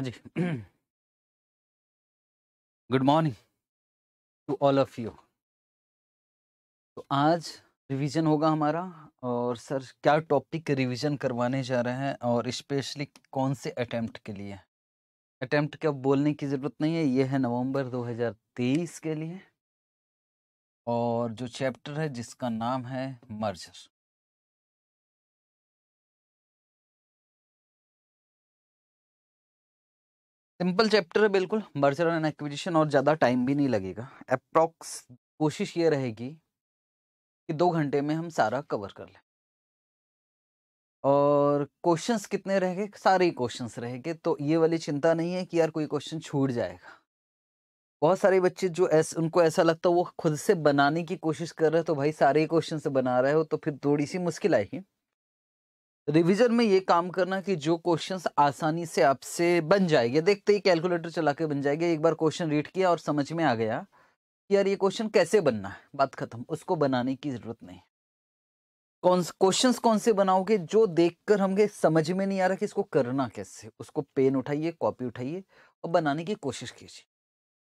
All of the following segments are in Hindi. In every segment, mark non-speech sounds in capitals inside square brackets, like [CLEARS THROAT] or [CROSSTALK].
हाँ जी good morning to all of you तो आज रिवीजन होगा हमारा और सर क्या टॉपिक रिवीजन करवाने जा रहे हैं और स्पेशली कौन से अटेम्प्ट के लिए अटेम्प्ट के अब बोलने की ज़रूरत नहीं है ये है नवंबर 2023 के लिए और जो चैप्टर है जिसका नाम है मर्जर सिंपल चैप्टर है बिल्कुल मर्जर एंड एक्विजिशन और ज़्यादा टाइम भी नहीं लगेगा अप्रॉक्स कोशिश ये रहेगी कि दो घंटे में हम सारा कवर कर लें और क्वेश्चंस कितने रह गए सारे ही क्वेश्चंस रह गए तो ये वाली चिंता नहीं है कि यार कोई क्वेश्चन छूट जाएगा बहुत सारे बच्चे जो ऐसे उनको ऐसा लगता है वो खुद से बनाने की कोशिश कर रहे हैं तो भाई सारे ही क्वेश्चन से बना रहे हो तो फिर थोड़ी सी मुश्किल आएगी रिवीजन में ये काम करना कि जो क्वेश्चंस आसानी से आपसे बन जाएंगे देखते ही कैलकुलेटर चला के बन जाएगी एक बार क्वेश्चन रीड किया और समझ में आ गया कि यार ये क्वेश्चन कैसे बनना है बात खत्म उसको बनाने की ज़रूरत नहीं कौन क्वेश्चंस कौन से बनाओगे जो देखकर हमें समझ में नहीं आ रहा कि इसको करना कैसे उसको पेन उठाइए कॉपी उठाइए और बनाने की कोशिश कीजिए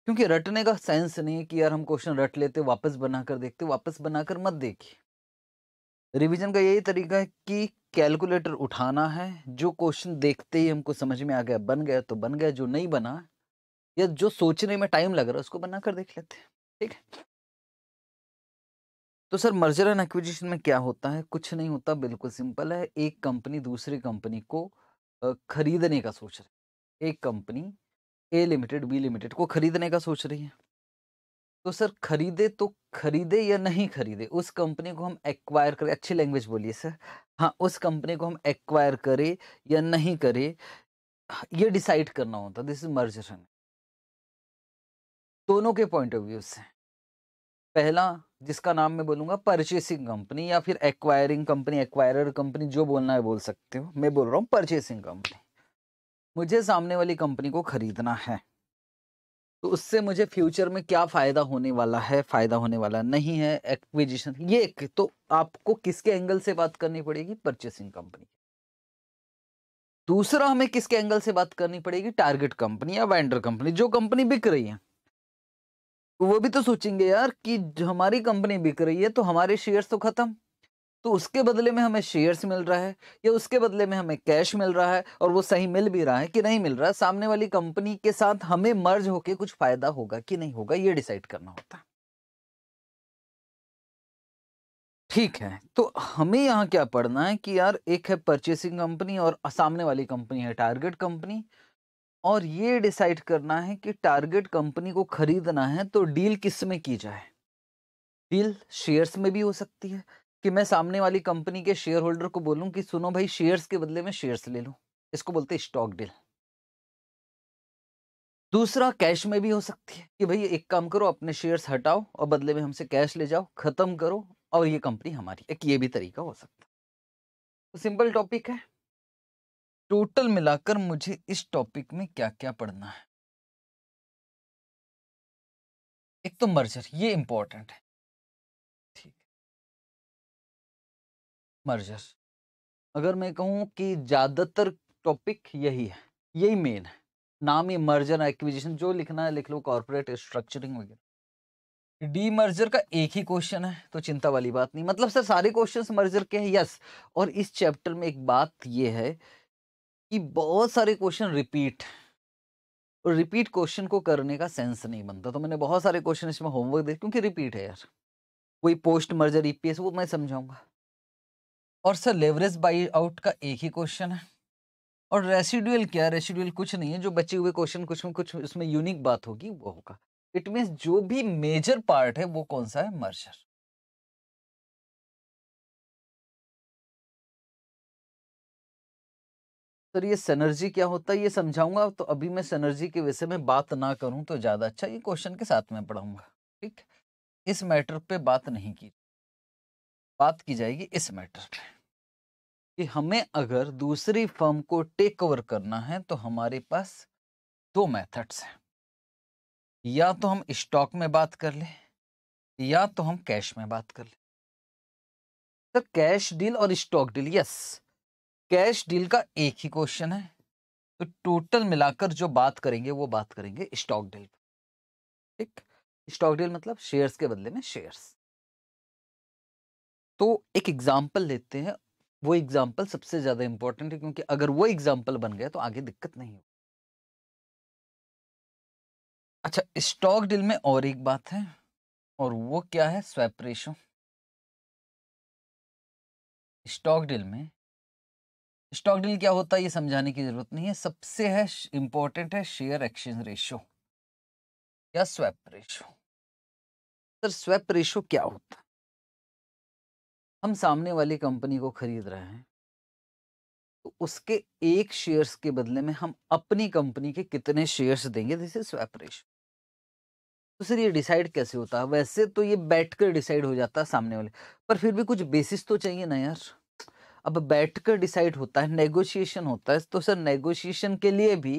क्योंकि रटने का सेंस नहीं है कि यार हम क्वेश्चन रट लेते वापस बनाकर देखते वापस बनाकर मत देखिए रिवीजन का यही तरीका है कि कैलकुलेटर उठाना है जो क्वेश्चन देखते ही हमको समझ में आ गया बन गया तो बन गया जो नहीं बना या जो सोचने में टाइम लग रहा है उसको बना कर देख लेते हैं ठीक है तो सर मर्जर एंड एक्विजिशन में क्या होता है कुछ नहीं होता बिल्कुल सिंपल है एक कंपनी दूसरी कंपनी को खरीदने का सोच रही है एक company A limited B limited को खरीदने का सोच रही है तो सर खरीदे तो खरीदे या नहीं खरीदे उस कंपनी को हम एक्वायर करें अच्छी लैंग्वेज बोलिए सर हाँ उस कंपनी को हम एक्वायर करें या नहीं करें ये डिसाइड करना होता दिस इज मर्जर दोनों के पॉइंट ऑफ व्यू से पहला जिसका नाम मैं बोलूँगा परचेसिंग कंपनी या फिर एक्वायरिंग कंपनी एक्वायरर कंपनी जो बोलना है बोल सकते हो मैं बोल रहा हूँ परचेसिंग कंपनी मुझे सामने वाली कंपनी को खरीदना है तो उससे मुझे फ्यूचर में क्या फ़ायदा होने वाला है फ़ायदा होने वाला नहीं है एक्विजिशन ये एक तो आपको किसके एंगल से बात करनी पड़ेगी परचेसिंग कंपनी दूसरा हमें किसके एंगल से बात करनी पड़ेगी टारगेट कंपनी या वेंडर कंपनी जो कंपनी बिक रही है वो भी तो सोचेंगे यार कि हमारी कंपनी बिक रही है तो हमारे शेयर्स तो खत्म तो उसके बदले में हमें शेयर्स मिल रहा है या उसके बदले में हमें कैश मिल रहा है और वो सही मिल भी रहा है कि नहीं मिल रहा है सामने वाली कंपनी के साथ हमें मर्ज होके कुछ फायदा होगा कि नहीं होगा ये डिसाइड करना होता है ठीक है तो हमें यहाँ क्या पढ़ना है कि यार एक है परचेसिंग कंपनी और सामने वाली कंपनी है टारगेट कंपनी और ये डिसाइड करना है कि टारगेट कंपनी को खरीदना है तो डील किस में की जाए डील शेयर्स में भी हो सकती है कि मैं सामने वाली कंपनी के शेयर होल्डर को बोलूं कि सुनो भाई शेयर्स के बदले में शेयर्स ले लूं इसको बोलते स्टॉक डील दूसरा कैश में भी हो सकती है कि भाई एक काम करो अपने शेयर्स हटाओ और बदले में हमसे कैश ले जाओ खत्म करो और ये कंपनी हमारी एक ये भी तरीका हो सकता है तो सिंपल टॉपिक है टोटल मिलाकर मुझे इस टॉपिक में क्या क्या पढ़ना है एक तो मर्जर ये इंपॉर्टेंट है मर्जर अगर मैं कहूँ कि ज़्यादातर टॉपिक यही है यही मेन है नाम ही मर्जर एक्विजिशन जो लिखना है लिख लो कॉरपोरेट स्ट्रक्चरिंग वगैरह डी मर्जर का एक ही क्वेश्चन है तो चिंता वाली बात नहीं मतलब सर सारे क्वेश्चंस मर्जर के हैं यस और इस चैप्टर में एक बात ये है कि बहुत सारे क्वेश्चन रिपीट और रिपीट क्वेश्चन को करने का सेंस नहीं बनता तो मैंने बहुत सारे क्वेश्चन इसमें होमवर्क दे क्योंकि रिपीट है यार कोई पोस्ट मर्जर ई वो मैं समझाऊंगा और सर लेवरेज बाई आउट का एक ही क्वेश्चन है और रेसिडुअल क्या रेसिडुअल कुछ नहीं है जो बचे हुए क्वेश्चन कुछ में कुछ उसमें यूनिक बात होगी वो होगा इट मीन्स जो भी मेजर पार्ट है वो कौन सा है मर्जर सर ये सनर्जी क्या होता है ये समझाऊंगा तो अभी मैं सनर्जी के विषय में बात ना करूं तो ज़्यादा अच्छा ये क्वेश्चन के साथ में पढ़ाऊंगा ठीक इस मैटर पे बात नहीं की बात की जाएगी इस मैटर में कि हमें अगर दूसरी फर्म को टेक ओवर करना है तो हमारे पास दो मेथड्स हैं या तो हम स्टॉक में बात कर ले या तो हम कैश में बात कर ले तो कैश डील और stock deal yes cash deal का एक ही क्वेश्चन है तो टोटल मिलाकर जो बात करेंगे वो बात करेंगे स्टॉक डील ठीक स्टॉक डील मतलब शेयर्स के बदले में शेयर्स तो एक एग्जाम्पल लेते हैं वो एग्जाम्पल सबसे ज़्यादा इंपॉर्टेंट है क्योंकि अगर वो एग्जाम्पल बन गया तो आगे दिक्कत नहीं होगी अच्छा स्टॉक डील में और एक बात है और वो क्या है स्वैप रेशो स्टॉक डील में स्टॉक डील क्या होता है ये समझाने की जरूरत नहीं है सबसे है इंपॉर्टेंट है शेयर एक्सचेंज रेशो या swap ratio sir swap ratio क्या होता है हम सामने वाली कंपनी को खरीद रहे हैं तो उसके एक शेयर्स के बदले में हम अपनी कंपनी के कितने शेयर्स देंगे दिस इज स्वैप तो सर ये डिसाइड कैसे होता है वैसे तो ये बैठ कर डिसाइड हो जाता है सामने वाले पर फिर भी कुछ बेसिस तो चाहिए ना यार अब बैठ कर डिसाइड होता है नेगोशिएशन होता है तो सर नेगोशिएशन के लिए भी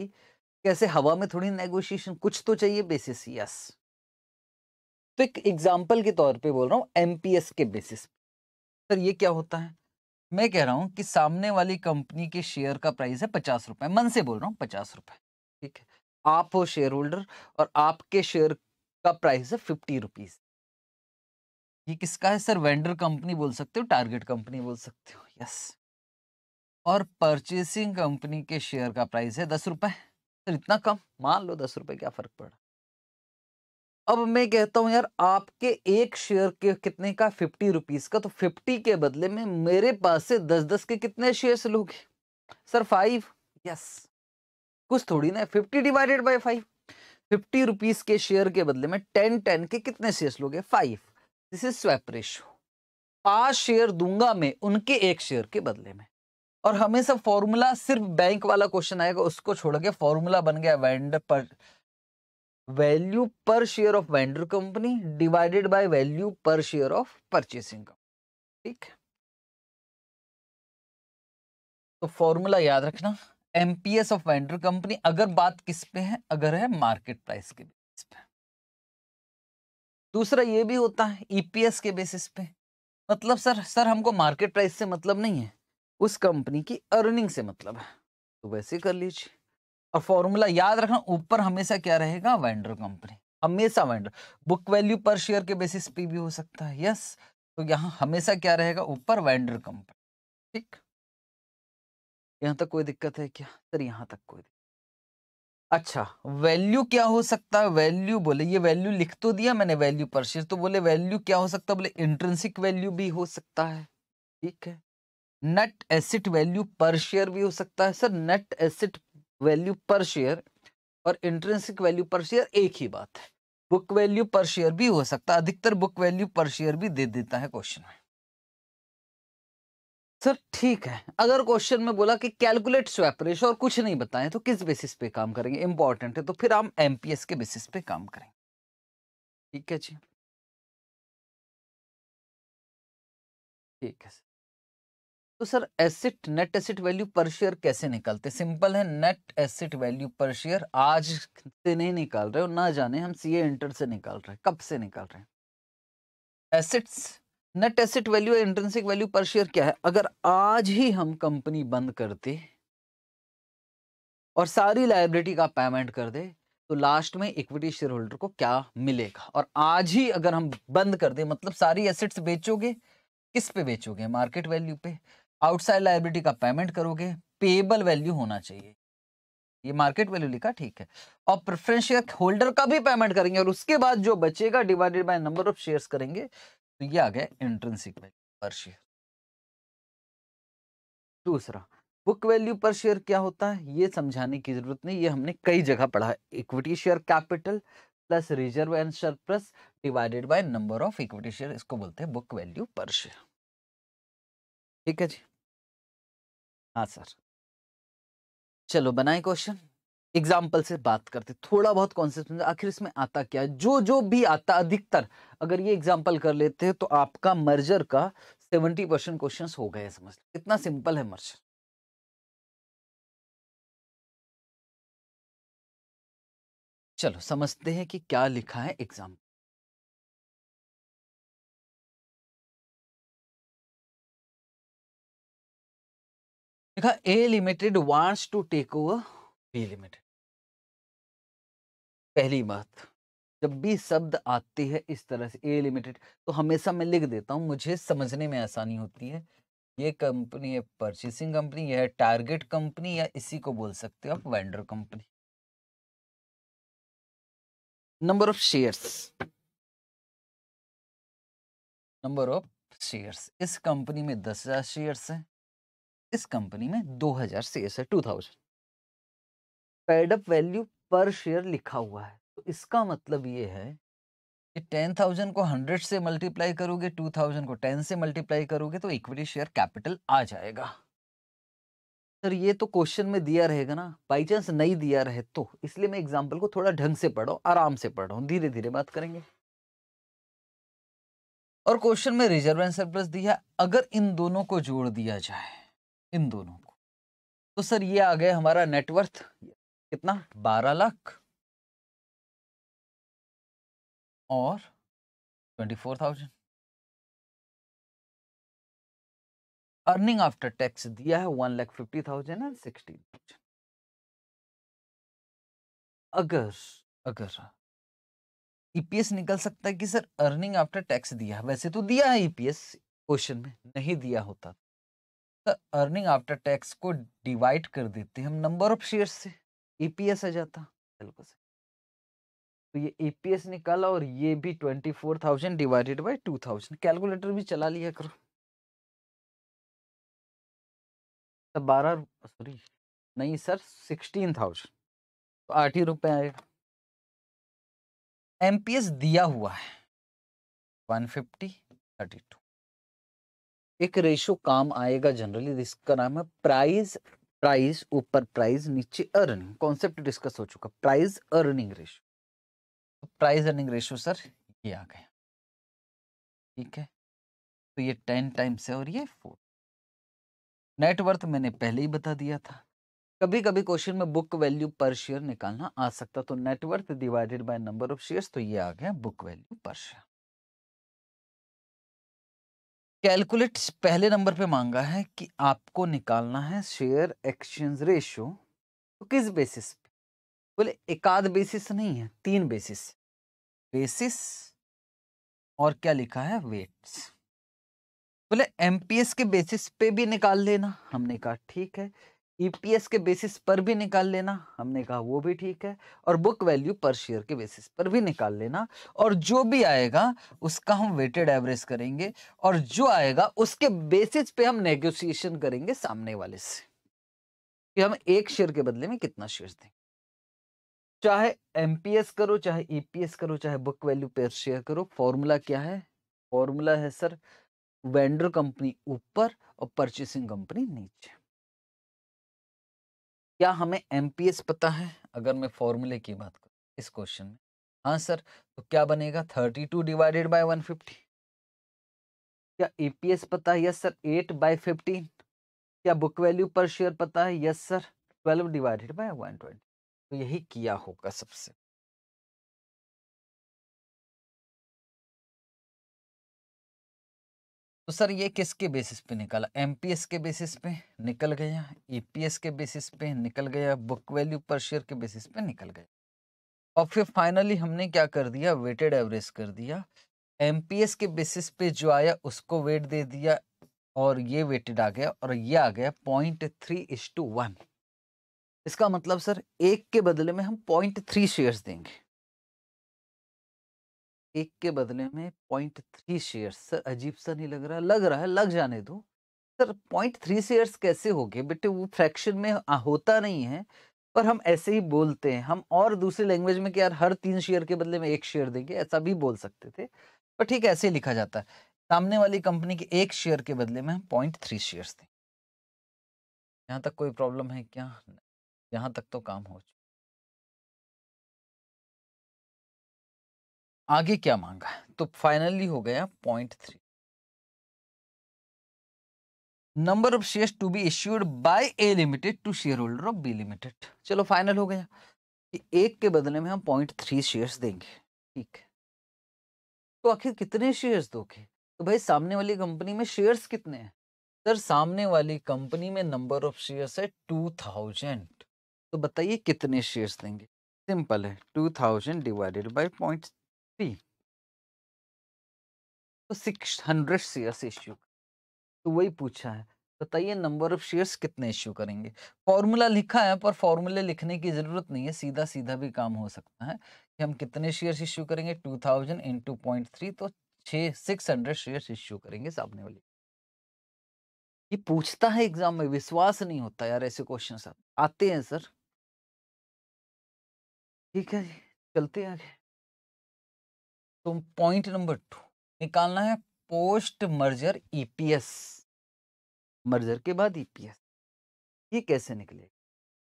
कैसे हवा में थोड़ी नेगोशिएशन कुछ तो चाहिए बेसिस यस तो एक एग्जाम्पल के तौर पे बोल रहा हूँ एमपीएस के बेसिस सर ये क्या होता है मैं कह रहा हूँ कि सामने वाली कंपनी के शेयर का प्राइस है पचास रुपए मन से बोल रहा हूँ पचास रुपए ठीक है आप हो शेयर होल्डर और आपके शेयर का प्राइस है फिफ्टी रुपीज ये किसका है सर वेंडर कंपनी बोल सकते हो टारगेट कंपनी बोल सकते हो यस और परचेसिंग कंपनी के शेयर का प्राइस है दस रुपए सर इतना कम मान लो दस रुपए क्या फर्क पड़ा अब मैं कहता हूँ यार आपके एक शेयर के कितने का फिफ्टी रुपीज़ का तो फिफ्टी के बदले में मेरे पास से दस दस के कितने शेयर लोगे सर फाइव यस कुछ थोड़ी ना fifty divided by five fifty rupees के शेयर के बदले में टेन टेन के कितने शेयर लोगे five this is swap ratio पांच शेयर दूंगा मैं उनके एक शेयर के बदले में और हमेशा फॉर्मूला सिर्फ बैंक वाला क्वेश्चन आएगा उसको छोड़ के फॉर्मूला बन गया vendor per value per share of vendor company divided by value per share of purchasing company ठीक है तो फॉर्मूला याद रखना एमपीएस ऑफ वेंडर कंपनी अगर बात किस पे है अगर है मार्केट प्राइस के बेसिस पे दूसरा ये भी होता है ईपीएस e के बेसिस पे मतलब सर सर हमको मार्केट प्राइस से मतलब नहीं है उस कंपनी की अर्निंग से मतलब है तो वैसे कर लीजिए और फॉर्मूला याद रखना ऊपर हमेशा क्या रहेगा वेंडर कंपनी हमेशा vendor book value per share के बेसिस पे भी हो सकता है यस तो यहाँ हमेशा क्या रहेगा ऊपर वेंडर कंपनी ठीक यहाँ तक कोई दिक्कत है क्या सर यहाँ तक कोई अच्छा वैल्यू क्या हो सकता है वैल्यू बोले ये वैल्यू लिख तो दिया मैंने वैल्यू पर शेयर तो बोले वैल्यू क्या हो सकता है बोले इंट्रेंसिक वैल्यू भी हो सकता है ठीक है net asset value per share भी हो सकता है sir net asset value per share और इंट्रेंसिक वैल्यू पर शेयर एक ही बात है बुक वैल्यू पर शेयर भी हो सकता है अधिकतर बुक वैल्यू पर शेयर भी दे देता है क्वेश्चन में सर ठीक है अगर क्वेश्चन में बोला कि कैलकुलेट स्वैप रेशो और कुछ नहीं बताएं तो किस बेसिस पे काम करेंगे इंपॉर्टेंट है तो फिर हम एमपीएस के बेसिस पे काम करेंगे ठीक है जी ठीक है सर तो sir asset net asset value per share कैसे निकालते सिंपल है net asset value per share आज से नहीं निकाल रहे हो ना जाने हम सीए इंटर से निकाल रहे हैं कब से निकाल रहे हैं assets net asset value intrinsic value per share क्या है अगर आज ही हम कंपनी बंद करते और सारी लाइबिलिटी का पेमेंट कर दे तो लास्ट में इक्विटी शेयर होल्डर को क्या मिलेगा और आज ही अगर हम बंद कर दे मतलब सारी एसेट्स बेचोगे किस पे बेचोगे मार्केट वैल्यू पे आउटसाइड लाइबिलिटी का पेमेंट करोगे पेबल वैल्यू होना चाहिए ये मार्केट वैल्यू लिखा ठीक है और प्रेफरेंस शेयर होल्डर का भी पेमेंट करेंगे और उसके बाद जो बचेगा divided by number of shares करेंगे तो ये आ गया इंट्रेंसिक वैल्यू पर शेयर दूसरा बुक वैल्यू पर शेयर क्या होता है ये समझाने की जरूरत नहीं ये हमने कई जगह पढ़ा है equity share capital plus reserve and surplus divided by number of equity share इसको बोलते हैं बुक वैल्यू पर शेयर ठीक है जी हाँ सर चलो बनाए क्वेश्चन एग्जाम्पल से बात करते थोड़ा बहुत कॉन्सेप्ट आखिर इसमें आता क्या है जो जो भी आता अधिकतर अगर ये एग्जाम्पल कर लेते हैं तो आपका मर्जर का सेवेंटी परसेंट क्वेश्चन हो गए समझ इतना सिंपल है मर्जर चलो समझते हैं कि क्या लिखा है एग्जाम्पल लिखा A limited wants to take over B limited पहली बात जब भी शब्द आती है इस तरह से ए लिमिटेड तो हमेशा मैं लिख देता हूं मुझे समझने में आसानी होती है ये कंपनी है परचेसिंग कंपनी यह है टारगेट कंपनी या इसी को बोल सकते हो आप vendor company number of shares number of shares इस कंपनी में दस हजार शेयर्स हैं इस कंपनी में दो 2000 शेयर्स है 2000 पेडअप वैल्यू पर शेयर लिखा हुआ है तो इसका मतलब ये है कि टेन थाउजेंड को हंड्रेड से मल्टीप्लाई करोगे टू थाउजेंड को टेन से मल्टीप्लाई करोगे तो इक्विटी शेयर कैपिटल आ जाएगा सर ये तो क्वेश्चन में दिया रहेगा ना बाई चांस नहीं दिया रहे तो इसलिए मैं एग्जाम्पल को थोड़ा ढंग से पढ़ो आराम से पढ़ो धीरे धीरे बात करेंगे और क्वेश्चन में रिजर्व एंड सरप्लस दिया अगर इन दोनों को जोड़ दिया जाए इन दोनों को तो सर ये आ गया हमारा नेटवर्थ कितना बारह लाख और twenty four thousand earning after tax दिया है one lakh fifty thousand and sixteen thousand अगर अगर ईपीएस e निकल सकता है कि सर अर्निंग आफ्टर टैक्स दिया है वैसे तो दिया है ईपीएस e क्वेश्चन में नहीं दिया होता अर्निंग आफ्टर टैक्स को डिवाइड कर देते हैं हम नंबर ऑफ शेयर से ईपीएस e आ जाता बिल्कुल तो ये ईपीएस e निकाला और ये भी twenty four thousand divided by two thousand calculator भी चला लिया करो तो बारह सॉरी नहीं सर सिक्सटीन थाउजेंड तो आठ ही रुपये आएगा एम दिया हुआ है वन फिफ्टी थर्टी टू एक रेशो काम आएगा जनरली जिसका नाम है प्राइस प्राइस ऊपर प्राइस नीचे अर्निंग कॉन्सेप्ट डिस्कस हो चुका price earning ratio price earning ratio sir ये आ गया ठीक है तो ये टेन टाइम्स है और ये फोर नेटवर्थ मैंने पहले ही बता दिया था कभी कभी क्वेश्चन में बुक वैल्यू पर शेयर निकालना आ सकता तो net worth divided by number of shares तो ये आ गया book value per share calculate पहले नंबर पे मांगा है कि आपको निकालना है शेयर एक्सचेंज रेशियो तो किस बेसिस पे बोले एक आध बेसिस नहीं है तीन बेसिस बेसिस और क्या लिखा है वेट्स बोले एमपीएस के बेसिस पे भी निकाल लेना हमने कहा ठीक है ईपीएस e के बेसिस पर भी निकाल लेना हमने कहा वो भी ठीक है और बुक वैल्यू पर शेयर के बेसिस पर भी निकाल लेना और जो भी आएगा उसका हम वेटेड एवरेज करेंगे और जो आएगा उसके बेसिस पे हम नेगोशिएशन करेंगे सामने वाले से कि हम एक शेयर के बदले में कितना शेयर दें चाहे एमपीएस करो चाहे ईपीएस e करो चाहे बुक वैल्यू पर शेयर करो फॉर्मूला क्या है फॉर्मूला है सर वेंडर कंपनी ऊपर और परचेसिंग कंपनी नीचे क्या हमें एम पता है अगर मैं फॉर्मूले की बात करूँ इस क्वेश्चन में हाँ सर तो क्या बनेगा thirty two divided by one fifty क्या एस e पता है yes sir eight by fifteen क्या बुक वैल्यू पर शेयर पता है yes sir twelve divided by one twenty तो यही किया होगा सबसे सर ये किसके बेसिस पे निकाला एमपीएस के बेसिस पे निकल गया ईपीएस e के बेसिस पे निकल गया बुक वैल्यू पर शेयर के बेसिस पे निकल गया और फिर फाइनली हमने क्या कर दिया वेटेड एवरेज कर दिया एमपीएस के बेसिस पे जो आया उसको वेट दे दिया और ये वेटेड आ गया और ये आ गया point three is to one इसका मतलब सर एक के बदले में हम पॉइंट थ्री शेयर्स देंगे एक के बदले में पॉइंट थ्री शेयर सर अजीब सा नहीं लग रहा लग रहा है लग जाने दो सर पॉइंट थ्री शेयर्स कैसे हो गए बेटे वो फ्रैक्शन में होता नहीं है पर हम ऐसे ही बोलते हैं हम और दूसरे लैंग्वेज में कि यार हर तीन शेयर के बदले में एक शेयर देंगे ऐसा भी बोल सकते थे पर ठीक ऐसे ही लिखा जाता है सामने वाली कंपनी के एक शेयर के बदले में हम पॉइंट थ्री शेयर देंगे यहाँ तक कोई प्रॉब्लम है क्या यहाँ तक तो काम हो चुका आगे क्या मांगा तो फाइनली हो गया point three number of shares to be issued by A limited to share holder of B limited चलो फाइनल हो गया कि एक के बदले में हम पॉइंट थ्री शेयर देंगे ठीक है तो आखिर कितने शेयर्स दोगे तो भाई सामने वाली कंपनी में शेयर्स कितने हैं सर सामने वाली कंपनी में नंबर ऑफ शेयर्स है टू थाउजेंड तो बताइए कितने शेयर्स देंगे सिंपल है two thousand divided by point three तो सिक्स हंड्रेड शेयर्स इश्यू तो वही पूछा है बताइए नंबर ऑफ शेयर्स कितने इश्यू करेंगे फॉर्मूला लिखा है पर फॉर्मूले लिखने की ज़रूरत नहीं है सीधा सीधा भी काम हो सकता है कि हम कितने शेयर्स इश्यू करेंगे two thousand into point three तो छः सिक्स हंड्रेड शेयर्स इश्यू करेंगे सामने वाले ये पूछता है एग्जाम में विश्वास नहीं होता यार ऐसे क्वेश्चन आते हैं सर ठीक है जी चलते हैं आगे तो पॉइंट नंबर टू निकालना है पोस्ट मर्जर ईपीएस मर्जर के बाद ईपीएस e ये कैसे निकलेगा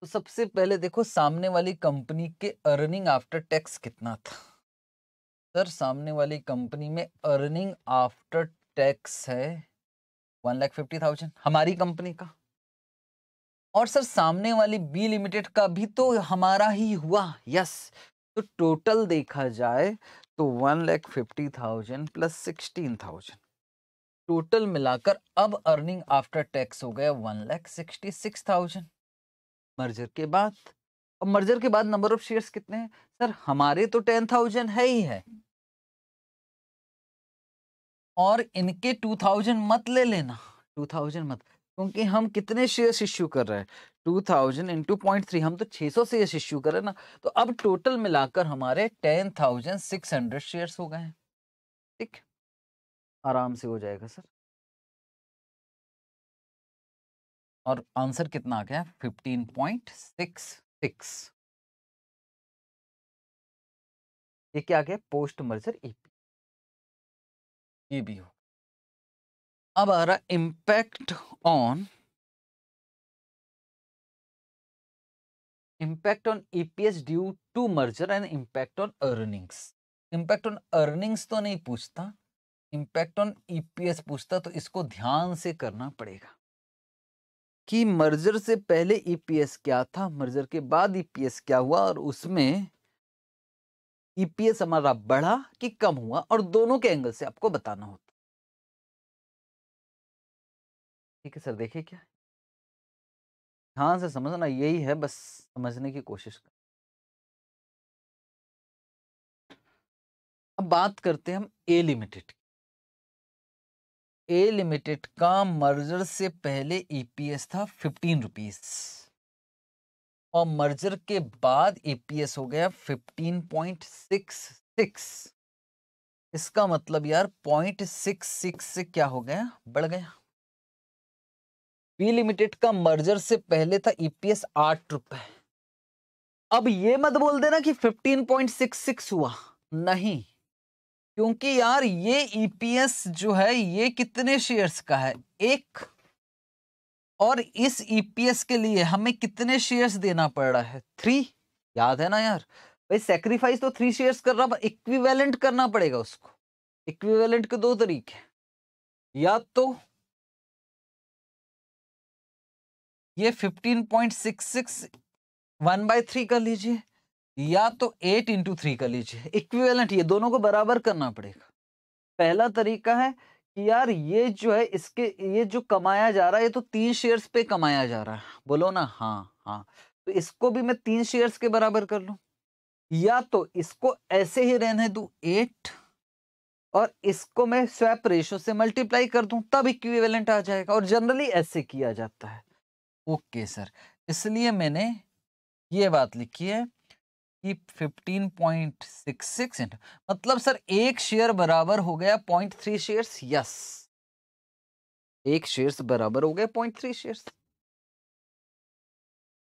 तो सबसे पहले देखो सामने वाली कंपनी के अर्निंग आफ्टर टैक्स कितना था सर सामने वाली कंपनी में अर्निंग आफ्टर टैक्स है वन लाख फिफ्टी थाउजेंड हमारी कंपनी का और सर सामने वाली बी लिमिटेड का भी तो हमारा ही हुआ यस तो टोटल देखा जाए तो one lakh fifty thousand plus sixteen thousand total मिलाकर अब अर्निंग आफ्टर टैक्स हो गया one lakh sixty six thousand merger के बाद और मर्जर के बाद नंबर ऑफ शेयर्स कितने हैं सर हमारे तो टेन थाउजेंड है ही है और इनके टू थाउजेंड मत ले लेना टू थाउजेंड मत क्योंकि हम कितने शेयर्स इश्यू कर रहे हैं two thousand into point three हम तो छे सौ शेयर इश्यू करें ना तो अब टोटल मिलाकर हमारे ten thousand six hundred share हो गए हैं ठीक आराम से हो जाएगा सर और आंसर कितना आ गया फिफ्टीन पॉइंट सिक्स सिक्स ये क्या आ गया पोस्ट मर्जर ईपी ये भी हो अब आ रहा impact on impact on EPS due to merger and impact on earnings impact on earnings तो नहीं पूछता impact on EPS पूछता तो इसको ध्यान से करना पड़ेगा कि मर्जर से पहले ईपीएस e क्या था मर्जर के बाद ईपीएस e क्या हुआ और उसमें ईपीएस e हमारा बढ़ा कि कम हुआ और दोनों के एंगल से आपको बताना होता ठीक है सर देखिए क्या ध्यान से समझना यही है बस समझने की कोशिश कर अब बात करते हैं हम ए लिमिटेड ए लिमिटेड का मर्जर से पहले ईपीएस e था फिफ्टीन रुपीज और मर्जर के बाद ईपीएस e हो गया फिफ्टीन पॉइंट सिक्स सिक्स इसका मतलब यार पॉइंट सिक्स सिक्स से क्या हो गया बढ़ गया पी लिमिटेड का मर्जर से पहले था ईपीएस e आठ रुपए अब ये मत बोल देना कि 15.66 हुआ नहीं क्योंकि यार ये ईपीएस e जो है ये कितने शेयर्स का है एक और इस ईपीएस e के लिए हमें कितने शेयर्स देना पड़ रहा है थ्री याद है ना यार भाई सेक्रीफाइस तो थ्री शेयर्स कर रहा इक्विवेलेंट करना पड़ेगा उसको इक्विवेलेंट के दो तरीके या तो ये 15.66 वन बाई थ्री कर लीजिए या तो एट इंटू थ्री कर लीजिए इक्विवेलेंट ये दोनों को बराबर करना पड़ेगा पहला तरीका है कि यार ये जो है इसके ये जो कमाया जा रहा है ये तो तीन शेयर्स पे कमाया जा रहा है बोलो ना हाँ हाँ तो इसको भी मैं तीन शेयर्स के बराबर कर लूँ या तो इसको ऐसे ही रहने दूँ एट और इसको मैं स्वैप रेशो से मल्टीप्लाई कर दूं तब इक्विवेलेंट आ जाएगा और जनरली ऐसे किया जाता है ओके सर इसलिए मैंने ये बात लिखी है कि 15.66 मतलब सर एक शेयर बराबर हो गया पॉइंट थ्री शेयर्स यस एक शेयर्स बराबर हो गया पॉइंट थ्री शेयर्स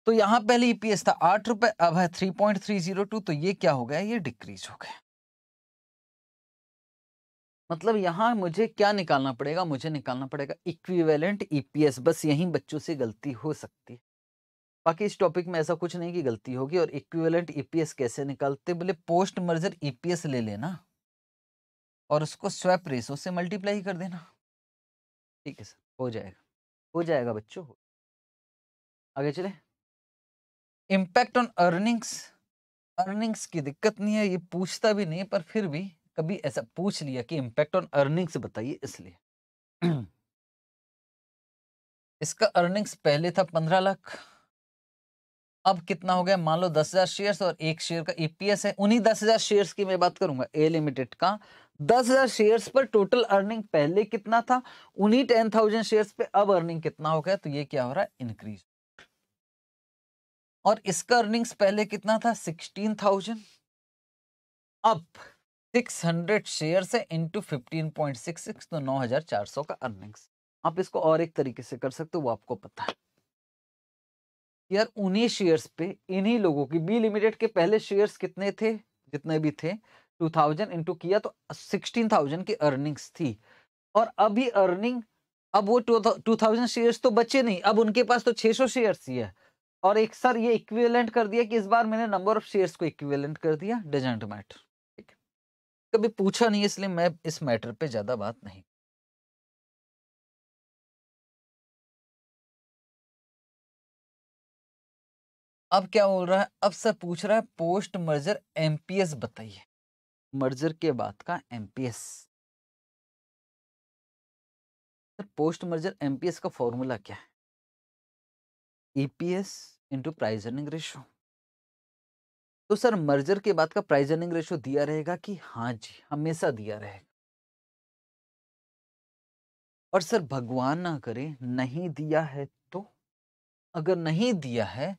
तो यहां पहले ईपीएस e था आठ रुपए अब है three point three zero two तो ये क्या हो गया ये डिक्रीज हो गया मतलब यहाँ मुझे क्या निकालना पड़ेगा मुझे निकालना पड़ेगा इक्विवेलेंट ईपीएस e बस यहीं बच्चों से गलती हो सकती है बाकी इस टॉपिक में ऐसा कुछ नहीं कि गलती होगी और इक्विवेलेंट ईपीएस e कैसे निकालते बोले पोस्ट मर्जर ईपीएस ले लेना और उसको स्वैप रेसो से मल्टीप्लाई कर देना ठीक है सर हो जाएगा हो जाएगा बच्चों आगे चले इम्पैक्ट ऑन अर्निंग्स अर्निंग्स की दिक्कत नहीं है ये पूछता भी नहीं पर फिर भी कभी ऐसा पूछ लिया कि इम्पैक्ट ऑन अर्निंग्स बताइए इसलिए [CLEARS THROAT] इसका अर्निंग्स पहले था पंद्रह लाख अब कितना हो गया मान लो दस हजार शेयर और एक शेयर का ईपीएस e है उन्हीं दस हजार शेयर की मैं बात करूंगा ए लिमिटेड का दस हजार शेयर पर टोटल अर्निंग पहले कितना था उन्हीं टेन थाउजेंड शेयर पे अब अर्निंग कितना हो गया तो ये क्या हो रहा है इंक्रीज और इसका अर्निंग्स पहले कितना था सिक्सटीन थाउजेंड अब सिक्स हंड्रेड शेयर से into fifteen point six six तो नौ हजार चार सौ का अर्निंग्स आप इसको और एक तरीके से कर सकते हो वो आपको पता है यार उन्हीं शेयर्स पे इन्हीं लोगों की बी लिमिटेड के पहले शेयर्स कितने थे जितने भी थे टू थाउजेंड इंटू किया तो सिक्सटीन थाउजेंड की अर्निंग्स थी और अभी अर्निंग अब वो टू थाउजेंड शेयर्स तो बचे नहीं अब उनके पास तो छः सौ शेयर्स ही है और एक सर ये इक्विवेलेंट कर दिया कि इस बार मैंने नंबर ऑफ शेयर्स को इक्विवेलेंट कर दिया डजेंट मैटर कभी पूछा नहीं इसलिए मैं इस मैटर पे ज्यादा बात नहीं अब क्या बोल रहा है अब सर पूछ रहा है पोस्ट मर्जर एमपीएस बताइए मर्जर के बाद का MPS sir post merger MPS का फॉर्मूला क्या है EPS into price earning ratio तो सर मर्जर के बाद का प्राइज अर्निंग रेशो दिया रहेगा कि हाँ जी हमेशा दिया रहेगा और सर भगवान ना करे नहीं दिया है तो अगर नहीं दिया है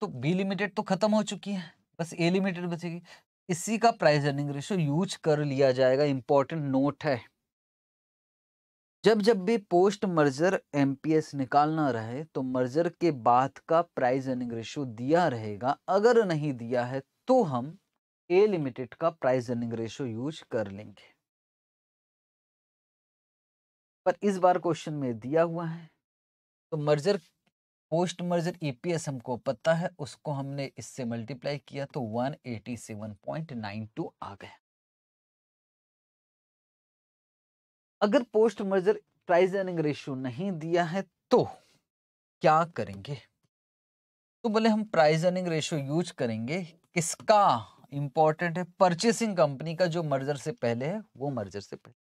तो बी लिमिटेड तो खत्म हो चुकी है बस ए लिमिटेड बचेगी इसी का प्राइस अर्निंग रेशो यूज कर लिया जाएगा इंपॉर्टेंट नोट है जब जब भी पोस्ट मर्जर एमपीएस निकालना रहे तो मर्जर के बाद का प्राइस अर्निंग रेशो दिया रहेगा अगर नहीं दिया है तो हम ए लिमिटेड का प्राइस अर्निंग रेशो यूज कर लेंगे पर इस बार क्वेश्चन में दिया हुआ है तो मर्जर पोस्ट मर्जर ईपीएस हमको पता है उसको हमने इससे मल्टीप्लाई किया तो 187.92 आ गया अगर post merger price earning ratio नहीं दिया है तो क्या करेंगे तो बोले हम प्राइस अर्निंग रेशियो यूज करेंगे किसका इंपॉर्टेंट है परचेसिंग कंपनी का जो मर्जर से पहले है वो मर्जर से पहले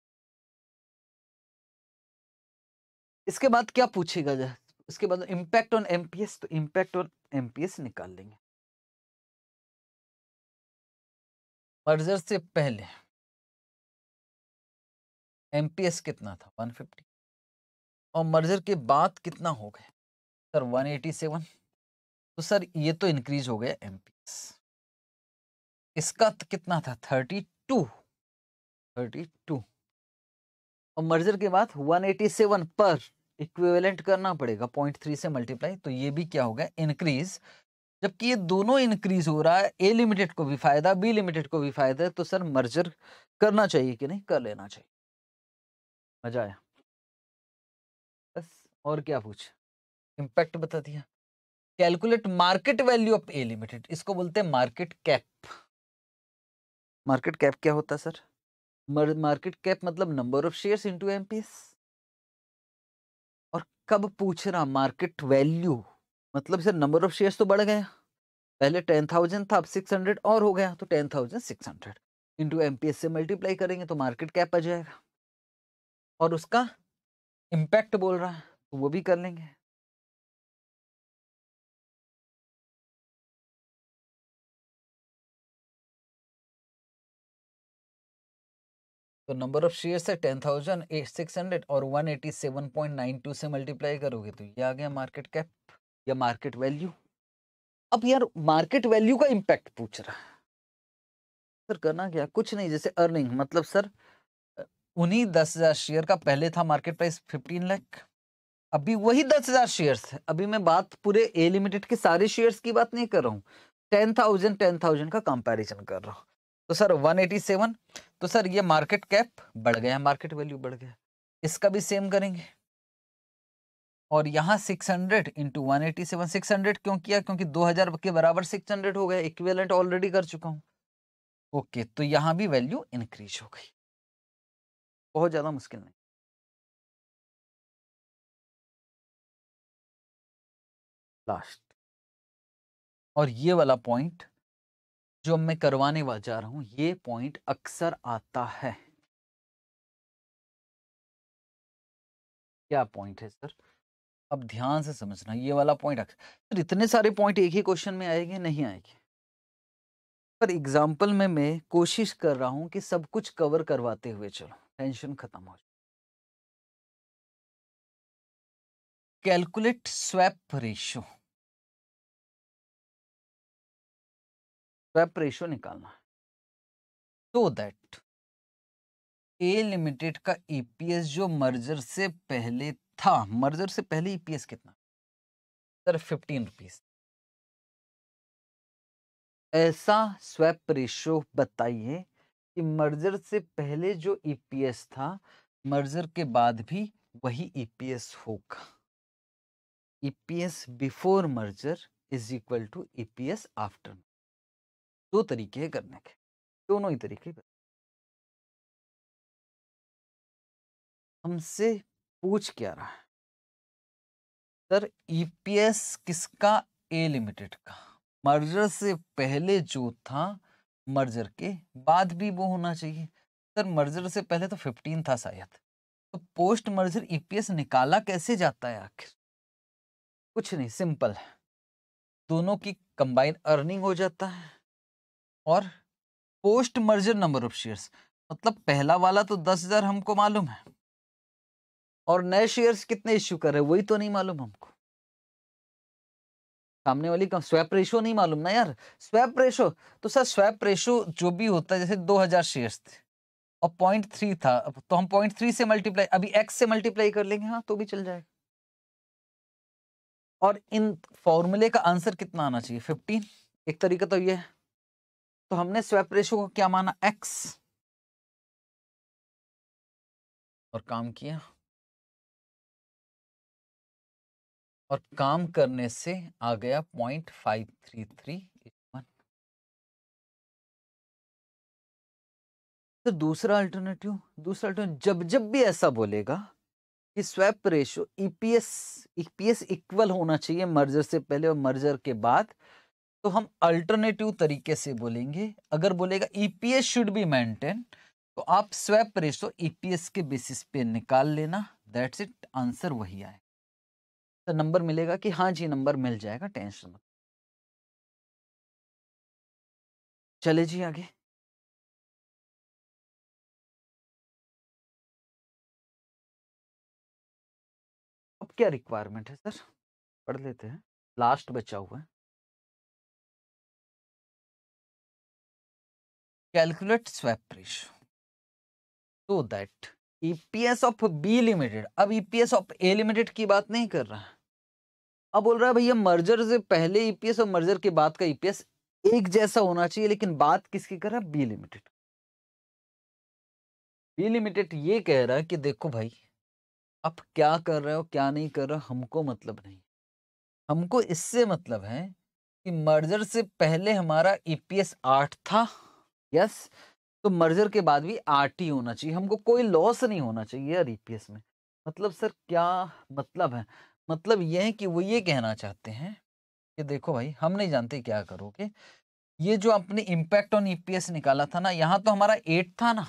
इसके बाद क्या पूछेगा इसके बाद इम्पैक्ट ऑन एमपीएस तो इम्पैक्ट ऑन एमपीएस निकाल लेंगे मर्जर से पहले एमपीएस कितना था 150 और मर्जर के बाद कितना हो गया सर 187 तो सर ये तो इंक्रीज हो गया एमपीएस इसका कितना था थर्टी टू थर्टी टू और मर्जर के बाद वन एटी सेवन पर इक्विवेलेंट करना पड़ेगा पॉइंट थ्री से मल्टीप्लाई तो ये भी क्या हो गया इंक्रीज जबकि ये दोनों इंक्रीज हो रहा है ए लिमिटेड को भी फायदा बी लिमिटेड को भी फायदा है तो सर मर्जर करना चाहिए कि नहीं कर लेना चाहिए मजा आया बस और क्या पूछ इंपैक्ट बता दिया calculate market value of A limited इसको बोलते हैं मार्केट कैप मार्केट कैप क्या होता सर मार्केट कैप मतलब number of shares into MPS और कब पूछ रहा मार्केट वैल्यू मतलब सर नंबर ऑफ शेयर्स तो बढ़ गया पहले टेन थाउजेंड था अब सिक्स हंड्रेड और हो गया तो ten thousand six hundred into M से मल्टीप्लाई करेंगे तो मार्केट कैप आ जाएगा और उसका इम्पैक्ट बोल रहा है तो वो भी कर लेंगे तो नंबर ऑफ शेयर है ten thousand eight six hundred और one eighty seven point nine two से मल्टीप्लाई करोगे तो ये आ गया मार्केट कैप या मार्केट वैल्यू अब यार मार्केट वैल्यू का इम्पैक्ट पूछ रहा है सर करना क्या कुछ नहीं जैसे अर्निंग मतलब सर उन्हीं दस हजार शेयर का पहले था मार्केट प्राइस फिफ्टीन लैख अभी वही दस हजार शेयर है अभी मैं बात पूरे ए लिमिटेड के सारे शेयर की बात नहीं कर रहा हूँ टेन थाउजेंड टेन थाउजेंड का कंपेरिजन कर रहा हूँ तो सर वन एटी सेवन तो सर ये मार्केट कैप बढ़ गया मार्केट वैल्यू बढ़ गया इसका भी सेम करेंगे और यहाँ 600 hundred into one eighty seven six hundred क्यों किया क्योंकि 2000 के बराबर 600 हो गया इक्विवेलेंट ऑलरेडी कर चुका हूँ ओके तो यहाँ भी वैल्यू इंक्रीज हो गई बहुत ज़्यादा मुश्किल नहीं लास्ट और ये वाला पॉइंट जो मैं करवाने वाला जा रहा हूँ ये पॉइंट अक्सर आता है क्या पॉइंट है सर अब ध्यान से समझना ये वाला पॉइंट सर इतने सारे पॉइंट एक ही क्वेश्चन में आएंगे नहीं आएंगे पर एग्जाम्पल में मैं कोशिश कर रहा हूं कि सब कुछ कवर करवाते हुए चलो टेंशन खत्म हो जाए calculate swap ratio swap ratio निकालना है तो दैट ए लिमिटेड का ईपीएस e जो मर्जर से पहले था मर्जर से पहले ईपीएस e कितना सर फिफ्टीन रुपीज ऐसा स्वैप रेशो बताइए कि मर्जर से पहले जो ईपीएस e था मर्जर के बाद भी वही ईपीएस होगा EPS before merger is equal to EPS after दो तरीके हैं करने के दोनों ही तरीके हमसे पूछ क्या रहा है सर ईपीएस e किसका ए लिमिटेड का मर्जर से पहले जो था मर्जर के बाद भी वो होना चाहिए सर मर्जर से पहले तो फिफ्टीन था शायद तो पोस्ट मर्जर ईपीएस e निकाला कैसे जाता है आखिर कुछ नहीं सिंपल है दोनों की कंबाइन अर्निंग हो जाता है और post merger number of shares मतलब पहला वाला तो दस हजार हमको मालूम है और नए शेयर्स कितने इश्यू कर रहे हैं वही तो नहीं मालूम हमको सामने वाली का स्वैप रेशो नहीं मालूम ना यार स्वैप रेशो तो सर स्वैप रेशो जो भी होता है जैसे 2000 शेयर्स थे और पॉइंट थ्री था तो हम पॉइंट थ्री से मल्टीप्लाई अभी एक्स से मल्टीप्लाई कर लेंगे हाँ तो भी चल जाएगा और इन फॉर्मूले का आंसर कितना आना चाहिए फिफ्टीन एक तरीका तो ये है तो हमने स्वैप रेशो को क्या माना एक्स और काम किया और काम करने से आ गया पॉइंट फाइव थ्री थ्री तो दूसरा अल्टरनेटिव दूसरा अल्टरनेटिव जब जब भी ऐसा बोलेगा कि swap ratio EPS EPS equal होना चाहिए मर्जर से पहले और मर्जर के बाद तो हम अल्टरनेटिव तरीके से बोलेंगे अगर बोलेगा ईपीएस शुड बी मेंटेन तो आप स्वैप रेशो ईपीएस e के बेसिस पे निकाल लेना दैट्स इट आंसर वही आए तो नंबर मिलेगा कि हाँ जी नंबर मिल जाएगा टेंशन मत चले जी आगे अब क्या रिक्वायरमेंट है सर पढ़ लेते हैं लास्ट बचा हुआ है calculate swap ratio so that EPS of B limited अब ईपीएस ऑफ ए लिमिटेड की बात नहीं कर रहा अब बोल रहा है भैया मर्जर से पहले ईपीएस e और मर्जर के बाद का ईपीएस e एक जैसा होना चाहिए लेकिन बात किसकी कर रहा है बी लिमिटेड बी लिमिटेड ये कह रहा है कि देखो भाई आप क्या कर रहे हो क्या नहीं कर रहे हो हमको मतलब नहीं हमको इससे मतलब है कि मर्जर से पहले हमारा ईपीएस e आठ था यस तो मर्जर के बाद भी आर टी होना चाहिए हमको कोई लॉस नहीं होना चाहिए यार ईपीएस e में मतलब सर क्या मतलब है मतलब यह है कि वो ये कहना चाहते हैं कि देखो भाई हम नहीं जानते क्या करोगे ये जो आपने इम्पैक्ट ऑन ईपीएस निकाला था ना यहाँ तो हमारा एट था ना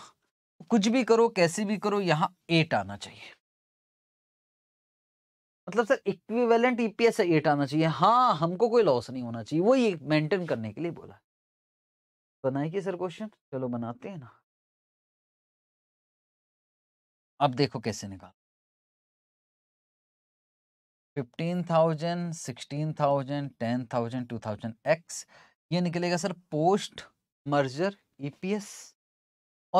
कुछ भी करो कैसे भी करो यहाँ एट आना चाहिए मतलब सर इक्विवेलेंट ईपीएस एट आना चाहिए हाँ हमको कोई लॉस नहीं होना चाहिए वो ये मेंटेन करने के लिए बोला बनाएगी सर क्वेश्चन चलो बनाते हैं ना अब देखो कैसे निकाल fifteen thousand sixteen thousand ten thousand two thousand X ये निकलेगा सर पोस्ट मर्जर ईपीएस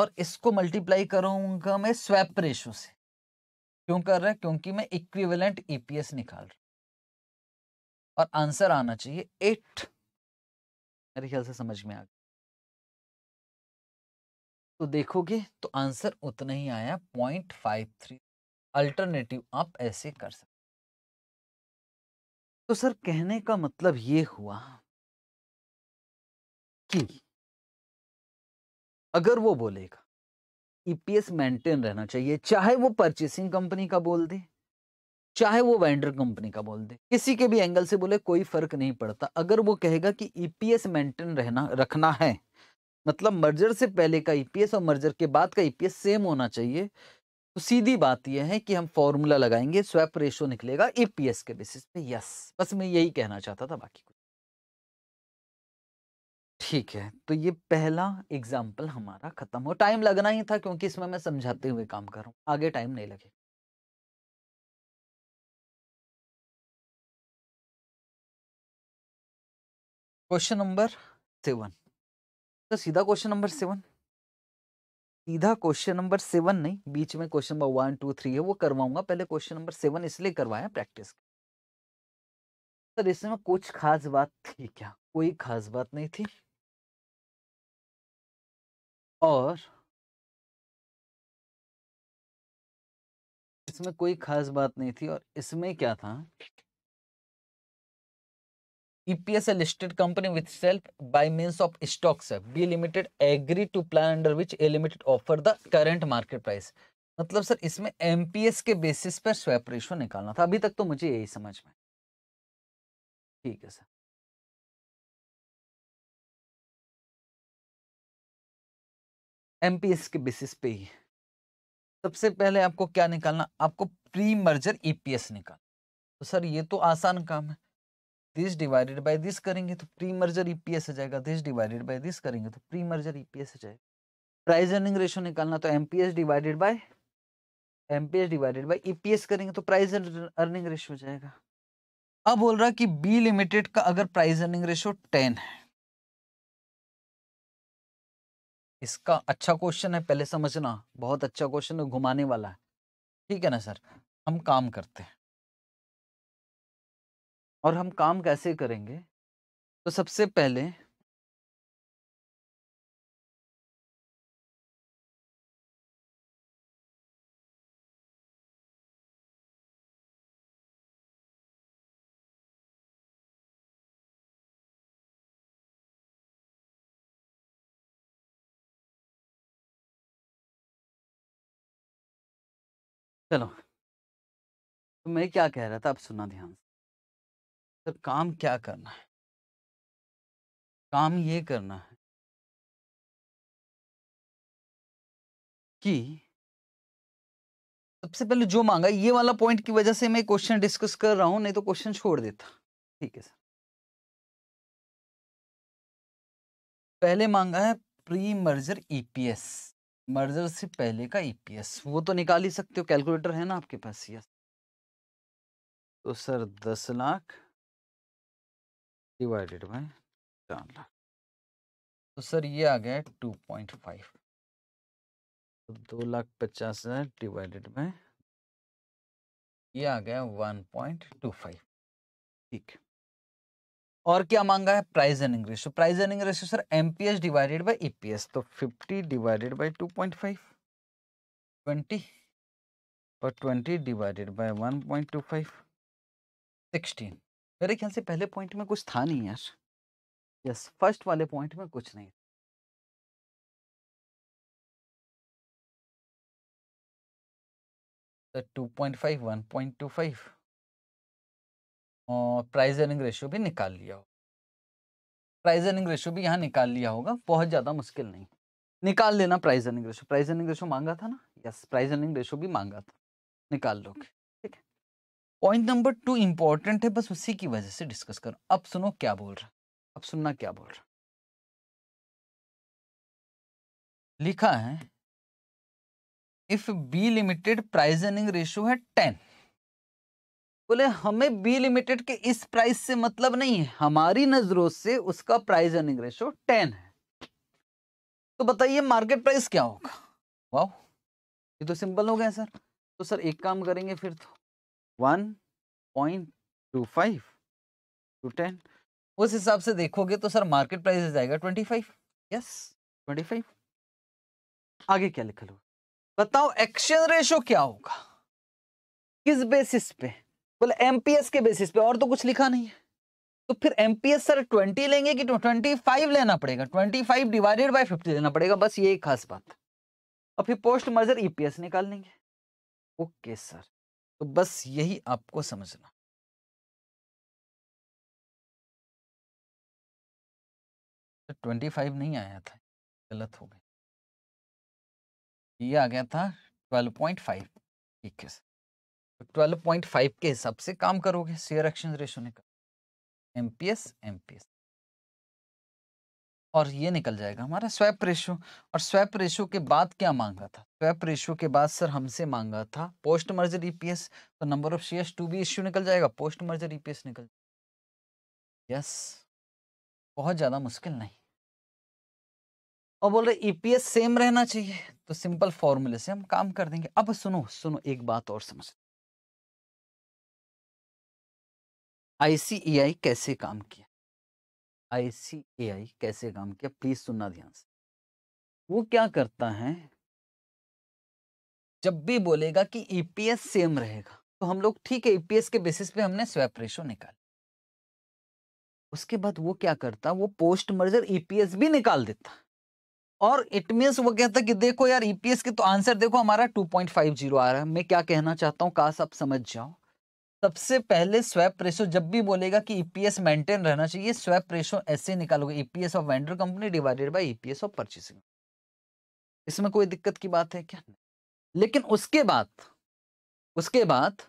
और इसको मल्टीप्लाई करूंगा मैं स्वैप रेशो से क्यों कर रहा है क्योंकि मैं इक्विवेलेंट ईपीएस e निकाल रहा हूं और आंसर आना चाहिए एट मेरे ख्याल से समझ में आ गया तो देखोगे तो आंसर उतना ही आया पॉइंट फाइव थ्री अल्टरनेटिव आप ऐसे कर सकते तो सर कहने का मतलब ये हुआ कि अगर वो बोलेगा ईपीएस e मेंटेन रहना चाहिए चाहे वो परचेसिंग कंपनी का बोल दे चाहे वो वेंडर कंपनी का बोल दे किसी के भी एंगल से बोले कोई फर्क नहीं पड़ता अगर वो कहेगा कि ईपीएस e मेंटेन रहना रखना है मतलब मर्जर से पहले का ईपीएस e और मर्जर के बाद का ईपीएस e सेम होना चाहिए तो सीधी बात यह है कि हम फॉर्मूला लगाएंगे स्वैप रेशो निकलेगा ईपीएस e के बेसिस पे यस बस मैं यही कहना चाहता था बाकी कुछ ठीक है तो ये पहला एग्जाम्पल हमारा खत्म हो टाइम लगना ही था क्योंकि इसमें मैं समझाते हुए काम कर रहा हूं आगे टाइम नहीं लगे क्वेश्चन नंबर सेवन तो सीधा क्वेश्चन नंबर सेवन सीधा क्वेश्चन नंबर सेवन नहीं बीच में question number one two three है वो करवाऊंगा पहले क्वेश्चन नंबर सेवन इसलिए करवाया प्रैक्टिस सर इसमें कुछ खास बात थी क्या कोई खास बात नहीं थी और इसमें कोई खास बात नहीं थी और इसमें क्या था EPS a listed company with itself by means of stocks. B limited agree to plan under which A limited offer the current market price. मतलब सर इसमें एमपीएस के बेसिस पर स्वैप रेशो निकालना था अभी तक तो मुझे यही समझ में ठीक है सर एमपीएस के बेसिस पे ही सबसे पहले आपको क्या निकालना आपको प्री मर्जर ईपीएस निकालना तो सर ये तो आसान काम है दिस डिवाइडेड बाय दिस करेंगे तो प्री मर्जर ईपीएस आ जाएगा दिस डिवाइडेड बाय दिस करेंगे तो प्री मर्जर ईपीएस आ जाएगा प्राइस अर्निंग रेशियो निकालना तो MPS divided by MPS divided by EPS करेंगे तो प्राइस अर्निंग रेशियो हो जाएगा अब बोल रहा कि बी लिमिटेड का अगर प्राइस अर्निंग रेशियो टेन है इसका अच्छा क्वेश्चन है पहले समझना बहुत अच्छा क्वेश्चन है घुमाने वाला है ठीक है ना सर हम काम करते हैं और हम काम कैसे करेंगे तो सबसे पहले चलो तो मैं क्या कह रहा था आप सुना ध्यान से सर काम क्या करना है काम ये करना है कि सबसे पहले जो मांगा ये वाला पॉइंट की वजह से मैं क्वेश्चन डिस्कस कर रहा हूं नहीं तो क्वेश्चन छोड़ देता ठीक है सर पहले मांगा है प्री मर्जर ईपीएस मर्जर से पहले का ईपीएस e वो तो निकाल ही सकते हो कैलकुलेटर है ना आपके पास यस तो सर दस लाख डिवाइडेड बाय चार लाख तो सर ये आ गया टू पॉइंट फाइव दो लाख पचास हजार डिवाइडेड बाय ये आ गया वन पॉइंट टू फाइव ठीक और क्या मांगा है price and earnings price and earnings sir MPS divided by EPS तो fifty divided by two point five twenty और twenty divided by one point two five sixteen मेरे ख्याल से पहले पॉइंट में कुछ था नहीं यार यस फर्स्ट वाले पॉइंट में कुछ नहीं two point five one point two five और प्राइज रेशियो भी निकाल लिया हो रेशियो भी यहाँ निकाल लिया होगा बहुत ज़्यादा मुश्किल नहीं निकाल लेना price earning ratio price ratio मांगा था ना यस प्राइज एनिंग रेशियो भी मांगा था निकाल लोगे पॉइंट नंबर टू इंपॉर्टेंट है बस उसी की वजह से डिस्कस करो अब सुनो क्या बोल रहा अब सुनना क्या बोल रहा लिखा है if B limited price earning ratio है टेन बोले हमें बी लिमिटेड के इस प्राइस से मतलब नहीं है हमारी नजरों से उसका प्राइस अर्निंग रेशियो टेन है तो बताइए मार्केट प्राइस क्या होगा वाह ये तो सिंपल हो गया सर तो सर एक काम करेंगे फिर तो टू टेन उस हिसाब से देखोगे तो सर मार्केट प्राइस जाएगा twenty five yes twenty five आगे क्या लिखा लो बताओ एक्सचेंज रेशो क्या होगा किस बेसिस पे बोले एमपीएस के बेसिस पे और तो कुछ लिखा नहीं है तो फिर एमपीएस सर ट्वेंटी लेंगे कि ट्वेंटी फाइव लेना पड़ेगा twenty five divided by fifty लेना पड़ेगा बस ये खास बात और फिर पोस्ट मर्जर ईपीएस निकाल लेंगे ओके सर तो बस यही आपको समझना तो ट्वेंटी फाइव नहीं आया था गलत हो गया ये आ गया था ट्वेल्व पॉइंट फाइव ठीक है सर तो ट्वेल्व पॉइंट फाइव के हिसाब से काम करोगे शेयर एक्सचेंज रेशो ने कहा M P S M P S और ये निकल जाएगा हमारा स्वैप रेशो और स्वैप रेशो के बाद क्या मांगा था स्वैप रेशो के बाद सर हमसे मांगा था पोस्ट मर्जर ईपीएस e तो number of shares to be issue निकल जाएगा पोस्ट मर्जर ईपीएस e निकल यस बहुत ज़्यादा मुश्किल नहीं और बोल रहे ईपीएस e सेम रहना चाहिए तो सिंपल फॉर्मूले से हम काम कर देंगे अब सुनो सुनो एक बात और समझ आईसीईआई कैसे काम किया आई कैसे काम किया प्लीज सुनना ध्यान से वो क्या करता है जब भी बोलेगा कि ईपीएस सेम रहेगा तो हम लोग ठीक है ईपीएस के बेसिस पे हमने स्वैप रेशो निकाल उसके बाद वो क्या करता वो पोस्ट मर्जर ईपीएस भी निकाल देता और इट मीन वो कहता कि देखो यार ईपीएस के तो आंसर देखो हमारा 2.50 आ रहा है मैं क्या कहना चाहता हूँ काश आप समझ जाओ सबसे पहले स्वैप रेशो जब भी बोलेगा कि ईपीएस e मेंटेन रहना चाहिए स्वैप रेशो ऐसे निकालोगे EPS of vendor company divided by EPS of purchasing इसमें कोई दिक्कत की बात है क्या लेकिन उसके बाद उसके बाद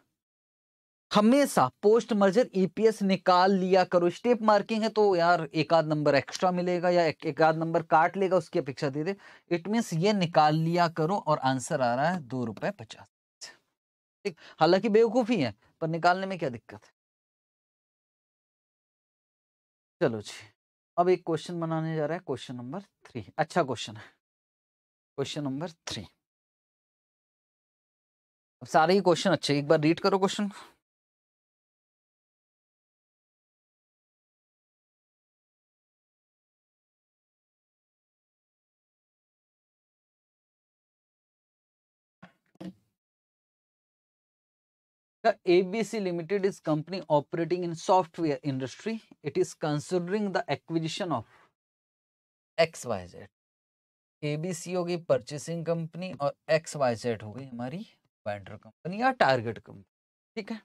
हमेशा पोस्ट मर्जर ईपीएस निकाल लिया करो स्टेप मार्किंग है तो यार एक आध नंबर एक्स्ट्रा मिलेगा या एक, एक आध नंबर काट लेगा उसकी अपेक्षा दे दे इट मीन्स ये निकाल लिया करो और आंसर आ रहा है दो रुपए पचास ठीक हालांकि बेवकूफ़ी है पर निकालने में क्या दिक्कत है चलो जी अब एक क्वेश्चन बनाने जा रहा है क्वेश्चन नंबर थ्री अच्छा क्वेश्चन है क्वेश्चन नंबर थ्री अब सारे ही क्वेश्चन अच्छे एक बार रीड करो क्वेश्चन को The ABC Limited is company operating in software industry. It is considering the acquisition of XYZ. ABC होगी purchasing company और XYZ होगी हमारी vendor company या target company. ठीक है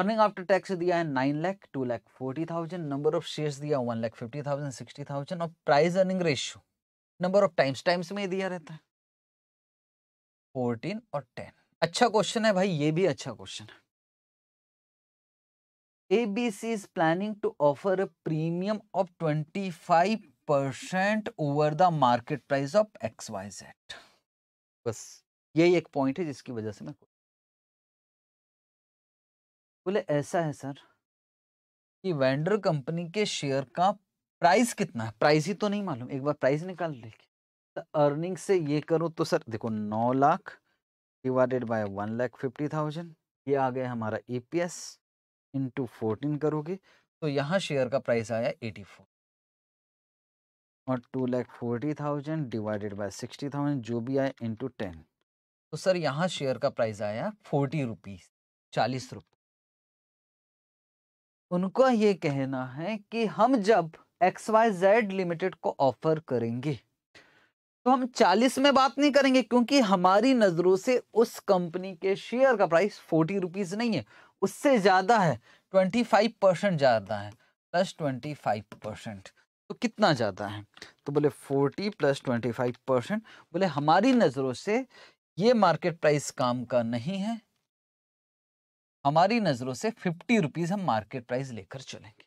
अर्निंग आफ्टर टैक्स दिया है nine lakh two lakh forty thousand number of shares दिया one lakh fifty thousand sixty thousand और price earning ratio number of times times में दिया रहता है फोर्टीन और टेन अच्छा क्वेश्चन है भाई ये भी अच्छा क्वेश्चन है ABC is planning to offer a premium of 25 percent over the market price of X Y Z बस यही एक पॉइंट है जिसकी वजह से मैं बोले ऐसा है सर कि वेंडर कंपनी के शेयर का प्राइस कितना है प्राइस ही तो नहीं मालूम एक बार प्राइस निकाल लेके अर्निंग तो से ये करो तो सर देखो नौ lakh divided by one lakh fifty thousand ये आ गया हमारा E P S into fourteen करोगे तो यहाँ शेयर का प्राइस आया एटी फोर और two lakh forty thousand divided by sixty thousand जो भी आया इंटू टेन तो सर यहाँ शेयर का प्राइस आया फोर्टी रुपीज़ चालीस रुपये उनका ये कहना है कि हम जब एक्स वाई जेड लिमिटेड को ऑफर करेंगे तो हम 40 में बात नहीं करेंगे क्योंकि हमारी नज़रों से उस कंपनी के शेयर का प्राइस फोर्टी रुपीज़ नहीं है उससे ज़्यादा है ट्वेंटी फाइव परसेंट ज़्यादा है प्लस ट्वेंटी फाइव परसेंट तो कितना ज़्यादा है तो बोले forty plus twenty five percent बोले हमारी नज़रों से ये मार्केट प्राइस काम का नहीं है हमारी नज़रों से फिफ्टी रुपीज़ हम मार्केट प्राइस लेकर चलेंगे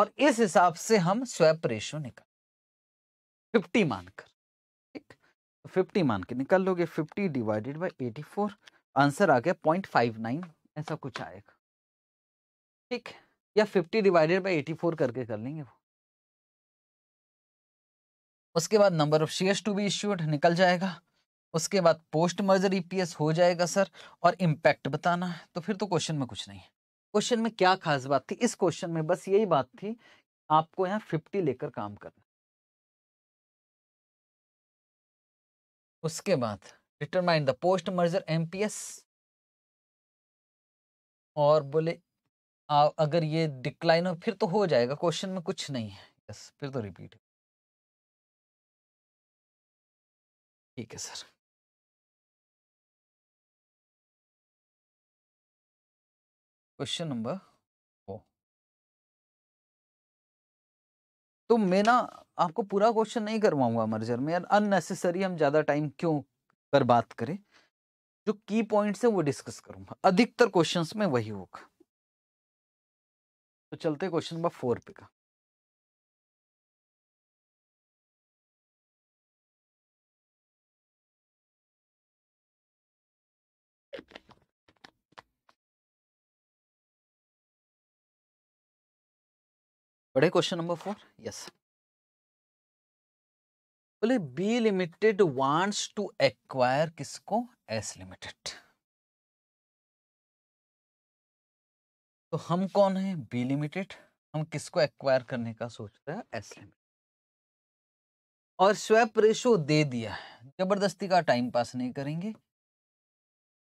और इस हिसाब से हम स्वैप रेशो निकाल फिफ्टी मानकर 50 मान के निकाल लोगे 50 डिवाइडेड बाय 84 आंसर आ गया 0.59 ऐसा कुछ आएगा ठीक या 50 डिवाइडेड बाय 84 करके कर लेंगे वो उसके बाद number of shares to be issued निकल जाएगा उसके बाद पोस्ट मर्जर ईपीएस e हो जाएगा सर और इंपैक्ट बताना है तो फिर तो क्वेश्चन में कुछ नहीं है क्वेश्चन में क्या खास बात थी इस क्वेश्चन में बस यही बात थी आपको यहाँ 50 लेकर काम करना उसके बाद determine the post merger MPS और बोले आ, अगर ये डिक्लाइन हो फिर तो हो जाएगा क्वेश्चन में कुछ नहीं है यस फिर तो रिपीट ठीक है सर क्वेश्चन नंबर तो मैं ना आपको पूरा क्वेश्चन नहीं करवाऊंगा मर्जर में यार अननेसेसरी हम ज़्यादा टाइम क्यों कर बात करें जो की पॉइंट्स है वो डिस्कस करूंगा अधिकतर क्वेश्चंस में वही होगा तो चलते क्वेश्चन नंबर फोर पे का बड़े क्वेश्चन नंबर फोर यस बोले B limited wants to acquire किसको एस लिमिटेड तो हम कौन है बी लिमिटेड हम किसको एक्वायर करने का सोच रहे हैं एस लिमिटेड और स्वैप रेशो दे दिया है जबरदस्ती का टाइम पास नहीं करेंगे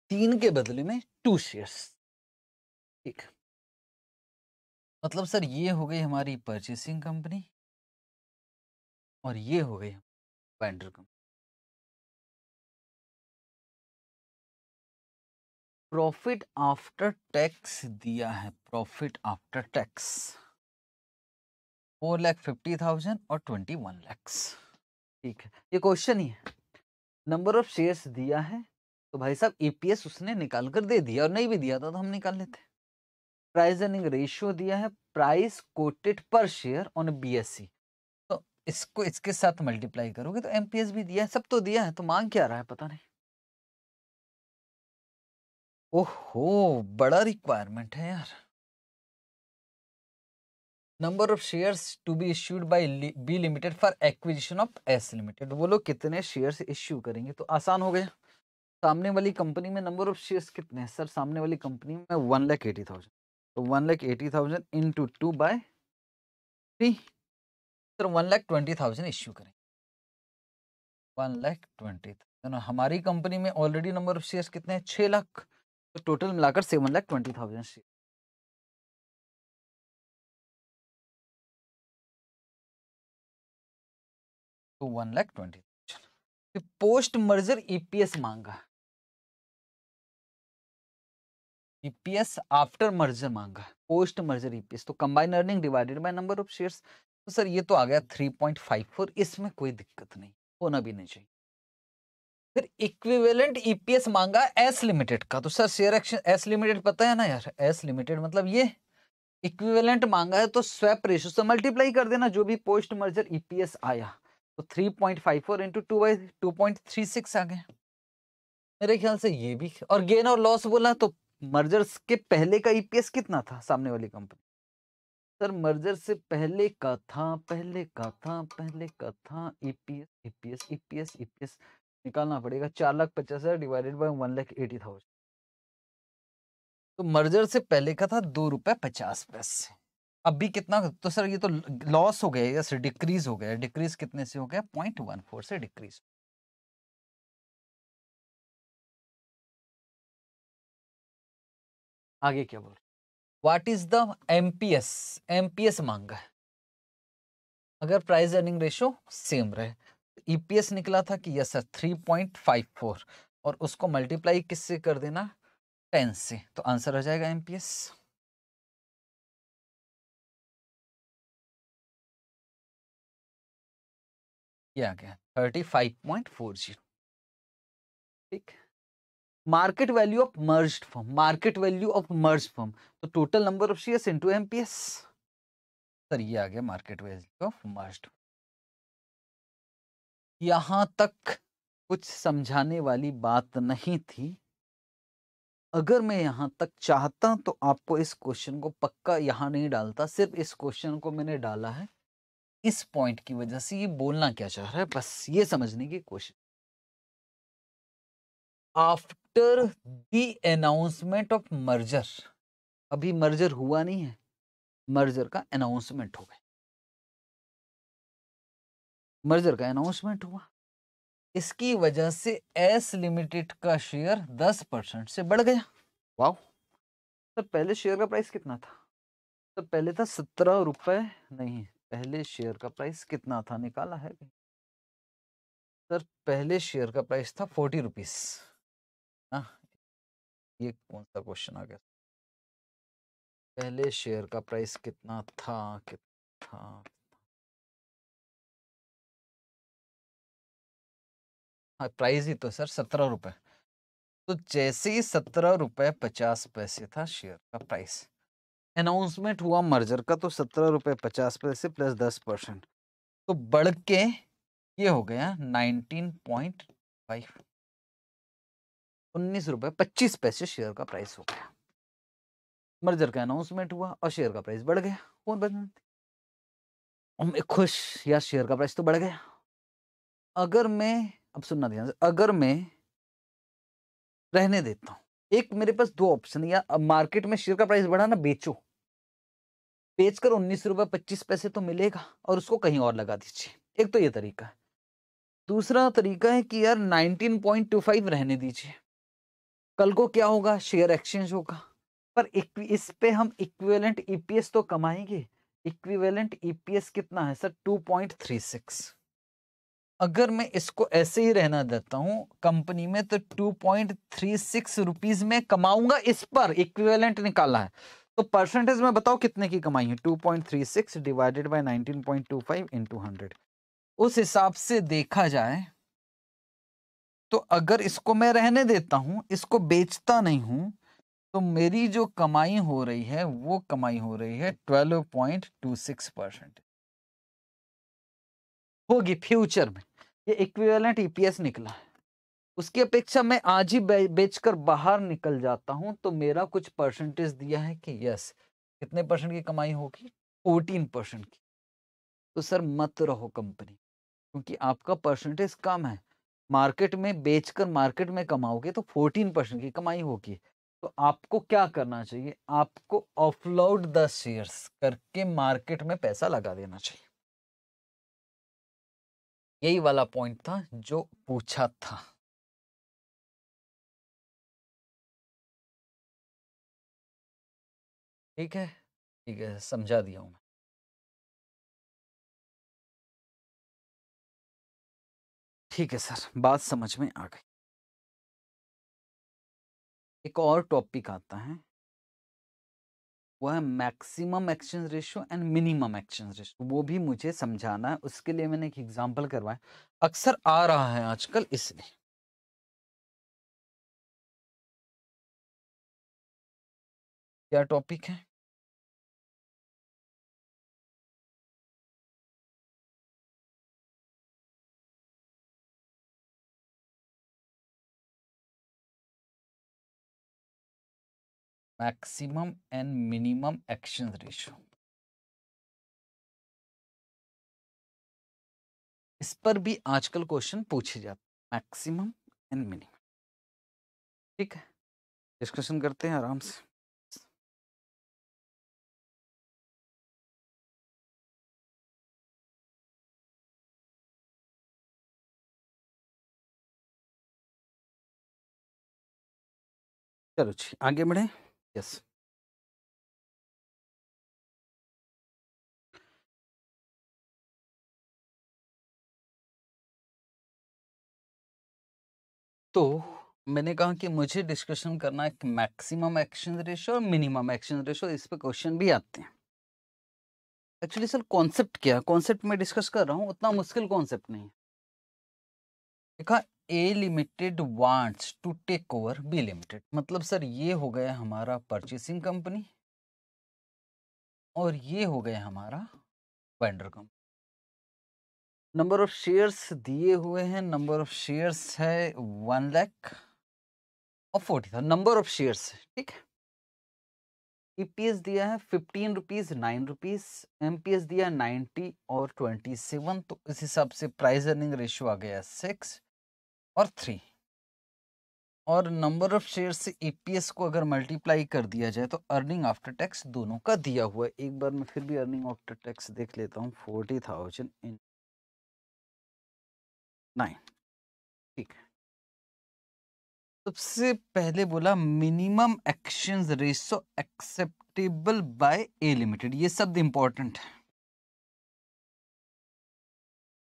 तीन के बदले में टू शेयर्स ठीक है मतलब सर ये हो गई हमारी परचेसिंग कंपनी और ये हो गई vendor company profit after tax दिया है profit after tax four lakh fifty thousand और ट्वेंटी वन लैक्स ठीक है ये क्वेश्चन ही है नंबर ऑफ शेयर्स दिया है तो भाई साहब ईपीएस उसने निकाल कर दे दिया और नहीं भी दिया था तो हम निकाल लेते प्राइस अर्निंग रेशियो दिया है price quoted per share on C e। तो इसको इसके साथ मल्टीप्लाई करोगे तो एमपीएस भी दिया है सब तो दिया है तो मांग क्या रहा है पता नहीं ओहो बड़ा रिक्वायरमेंट है यार number of shares to be issued by B limited for acquisition of S limited वो लोग कितने शेयर्स इश्यू करेंगे तो आसान हो गया सामने वाली कंपनी में नंबर ऑफ शेयर्स कितने हैं सर सामने वाली कंपनी में वन लैख एटी थाउजेंड तो one lakh eighty thousand into two by three sir one lakh twenty thousand issue करें वन लैख ट्वेंटी थाउजेंड तो हमारी कंपनी में ऑलरेडी नंबर ऑफ शेयर्स कितने हैं छः लाख तो टोटल मिलाकर seven lakh twenty thousand share तो one lakh twenty post merger EPS e मांगा ईपीएस आफ्टर मर्जर मांगा पोस्ट मर्जर ईपीएस तो combine earning divided by number of shares तो सर ये तो आ गया 3.54 इसमें कोई दिक्कत नहीं होना भी नहीं चाहिए फिर इक्विवेलेंट ईपीएस e मांगा एस लिमिटेड का तो sir share action S limited पता है ना यार एस लिमिटेड मतलब ये इक्विवेलेंट मांगा है तो स्वैप रेशियो से मल्टीप्लाई कर देना जो भी पोस्ट मर्जर ईपीएस आया तो 3.54 into two by two point three six आ गए मेरे ख्याल से ये भी और गेन और लॉस बोला तो मर्जर्स के पहले का ईपीएस e कितना था सामने वाली कंपनी सर मर्जर से पहले का था पहले का था पहले का था ईपीएस ईपीएस ईपीएस ईपीएस निकालना पड़ेगा चार लाख पचास हजार divided by one lakh eighty thousand तो मर्जर से पहले का था दो रुपए पचास पैसे अभी कितना तो सर ये तो लॉस हो गया या सर डिक्रीज हो गया डिक्रीज कितने से हो गया पॉइंट वन फोर से डिक्रीज आगे क्या बोल what is the MPS MPS मांगा अगर प्राइस अर्निंग रेशियो सेम रहे ईपीएस तो e निकला था कि यस सर फोर और उसको मल्टीप्लाई किससे कर देना टेन से तो आंसर हो जाएगा एमपीएस आ गया जीरो ठीक market value of merge form market value of merge firm तो total number of shares into MPS sir ये आ गया मार्केट वैल्यू ऑफ मर्ज यहां तक कुछ समझाने वाली बात नहीं थी अगर मैं यहां तक चाहता तो आपको इस क्वेश्चन को पक्का यहां नहीं डालता सिर्फ इस क्वेश्चन को मैंने डाला है इस पॉइंट की वजह से ये बोलना क्या चाह रहा है बस ये समझने की कोशिश after the announcement of merger अभी मर्जर हुआ नहीं है मर्जर का अनाउंसमेंट हो गया मर्जर का अनाउंसमेंट हुआ इसकी वजह से एस लिमिटेड का शेयर दस परसेंट से बढ़ गया वाह सर तो पहले शेयर का प्राइस कितना था सर तो पहले था सत्रह रुपए नहीं पहले शेयर का प्राइस कितना था निकाला है सर पहले शेयर का प्राइस था फोर्टी रुपीज़ ना हाँ, ये कौन सा क्वेश्चन आ गया पहले शेयर का प्राइस कितना था कितना था हाँ प्राइस ही तो सर सत्रह रुपये तो जैसे ही सत्रह रुपये पचास पैसे था शेयर का प्राइस अनाउंसमेंट हुआ मर्जर का तो सत्रह रुपये पचास पैसे प्लस दस परसेंट तो बढ़ के ये हो गया नाइनटीन पॉइंट फाइव उन्नीस रुपये पच्चीस पैसे शेयर का प्राइस हो गया मर्जर का अनाउंसमेंट हुआ और शेयर का प्राइस बढ़ गया कौन बदनाम मैं खुश या शेयर का प्राइस तो बढ़ गया अगर मैं अब सुनना ध्यान से अगर मैं रहने देता हूं एक मेरे पास दो ऑप्शन या मार्केट में शेयर का प्राइस बढ़ा ना बेचो बेचकर उन्नीस रुपये पच्चीस पैसे तो मिलेगा और उसको कहीं और लगा दीजिए एक तो ये तरीका है दूसरा तरीका है कि यार नाइनटीन पॉइंट टू फाइव रहने दीजिए कल को क्या होगा शेयर एक्सचेंज होगा पर इस पे हम इक्विवेलेंट ईपीएस e तो कमाएंगे इक्विवेलेंट ईपीएस e कितना है सर 2.36 अगर मैं इसको ऐसे ही रहना देता हूं कंपनी में तो 2.36 रुपीज में कमाऊंगा इस पर इक्विवेलेंट निकाला है तो परसेंटेज में बताओ कितने की कमाई है 2.36 डिवाइडेड बाय 19.25 इनटू 100 उस हिसाब से देखा जाए तो अगर इसको मैं रहने देता हूँ इसको बेचता नहीं हूं तो मेरी जो कमाई हो रही है वो कमाई हो रही है twelve point two six percent होगी फ्यूचर में ये इक्विवेलेंट ईपीएस e निकला है उसकी अपेक्षा मैं आज ही बेचकर बाहर निकल जाता हूँ तो मेरा कुछ परसेंटेज दिया है कि यस कितने परसेंट की कमाई होगी फोर्टीन परसेंट की तो सर मत रहो कंपनी क्योंकि आपका परसेंटेज कम है मार्केट में बेचकर मार्केट में कमाओगे तो फोर्टीन परसेंट की कमाई होगी तो आपको क्या करना चाहिए आपको ऑफलोड द शेयर्स करके मार्केट में पैसा लगा देना चाहिए यही वाला पॉइंट था जो पूछा था ठीक है ठीक है समझा दिया हूं मैं ठीक है सर बात समझ में आ गई एक और टॉपिक आता है वो है maximum exchange ratio and minimum exchange ratio वो भी मुझे समझाना है उसके लिए मैंने एक एग्जांपल करवाया अक्सर आ रहा है आजकल इसलिए क्या टॉपिक है maximum and minimum actions ratio इस पर भी आजकल क्वेश्चन पूछे जाते मैक्सिमम एंड मिनिमम ठीक है डिस्कशन करते हैं आराम से चलो जी आगे बढ़े Yes. तो मैंने कहा कि मुझे डिस्कशन करना है मैक्सिमम एक्शन रेशो और मिनिमम एक्शन रेशो इस पे क्वेश्चन भी आते हैं एक्चुअली सर कॉन्सेप्ट क्या कॉन्सेप्ट मैं डिस्कस कर रहा हूँ उतना मुश्किल कॉन्सेप्ट नहीं है देखा A limited wants to take over B limited मतलब सर ये हो गया हमारा परचेसिंग कंपनी और ये हो गया हमारा vendor company number of shares दिए हुए हैं नंबर ऑफ शेयर्स है वन लैख और फोर्टी था नंबर ऑफ शेयर्स ठीक है ईपीएस e दिया है fifteen rupees nine rupees MPS दिया नाइनटी और ट्वेंटी सेवन तो इस हिसाब से प्राइस अर्निंग रेशियो आ गया सिक्स और थ्री और नंबर ऑफ शेयर से एपीएस को अगर मल्टीप्लाई कर दिया जाए तो अर्निंग आफ्टर टैक्स दोनों का दिया हुआ है एक बार मैं फिर भी अर्निंग आफ्टर टैक्स देख लेता हूँ फोर्टी थाउजेंड इन नाइन ठीक है सबसे पहले बोला minimum action ratio acceptable by A limited ये शब्द इंपॉर्टेंट है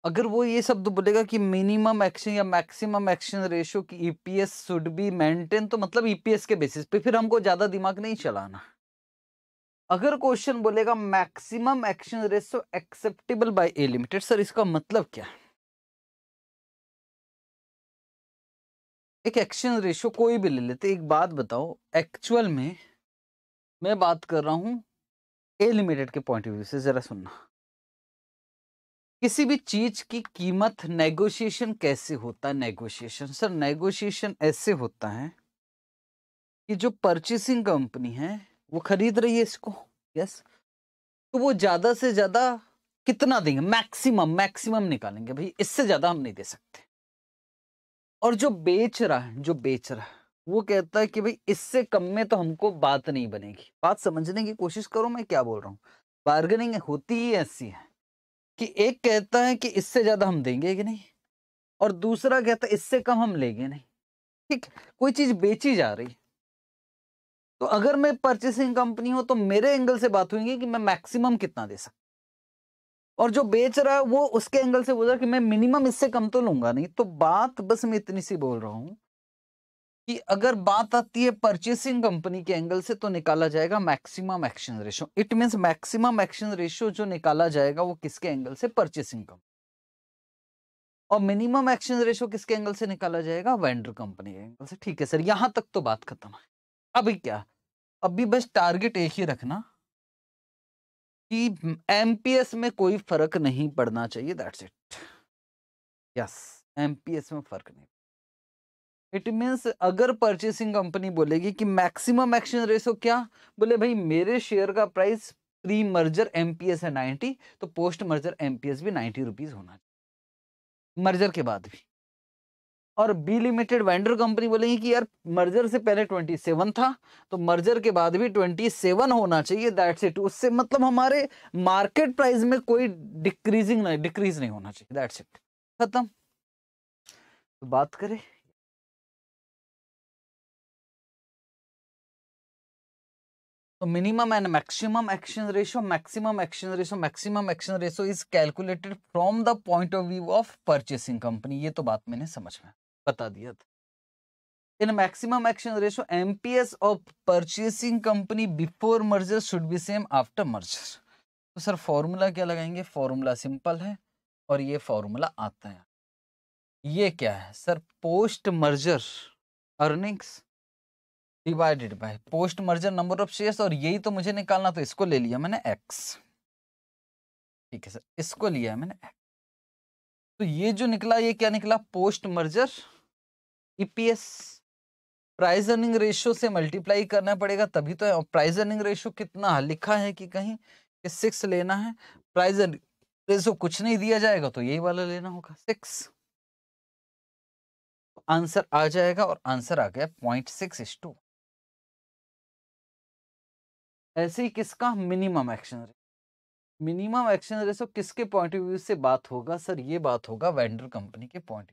अगर वो ये शब्द तो बोलेगा कि मिनिमम एक्शन या मैक्सिमम एक्शन रेशियो की ईपीएस शुड बी मेंटेन तो मतलब ईपीएस e के बेसिस पे फिर हमको ज्यादा दिमाग नहीं चलाना अगर क्वेश्चन बोलेगा maximum action ratio acceptable by A limited sir इसका मतलब क्या है एक एक्शन रेशियो कोई भी ले लेते एक बात बताओ एक्चुअल में मैं बात कर रहा हूं ए लिमिटेड के पॉइंट ऑफ व्यू से जरा सुनना किसी भी चीज की कीमत नेगोशिएशन कैसे होता है नेगोशिएशन सर नेगोशिएशन ऐसे होता है कि जो परचेसिंग कंपनी है वो खरीद रही है इसको यस तो वो ज्यादा से ज्यादा कितना देंगे मैक्सिमम मैक्सिमम निकालेंगे भाई इससे ज्यादा हम नहीं दे सकते और जो बेच रहा है जो बेच रहा है वो कहता है कि भाई इससे कम में तो हमको बात नहीं बनेगी बात समझने की कोशिश करो मैं क्या बोल रहा हूँ बार्गेनिंग होती ही ऐसी है कि एक कहता है कि इससे ज़्यादा हम देंगे कि नहीं और दूसरा कहता है इससे कम हम लेंगे नहीं ठीक कोई चीज़ बेची जा रही तो अगर मैं परचेसिंग कंपनी हो तो मेरे एंगल से बात होगी कि मैं मैक्सिमम कितना दे सकता और जो बेच रहा है वो उसके एंगल से बोल रहा है कि मैं मिनिमम इससे कम तो लूंगा नहीं तो बात बस मैं इतनी सी बोल रहा हूँ कि अगर बात आती है परचेसिंग कंपनी के एंगल से तो निकाला जाएगा maximum exchange ratio it means maximum action ratio जो निकाला जाएगा वो किसके एंगल से परचेसिंग कंपनी और मिनिमम एक्सचेंज रेशियो किसके एंगल से निकाला जाएगा वेंडर कंपनी के एंगल से ठीक है सर यहां तक तो बात खत्म है अभी क्या अभी बस टारगेट एक ही रखना कि एमपीएस में कोई फर्क नहीं पड़ना चाहिए दैट्स इट यस एमपीएस में फर्क नहीं इट मीन्स अगर परचेसिंग कंपनी बोलेगी कि मैक्सिमम एक्सचेंज रेशो क्या बोले भाई मेरे शेयर का प्राइस प्री मर्जर एम है नाइन्टी तो पोस्ट मर्जर एम भी नाइन्टी रुपीज़ होना चाहिए मर्जर के बाद भी और बी लिमिटेड वेंडर कंपनी बोलेंगे कि यार मर्जर से पहले ट्वेंटी सेवन था तो मर्जर के बाद भी ट्वेंटी सेवन होना चाहिए दैट्स इट उससे मतलब हमारे मार्केट प्राइस में कोई डिक्रीजिंग नहीं डिक्रीज नहीं होना चाहिए दैट्स इट खत्म तो बात करें तो minimum and maximum action ratio maximum action ratio maximum action ratio is calculated from the point of view of purchasing company ये तो बात मैंने समझ में बता दिया था in maximum action ratio MPS of purchasing company before merger should be same after merger तो सर फॉर्मूला क्या लगाएंगे फॉर्मूला सिंपल है और ये फॉर्मूला आता है ये क्या है sir post merger earnings divided by post merger number of shares और यही तो मुझे निकालना तो इसको ले लिया मैंने एक्स ठीक है सर इसको लिया है मैंने एक्स तो ये जो निकला ये क्या निकला post merger EPS price earning ratio से मल्टीप्लाई करना पड़ेगा तभी तो प्राइस अर्निंग रेशियो कितना लिखा है कि कहीं कि सिक्स लेना है प्राइस रेशियो कुछ नहीं दिया जाएगा तो यही वाला लेना होगा सिक्स आंसर तो आ जाएगा और आंसर आ गया पॉइंट सिक्स इस टू ऐसे ही किसका minimum action minimum action ratio किसके पॉइंट ऑफ व्यू से बात होगा सर ये बात होगा वेंडर कंपनी के पॉइंट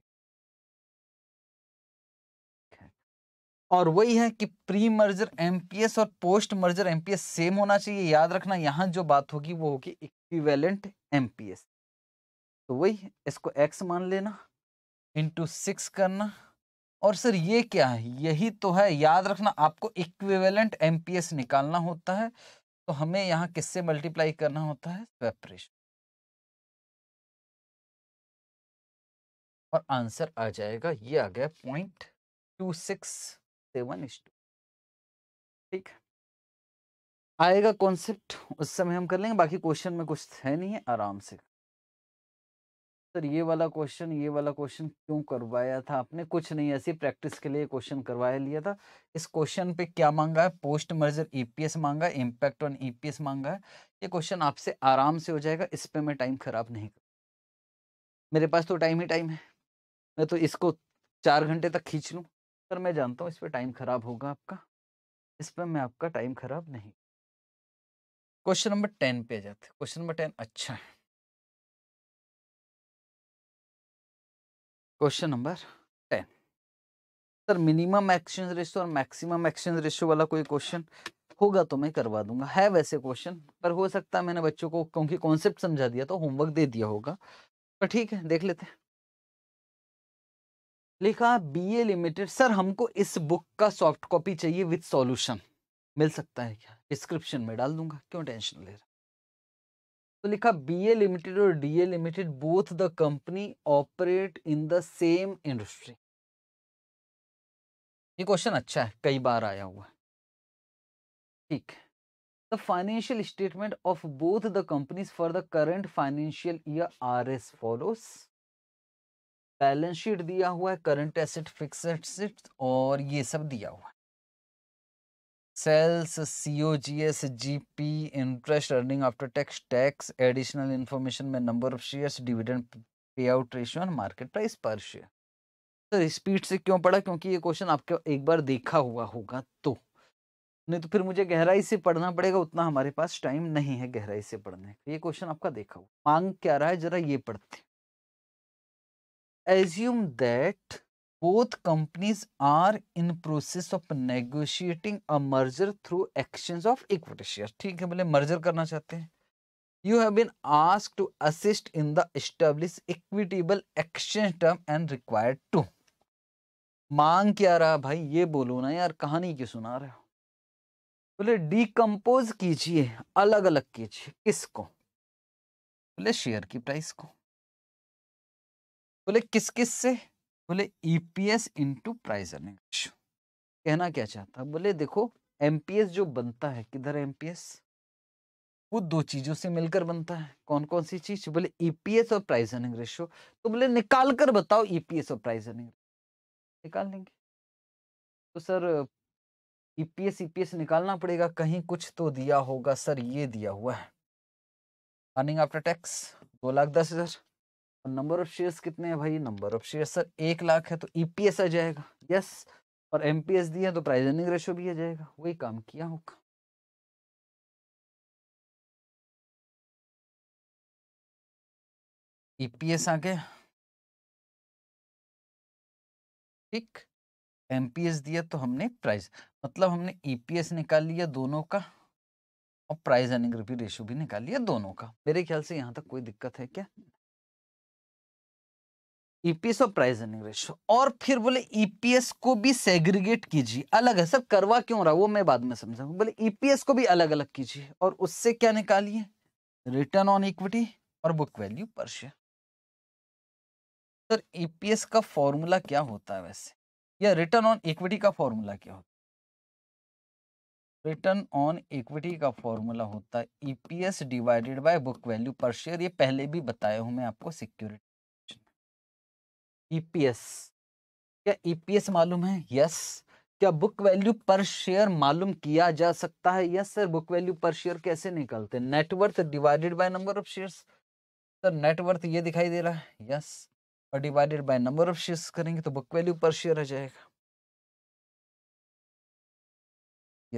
और वही है कि प्री मर्जर एमपीएस और पोस्ट मर्जर एमपीएस सेम होना चाहिए याद रखना यहाँ जो बात होगी वो होगी इक्विवेलेंट एमपीएस तो वही इसको एक्स मान लेना इंटू सिक्स करना और सर ये क्या है यही तो है याद रखना आपको इक्विवेलेंट एमपीएस निकालना होता है तो हमें यहाँ किससे मल्टीप्लाई करना होता है स्वेप और आंसर आ जाएगा ये आ गया पॉइंट टू सिक्स सेवन ठीक आएगा कॉन्सेप्ट उस समय हम कर लेंगे बाकी क्वेश्चन में कुछ है नहीं है आराम से सर ये वाला क्वेश्चन ये वाला क्वेश्चन क्यों करवाया था आपने कुछ नहीं ऐसी प्रैक्टिस के लिए क्वेश्चन करवाया लिया था इस क्वेश्चन पे क्या मांगा है पोस्ट मर्जर ईपीएस मांगा है इम्पैक्ट ऑन ईपीएस मांगा है ये क्वेश्चन आपसे आराम से हो जाएगा इस पर मैं टाइम खराब नहीं कर मेरे पास तो टाइम ही टाइम है मैं तो इसको चार घंटे तक खींच लूँ सर मैं जानता हूँ इस पर टाइम खराब होगा आपका इस पर मैं आपका टाइम खराब नहीं क्वेश्चन नंबर टेन पे जाते क्वेश्चन नंबर टेन अच्छा है question number ten sir minimum exchange ratio और मैक्सिमम एक्सचेंज रेशो वाला कोई क्वेश्चन होगा तो मैं करवा दूंगा है वैसे क्वेश्चन पर हो सकता है मैंने बच्चों को क्योंकि कॉन्सेप्ट समझा दिया तो होमवर्क दे दिया होगा पर ठीक है देख लेते हैं लिखा ए लिमिटेड सर हमको इस बुक का सॉफ्ट कॉपी चाहिए विथ सॉल्यूशन मिल सकता है क्या डिस्क्रिप्शन में डाल दूंगा क्यों टेंशन ले रहा तो लिखा बी ए लिमिटेड और D A limited both the company operate in the same industry ये क्वेश्चन अच्छा है कई बार आया हुआ है ठीक the financial statement of both the companies for the current financial year are as follows balance sheet दिया हुआ है करंट एसेट फिक्स एसेट और ये सब दिया हुआ है sales C O G S G P interest earning after tax tax additional information में number of share dividend payout ratio and market price per share sir speed से क्यों पढ़ा क्योंकि ये क्वेश्चन आपके एक बार देखा हुआ होगा तो नहीं तो फिर मुझे गहराई से पढ़ना पड़ेगा उतना हमारे पास टाइम नहीं है गहराई से पढ़ने ये क्वेश्चन आपका देखा हुआ मांग क्या रहा है जरा ये पढ़ते assume that both companies are in process of negotiating a merger through exchange of equity shares ठीक है बोले merger करना चाहते हैं you have been asked to assist in the established equitable exchange term and required to मांग क्या रहा भाई ये बोलो ना यार कहानी क्यों सुना रहे हो बोले डिकम्पोज कीजिए अलग अलग कीजिए किसको बोले शेयर की प्राइस को बोले किस किस से बोले EPS into price earning ratio कहना क्या चाहता बोले देखो एमपीएस जो बनता है किधर एमपीएस वो दो चीजों से मिलकर बनता है कौन कौन सी चीज बोले ईपीएस e और प्राइस अर्निंग रेशियो तो बोले निकाल कर बताओ ईपीएस e और प्राइस अर्निंग निकाल लेंगे तो सर ईपीएस e ईपीएस निकालना पड़ेगा कहीं कुछ तो दिया होगा सर ये दिया हुआ है अर्निंग आफ्टर टैक्स दो लाख दस हजार नंबर ऑफ शेयर्स कितने हैं भाई नंबर ऑफ शेयर्स सर एक लाख है तो ईपीएस e आ जाएगा यस और एमपीएस दिया तो प्राइस अर्निंग रेशो भी आ जाएगा वही काम किया होगा ईपीएस e आ गया ठीक एमपीएस दिया तो हमने प्राइस मतलब हमने ईपीएस e निकाल लिया दोनों का और प्राइस अर्निंग रेशियो भी निकाल लिया दोनों का मेरे ख्याल से यहां तक कोई दिक्कत है क्या ईपीएस e और प्राइस अर्निंग रेशियो और फिर बोले ईपीएस e को भी सेग्रीगेट कीजिए अलग है सर करवा क्यों रहा वो मैं बाद में समझाऊंगा बोले ईपीएस e को भी अलग अलग कीजिए और उससे क्या निकालिए रिटर्न ऑन इक्विटी और book value per share sir EPS का फॉर्मूला क्या होता है वैसे या रिटर्न ऑन इक्विटी का फॉर्मूला क्या होता रिटर्न ऑन इक्विटी का फॉर्मूला होता है EPS divided by book value per share ये पहले भी बताया हूं मैं आपको सिक्योरिटी ईपीएस e क्या ईपीएस e मालूम है यस क्या बुक वैल्यू पर शेयर मालूम किया जा सकता है yes sir book value per share कैसे निकलते net worth divided by number of shares sir net worth ये दिखाई दे रहा है यस और divided by number of shares करेंगे तो बुक वैल्यू पर शेयर आ जाएगा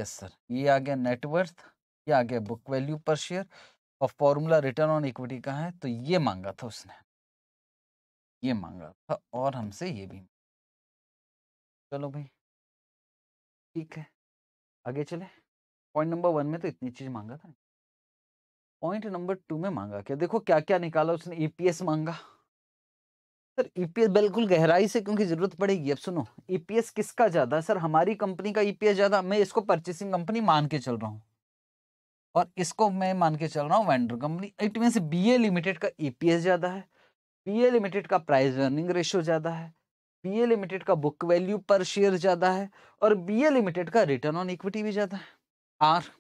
यस सर ये आ गया नेटवर्थ ये आ गया बुक वैल्यू पर शेयर और फॉर्मूला रिटर्न ऑन इक्विटी का है तो ये मांगा था उसने ये मांग रहा था और हमसे ये भी चलो भाई ठीक है आगे चले पॉइंट नंबर वन में तो इतनी चीज मांगा था पॉइंट नंबर टू में मांगा क्या देखो क्या क्या निकाला उसने ईपीएस e मांगा सर ईपीएस e बिल्कुल गहराई से क्योंकि जरूरत पड़ेगी अब सुनो ईपीएस e किसका ज्यादा सर हमारी कंपनी का ईपीएस ज्यादा मैं इसको परचेसिंग कंपनी मान के चल रहा हूँ और इसको मैं मान के चल रहा हूँ vendor company it mean B A limited का ईपीएस ज्यादा है पीए लिमिटेड का प्राइस अर्निंग रेशियो ज़्यादा है पीए लिमिटेड का बुक वैल्यू पर शेयर ज़्यादा है और बीए लिमिटेड का रिटर्न ऑन इक्विटी भी ज़्यादा है आर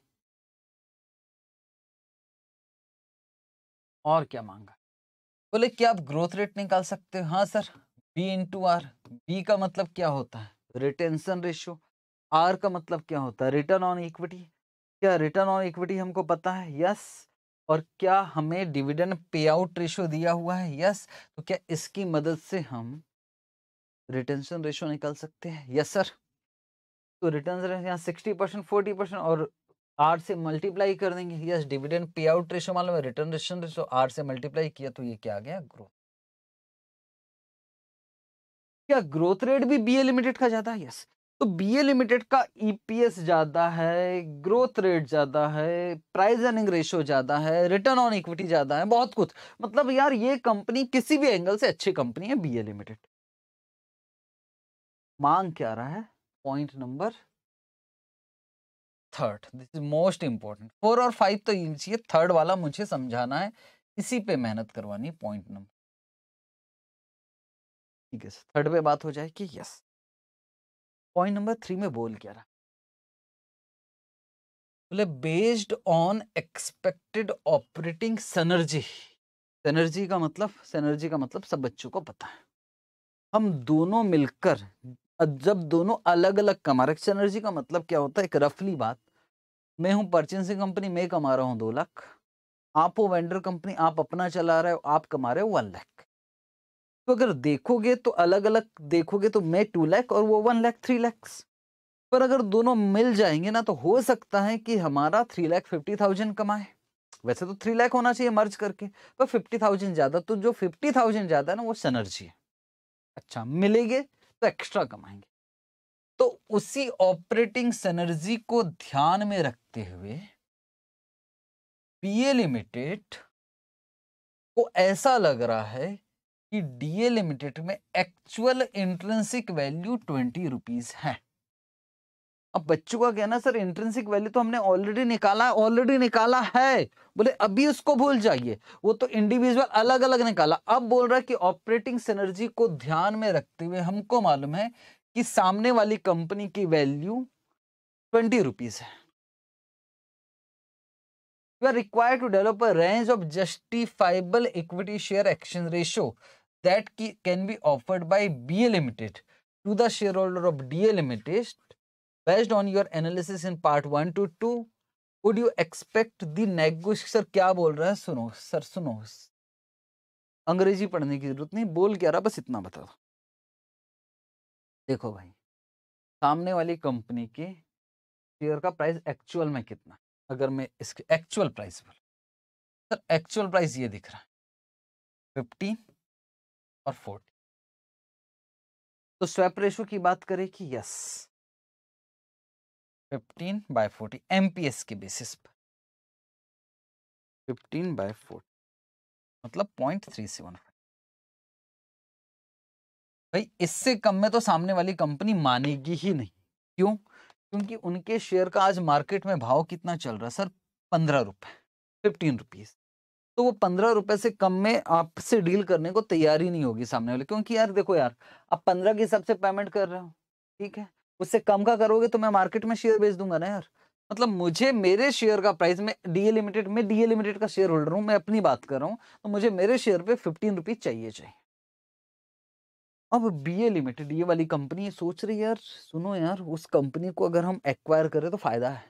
और क्या मांगा बोले क्या आप ग्रोथ रेट निकाल सकते हो हाँ sir B into R B का मतलब क्या होता है रिटेंशन रेशियो आर का मतलब क्या होता है रिटर्न ऑन इक्विटी क्या रिटर्न ऑन इक्विटी हमको पता है यस और क्या हमें डिविडेंड पे आउट रेशो दिया हुआ है यस तो क्या इसकी मदद से हम रिटेंशन रेशो निकाल सकते हैं यस सर तो रिटर्न रेशो यहाँ सिक्सटी परसेंट फोर्टी परसेंट और आर से मल्टीप्लाई कर देंगे yes dividend payout ratio मालूम है रिटर्न रेशन रेशो आर से मल्टीप्लाई किया तो ये क्या आ गया ग्रोथ क्या ग्रोथ रेट भी बी लिमिटेड का ज्यादा यस तो बी लिमिटेड का ईपीएस e ज़्यादा है ग्रोथ रेट ज़्यादा है प्राइस अर्निंग रेशियो ज़्यादा है रिटर्न ऑन इक्विटी ज़्यादा है बहुत कुछ मतलब यार ये कंपनी किसी भी एंगल से अच्छी कंपनी है बी लिमिटेड मांग क्या रहा है point number third this is most important four और फाइव तो ये थर्ड वाला मुझे समझाना है इसी पे मेहनत करवानी पॉइंट नंबर ठीक है थर्ड पे बात हो जाए कि यस पॉइंट नंबर थ्री में बोल क्या रहा बोले based on expected operating synergy synergy का मतलब सेनर्जी का मतलब सब बच्चों को पता है हम दोनों मिलकर जब दोनों अलग अलग कमा रहे सेनर्जी का मतलब क्या होता है एक रफली बात मैं हूँ परचेंसिंग कंपनी मैं कमा रहा हूँ दो लाख आप हो वेंडर कंपनी आप अपना चला रहे हो आप कमा रहे हो वन लाख तो अगर देखोगे तो अलग अलग देखोगे तो मैं टू लैख और वो वन लैख थ्री लैक्स पर अगर दोनों मिल जाएंगे ना तो हो सकता है कि हमारा थ्री लैख फिफ्टी थाउजेंड कमाए वैसे तो थ्री लैख होना चाहिए मर्ज करके पर फिफ्टी थाउजेंड ज़्यादा तो जो फिफ्टी थाउजेंड ज़्यादा ना वो सनर्जी है अच्छा मिलेंगे तो एक्स्ट्रा कमाएंगे तो उसी ऑपरेटिंग सनर्जी को ध्यान में रखते हुए पीए लिमिटेड को ऐसा लग रहा है कि डीए लिमिटेड में actual intrinsic value twenty rupees है अब बच्चों का कहना सर इंट्रेंसिक वैल्यू तो हमने ऑलरेडी निकाला ऑलरेडी निकाला है बोले अभी उसको भूल जाइए वो तो इंडिविजुअल अलग अलग निकाला अब बोल रहा है कि ऑपरेटिंग सिनर्जी को ध्यान में रखते हुए हमको मालूम है कि सामने वाली कंपनी की वैल्यू ट्वेंटी रुपीज है you are require to develop a range of justifiable equity share exchange ratio that can be offered by BA Limited to the shareholder of DA Limited based on your analysis in part 1 to 2 would you expect the negotiation sir क्या बोल रहा है सुनो सर सुनो अंग्रेजी पढ़ने की जरूरत नहीं बोल क्या रहा बस इतना बताओ देखो भाई सामने वाली कंपनी के शेयर का प्राइस एक्चुअल में कितना अगर मैं इसके एक्चुअल प्राइस बोलूँ सर एक्चुअल प्राइस ये दिख रहा है फिफ्टीन और फोर्टी तो स्वैप रेशो की बात करें कि yes fifteen by forty MPS के बेसिस पर फिफ्टीन बाय फोर्टी मतलब पॉइंट थ्री सेवन भाई इससे कम में तो सामने वाली कंपनी मानेगी ही नहीं क्यों क्योंकि उनके शेयर का आज मार्केट में भाव कितना चल रहा है सर पंद्रह रुपए फिफ्टीन रुपीज तो वो पंद्रह रुपए से कम में आपसे डील करने को तैयार ही नहीं होगी सामने वाले क्योंकि यार देखो यार आप पंद्रह के हिसाब से पेमेंट कर रहे हो ठीक है उससे कम का करोगे तो मैं मार्केट में शेयर बेच दूंगा ना यार मतलब मुझे मेरे शेयर का प्राइस में डीए लिमिटेड में डीए लिमिटेड का शेयर होल्डर हूं मैं अपनी बात कर रहा हूं तो मुझे मेरे शेयर पे फिफ्टीन रुपीज चाहिए चाहिए अब बीए लिमिटेड ये वाली कंपनी सोच रही है यार सुनो यार उस कंपनी को अगर हम एक्वायर करें तो फायदा है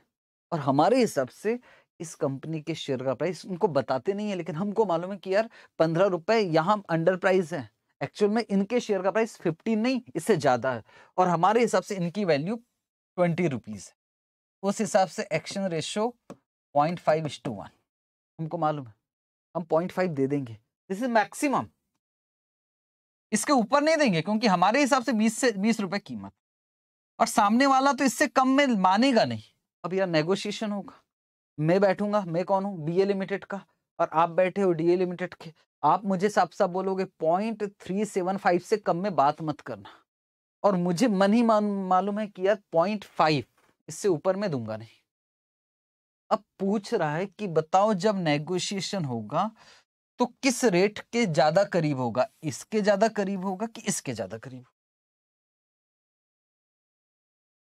और हमारे हिसाब से इस कंपनी के शेयर का प्राइस उनको बताते नहीं है लेकिन हमको मालूम है कि यार पंद्रह रुपए यहाँ अंडर प्राइस है एक्चुअल में इनके शेयर का प्राइस फिफ्टीन नहीं इससे ज़्यादा है और हमारे हिसाब से इनकी वैल्यू ट्वेंटी रुपीज़ है उस हिसाब से action ratio point five is to one हमको मालूम है हम पॉइंट फाइव दे देंगे दिस इज मैक्सिमम इसके ऊपर नहीं देंगे क्योंकि हमारे हिसाब से बीस से बीस रुपए कीमत और सामने वाला तो इससे कम में मानेगा नहीं अब यार नेगोशिएशन होगा मैं बैठूंगा मैं कौन हूँ डीए लिमिटेड का और आप बैठे हो डीए लिमिटेड के आप मुझे साफ साफ बोलोगे पॉइंट थ्री सेवन फाइव से कम में बात मत करना और मुझे मन ही मालूम है कि यार पॉइंट फाइव इससे ऊपर मैं दूंगा नहीं अब पूछ रहा है कि बताओ जब नेगोशिएशन होगा तो किस रेट के ज्यादा करीब होगा इसके ज्यादा करीब होगा कि इसके ज्यादा करीब होगा?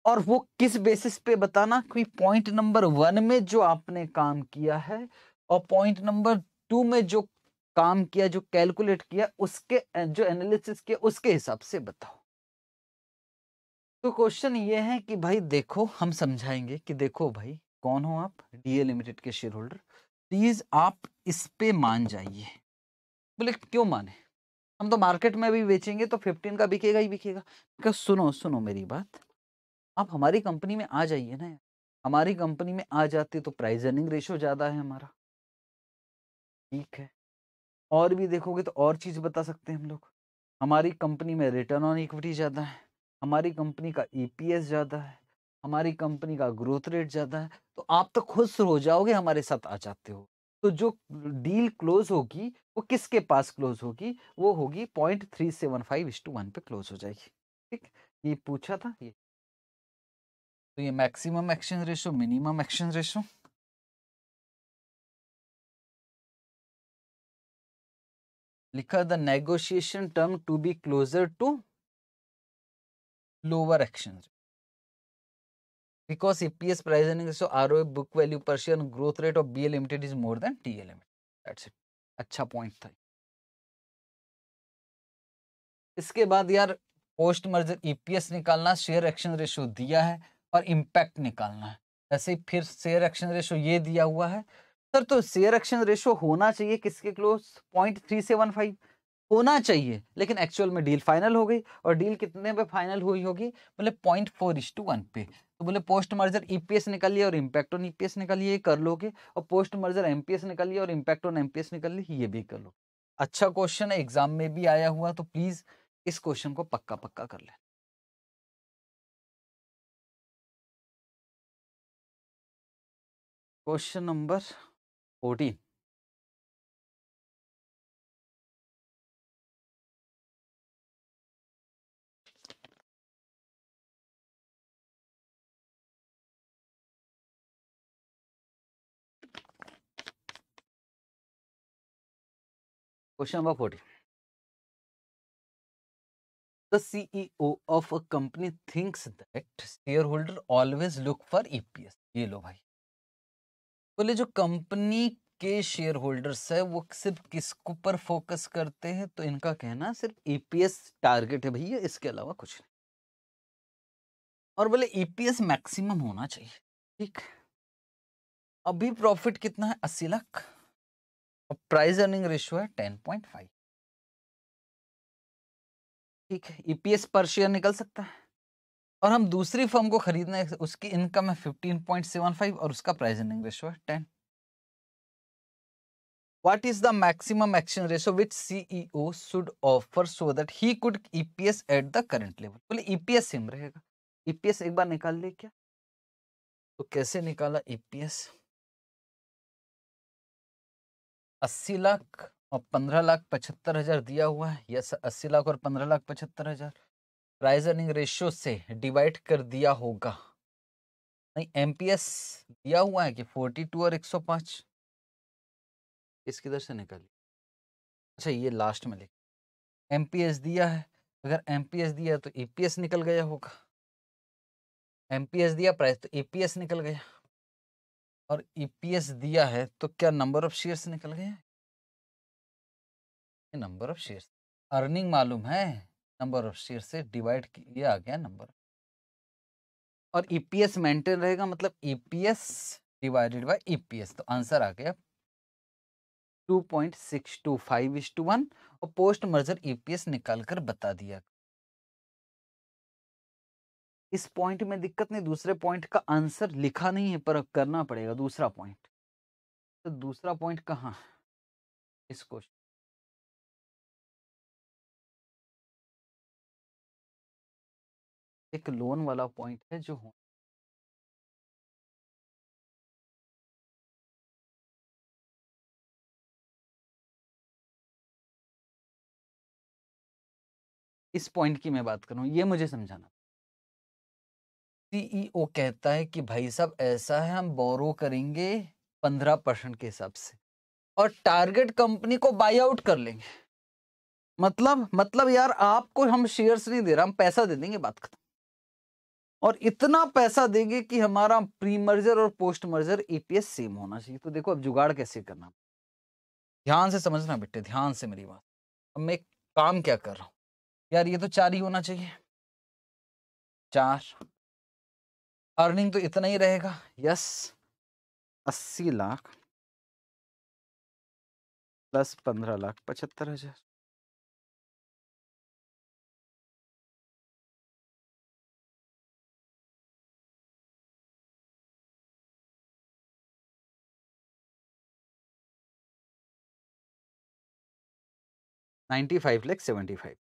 और वो किस बेसिस पे बताना कि पॉइंट नंबर वन में जो आपने काम किया है और पॉइंट नंबर टू में जो काम किया जो कैलकुलेट किया उसके जो एनालिसिस किया उसके हिसाब से बताओ तो क्वेश्चन ये है कि भाई देखो हम समझाएंगे कि देखो भाई कौन हो आप डीए लिमिटेड के शेयर होल्डर प्लीज आप इस पे मान जाइए बोले क्यों माने हम तो मार्केट में भी बेचेंगे तो फिफ्टीन का बिकेगा ही बिकेगा क्या सुनो सुनो मेरी बात आप हमारी कंपनी में आ जाइए ना हमारी कंपनी में आ जाते तो प्राइस अर्निंग रेशो ज़्यादा है हमारा ठीक है और भी देखोगे तो और चीज़ बता सकते हैं हम लोग हमारी कंपनी में रिटर्न ऑन इक्विटी ज़्यादा है हमारी कंपनी का ईपीएस e ज़्यादा है हमारी कंपनी का ग्रोथ रेट ज़्यादा है तो आप तो खुश हो जाओगे हमारे साथ आ जाते हो तो जो डील क्लोज होगी वो किसके पास क्लोज होगी वो होगी point three seven five is to one पे क्लोज हो जाएगी ठीक ये पूछा था ये तो ये maximum exchange ratio minimum exchange ratio लिखा the negotiation term to be closer to lower exchange because EPS price earning ratio are book value per share growth rate of B limited is more than T limited that's it अच्छा पॉइंट था इसके बाद यार पोस्ट मर्जर ईपीएस निकालना शेयर एक्सचेंज रेशो दिया है और इम्पैक्ट निकालना है ऐसे ही फिर शेयर एक्शन रेशो ये दिया हुआ है सर तो शेयर एक्शन रेशो होना चाहिए किसके close point three seven five होना चाहिए लेकिन एक्चुअल में डील फाइनल हो गई और डील कितने पे फाइनल हुई होगी बोले point four is to one पे तो बोले पोस्ट मर्जर ईपीएस e निकालिए और इम्पैक्ट ऑन ईपीएस e निकालिए कर लोगे और पोस्ट मर्जर एमपीएस निकालिए और इम्पैक्ट ऑन एमपीएस निकालिए ये भी कर लो अच्छा क्वेश्चन है एग्जाम में भी आया हुआ तो प्लीज़ इस क्वेश्चन को पक्का पक्का कर लें question number fourteen question number fourteen The CEO of a company thinks that shareholder always look for EPS. ये लो भाई बोले जो कंपनी के शेयर होल्डर्स है वो सिर्फ किसको पर फोकस करते हैं तो इनका कहना सिर्फ ईपीएस e टारगेट है भैया इसके अलावा कुछ नहीं और बोले ईपीएस e मैक्सिमम होना चाहिए ठीक अभी प्रॉफिट कितना है अस्सी लाख और प्राइस अर्निंग रेशियो है टेन पॉइंट फाइव ठीक है ईपीएस e पर शेयर निकल सकता है और हम दूसरी फर्म को खरीदने उसकी इनकम है फिफ्टीन पॉइंट सेवन फाइव और उसका प्राइस इन रेशो है ten what is the maximum action ratio which CEO should offer so that he could EPS at the current level बोले ईपीएस e सेम रहेगा ईपीएस e एक बार निकाल ले क्या तो कैसे निकाला ईपीएस e अस्सी लाख और पंद्रह लाख पचहत्तर हजार दिया हुआ है यस अस्सी लाख और पंद्रह लाख पचहत्तर हजार प्राइस अर्निंग रेशियो से डिवाइड कर दिया होगा नहीं एमपीएस दिया हुआ है कि 42 और 105 इस किधर से निकाली अच्छा ये लास्ट में लिख एमपीएस दिया है अगर एमपीएस दिया तो ईपीएस e निकल गया होगा एमपीएस दिया प्राइस तो एपीएस e निकल गया और ईपीएस e दिया है तो क्या नंबर ऑफ शेयर्स निकल गया नंबर ऑफ शेयर्स अर्निंग मालूम है नंबर ऑफ शेयर से डिवाइड ये आ गया नंबर और ईपीएस e मेंटेन रहेगा मतलब ईपीएस डिवाइडेड बाय ईपीएस तो आंसर आ गया 2.625 इज टू वन और पोस्ट मर्जर ईपीएस निकाल कर बता दिया इस पॉइंट में दिक्कत नहीं दूसरे पॉइंट का आंसर लिखा नहीं है पर करना पड़ेगा दूसरा पॉइंट तो दूसरा पॉइंट कहाँ इस क्वेश्चन एक लोन वाला पॉइंट है जो हो इस पॉइंट की मैं बात करूं ये मुझे समझाना सीईओ e कहता है कि भाई साहब ऐसा है हम बोरो करेंगे पंद्रह परसेंट के हिसाब से और टारगेट कंपनी को बाई आउट कर लेंगे मतलब मतलब यार आपको हम शेयर्स नहीं दे रहा हम पैसा दे देंगे बात खत्म और इतना पैसा देंगे कि हमारा प्री मर्जर और पोस्ट मर्जर एपीएस सेम होना चाहिए तो देखो अब जुगाड़ कैसे करना ध्यान से समझना बेटे ध्यान से मेरी बात अब मैं काम क्या कर रहा हूँ यार ये तो चार ही होना चाहिए चार अर्निंग तो इतना ही रहेगा यस अस्सी लाख प्लस पंद्रह लाख पचहत्तर हजार 95 lakh 75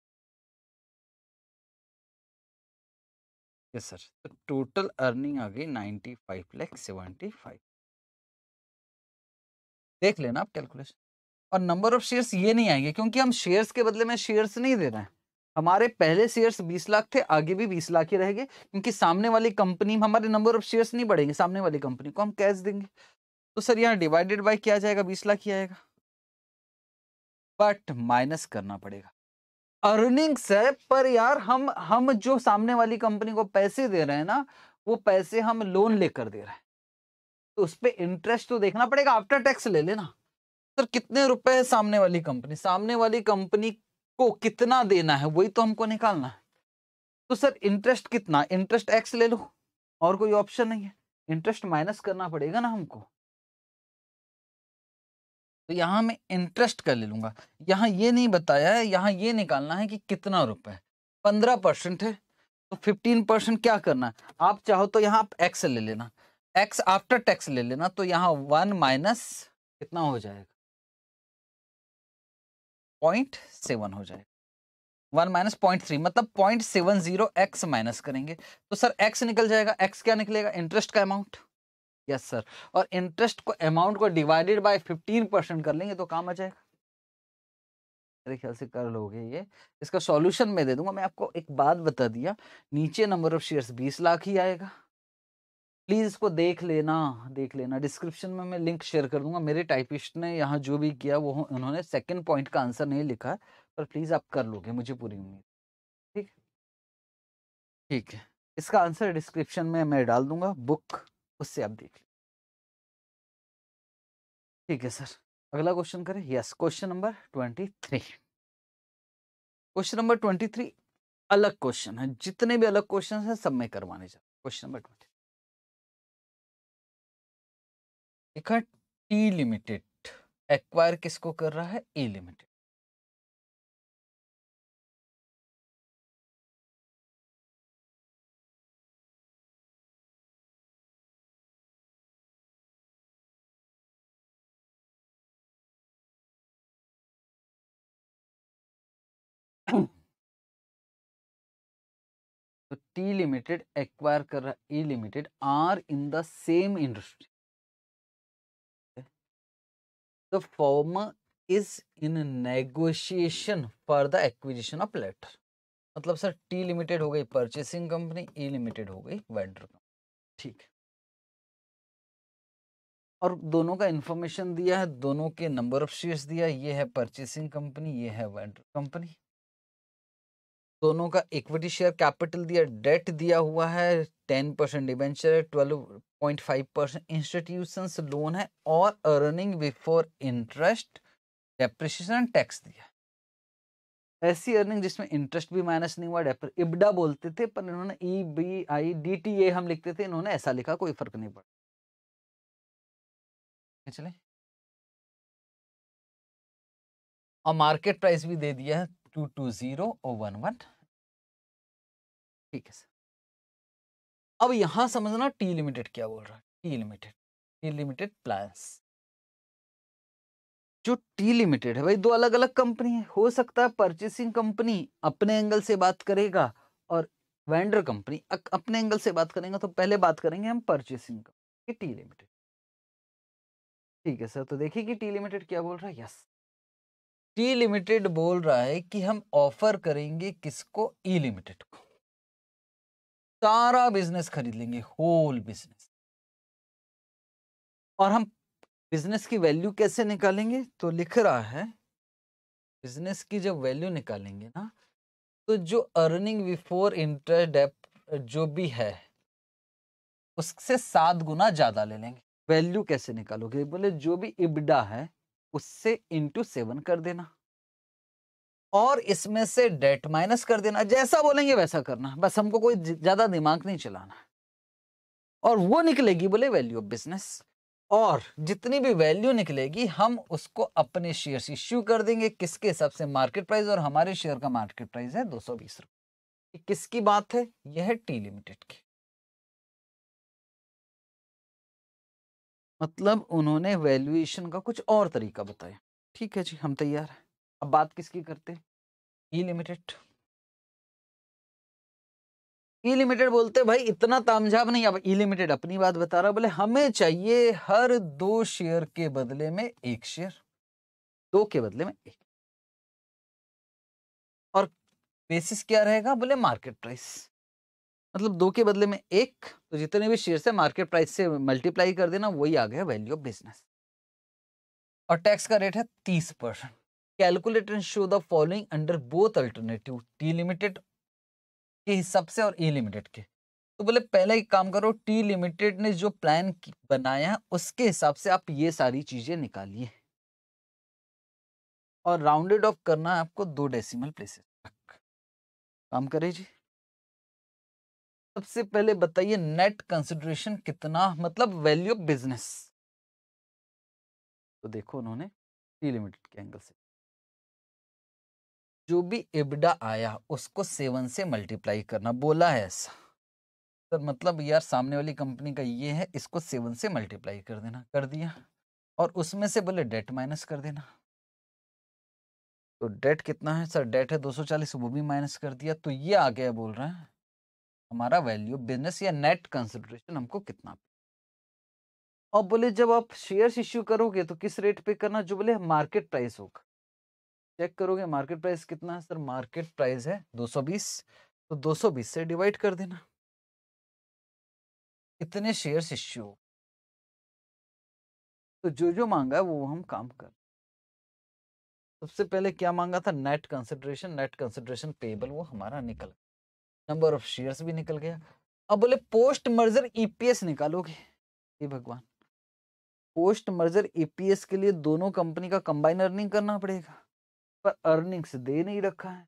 yes sir the total earning again 95 lakh 75 देख लेना आप कैलकुलेशन और नंबर ऑफ शेयर्स ये नहीं आएंगे क्योंकि हम शेयर्स के बदले में शेयर्स नहीं दे रहे हैं हमारे पहले शेयर्स बीस लाख थे आगे भी बीस लाख ही रहेंगे क्योंकि सामने वाली कंपनी हमारे नंबर ऑफ शेयर्स नहीं बढ़ेंगे सामने वाली कंपनी को हम कैश देंगे तो सर यहाँ डिवाइडेड बाय क्या जाएगा बीस लाख ही आएगा बट माइनस करना पड़ेगा अर्निंग्स है पर यार हम हम जो सामने वाली कंपनी को पैसे दे रहे हैं ना वो पैसे हम लोन लेकर दे रहे हैं तो उस पर इंटरेस्ट तो देखना पड़ेगा आफ्टर टैक्स ले लेना सर कितने रुपए है सामने वाली कंपनी सामने वाली कंपनी को कितना देना है वही तो हमको निकालना है तो सर इंटरेस्ट कितना इंटरेस्ट एक्स ले लो और कोई ऑप्शन नहीं है इंटरेस्ट माइनस करना पड़ेगा ना हमको तो यहाँ मैं इंटरेस्ट कर ले लूँगा यहाँ ये नहीं बताया है यहाँ ये निकालना है कि कितना रुपए पंद्रह परसेंट है तो फिफ्टीन परसेंट क्या करना है आप चाहो तो यहाँ आप एक्स ले लेना एक्स आफ्टर टैक्स ले लेना तो यहाँ वन माइनस कितना हो जाएगा पॉइंट सेवन हो जाएगा वन माइनस पॉइंट थ्री मतलब point seven zero X minus करेंगे तो सर एक्स निकल जाएगा एक्स क्या निकलेगा इंटरेस्ट का अमाउंट यस सर और इंटरेस्ट को अमाउंट को डिवाइडेड बाय 15 परसेंट कर लेंगे तो काम आ जाएगा मेरे ख्याल से कर लोगे ये इसका सॉल्यूशन मैं दे दूंगा मैं आपको एक बात बता दिया नीचे नंबर ऑफ शेयर्स 20 लाख ही आएगा प्लीज़ इसको देख लेना देख लेना डिस्क्रिप्शन में मैं लिंक शेयर कर दूंगा मेरे टाइपिस्ट ने यहाँ जो भी किया वो उन्होंने सेकेंड पॉइंट का आंसर नहीं लिखा पर प्लीज़ आप कर लोगे मुझे पूरी उम्मीद ठीक ठीक है इसका आंसर डिस्क्रिप्शन में मैं डाल दूंगा बुक उससे आप देख लें ठीक है सर अगला क्वेश्चन करें yes question number twenty three question number twenty three अलग क्वेश्चन है जितने भी अलग क्वेश्चन हैं सब में करवाने जा question number twenty limited acquire किसको कर रहा है ए लिमिटेड तो टी लिमिटेड एक्वायर कर रहा E limited are in the same industry the firm is in negotiation for the acquisition of latter मतलब सर टी लिमिटेड हो गई परचेसिंग कंपनी ई लिमिटेड हो गई वेंडर कंपनी ठीक है और दोनों का इंफॉर्मेशन दिया है दोनों के नंबर ऑफ शेयर्स दिया ये है परचेसिंग कंपनी ये है वेंडर कंपनी दोनों का इक्विटी शेयर कैपिटल दिया डेट दिया हुआ है ten percent debenture twelve point five percent institution loan है और earning before interest depreciation tax दिया ऐसी अर्निंग जिसमें इंटरेस्ट भी माइनस नहीं हुआ इबडा बोलते थे पर इन्होंने E B I D T A हम लिखते थे इन्होंने ऐसा लिखा कोई फर्क नहीं पड़ा चले और मार्केट प्राइस भी दे दिया है टू टू जीरो और वन वन ठीक है सर अब यहां समझना टी लिमिटेड क्या बोल रहा है T limited T limited plans जो टी लिमिटेड है भाई दो अलग अलग कंपनी है हो सकता है परचेसिंग कंपनी अपने एंगल से बात करेगा और वेंडर कंपनी अपने एंगल से बात करेंगे तो पहले बात करेंगे हम परचेसिंग कंपनी टी लिमिटेड ठीक है सर तो देखिए कि टी लिमिटेड क्या बोल रहा है यस टी लिमिटेड बोल रहा है कि हम ऑफर करेंगे किसको ई e लिमिटेड को सारा बिजनेस खरीद लेंगे होल बिजनेस और हम बिजनेस की वैल्यू कैसे निकालेंगे तो लिख रहा है बिजनेस की जब वैल्यू निकालेंगे ना तो जो अर्निंग बिफोर इंटरेस्ट डेप जो भी है उससे सात गुना ज्यादा ले लेंगे वैल्यू कैसे निकालोगे बोले जो भी इबडा है उससे इंटू सेवन कर देना और इसमें से डेट माइनस कर देना जैसा बोलेंगे वैसा करना बस हमको कोई ज्यादा दिमाग नहीं चलाना और वो निकलेगी बोले वैल्यू ऑफ बिजनेस और जितनी भी वैल्यू निकलेगी हम उसको अपने शेयर इश्यू कर देंगे किसके हिसाब से मार्केट प्राइस और हमारे शेयर का मार्केट प्राइस है दो सौ बीस रुपए किसकी बात है यह है टी लिमिटेड की मतलब उन्होंने वैल्यूएशन का कुछ और तरीका बताया ठीक है जी हम तैयार हैं अब बात किसकी करते ई लिमिटेड ई लिमिटेड बोलते भाई इतना तामझाम नहीं अब ई लिमिटेड अपनी बात बता रहा बोले हमें चाहिए हर दो शेयर के बदले में एक शेयर दो के बदले में एक और बेसिस क्या रहेगा बोले मार्केट प्राइस मतलब दो के बदले में एक तो जितने भी शेयर से मार्केट प्राइस से मल्टीप्लाई कर देना वही आ गया वैल्यू ऑफ बिजनेस और टैक्स का रेट है तीस percent calculate and show the following under both alternative T limited के हिसाब से और ई लिमिटेड के तो बोले पहले एक काम करो टी लिमिटेड ने जो प्लान बनाया उसके हिसाब से आप ये सारी चीजें निकालिए और राउंडेड ऑफ करना है आपको दो डेसिमल प्लेसेस तक काम करें जी सबसे पहले बताइए नेट कंसिडरेशन कितना मतलब वैल्यू ऑफ बिजनेस तो देखो उन्होंने टी लिमिटेड के एंगल से जो भी एबडा आया उसको सेवन से मल्टीप्लाई करना बोला है सर तो मतलब यार सामने वाली कंपनी का ये है इसको सेवन से मल्टीप्लाई कर देना कर दिया और उसमें से बोले डेट माइनस कर देना तो डेट कितना है सर डेट है 240 वो भी माइनस कर दिया तो ये आ गया बोल रहे हैं हमारा वैल्यू बिजनेस या नेट कंसिडरेशन हमको कितना और बोले जब आप शेयर्स इश्यू करोगे तो किस रेट पे करना जो बोले मार्केट प्राइस होगा चेक करोगे मार्केट प्राइस कितना है सर मार्केट प्राइस है 220 तो 220 से डिवाइड कर देना कितने शेयर्स इश्यू तो जो जो मांगा है वो हम काम कर सबसे पहले क्या मांगा था net consideration net consideration payable वो हमारा निकल नंबर ऑफ शेयर्स भी निकल गया अब बोले पोस्ट मर्जर ईपीएस निकालोगे ये भगवान पोस्ट मर्जर ईपीएस के लिए दोनों कंपनी का कंबाइन अर्निंग करना पड़ेगा पर अर्निंग्स दे नहीं रखा है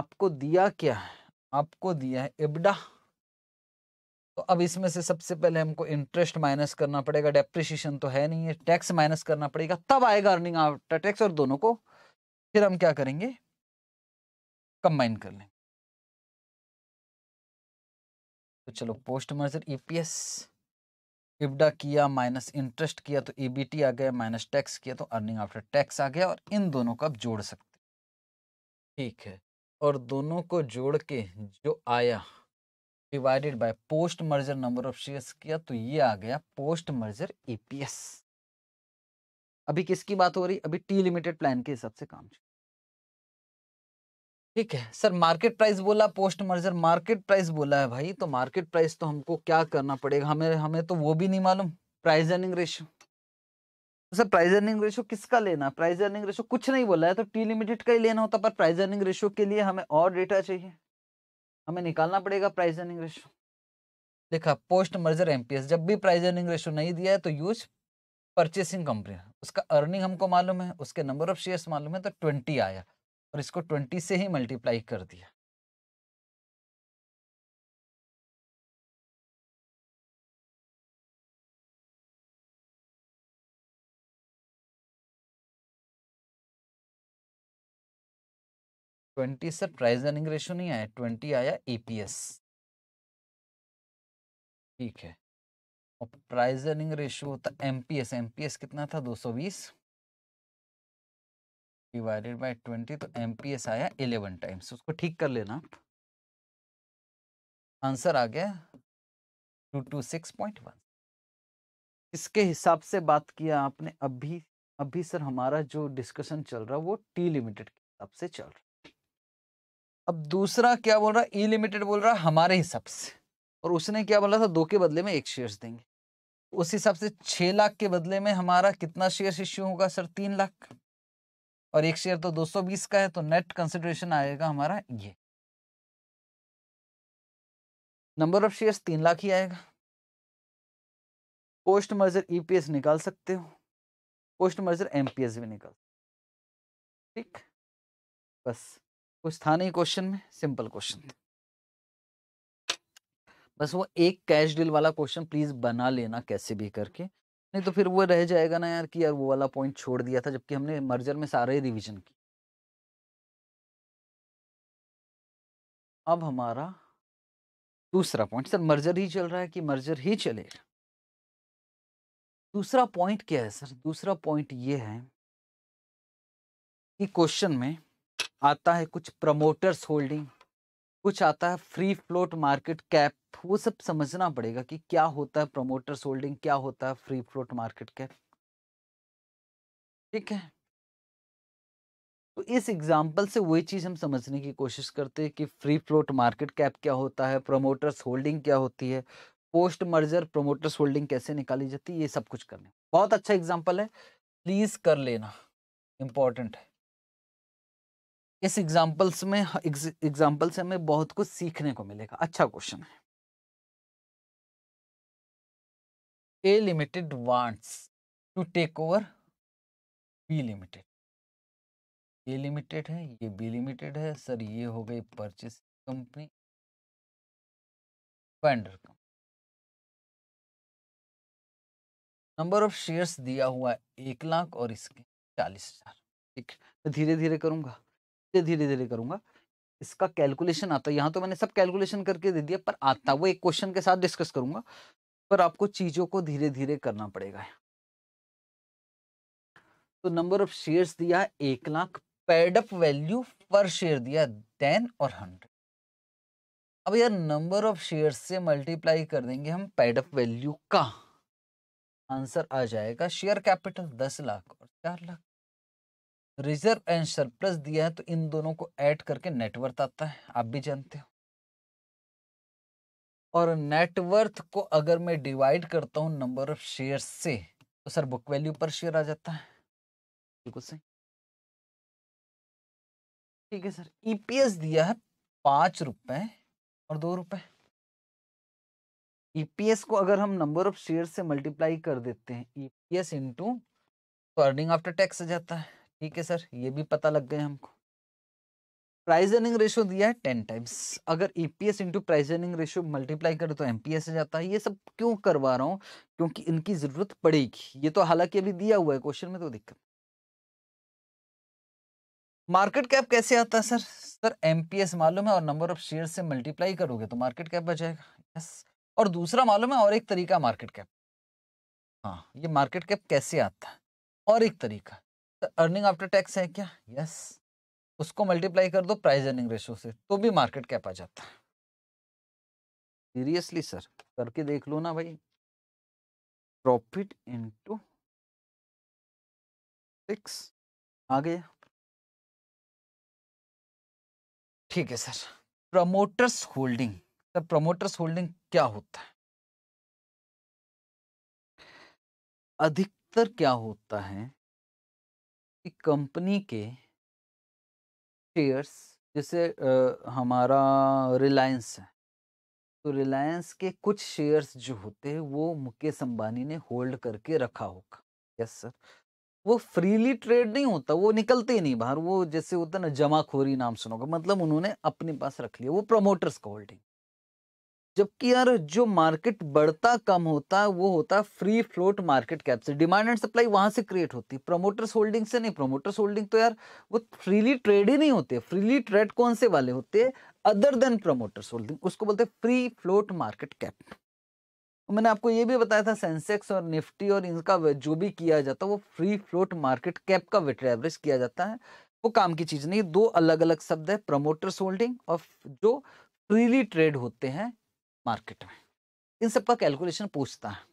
आपको दिया क्या है आपको दिया है इबडा तो अब इसमें से सबसे पहले हमको इंटरेस्ट माइनस करना पड़ेगा डेप्रिसिएशन तो है नहीं है टैक्स माइनस करना पड़ेगा तब आएगा अर्निंग आफ्टर टैक्स और दोनों को फिर हम क्या करेंगे कंबाइन कर लेंगे तो चलो पोस्ट मर्जर ईपीएस इबडा किया माइनस इंटरेस्ट किया तो ईबीटी आ गया माइनस टैक्स किया तो अर्निंग आफ्टर टैक्स आ गया और इन दोनों को आप जोड़ सकते ठीक है और दोनों को जोड़ के जो आया divided by post merger number of shares किया तो ये आ गया पोस्ट मर्जर ईपीएस अभी किसकी बात हो रही अभी टी लिमिटेड प्लान के हिसाब से काम ठीक है सर मार्केट प्राइस बोला पोस्ट मर्जर मार्केट प्राइस बोला है भाई तो मार्केट प्राइस तो हमको क्या करना पड़ेगा हमें हमें तो वो भी नहीं मालूम price earning ratio sir price earning ratio किसका लेना प्राइस अर्निंग रेशो कुछ नहीं बोला है तो टी लिमिटेड का ही लेना होता पर प्राइस अर्निंग रेशो के लिए हमें और डेटा चाहिए हमें निकालना पड़ेगा प्राइस अर्निंग रेशो देखा पोस्ट मर्जर एमपीएस जब भी प्राइस अर्निंग रेशो नहीं दिया है तो यूज परचेसिंग कंपनी उसका अर्निंग हमको मालूम है उसके नंबर ऑफ शेयर्स मालूम है तो ट्वेंटी आया और इसको ट्वेंटी से ही मल्टीप्लाई कर दिया ट्वेंटी से प्राइस अर्निंग रेशो नहीं आया ट्वेंटी आया ईपीएस e ठीक है और प्राइस अर्निंग रेशो होता एमपीएस एमपीएस कितना था बीस डिवाइडेड बाय ट्वेंटी तो एमपीएस आया इलेवन टाइम्स उसको ठीक कर लेना आप आंसर आ गया वन इसके हिसाब से बात किया आपने अभी अभी सर हमारा जो डिस्कशन चल रहा है वो टी लिमिटेड के हिसाब से चल रहा अब दूसरा क्या बोल रहा है ई लिमिटेड बोल रहा हमारे हिसाब से और उसने क्या बोला था दो के बदले में एक शेयर्स देंगे उस हिसाब से छः लाख के बदले में हमारा कितना शेयर इश्यू होगा सर तीन लाख और एक शेयर तो 220 का है तो नेट कंसिडरेशन आएगा हमारा ये नंबर ऑफ शेयर्स तीन लाख ही आएगा पोस्ट मर्जर ईपीएस निकाल सकते हो पोस्ट मर्जर एमपीएस भी निकाल ठीक बस कुछ था नहीं क्वेश्चन में सिंपल क्वेश्चन था बस वो एक कैश डील वाला क्वेश्चन प्लीज बना लेना कैसे भी करके नहीं तो फिर वो रह जाएगा ना यार कि यार वो वाला पॉइंट छोड़ दिया था जबकि हमने मर्जर में सारे रिविजन की अब हमारा दूसरा पॉइंट सर मर्जर ही चल रहा है कि मर्जर ही चलेगा दूसरा पॉइंट क्या है सर दूसरा पॉइंट ये है कि क्वेश्चन में आता है कुछ प्रमोटर्स होल्डिंग कुछ आता है फ्री फ्लोट मार्केट कैप वो सब समझना पड़ेगा कि क्या होता है प्रमोटर्स होल्डिंग क्या होता है फ्री फ्लोट मार्केट कैप ठीक है तो इस एग्जाम्पल से वही चीज़ हम समझने की कोशिश करते हैं कि फ्री फ्लोट मार्केट कैप क्या होता है प्रमोटर्स होल्डिंग क्या होती है पोस्ट मर्जर प्रोमोटर्स होल्डिंग कैसे निकाली जाती है ये सब कुछ करने बहुत अच्छा एग्जाम्पल है प्लीज़ कर लेना इंपॉर्टेंट है इस एग्जाम्पल्स में एग्जाम्पल से हमें बहुत कुछ सीखने को मिलेगा अच्छा क्वेश्चन है A limited wants to take over B limited A limited है ये बी लिमिटेड है सर ये हो गई purchase company vendor company number of shares दिया हुआ एक लाख और इसके चालीस हजार ठीक तो धीरे धीरे करूंगा धीरे धीरे करूंगा इसका कैलकुलेशन आता है यहाँ तो मैंने सब कैलकुलेशन करके दे दिया पर आता वो एक क्वेश्चन के साथ डिस्कस करूंगा पर आपको चीजों को धीरे धीरे करना पड़ेगा तो नंबर ऑफ शेयर्स दिया एक lakh paid up value per share दिया टेन और हंड्रेड अब यार नंबर ऑफ शेयर्स से मल्टीप्लाई कर देंगे हम पेडअप वैल्यू का आंसर आ जाएगा शेयर कैपिटल दस लाख और चार लाख रिजर्व एंड सरप्लस दिया है तो इन दोनों को ऐड करके नेटवर्थ आता है आप भी जानते हो और नेटवर्थ को अगर मैं डिवाइड करता हूं नंबर ऑफ शेयर से तो sir book value per share आ जाता है बिल्कुल सही ठीक है सर ईपीएस e दिया है पाँच रुपए और दो रुपए ईपीएस e को अगर हम नंबर ऑफ शेयर से मल्टीप्लाई कर देते हैं EPS into earning after tax आ जाता है ठीक है सर ये भी पता लग गए हमको प्राइस अर्निंग रेशो दिया है टेन टाइम्स अगर EPS into price earning ratio multiply करें तो एमपीएस आ जाता है ये सब क्यों करवा रहा हूँ क्योंकि इनकी जरूरत पड़ेगी ये तो हालांकि अभी दिया हुआ है क्वेश्चन में तो दिक्कत मार्केट कैप कैसे आता है सर सर एमपीएस मालूम है और नंबर ऑफ शेयर से मल्टीप्लाई करोगे तो मार्केट कैप आ जाएगा यस और दूसरा मालूम है और एक तरीका मार्केट कैप हाँ ये मार्केट कैप कैसे आता है और एक तरीका अर्निंग आफ्टर टैक्स है क्या यस उसको मल्टीप्लाई कर दो प्राइस अर्निंग रेशो से तो भी मार्केट कैप आ जाता है सीरियसली सर करके देख लो ना भाई प्रॉफिट इनटू सिक्स आ गया ठीक है sir promoters holding sir promoters holding क्या होता है अधिकतर क्या होता है कि कंपनी के शेयर्स जैसे हमारा रिलायंस है तो रिलायंस के कुछ शेयर्स जो होते हैं वो मुकेश अंबानी ने होल्ड करके रखा होगा यस सर वो फ्रीली ट्रेड नहीं होता वो निकलते ही नहीं बाहर वो जैसे होता ना जमाखोरी नाम सुनोगे मतलब उन्होंने अपने पास रख लिया वो प्रमोटर्स का होल्डिंग जबकि यार जो मार्केट बढ़ता कम होता है वो होता है फ्री फ्लोट मार्केट कैप से डिमांड एंड सप्लाई वहां से क्रिएट होती है प्रोमोटर्स होल्डिंग से नहीं प्रोमोटर्स होल्डिंग तो यार वो फ्रीली ट्रेड ही नहीं होते फ्रीली ट्रेड कौन से वाले होते हैं अदर देन प्रोमोटर्स होल्डिंग उसको बोलते हैं फ्री फ्लोट मार्केट कैप तो मैंने आपको ये भी बताया था सेंसेक्स और निफ्टी और इनका जो भी किया जाता है वो फ्री फ्लोट मार्केट कैप का वेटर एवरेज किया जाता है वो काम की चीज़ नहीं दो अलग अलग शब्द है प्रमोटर्स होल्डिंग और जो फ्रीली ट्रेड होते हैं मार्केट में इन सब का कैलकुलेशन पूछता है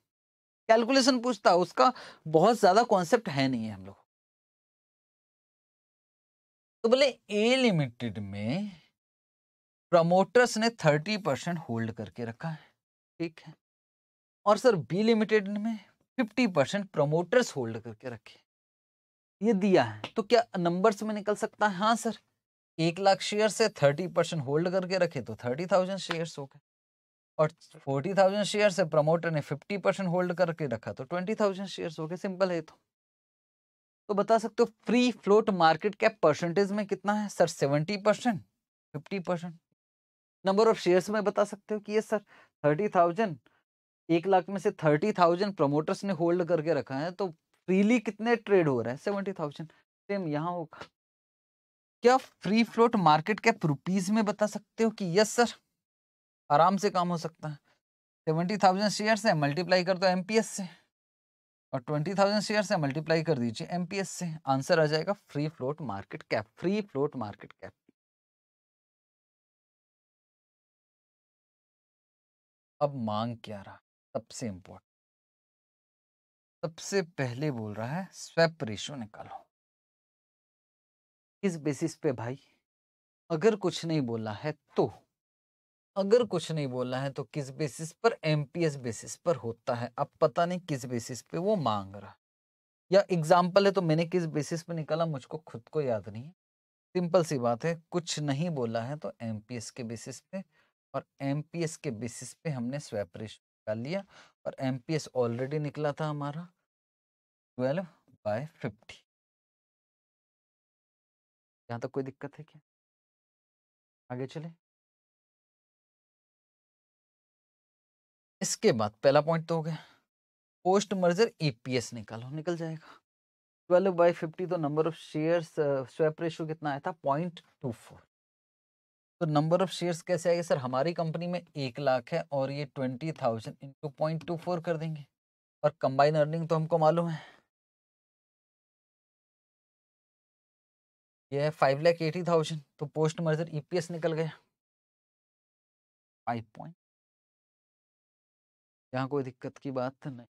कैलकुलेशन पूछता है उसका बहुत ज़्यादा कॉन्सेप्ट है नहीं है हम लोग तो बोले ए लिमिटेड में प्रमोटर्स ने थर्टी परसेंट होल्ड करके रखा है ठीक है और सर बी लिमिटेड में फिफ्टी परसेंट प्रमोटर्स होल्ड करके रखे ये दिया है तो क्या नंबर्स में निकल सकता है हाँ सर एक लाख शेयर से थर्टी परसेंट होल्ड करके रखे तो थर्टी थाउजेंड शेयर हो गए और फोर्टी थाउजेंड शेयर से प्रमोटर ने फिफ्टी परसेंट होल्ड करके रखा तो ट्वेंटी थाउजेंड शेयर हो गए सिंपल है तो तो बता सकते हो free float market cap percentage में कितना है sir seventy percent fifty percent number of shares में बता सकते हो कि ये सर थर्टी थाउजेंड एक लाख में से थर्टी थाउजेंड प्रमोटर्स ने होल्ड करके रखा है तो फ्रीली कितने ट्रेड हो रहे हैं सेवेंटी थाउजेंड सेम यहाँ होगा क्या free float market cap rupees में बता सकते हो कि यस सर आराम से काम हो सकता है सेवेंटी थाउजेंड शेयर्स है मल्टीप्लाई कर दो एम से और ट्वेंटी थाउजेंड शेयर से मल्टीप्लाई कर दीजिए एम से आंसर आ जाएगा free float market cap free float market cap अब मांग क्या रहा सबसे इंपॉर्टेंट सबसे पहले बोल रहा है स्वैप रेशो निकालो किस बेसिस पे भाई अगर कुछ नहीं बोला है तो अगर कुछ नहीं बोला है तो किस बेसिस पर एमपीएस बेसिस पर होता है अब पता नहीं किस बेसिस पे वो मांग रहा या एग्जाम्पल है तो मैंने किस बेसिस पे निकाला मुझको खुद को याद नहीं है सिंपल सी बात है कुछ नहीं बोला है तो एमपीएस के बेसिस पे और एमपीएस के बेसिस पे हमने स्वैप निकाल लिया और एस ऑलरेडी निकला था हमारा ट्वेल्व बाय फिफ्टी यहाँ तक कोई दिक्कत है क्या आगे चले इसके बाद पहला पॉइंट तो हो गया पोस्ट मर्जर ईपीएस निकालो निकल जाएगा ट्वेल्व बाई फिफ्टी तो number of shares swap ratio कितना आया था पॉइंट टू फोर तो नंबर ऑफ शेयर्स कैसे आएगा सर हमारी कंपनी में एक लाख है और ये twenty thousand into point two four कर देंगे और कंबाइन अर्निंग तो हमको मालूम है ये है फाइव लैख एटी थाउजेंड तो पोस्ट मर्जर ईपीएस निकल गया फाइव पॉइंट यहाँ कोई दिक्कत की बात नहीं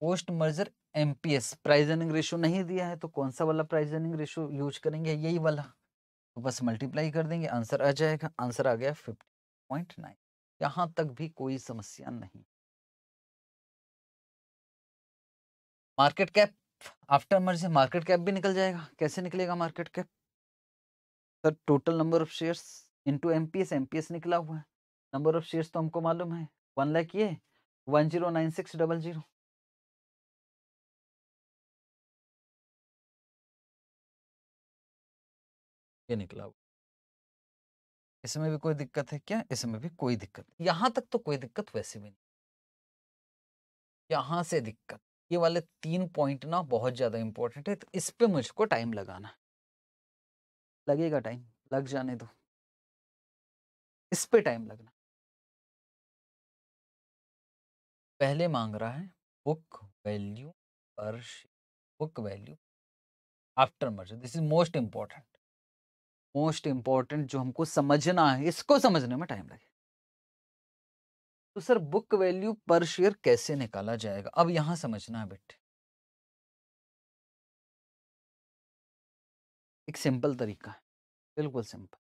post merger M P S price earning ratio नहीं दिया है तो कौन सा वाला प्राइज अर्निंग रेशो यूज करेंगे यही वाला तो बस मल्टीप्लाई कर देंगे आंसर आ जाएगा आंसर आ गया फिफ्टी पॉइंट नाइन यहाँ तक भी कोई समस्या नहीं market cap after merger market cap भी निकल जाएगा कैसे निकलेगा market cap sir total number of shares into MPS MPS निकला हुआ है नंबर ऑफ शेयर्स तो हमको मालूम है वन लैक ये one zero nine six double zero ये निकला इसमें भी कोई दिक्कत है क्या इसमें भी कोई दिक्कत यहां तक तो कोई दिक्कत वैसे भी नहीं यहां से दिक्कत ये वाले तीन पॉइंट ना बहुत ज्यादा इंपॉर्टेंट है तो इस पे मुझको टाइम लगाना लगेगा टाइम लग जाने दो इस पे टाइम लगना पहले मांग रहा है book value per book value after merger this is most important most important जो हमको समझना है इसको समझने में टाइम लगे तो sir book value per share कैसे निकाला जाएगा अब यहां समझना है बेटे एक सिंपल तरीका है बिल्कुल सिंपल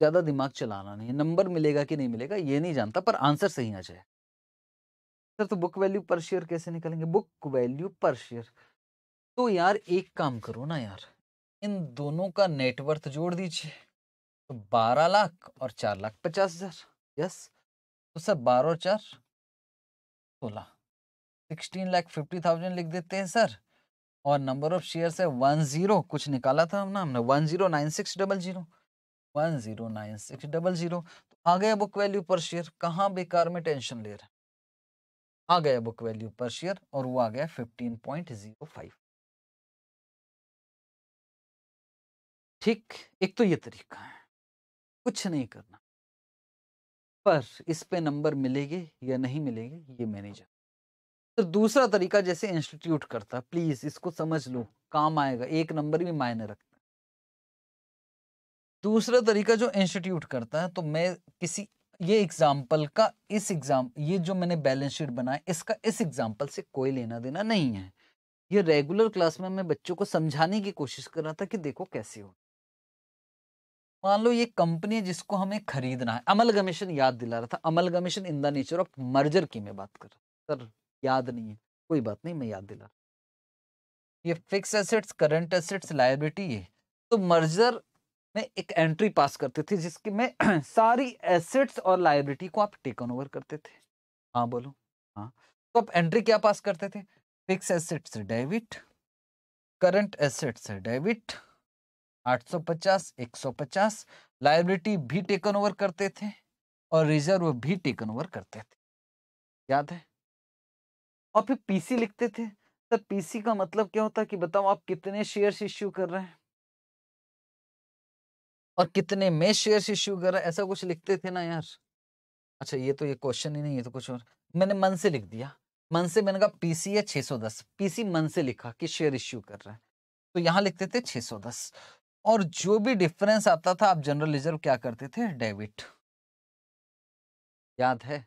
ज़्यादा दिमाग चलाना नहीं नंबर मिलेगा कि नहीं मिलेगा ये नहीं जानता पर आंसर सही आ जाएगा सर तो बुक वैल्यू पर शेयर कैसे निकालेंगे बुक वैल्यू पर शेयर तो यार एक काम करो ना यार इन दोनों का नेटवर्थ जोड़ दीजिए तो बारह लाख और चार लाख पचास हजार यस तो सर बारह और चार सोलह सिक्सटीन लाख फिफ्टी थाउजेंड लिख देते हैं सर और नंबर ऑफ शेयर है वन जीरो कुछ निकाला था हमने हमने one zero nine six double zero one zero nine six double zero तो आ गया बुक वैल्यू पर शेयर कहाँ बेकार में टेंशन ले रहे आ गया बुक वैल्यू पर शेयर और वो आ गया फिफ्टीन पॉइंट जीरो फाइव ठीक एक तो ये तरीका है कुछ नहीं करना पर इस पे नंबर मिलेंगे या नहीं मिलेंगे ये मैनेजर तो दूसरा तरीका जैसे इंस्टीट्यूट करता प्लीज इसको समझ लो काम आएगा एक नंबर भी मायने रखता दूसरा तरीका जो इंस्टीट्यूट करता है तो मैं किसी ये एग्जाम्पल का इस एग्जाम ये जो मैंने बैलेंस शीट बनाया इसका इस एग्जाम्पल से कोई लेना देना नहीं है ये रेगुलर क्लास में मैं बच्चों को समझाने की कोशिश कर रहा था कि देखो कैसे हो मान लो ये कंपनी है जिसको हमें खरीदना है अमल गमिशन याद दिला रहा था amalgamation in the nature of merger की मैं बात कर रहा सर याद नहीं है कोई बात नहीं मैं याद दिला रहा ये fix assets current assets liability है तो मर्जर में एक एंट्री पास करते थे जिसके में [CLEARS THROAT] सारी एसेट्स और लाइबिलिटी को आप टेकन ओवर करते थे हाँ बोलो हाँ तो आप एंट्री क्या पास करते थे fix assets debit current assets debit 850 150 liability भी टेकन ओवर करते थे और रिजर्व भी टेकन ओवर करते थे याद है और फिर पीसी लिखते थे सर पीसी का मतलब क्या होता है कि बताओ आप कितने शेयर्स इश्यू कर रहे हैं और कितने में शेयर इश्यू कर है ऐसा कुछ लिखते थे ना यार अच्छा ये तो ये क्वेश्चन ही नहीं है तो कुछ और मैंने मन से लिख दिया मन से मैंने कहा पीसी है 610 पीसी मन से लिखा कि शेयर इश्यू कर रहा है तो यहाँ लिखते थे 610 और जो भी डिफरेंस आता था आप जनरल रिजर्व क्या करते थे डेबिट याद है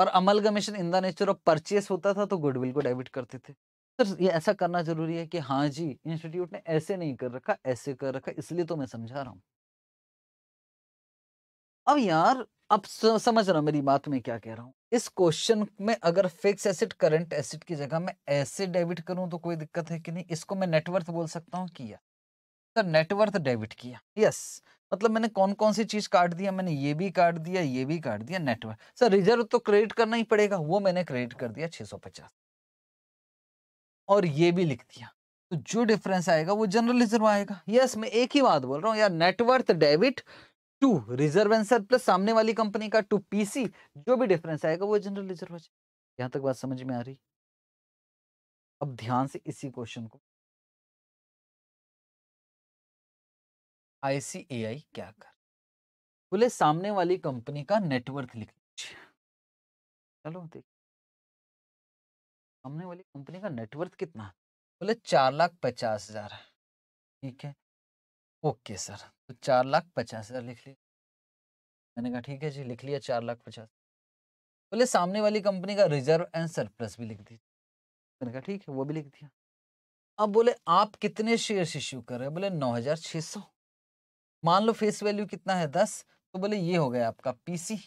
और amalgamation in the nature of purchase होता था तो गुडविल को डेबिट करते थे सर ये ऐसा करना जरूरी है कि हाँ जी इंस्टीट्यूट ने ऐसे नहीं कर रखा ऐसे कर रखा इसलिए तो मैं समझा रहा हूँ अब यार अब समझ रहा मेरी बात में क्या कह रहा हूँ इस क्वेश्चन में अगर फिक्स एसिड करंट एसिड की जगह मैं ऐसे डेबिट करूं तो कोई दिक्कत है कि नहीं इसको मैं नेटवर्थ बोल सकता हूँ किया सर नेटवर्थ डेबिट किया यस मतलब मैंने कौन कौन सी चीज काट दिया मैंने ये भी काट दिया ये भी काट दिया नेटवर्थ सर रिजर्व तो क्रेडिट करना ही पड़ेगा वो मैंने क्रेडिट कर दिया छह और ये भी लिख दिया तो जो डिफरेंस आएगा वो जनरल रिजर्व आएगा यस मैं एक ही बात बोल रहा हूँ यार net worth debit to reserve answer plus सामने वाली कंपनी का टू पीसी जो भी डिफरेंस आएगा वो जनरल रिजर्व हो जाएगा यहाँ तक बात समझ में आ रही अब ध्यान से इसी क्वेश्चन को आईसीएआई क्या कर बोले सामने वाली कंपनी का नेटवर्थ लिख लीजिए चलो देख सामने वाली कंपनी का नेटवर्थ कितना बोले चार लाख पचास हजार है ठीक है ओके सर तो चार लाख पचास हजार लिख लिया मैंने कहा ठीक है जी लिख लिया चार लाख पचास बोले सामने वाली कंपनी का रिजर्व एंड सरप्लस भी लिख दीजिए मैंने कहा ठीक है वो भी लिख दिया अब बोले आप कितने शेयर इश्यू कर रहे हैं बोले नौ हजार छह सौ मान लो फेस वैल्यू कितना है दस तो बोले ये हो गया आपका पीसी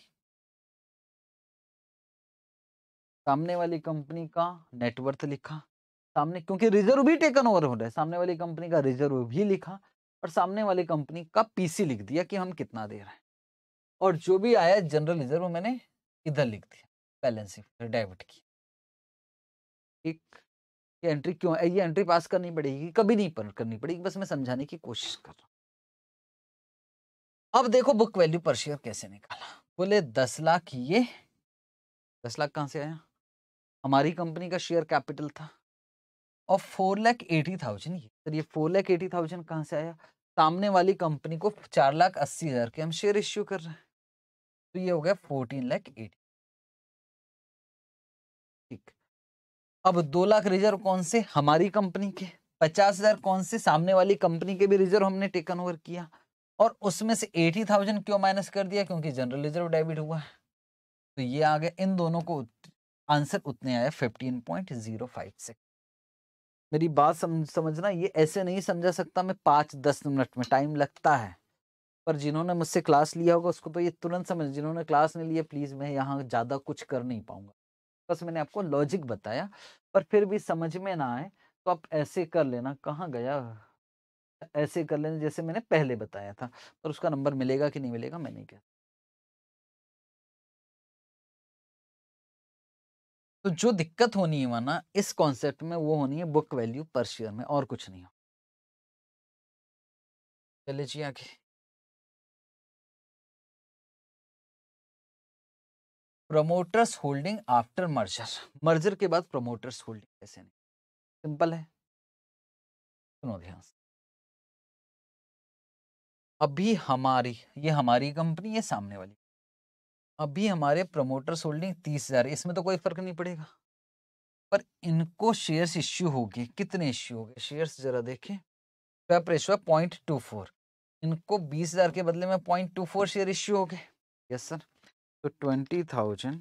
सामने वाली कंपनी का नेटवर्थ लिखा सामने क्योंकि रिजर्व भी टेकन ओवर हो रहा है सामने वाली कंपनी का रिजर्व भी लिखा और सामने वाली कंपनी का पीसी लिख दिया कि हम कितना दे रहे हैं और जो भी आया जनरल रिजर्व मैंने इधर लिख दिया बैलेंसिंग डेबिट की एक ये एंट्री क्यों है ये एंट्री पास करनी पड़ेगी कभी नहीं पर करनी पड़ेगी बस मैं समझाने की कोशिश कर रहा हूँ अब देखो बुक वैल्यू पर शेयर कैसे निकाला बोले दस लाख ये दस लाख कहाँ से आया हमारी कंपनी का शेयर कैपिटल था और फोर लैख एटी थाउजेंड ये सर ये फोर लैख एटी थाउजेंड कहाँ से आया सामने वाली कंपनी को चार लाख अस्सी हज़ार के हम शेयर इश्यू कर रहे हैं तो ये हो गया फोर्टीन लाख एटी ठीक अब दो लाख रिजर्व कौन से हमारी कंपनी के पचास हज़ार कौन से सामने वाली कंपनी के भी रिजर्व हमने टेकन ओवर किया और उसमें से एटी थाउजेंड क्यों माइनस कर दिया क्योंकि जनरल रिजर्व डेबिट हुआ है तो ये आ गया इन दोनों को आंसर उतने आया फिफ्टीन पॉइंट जीरो फाइव से मेरी बात समझ समझना ये ऐसे नहीं समझा सकता मैं पाँच दस मिनट में टाइम लगता है पर जिन्होंने मुझसे क्लास लिया होगा उसको तो ये तुरंत समझ जिन्होंने क्लास नहीं लिया प्लीज़ मैं यहाँ ज़्यादा कुछ कर नहीं पाऊँगा बस मैंने आपको लॉजिक बताया पर फिर भी समझ में ना आए तो आप ऐसे कर लेना कहाँ गया ऐसे कर लेना जैसे मैंने पहले बताया था पर उसका नंबर मिलेगा कि नहीं मिलेगा मैं नहीं कहता तो जो दिक्कत होनी है वाना इस कॉन्सेप्ट में वो होनी है बुक वैल्यू पर शेयर में और कुछ नहीं हो चले जी आगे promoters holding after merger merger के बाद प्रमोटर्स होल्डिंग कैसे नहीं सिंपल है सुनो ध्यान से अभी हमारी ये हमारी कंपनी है सामने वाली अभी हमारे प्रमोटर होल्डिंग तीस हजार इसमें तो कोई फर्क नहीं पड़ेगा पर इनको शेयर्स इश्यू हो गए कितने इश्यू हो गए शेयर्स जरा देखें स्वैप रेशो है पॉइंट टू फोर इनको बीस हजार के बदले में point two four share issue हो गए यस सर तो ट्वेंटी थाउजेंड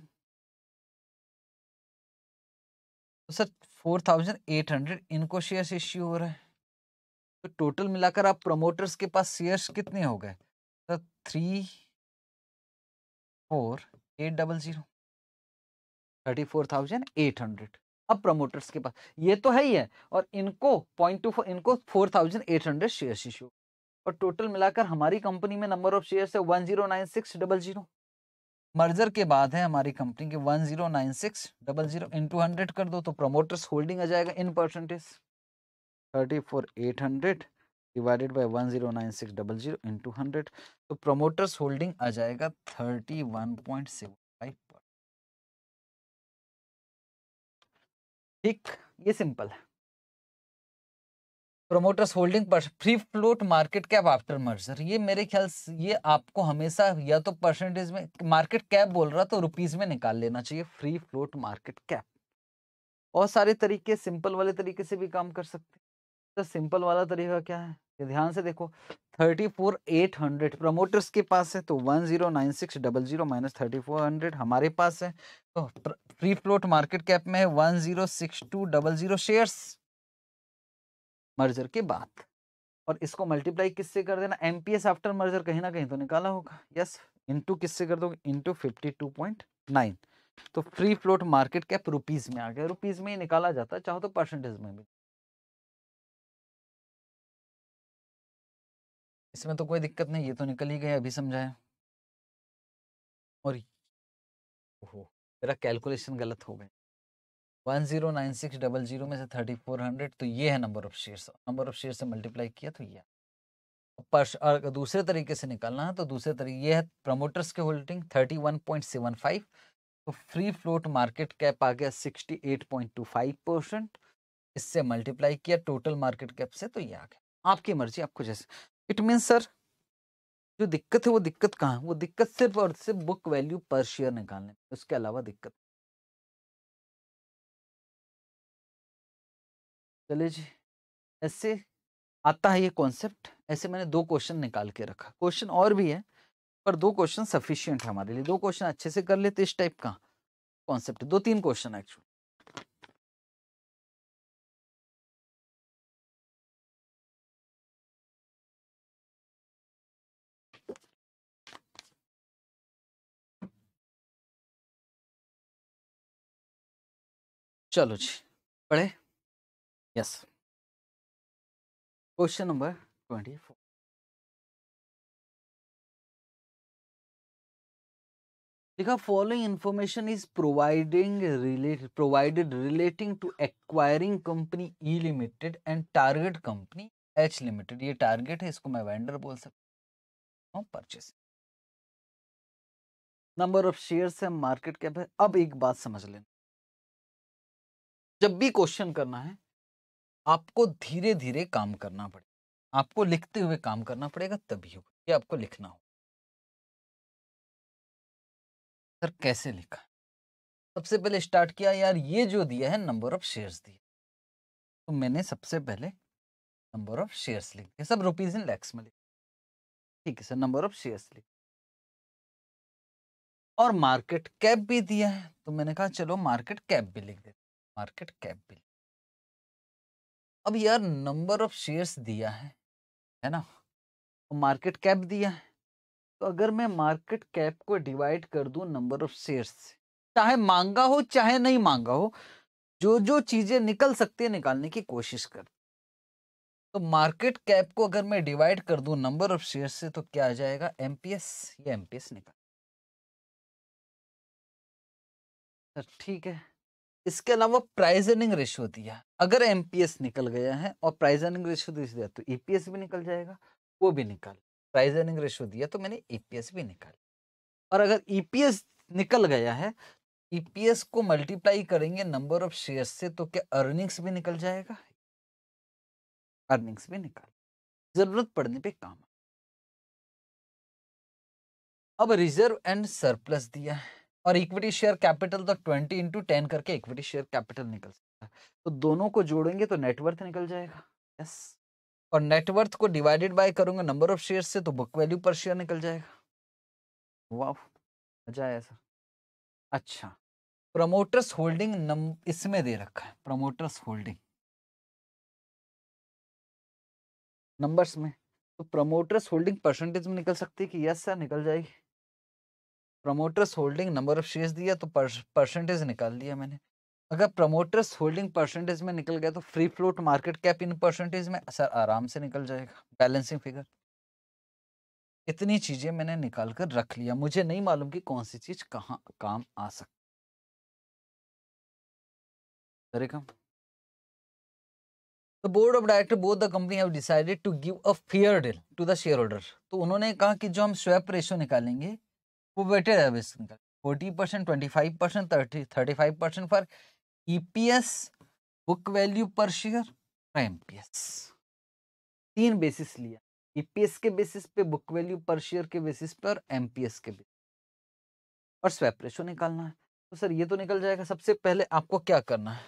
तो sir four thousand eight hundred इनको शेयर्स इश्यू हो रहे हैं तो टोटल मिलाकर आप प्रमोटर्स के पास शेयर्स कितने हो गए sir three four eight double zero thirty four thousand eight hundred अब प्रमोटर्स के पास ये तो है ही है और इनको पॉइंट टू फोर इनको four thousand eight hundred share issue और टोटल मिलाकर हमारी कंपनी में नंबर ऑफ शेयर है one zero nine six double zero merger के बाद है हमारी कंपनी के one zero nine six double zero into hundred कर दो तो प्रमोटर्स होल्डिंग आ जाएगा in percentage thirty four eight hundred divided by one zero nine six double zero into hundred तो प्रोमोटर्स होल्डिंग आ जाएगा thirty one point seven five पर ठीक ये सिंपल है प्रोमोटर्स होल्डिंग पर free float market cap after merger ये मेरे ख्याल से ये आपको हमेशा या तो परसेंटेज में मार्केट कैप बोल रहा तो रुपीज में निकाल लेना चाहिए फ्री फ्लोट मार्केट कैप और सारे तरीके सिंपल वाले तरीके से भी काम कर सकते सबसे सिंपल वाला तरीका क्या है ये ध्यान से देखो thirty four eight hundred promoters के पास है तो one zero nine six double zero minus thirty four hundred हमारे पास है तो फ्री फ्लोट मार्केट कैप में है one zero six two double zero shares merger के बाद और इसको मल्टीप्लाई किससे कर देना एमपीएस आफ्टर मर्जर कहीं ना कहीं तो निकाला होगा यस इंटू किससे कर दोगे into fifty two point nine तो free float market cap rupees में आ गया रुपीज में ही निकाला जाता है चाहो तो परसेंटेज में भी इसमें तो कोई दिक्कत नहीं ये तो निकल ही गए अभी समझाया और ओहो मेरा कैलकुलेशन गलत हो गया one zero nine six double zero में से थर्टी फोर हंड्रेड तो ये है number of shares number of share से मल्टीप्लाई किया तो ये पर्स और दूसरे तरीके से निकालना है तो दूसरे तरीके ये है प्रमोटर्स के holding thirty one point seven five तो फ्री फ्लोट मार्केट कैप आ गया sixty eight point two five percent इससे मल्टीप्लाई किया टोटल मार्केट कैप से तो ये आ गया आपकी मर्जी आपको जैसे इट मीन्स सर जो दिक्कत है वो दिक्कत कहाँ वो दिक्कत सिर्फ और सिर्फ बुक वैल्यू पर शेयर निकालने में उसके अलावा दिक्कत चले जी ऐसे आता है ये कॉन्सेप्ट ऐसे मैंने दो क्वेश्चन निकाल के रखा क्वेश्चन और भी है पर दो क्वेश्चन सफिशियंट है हमारे लिए दो क्वेश्चन अच्छे से कर लेते इस टाइप का कॉन्सेप्ट दो तीन क्वेश्चन एक्चुअली चलो जी पढ़े yes question number twenty four देखा following information is providing related provided relating to acquiring company E limited and target company H limited ये टारगेट है इसको मैं वेंडर बोल सकता हूँ परचेस नंबर ऑफ शेयर्स है मार्केट कैप है अब एक बात समझ लेना जब भी क्वेश्चन करना है आपको धीरे धीरे काम करना पड़ेगा आपको लिखते हुए काम करना पड़ेगा तभी होगा ये आपको लिखना हो सर कैसे लिखा सबसे पहले स्टार्ट किया यार ये जो दिया है नंबर ऑफ शेयर्स दिया तो मैंने सबसे पहले नंबर ऑफ शेयर्स लिख दिया सब रुपीज इन लैक्स में लिख ठीक है सर नंबर ऑफ शेयर्स लिख और मार्केट कैप भी दिया है तो मैंने कहा चलो मार्केट कैप भी लिख देते मार्केट कैप भी अब यार नंबर ऑफ शेयर्स दिया है है ना तो मार्केट कैप दिया है तो अगर मैं मार्केट कैप को डिवाइड कर दू नंबर ऑफ शेयर्स से चाहे मांगा हो चाहे नहीं मांगा हो जो जो चीजें निकल सकती है निकालने की कोशिश कर तो मार्केट कैप को अगर मैं डिवाइड कर दू नंबर ऑफ शेयर से तो क्या आ जाएगा एमपीएस या एमपीएस निकाल ठीक है इसके अलावा प्राइज अर्निंग रेशियो दिया अगर एमपीएस निकल गया है और प्राइज अर्निंग रेशियो दिया तो ईपीएस e भी निकल जाएगा वो भी निकाल प्राइज अर्निंग रेशियो दिया तो मैंने ईपीएस e भी निकाल और अगर ईपीएस e निकल गया है ईपीएस को मल्टीप्लाई करेंगे नंबर ऑफ शेयर से तो क्या अर्निंग्स भी निकल जाएगा अर्निंग्स भी निकाल जरूरत पड़ने पे काम अब रिजर्व एंड सरप्लस दिया है और इक्विटी शेयर कैपिटल तो ट्वेंटी इंटू टेन करके इक्विटी शेयर कैपिटल निकल सकता है तो दोनों को जोड़ेंगे तो नेटवर्थ निकल जाएगा यस और नेटवर्थ को डिवाइडेड बाय करूंगा नंबर ऑफ शेयर से तो बुक वैल्यू पर शेयर निकल जाएगा वाह मजा आया सर अच्छा प्रमोटर्स होल्डिंग नम इसमें दे रखा है प्रमोटर्स होल्डिंग नंबर्स में तो प्रमोटर्स होल्डिंग परसेंटेज में निकल सकती है कि यस सर निकल जाएगी promoters holding number of shares दिया तो परसेंटेज निकाल दिया मैंने अगर प्रमोटर्स होल्डिंग परसेंटेज में निकल गया तो free float market cap in percentage में सर आराम से निकल जाएगा बैलेंसिंग फिगर इतनी चीज़ें मैंने निकाल कर रख लिया मुझे नहीं मालूम कि कौन सी चीज़ कहाँ काम आ सकती तो board of director both the company have decided to give a fair deal to the share shareholder तो उन्होंने कहा कि जो हम स्वैप रेशो निकालेंगे वो वेटेड एवरेज निकल forty percent twenty five percent thirty thirty five percent for E P S book value per share और एम पी एस तीन बेसिस लिया ई पी एस के बेसिस पे बुक वैल्यू पर शेयर के बेसिस पे और एम पी एस के बेसिस और स्वैप रेशो निकालना है तो सर ये तो निकल जाएगा सबसे पहले आपको क्या करना है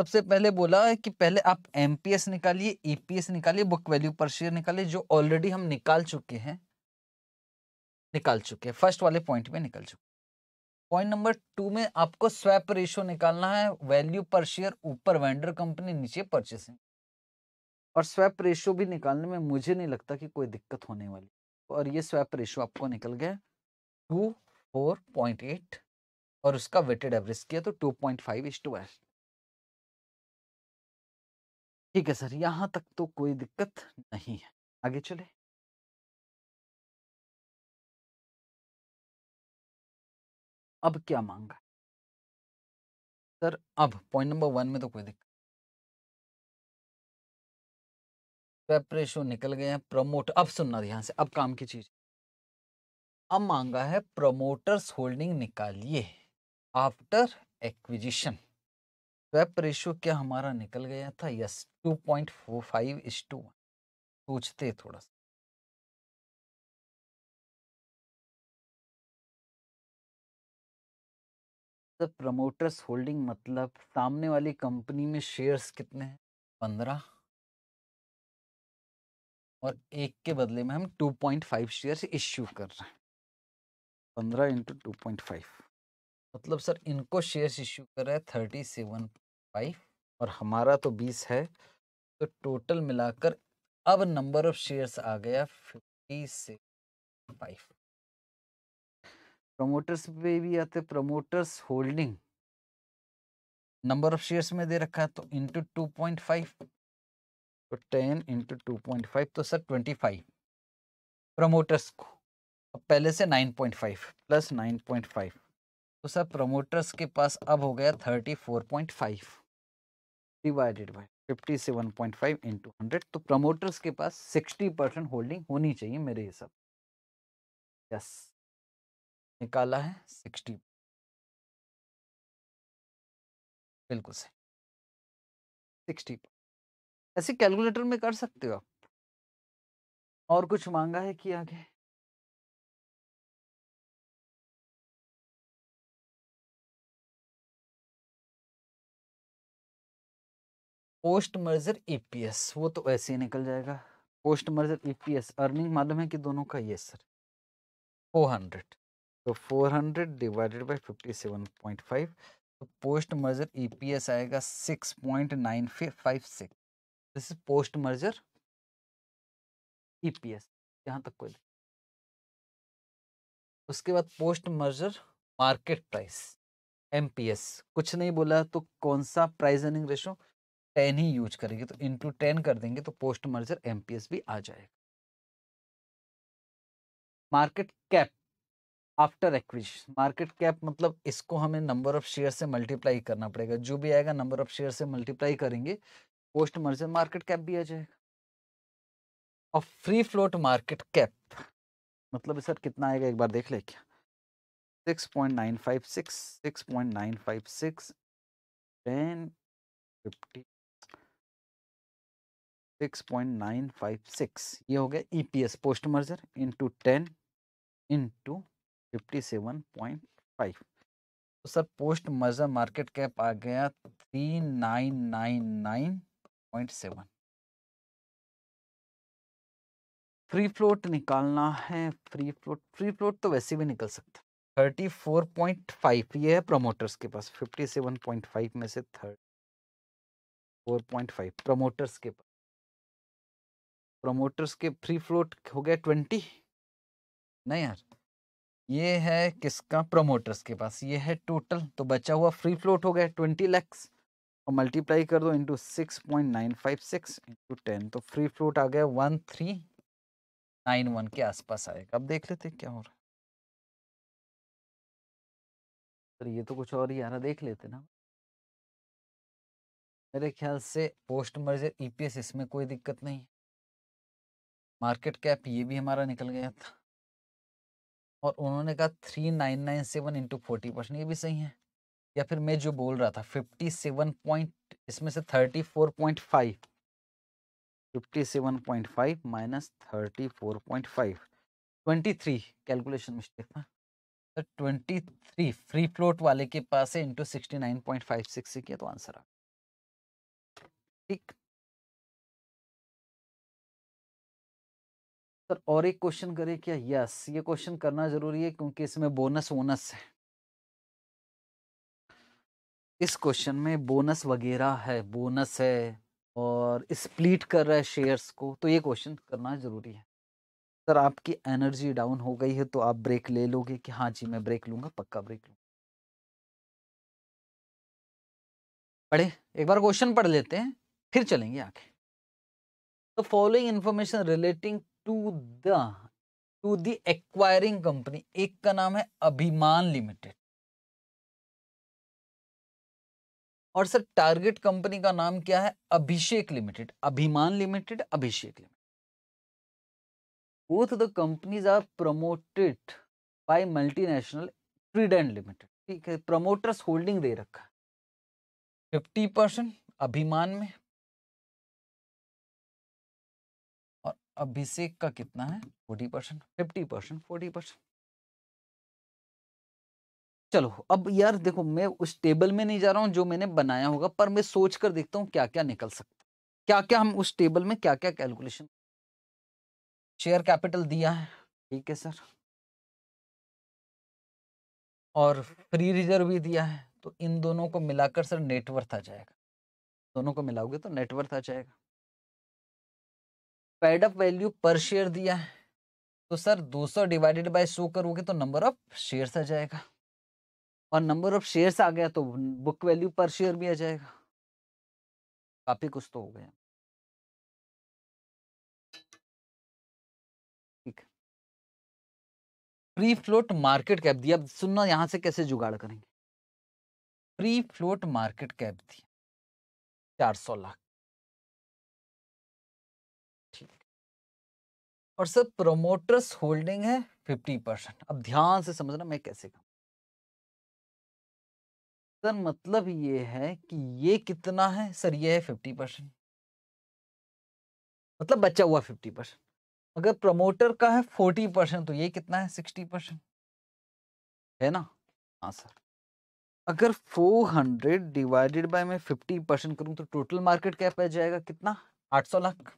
सबसे पहले बोला है कि पहले आप एम निकालिए ई e निकालिए बुक वैल्यू पर शेयर निकालिए जो ऑलरेडी हम निकाल चुके हैं निकाल चुके हैं फर्स्ट वाले पॉइंट में निकल चुके पॉइंट नंबर टू में आपको स्वैप रेशो निकालना है वैल्यू पर शेयर ऊपर वेंडर कंपनी नीचे परचेसिंग और स्वैप रेशो भी निकालने में मुझे नहीं लगता कि कोई दिक्कत होने वाली और ये स्वैप रेशो आपको निकल गया टू फोर पॉइंट एट और उसका वेटेड एवरेज किया तो two point five is to एस ठीक है सर यहाँ तक तो कोई दिक्कत नहीं है आगे चले अब क्या मांगा सर अब पॉइंट नंबर वन में तो कोई दिक्कत प्रेपरेशन निकल गए हैं प्रमोट अब सुनना ध्यान से अब काम की चीज अब मांगा है प्रमोटर्स होल्डिंग निकालिए आफ्टर एक्विजिशन वेब रेशो क्या हमारा निकल गया था yes two point four five is to सोचते थोड़ा सा द प्रमोटर्स होल्डिंग मतलब सामने वाली कंपनी में शेयर्स कितने हैं पंद्रह और एक के बदले में हम two point five shares issue कर रहे हैं पंद्रह इंटू टू पॉइंट फाइव मतलब सर इनको शेयर्स इश्यू कर रहा है थर्टी सेवन फाइव और हमारा तो बीस है तो टोटल मिलाकर अब नंबर ऑफ शेयर्स आ गया फिफ्टी सेवन फाइव प्रमोटर्स पे भी आते promoters holding number of shares में दे रखा है तो इंटू टू पॉइंट फाइव तो ten into two point five तो सर ट्वेंटी फाइव प्रमोटर्स को अब पहले से nine point five plus nine point five तो सर प्रमोटर्स के पास अब हो गया thirty four point five divided by fifty seven point five into hundred तो प्रमोटर्स के पास सिक्सटी परसेंट होल्डिंग होनी चाहिए मेरे हिसाब यस निकाला है सिक्सटी बिल्कुल सही सिक्सटी ऐसे कैलकुलेटर में कर सकते हो आप और कुछ मांगा है कि आगे पोस्ट मर्जर ईपीएस वो तो ऐसे ही निकल जाएगा पोस्ट मर्जर ईपीएस अर्निंग मालूम है कि दोनों का ये सर फोर हंड्रेड तो 400 डिवाइडेड बाय 57.5 तो पोस्ट मर्जर ईपीएस e आएगा 6.956 this is post merger EPS e यहां तक कोई उसके बाद post merger market price MPS कुछ नहीं बोला तो कौन सा प्राइस अर्निंग रेशो टेन ही यूज करेंगे तो इनटू टेन कर देंगे तो पोस्ट मर्जर एमपीएस भी आ जाएगा market cap after acquisition market cap मतलब इसको हमें नंबर ऑफ शेयर से मल्टीप्लाई करना पड़ेगा जो भी आएगा नंबर ऑफ शेयर से मल्टीप्लाई करेंगे पोस्ट मर्जर मार्केट कैप भी आ जाएगा और फ्री फ्लोट मार्केट कैप मतलब सर कितना आएगा एक बार देख ले क्या six point nine five six six point nine five six ten fifty six point nine five six ये हो गया ई P S post merger into ten into 57.5 तो sir post merger market cap आ गया 3999.7 फ्री फ्लोट निकालना है फ्री फ्लोट फ्री फ्लोट तो वैसे भी निकल सकता थर्टी फोर पॉइंट फाइव ये है प्रमोटर्स के पास फिफ्टी सेवन पॉइंट फाइव में से third four point five promoters के पास प्रमोटर्स के फ्री फ्लोट हो गया ट्वेंटी नहीं यार ये है किसका प्रोमोटर्स के पास ये है टोटल तो बचा हुआ फ्री फ्लोट हो गया ट्वेंटी लैक्स और मल्टीप्लाई कर दो into six point nine five six into ten तो फ्री फ्लोट आ गया वन थ्री नाइन वन के आसपास आएगा अब देख लेते क्या हो रहा है ये तो कुछ और ही आ रहा देख लेते ना मेरे ख्याल से पोस्ट मर्जर ईपीएस इसमें कोई दिक्कत नहीं मार्केट कैप ये भी हमारा निकल गया था और उन्होंने कहा three nine nine seven into forty percent ये भी सही है या फिर मैं जो बोल रहा था फिफ्टी सेवन पॉइंट इसमें से thirty four point five fifty seven point five minus thirty four point five twenty three calculation mistake था तो ट्वेंटी थ्री फ्री फ्लोट वाले के पास है into sixty nine point five six से किया तो आंसर आ ठीक सर और एक क्वेश्चन करें क्या यस ये क्वेश्चन करना जरूरी है क्योंकि इसमें बोनस वोनस है इस क्वेश्चन में बोनस वगैरह है बोनस है और स्प्लिट कर रहा है शेयर्स को तो ये क्वेश्चन करना जरूरी है सर आपकी एनर्जी डाउन हो गई है तो आप ब्रेक ले लोगे कि हाँ जी मैं ब्रेक लूंगा पक्का ब्रेक लूंगा पढ़े एक बार क्वेश्चन पढ़ लेते हैं फिर चलेंगे आगे the following information relating to the to the acquiring company एक का नाम है अभिमान लिमिटेड और सर टारगेट कंपनी का नाम क्या है Abhishek limited Abhiman limited Abhishek limited both the companies are promoted by multinational Trident limited ठीक है प्रमोटर्स होल्डिंग दे रखा फिफ्टी परसेंट अभिमान में अभिषेक e का कितना है forty percent fifty percent forty percent चलो अब यार देखो मैं उस टेबल में नहीं जा रहा हूँ जो मैंने बनाया होगा पर मैं सोच कर देखता हूँ क्या क्या निकल सकता क्या क्या हम उस टेबल में क्या क्या कैलकुलेशन शेयर कैपिटल दिया है ठीक है सर और फ्री रिजर्व भी दिया है तो इन दोनों को मिलाकर सर नेटवर्थ आ जाएगा दोनों को मिलाओगे तो नेटवर्थ आ जाएगा पेडअप वैल्यू पर शेयर दिया है तो सर 200 डिवाइडेड बाय 100 करोगे तो नंबर ऑफ शेयर्स आ जाएगा और नंबर ऑफ शेयर्स आ गया तो बुक वैल्यू पर शेयर भी आ जाएगा काफी कुछ तो हो गया ठीक प्री फ्लोट मार्केट कैप दिया अब सुनना यहां से कैसे जुगाड़ करेंगे प्री फ्लोट मार्केट कैप दिया चार सौ लाख और सर प्रोमोटर्स होल्डिंग है फिफ्टी परसेंट अब ध्यान से समझना मैं कैसे कहूँ सर मतलब ये है कि ये कितना है सर ये है फिफ्टी परसेंट मतलब बचा हुआ फिफ्टी परसेंट अगर प्रमोटर का है फोर्टी परसेंट तो ये कितना है सिक्सटी परसेंट है ना हाँ सर अगर फोर हंड्रेड डिवाइडेड बाय मैं फिफ्टी परसेंट करूँ तो टोटल मार्केट कैप आ जाएगा कितना आठ सौ लाख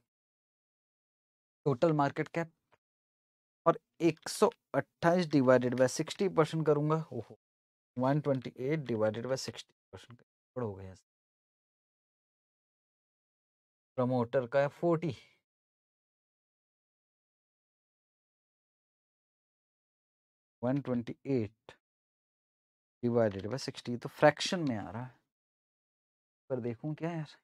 टोटल मार्केट कैप और 128 डिवाइडेड बाय 60 परसेंट करूँगा ओहो 128 डिवाइडेड बाय 60 परसेंट हो गया प्रमोटर का है forty one twenty eight divided by sixty तो फ्रैक्शन में आ रहा है पर देखूं क्या यार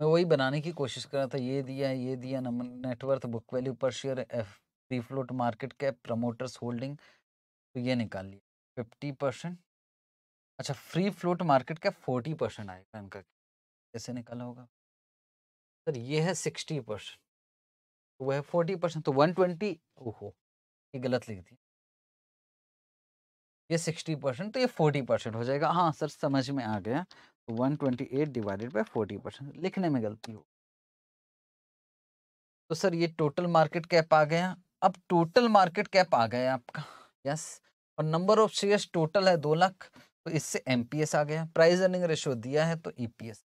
मैं वही बनाने की कोशिश कर रहा था ये दिया ये दिया net worth book value per share F free float market cap promoters holding तो ये निकाल लिया फिफ्टी परसेंट अच्छा free float market cap forty percent आएगा इनका कैसे निकाला होगा सर ये है सिक्सटी परसेंट तो वह है फोर्टी परसेंट तो वन ट्वेंटी ओहो ये गलत लिख दिया ये सिक्सटी परसेंट तो ये फोर्टी परसेंट हो जाएगा हाँ सर समझ में आ गया one twenty eight divided by forty percent लिखने में गलती हो तो सर ये टोटल मार्केट कैप आ गया अब टोटल मार्केट कैप आ गया आपका यस और नंबर ऑफ शेयर्स टोटल है दो लाख तो इससे एमपीएस आ गया प्राइस अर्निंग रेशियो दिया है तो ईपीएस e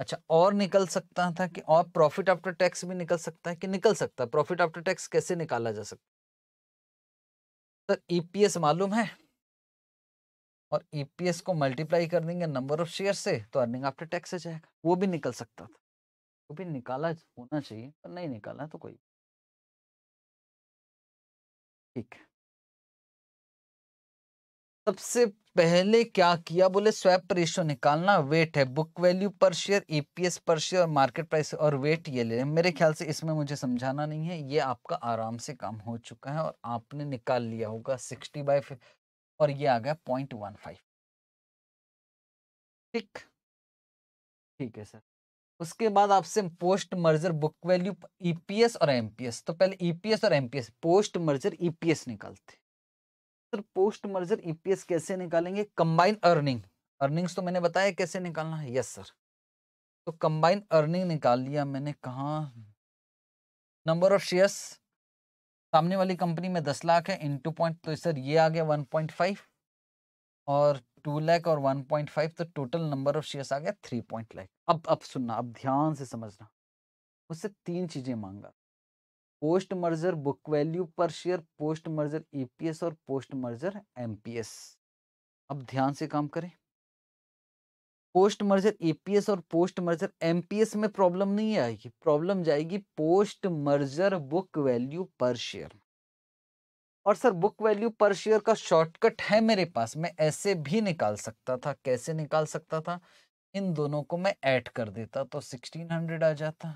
अच्छा और निकल सकता था कि और प्रॉफिट आफ्टर टैक्स भी निकल सकता है कि निकल सकता है प्रॉफिट आफ्टर टैक्स कैसे निकाला जा सकता सर ई e मालूम है और ईपीएस को मल्टीप्लाई कर देंगे नंबर ऑफ शेयर से तो अर्निंग आफ्टर टैक्स से जाएगा वो भी निकल सकता था वो भी निकाला होना चाहिए पर नहीं निकाला तो कोई ठीक सबसे पहले क्या किया बोले स्वैप रेशियो निकालना वेट है book value per share EPS per share और मार्केट प्राइस और वेट ये ले मेरे ख्याल से इसमें मुझे समझाना नहीं है ये आपका आराम से काम हो चुका है और आपने निकाल लिया होगा सिक्सटी बाई और ये आ गया पॉइंट वन फाइव ठीक ठीक है सर उसके बाद आपसे post merger book value EPS e और एमपीएस तो पहले ईपीएस e और MPS post merger EPS e निकालते सर पोस्ट मर्जर ईपीएस कैसे निकालेंगे कंबाइन अर्निंग अर्निंग्स तो मैंने बताया कैसे निकालना है यस सर तो कंबाइन अर्निंग निकाल लिया मैंने कहा नंबर ऑफ शेयर्स सामने वाली कंपनी में दस लाख है इंटू पॉइंट तो सर ये आ गया वन पॉइंट फाइव और टू लैख और वन पॉइंट फाइव तो टोटल नंबर ऑफ शेयर्स आ गया थ्री पॉइंट लैख अब अब सुनना अब ध्यान से समझना उससे तीन चीज़ें मांगा post merger book value per share post merger E और पोस्ट मर्जर एम अब ध्यान से काम करें पोस्ट मर्जर एपीएस और पोस्ट मर्जर एमपीएस में प्रॉब्लम नहीं आएगी प्रॉब्लम जाएगी post merger book value per share और sir book value per share का शॉर्टकट है मेरे पास मैं ऐसे भी निकाल सकता था कैसे निकाल सकता था इन दोनों को मैं ऐड कर देता तो 1600 आ जाता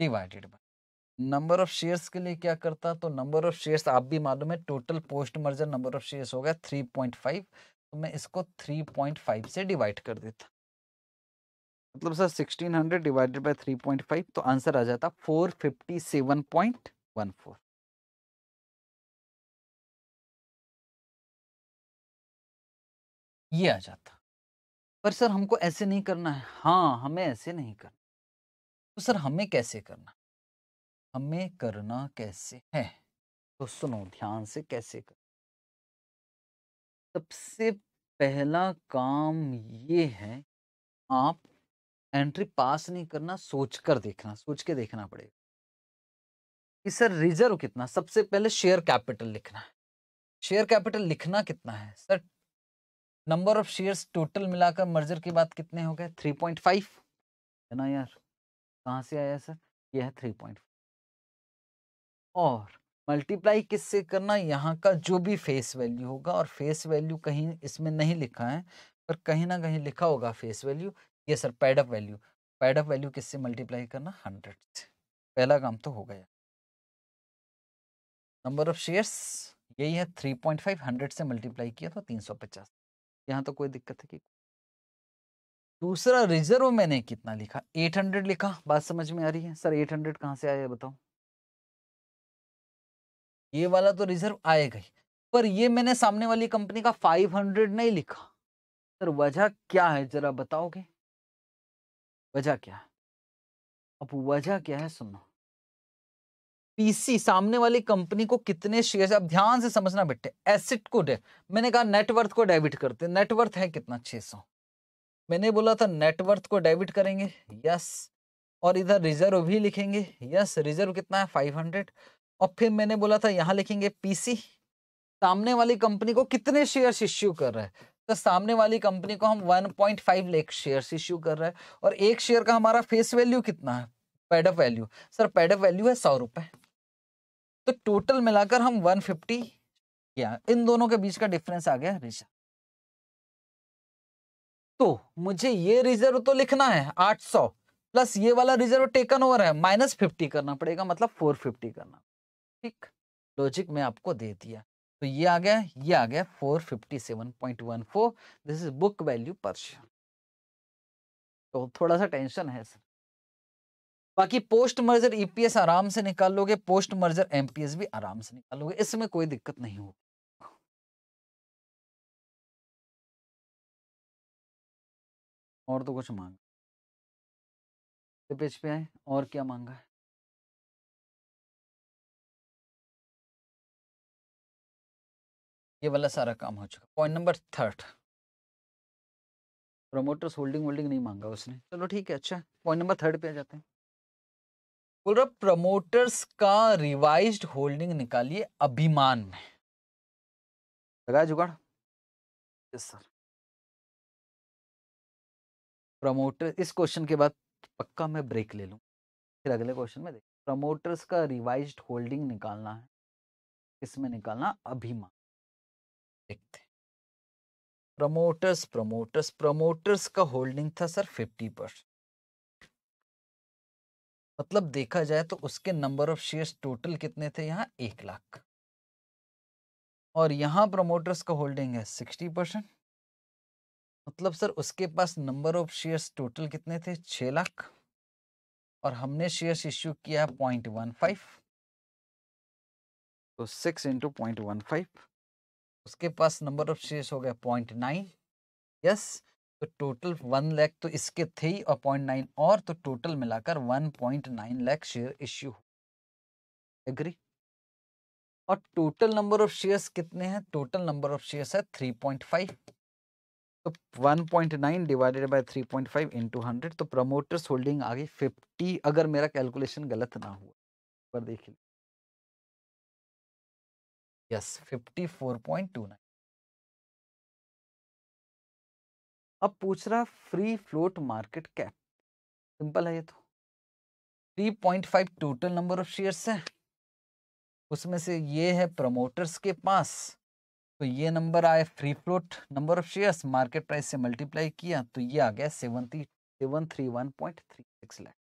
divided by number of shares के लिए क्या करता तो नंबर ऑफ शेयर्स आप भी मालूम है total post merger number of shares हो गया 3.5 तो मैं इसको 3.5 से डिवाइड कर देता मतलब सर 1600 डिवाइडेड बाय 3.5 तो आंसर आ जाता 457.14 ये आ जाता पर सर हमको ऐसे नहीं करना है हाँ हमें ऐसे नहीं करना तो सर हमें कैसे करना हमें करना कैसे है तो सुनो ध्यान से कैसे कर सबसे पहला काम ये है आप एंट्री पास नहीं करना सोच कर देखना सोच के देखना पड़ेगा कि सर रिजर्व कितना सबसे पहले शेयर कैपिटल लिखना है शेयर कैपिटल लिखना कितना है sir number of shares total मिलाकर मर्जर के बाद कितने हो गए थ्री पॉइंट फाइव है ना यार कहाँ से आया सर यह है थ्री पॉइंट और मल्टीप्लाई किससे करना यहाँ का जो भी फेस वैल्यू होगा और फेस वैल्यू कहीं इसमें नहीं लिखा है पर कहीं ना कहीं लिखा होगा फेस वैल्यू ये sir paid up value paid up value किससे मल्टीप्लाई करना हंड्रेड से पहला काम तो हो गया नंबर ऑफ शेयर्स यही है थ्री पॉइंट फाइव हंड्रेड से मल्टीप्लाई किया तो तीन सौ पचास यहाँ तो कोई दिक्कत है कि दूसरा रिजर्व मैंने कितना लिखा एट हंड्रेड लिखा बात समझ में आ रही है सर एट हंड्रेड कहाँ से आया बताओ ये वाला तो रिजर्व आएगा ही पर ये मैंने सामने वाली कंपनी का 500 नहीं लिखा सर वजह क्या है जरा बताओगे वजह क्या है अब वजह क्या है सुनो पीसी सामने वाली कंपनी को कितने शेयर अब ध्यान से समझना बेटे एसेट को डे मैंने कहा नेटवर्थ को डेबिट करते नेटवर्थ है कितना 600 मैंने बोला था नेटवर्थ को डेबिट करेंगे यस और इधर रिजर्व भी लिखेंगे यस रिजर्व कितना है 500 और फिर मैंने बोला था यहाँ लिखेंगे पीसी सामने वाली कंपनी को कितने शेयर इश्यू कर रहा है तो सामने वाली कंपनी को हम 1.5 लेख शेयर इश्यू कर रहे हैं और एक शेयर का हमारा फेस वैल्यू कितना है of value sir of value है सौ रुपए तो टोटल मिलाकर हम 150 किया इन दोनों के बीच का डिफरेंस आ गया रिजर्व तो मुझे ये रिजर्व तो लिखना है 800 प्लस ये वाला रिजर्व टेकन ओवर है माइनस फिफ्टी करना पड़ेगा मतलब फोर करना ठीक लॉजिक में आपको दे दिया तो ये आ गया ये आ गया 457.14 this is book value per share तो थोड़ा सा टेंशन है सर बाकी पोस्ट मर्जर ईपीएस आराम से निकाल लोगे पोस्ट मर्जर एमपीएस भी आराम से निकाल लोगे इसमें कोई दिक्कत नहीं होगी और तो कुछ मांगा पे आए और क्या मांगा है ये वाला सारा काम हो चुका point number third promoters holding वोल्डिंग नहीं मांगा उसने चलो ठीक है अच्छा पॉइंट नंबर थर्ड पे आ जाते हैं बोल रहा प्रमोटर्स का रिवाइज्ड होल्डिंग निकालिए अभिमान में लगाया जुगाड़ यस सर प्रमोटर इस क्वेश्चन के बाद पक्का मैं ब्रेक ले लूँ फिर अगले क्वेश्चन में देख प्रमोटर्स का रिवाइज्ड होल्डिंग निकालना है इसमें निकालना अभिमान देखते हैं प्रमोटर्स प्रमोटर्स प्रमोटर्स का होल्डिंग था सर फिफ्टी परसेंट मतलब देखा जाए तो उसके नंबर ऑफ शेयर्स टोटल कितने थे यहाँ एक लाख और यहाँ प्रमोटर्स का होल्डिंग है सिक्सटी परसेंट मतलब सर उसके पास नंबर ऑफ शेयर्स टोटल कितने थे छः लाख और हमने शेयर्स इश्यू किया पॉइंट वन फाइव तो six into point one five उसके पास नंबर ऑफ शेयर्स हो गया पॉइंट नाइन यस तो टोटल वन लैख तो इसके थे और पॉइंट नाइन और तो टोटल मिलाकर one point nine lakh share issue हो एग्री और टोटल नंबर ऑफ शेयर्स कितने हैं टोटल नंबर ऑफ शेयर्स है थ्री पॉइंट फाइव तो one point nine divided by three point five into hundred तो प्रमोटर्स होल्डिंग आ गई फिफ्टी अगर मेरा कैलकुलेशन गलत ना हुआ पर देख लीजिए यस 54.29 अब पूछ रहा free float market cap simple है ये तो 3.5 टोटल नंबर ऑफ शेयर्स है उसमें से ये है प्रमोटर्स के पास तो ये नंबर आया free float number of shares market price से मल्टीप्लाई किया तो ये आ गया seventy seven three one point three six lakh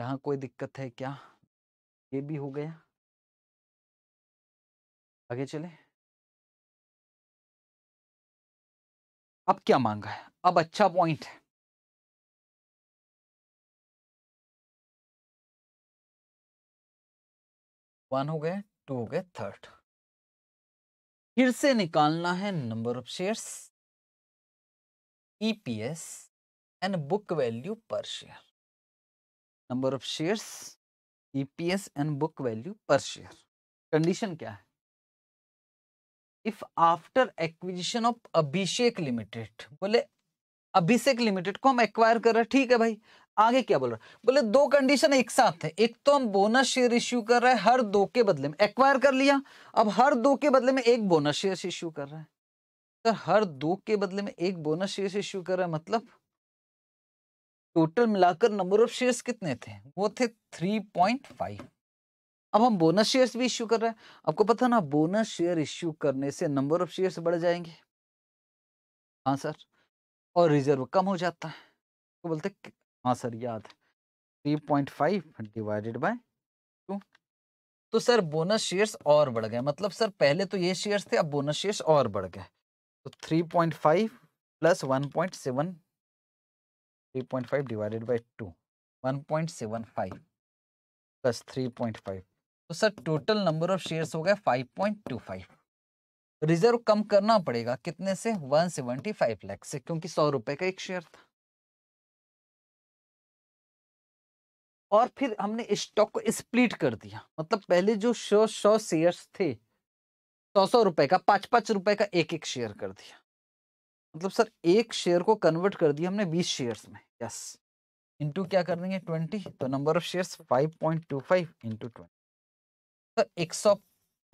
यहाँ कोई दिक्कत है क्या ये भी हो गया आगे चले अब क्या मांगा है अब अच्छा पॉइंट है वन हो गए टू हो गए थर्ड फिर से निकालना है number of shares EPS and book value per share number of shares EPS and book value per share condition क्या है if after acquisition of Abhishek limited बोले अभिषेक लिमिटेड को हम एक्वायर कर रहे हैं ठीक है भाई आगे क्या बोल रहा है बोले दो कंडीशन एक साथ है एक तो हम बोनस शेयर इश्यू कर रहे हैं हर दो के बदले में एक्वायर कर लिया अब हर दो के बदले में एक बोनस शेयर इश्यू कर रहे हैं सर हर दो के बदले में एक बोनस शेयर इश्यू कर रहा है मतलब टोटल मिलाकर नंबर ऑफ शेयर्स कितने थे वो थे 3.5 अब हम बोनस शेयर्स भी इश्यू कर रहे हैं आपको पता ना बोनस शेयर इश्यू करने से नंबर ऑफ शेयर्स बढ़ जाएंगे हाँ सर और रिजर्व कम हो जाता है तो बोलते हाँ सर याद three point five divided by two तो सर बोनस शेयर्स और बढ़ गए मतलब सर पहले तो ये शेयर्स थे अब बोनस शेयर्स और बढ़ गए तो three point five plus one point seven 3.5 divided by two 1.75 plus 3.5 तो sir total number of shares हो गए 5.25 रिजर्व कम करना पड़ेगा कितने से 175 लाख से क्योंकि सौ रुपए का एक शेयर था और फिर हमने स्टॉक को स्प्लिट कर दिया मतलब पहले जो सौ सौ शेयर्स थे सौ सौ रुपए का पांच पांच रुपए का एक एक शेयर कर दिया मतलब सर एक शेयर को कन्वर्ट कर दिया हमने बीस शेयर्स में यस इंटू क्या कर देंगे ट्वेंटी तो number of shares five point two five into twenty sir एक सौ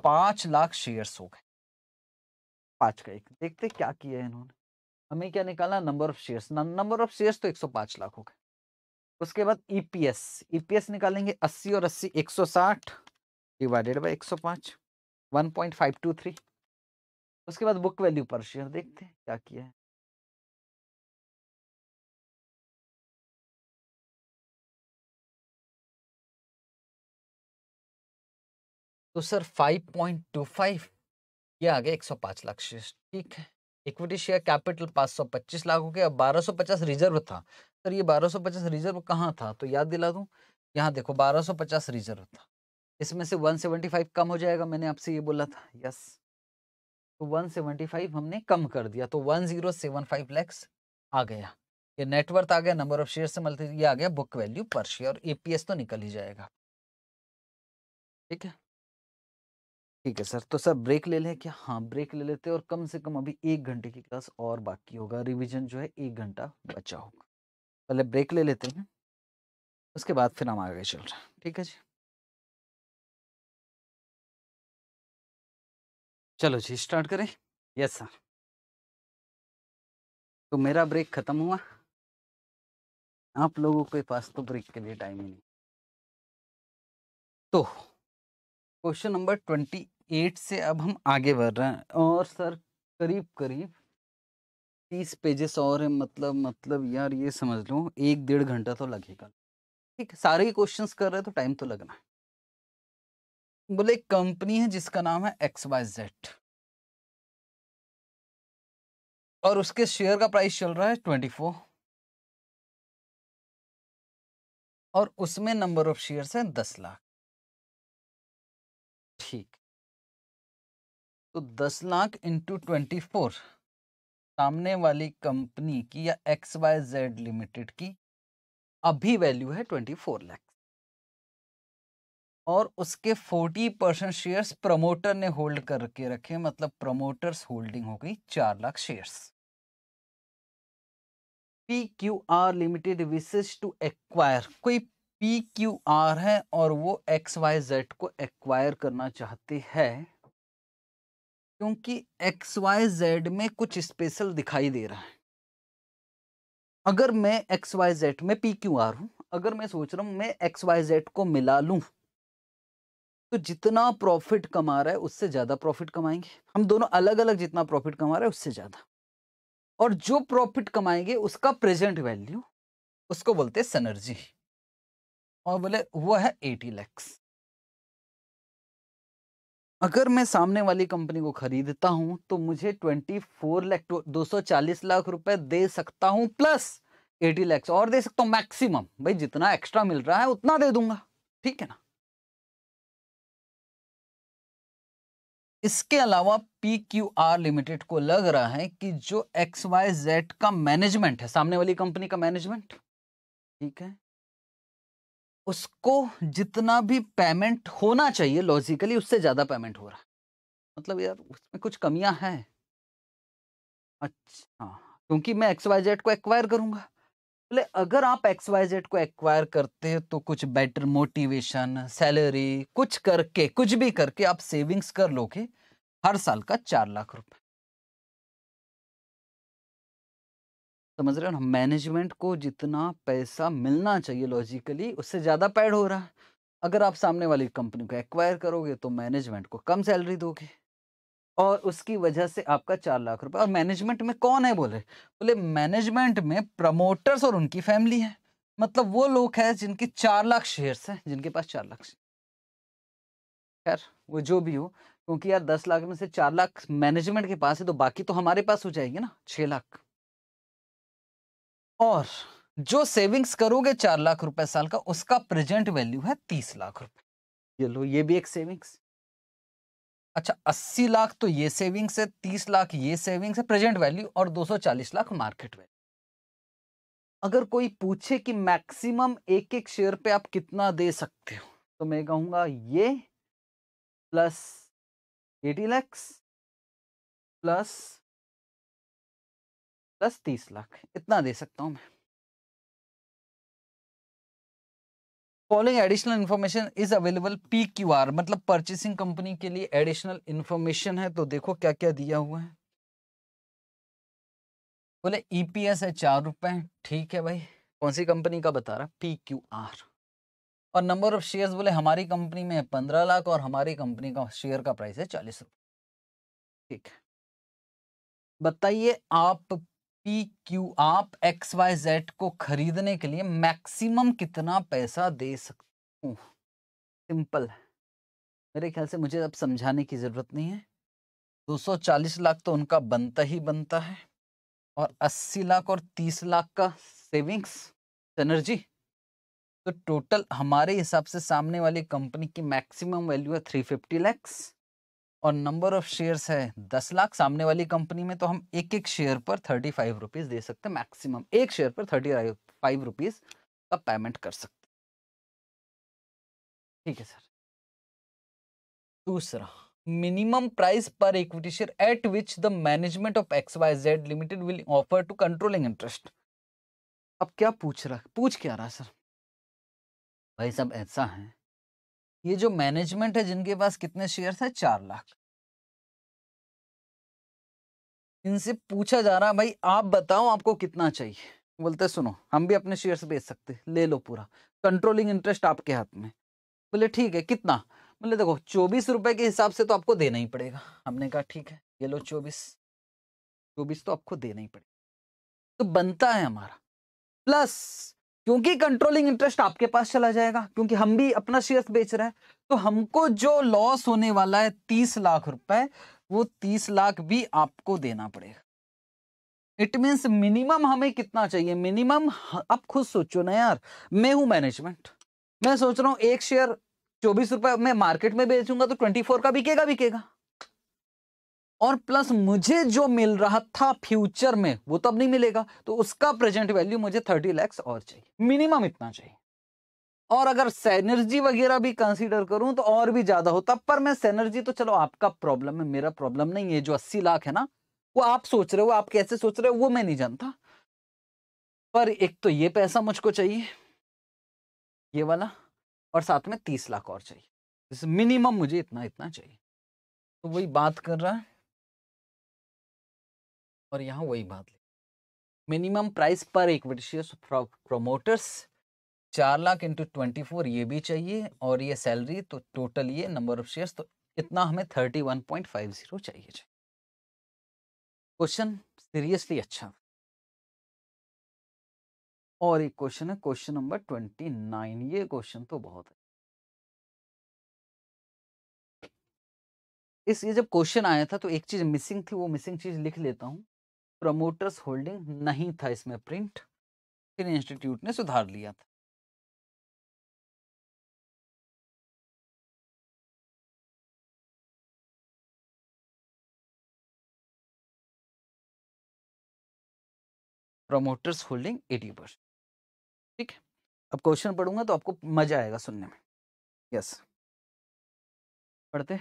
पाँच लाख शेयर्स हो गए पाँच का एक देखते क्या किया है इन्होंने हमें क्या निकाला number of shares number of shares तो एक सौ पाँच लाख हो गए उसके बाद ईपीएस e ईपीएस e निकालेंगे अस्सी और अस्सी एक सौ साठ डिवाइडेड बाई एक सौ पांच one point five two three उसके बाद बुक वैल्यू पर शेयर देखते हैं क्या किया है तो सर 5.25 ये आ गए 105 लाख शेयर ठीक है इक्विटी शेयर कैपिटल 525 लाख हो गया अब 1250 रिजर्व था सर ये 1250 रिजर्व कहाँ था तो याद दिला दूँ यहाँ देखो 1250 रिजर्व था इसमें से 175 कम हो जाएगा मैंने आपसे ये बोला था यस तो 175 हमने कम कर दिया तो 1075 लैक्स आ गया ये नेटवर्थ आ गया नंबर ऑफ शेयर से मतलब ये आ गया book value per share P EPS तो निकल ही जाएगा ठीक है ठीक है सर तो सर ब्रेक ले लें क्या हाँ ब्रेक ले लेते हैं और कम से कम अभी एक घंटे की क्लास और बाकी होगा रिविजन जो है एक घंटा बचा होगा पहले ब्रेक ले लेते हैं उसके बाद फिर हम आगे चल रहे हैं ठीक है जी चलो जी स्टार्ट करें यस सर तो मेरा ब्रेक ख़त्म हुआ आप लोगों के पास तो ब्रेक के लिए टाइम ही नहीं तो क्वेश्चन नंबर ट्वेंटी एट से अब हम आगे बढ़ रहे हैं और सर करीब करीब तीस पेजेस और है मतलब मतलब यार ये समझ लो एक डेढ़ घंटा तो लगेगा ठीक है सारे क्वेश्चंस कर रहे हैं तो टाइम तो लगना है बोले एक कंपनी है जिसका नाम है एक्स वाई जेड और उसके शेयर का प्राइस चल रहा है ट्वेंटी फोर और उसमें नंबर ऑफ शेयर है दस लाख ठीक तो दस लाख इंटू ट्वेंटी फोर सामने वाली कंपनी की या एक्स वाई जेड लिमिटेड की अभी वैल्यू है ट्वेंटी फोर लैख और उसके 40 परसेंट शेयर्स प्रमोटर ने होल्ड करके रखे मतलब प्रमोटर्स होल्डिंग हो गई चार lakh shares P Q R limited wishes to acquire कोई पी क्यू आर है और वो एक्स वाई जेड को एक्वायर करना चाहते हैं क्योंकि एक्स वाई जेड में कुछ स्पेशल दिखाई दे रहा है अगर मैं एक्स वाई जेड में पी क्यू आर हूं अगर मैं सोच रहा हूं मैं एक्स वाई जेड को मिला लू तो जितना प्रॉफिट कमा रहा है उससे ज़्यादा प्रॉफिट कमाएंगे हम दोनों अलग अलग जितना प्रॉफिट कमा रहा है उससे ज़्यादा और जो प्रॉफिट कमाएंगे उसका प्रेजेंट वैल्यू उसको बोलते हैं सनर्जी और बोले वो है एटी लैक्स अगर मैं सामने वाली कंपनी को खरीदता हूं तो मुझे ट्वेंटी फोर लैख दो सौ चालीस लाख रुपए दे सकता हूं प्लस एटी लैक्स और दे सकता हूं मैक्सिमम भाई जितना एक्स्ट्रा मिल रहा है उतना दे दूंगा ठीक है ना इसके अलावा पी क्यू आर लिमिटेड को लग रहा है कि जो एक्स वाई जेड का मैनेजमेंट है सामने वाली कंपनी का मैनेजमेंट ठीक है उसको जितना भी पेमेंट होना चाहिए लॉजिकली उससे ज़्यादा पेमेंट हो रहा है मतलब यार उसमें कुछ कमियां हैं अच्छा क्योंकि मैं एक्स वाई जेड को एक्वायर करूंगा बोले मतलब अगर आप एक्स वाई जेड को एक्वायर करते तो कुछ बेटर मोटिवेशन सैलरी कुछ करके कुछ भी करके आप सेविंग्स कर लोगे हर साल का चार लाख रुपए समझ रहे हो ना मैनेजमेंट को जितना पैसा मिलना चाहिए लॉजिकली उससे ज़्यादा पैड हो रहा है अगर आप सामने वाली कंपनी को एक्वायर करोगे तो मैनेजमेंट को कम सैलरी दोगे और उसकी वजह से आपका चार लाख रुपए और मैनेजमेंट में कौन है बोले बोले मैनेजमेंट में प्रमोटर्स और उनकी फैमिली है मतलब वो लोग हैं जिनके चार लाख शेयर्स हैं जिनके पास चार लाख खैर वो जो भी हो क्योंकि यार दस लाख में से चार लाख मैनेजमेंट के पास है तो बाकी तो हमारे पास हो जाएंगे ना छह लाख और जो सेविंग्स करोगे चार लाख रुपए साल का उसका प्रेजेंट वैल्यू है तीस लाख रुपए ये लो ये भी एक सेविंग्स अच्छा अस्सी लाख तो ये सेविंग्स से, है तीस लाख ये सेविंग्स से, है प्रेजेंट वैल्यू और दो सौ चालीस लाख मार्केट वैल्यू अगर कोई पूछे कि मैक्सिमम एक एक शेयर पे आप कितना दे सकते हो तो मैं कहूंगा ये plus eighty lakhs plus plus तीस लाख इतना दे सकता हूं मैं following additional information is available P Q R मतलब परचेसिंग कंपनी के लिए एडिशनल इन्फॉर्मेशन है तो देखो क्या क्या दिया हुआ है बोले ईपीएस e है चार रुपए ठीक है भाई कौन सी कंपनी का बता रहा पी क्यू आर और नंबर ऑफ शेयर्स बोले हमारी कंपनी में है पंद्रह लाख और हमारी कंपनी का शेयर का प्राइस है चालीस रुपये ठीक है बताइए आप पी क्यू आप एक्स वाई जेड को खरीदने के लिए मैक्सिमम कितना पैसा दे सकते हो सिंपल है मेरे ख्याल से मुझे अब समझाने की ज़रूरत नहीं है 240 लाख तो उनका बनता ही बनता है और 80 लाख और 30 लाख का सेविंग्स एनर्जी तो टोटल हमारे हिसाब से सामने वाली कंपनी की मैक्सिमम वैल्यू है 350 लाख और नंबर ऑफ शेयर्स है दस लाख सामने वाली कंपनी में तो हम एक एक शेयर पर थर्टी फाइव रुपीज़ दे सकते हैं मैक्सिमम एक शेयर पर थर्टी फाइव रुपीज़ का पेमेंट कर सकते ठीक है सर दूसरा minimum price per equity share at which the management of X Y Z limited will offer to controlling interest अब क्या पूछ रहा पूछ क्या रहा सर भाई सब ऐसा है ये जो मैनेजमेंट है जिनके पास कितने शेयर है चार लाख इनसे पूछा जा रहा भाई आप बताओ आपको कितना चाहिए बोलते सुनो हम भी अपने शेयर्स बेच सकते ले लो पूरा कंट्रोलिंग इंटरेस्ट आपके हाथ में बोले ठीक है कितना बोले देखो चौबीस रुपए के हिसाब से तो आपको देना ही पड़ेगा हमने कहा ठीक है ये लो चौबीस चौबीस तो आपको देना ही पड़ेगा तो बनता है हमारा प्लस क्योंकि कंट्रोलिंग इंटरेस्ट आपके पास चला जाएगा क्योंकि हम भी अपना शेयर बेच रहे हैं तो हमको जो लॉस होने वाला है तीस लाख रुपए वो तीस लाख भी आपको देना पड़ेगा इट मीन्स मिनिमम हमें कितना चाहिए मिनिमम आप खुद सोचो ना यार मैं हूं मैनेजमेंट मैं सोच रहा हूं एक शेयर चौबीस रुपए मैं मार्केट में बेचूंगा तो ट्वेंटी फोर का बिकेगा बिकेगा और प्लस मुझे जो मिल रहा था फ्यूचर में वो तब नहीं मिलेगा तो उसका प्रेजेंट वैल्यू मुझे थर्टी लैक्स और चाहिए मिनिमम इतना चाहिए और अगर सैनर्जी वगैरह भी कंसीडर करूं तो और भी ज्यादा होता पर मैं सैनर्जी तो चलो आपका प्रॉब्लम है मेरा प्रॉब्लम नहीं है जो अस्सी लाख है ना वो आप सोच रहे हो आप कैसे सोच रहे हो वो मैं नहीं जानता पर एक तो ये पैसा मुझको चाहिए ये वाला और साथ में तीस लाख और चाहिए मिनिमम मुझे इतना इतना चाहिए तो वही बात कर रहा है और यहाँ वही बात minimum price per equity share promoters चार लाख इंटू ट्वेंटी फोर ये भी चाहिए और ये सैलरी तो टोटल ये नंबर ऑफ शेयर्स तो इतना हमें thirty one point five zero चाहिए क्वेश्चन सीरियसली अच्छा और एक क्वेश्चन है क्वेश्चन नंबर ट्वेंटी नाइन ये क्वेश्चन तो बहुत है इस ये जब क्वेश्चन आया था तो एक चीज मिसिंग थी वो मिसिंग चीज लिख लेता हूं प्रमोटर्स होल्डिंग नहीं था इसमें प्रिंट फिर इंस्टीट्यूट ने सुधार लिया था प्रमोटर्स होल्डिंग एटी परसेंट ठीक है अब क्वेश्चन पढ़ूंगा तो आपको मजा आएगा सुनने में यस पढ़ते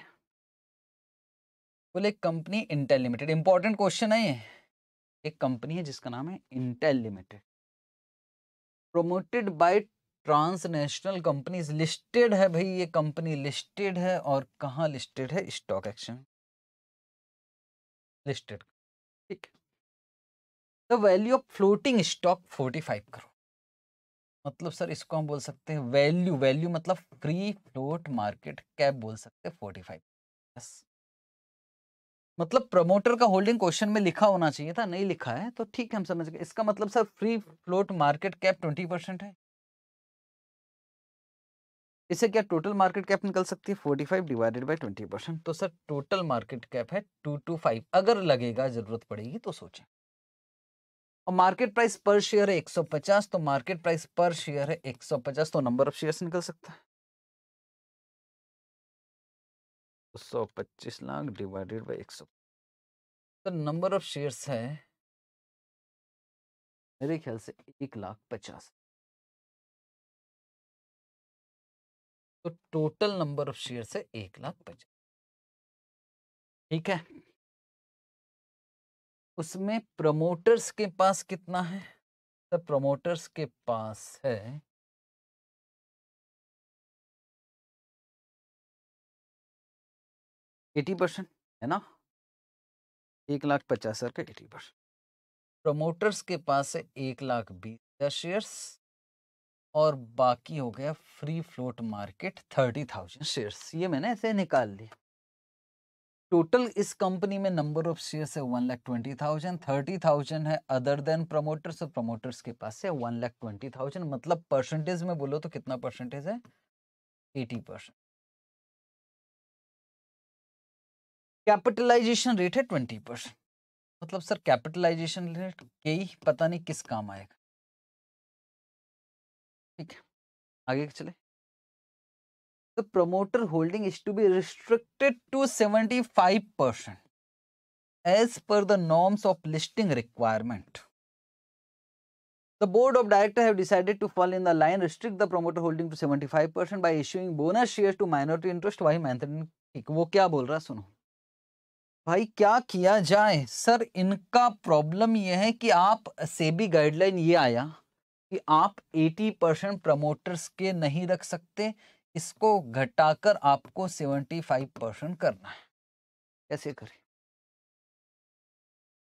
बोले company Intel limited important question है ये एक कंपनी है जिसका नाम है Intel limited promoted by transnational companies listed है भाई ये कंपनी लिस्टेड है और कहाँ लिस्टेड है स्टॉक एक्सचेंज लिस्टेड ठीक the value of floating stock forty five crore मतलब सर इसको हम बोल सकते हैं वैल्यू वैल्यू मतलब फ्री फ्लोट मार्केट कैप बोल सकते हैं फोर्टी फाइव मतलब प्रमोटर का होल्डिंग क्वेश्चन में लिखा होना चाहिए था नहीं लिखा है तो ठीक है हम समझ गए इसका मतलब sir free float market cap twenty percent है इसे क्या टोटल मार्केट कैप निकल सकती है forty five divided by twenty percent तो सर टोटल मार्केट कैप है टू टू फाइव अगर लगेगा जरूरत पड़ेगी तो सोचें और मार्केट प्राइस पर शेयर है एक सौ पचास तो मार्केट प्राइस पर शेयर है एक सौ पचास तो नंबर ऑफ शेयर निकल सकता है सौ पच्चीस लाख डिवाइडेड बाई एक सौ तो नंबर ऑफ शेयर्स है मेरे ख्याल से एक लाख पचास तो टोटल नंबर ऑफ शेयर्स है एक लाख पचास ठीक है उसमें प्रमोटर्स के पास कितना है तो प्रमोटर्स के पास है एटी परसेंट है ना एक लाख पचास हजार का एटी परसेंट प्रमोटर्स के पास है एक लाख बीस हजार शेयर्स और बाकी हो गया free float market thirty thousand share ये मैंने ऐसे निकाल लिया टोटल इस कंपनी में नंबर ऑफ शेयर्स है one lakh twenty thousand thirty thousand है अदर देन प्रमोटर्स और प्रमोटर्स के पास है वन लाख ट्वेंटी थाउजेंड मतलब परसेंटेज में बोलो तो कितना परसेंटेज है एटी परसेंट कैपिटलाइजेशन रेट है ट्वेंटी परसेंट मतलब सर कैपिटलाइजेशन रेट के ही पता नहीं किस काम आएगा ठीक है आगे चले the promoter holding is to be restricted to seventy five percent as per the norms of listing requirement The board of directors have decided to fall in the line, restrict the promoter holding to 75% by issuing bonus shares to minority interest. why maintain ठीक वो क्या बोल रहा सुनो भाई क्या किया जाए सर इनका प्रॉब्लम यह है कि आप सेबी गाइडलाइन ये आया कि आप 80 परसेंट प्रमोटर्स के नहीं रख सकते इसको घटाकर आपको 75 परसेंट करना है कैसे करें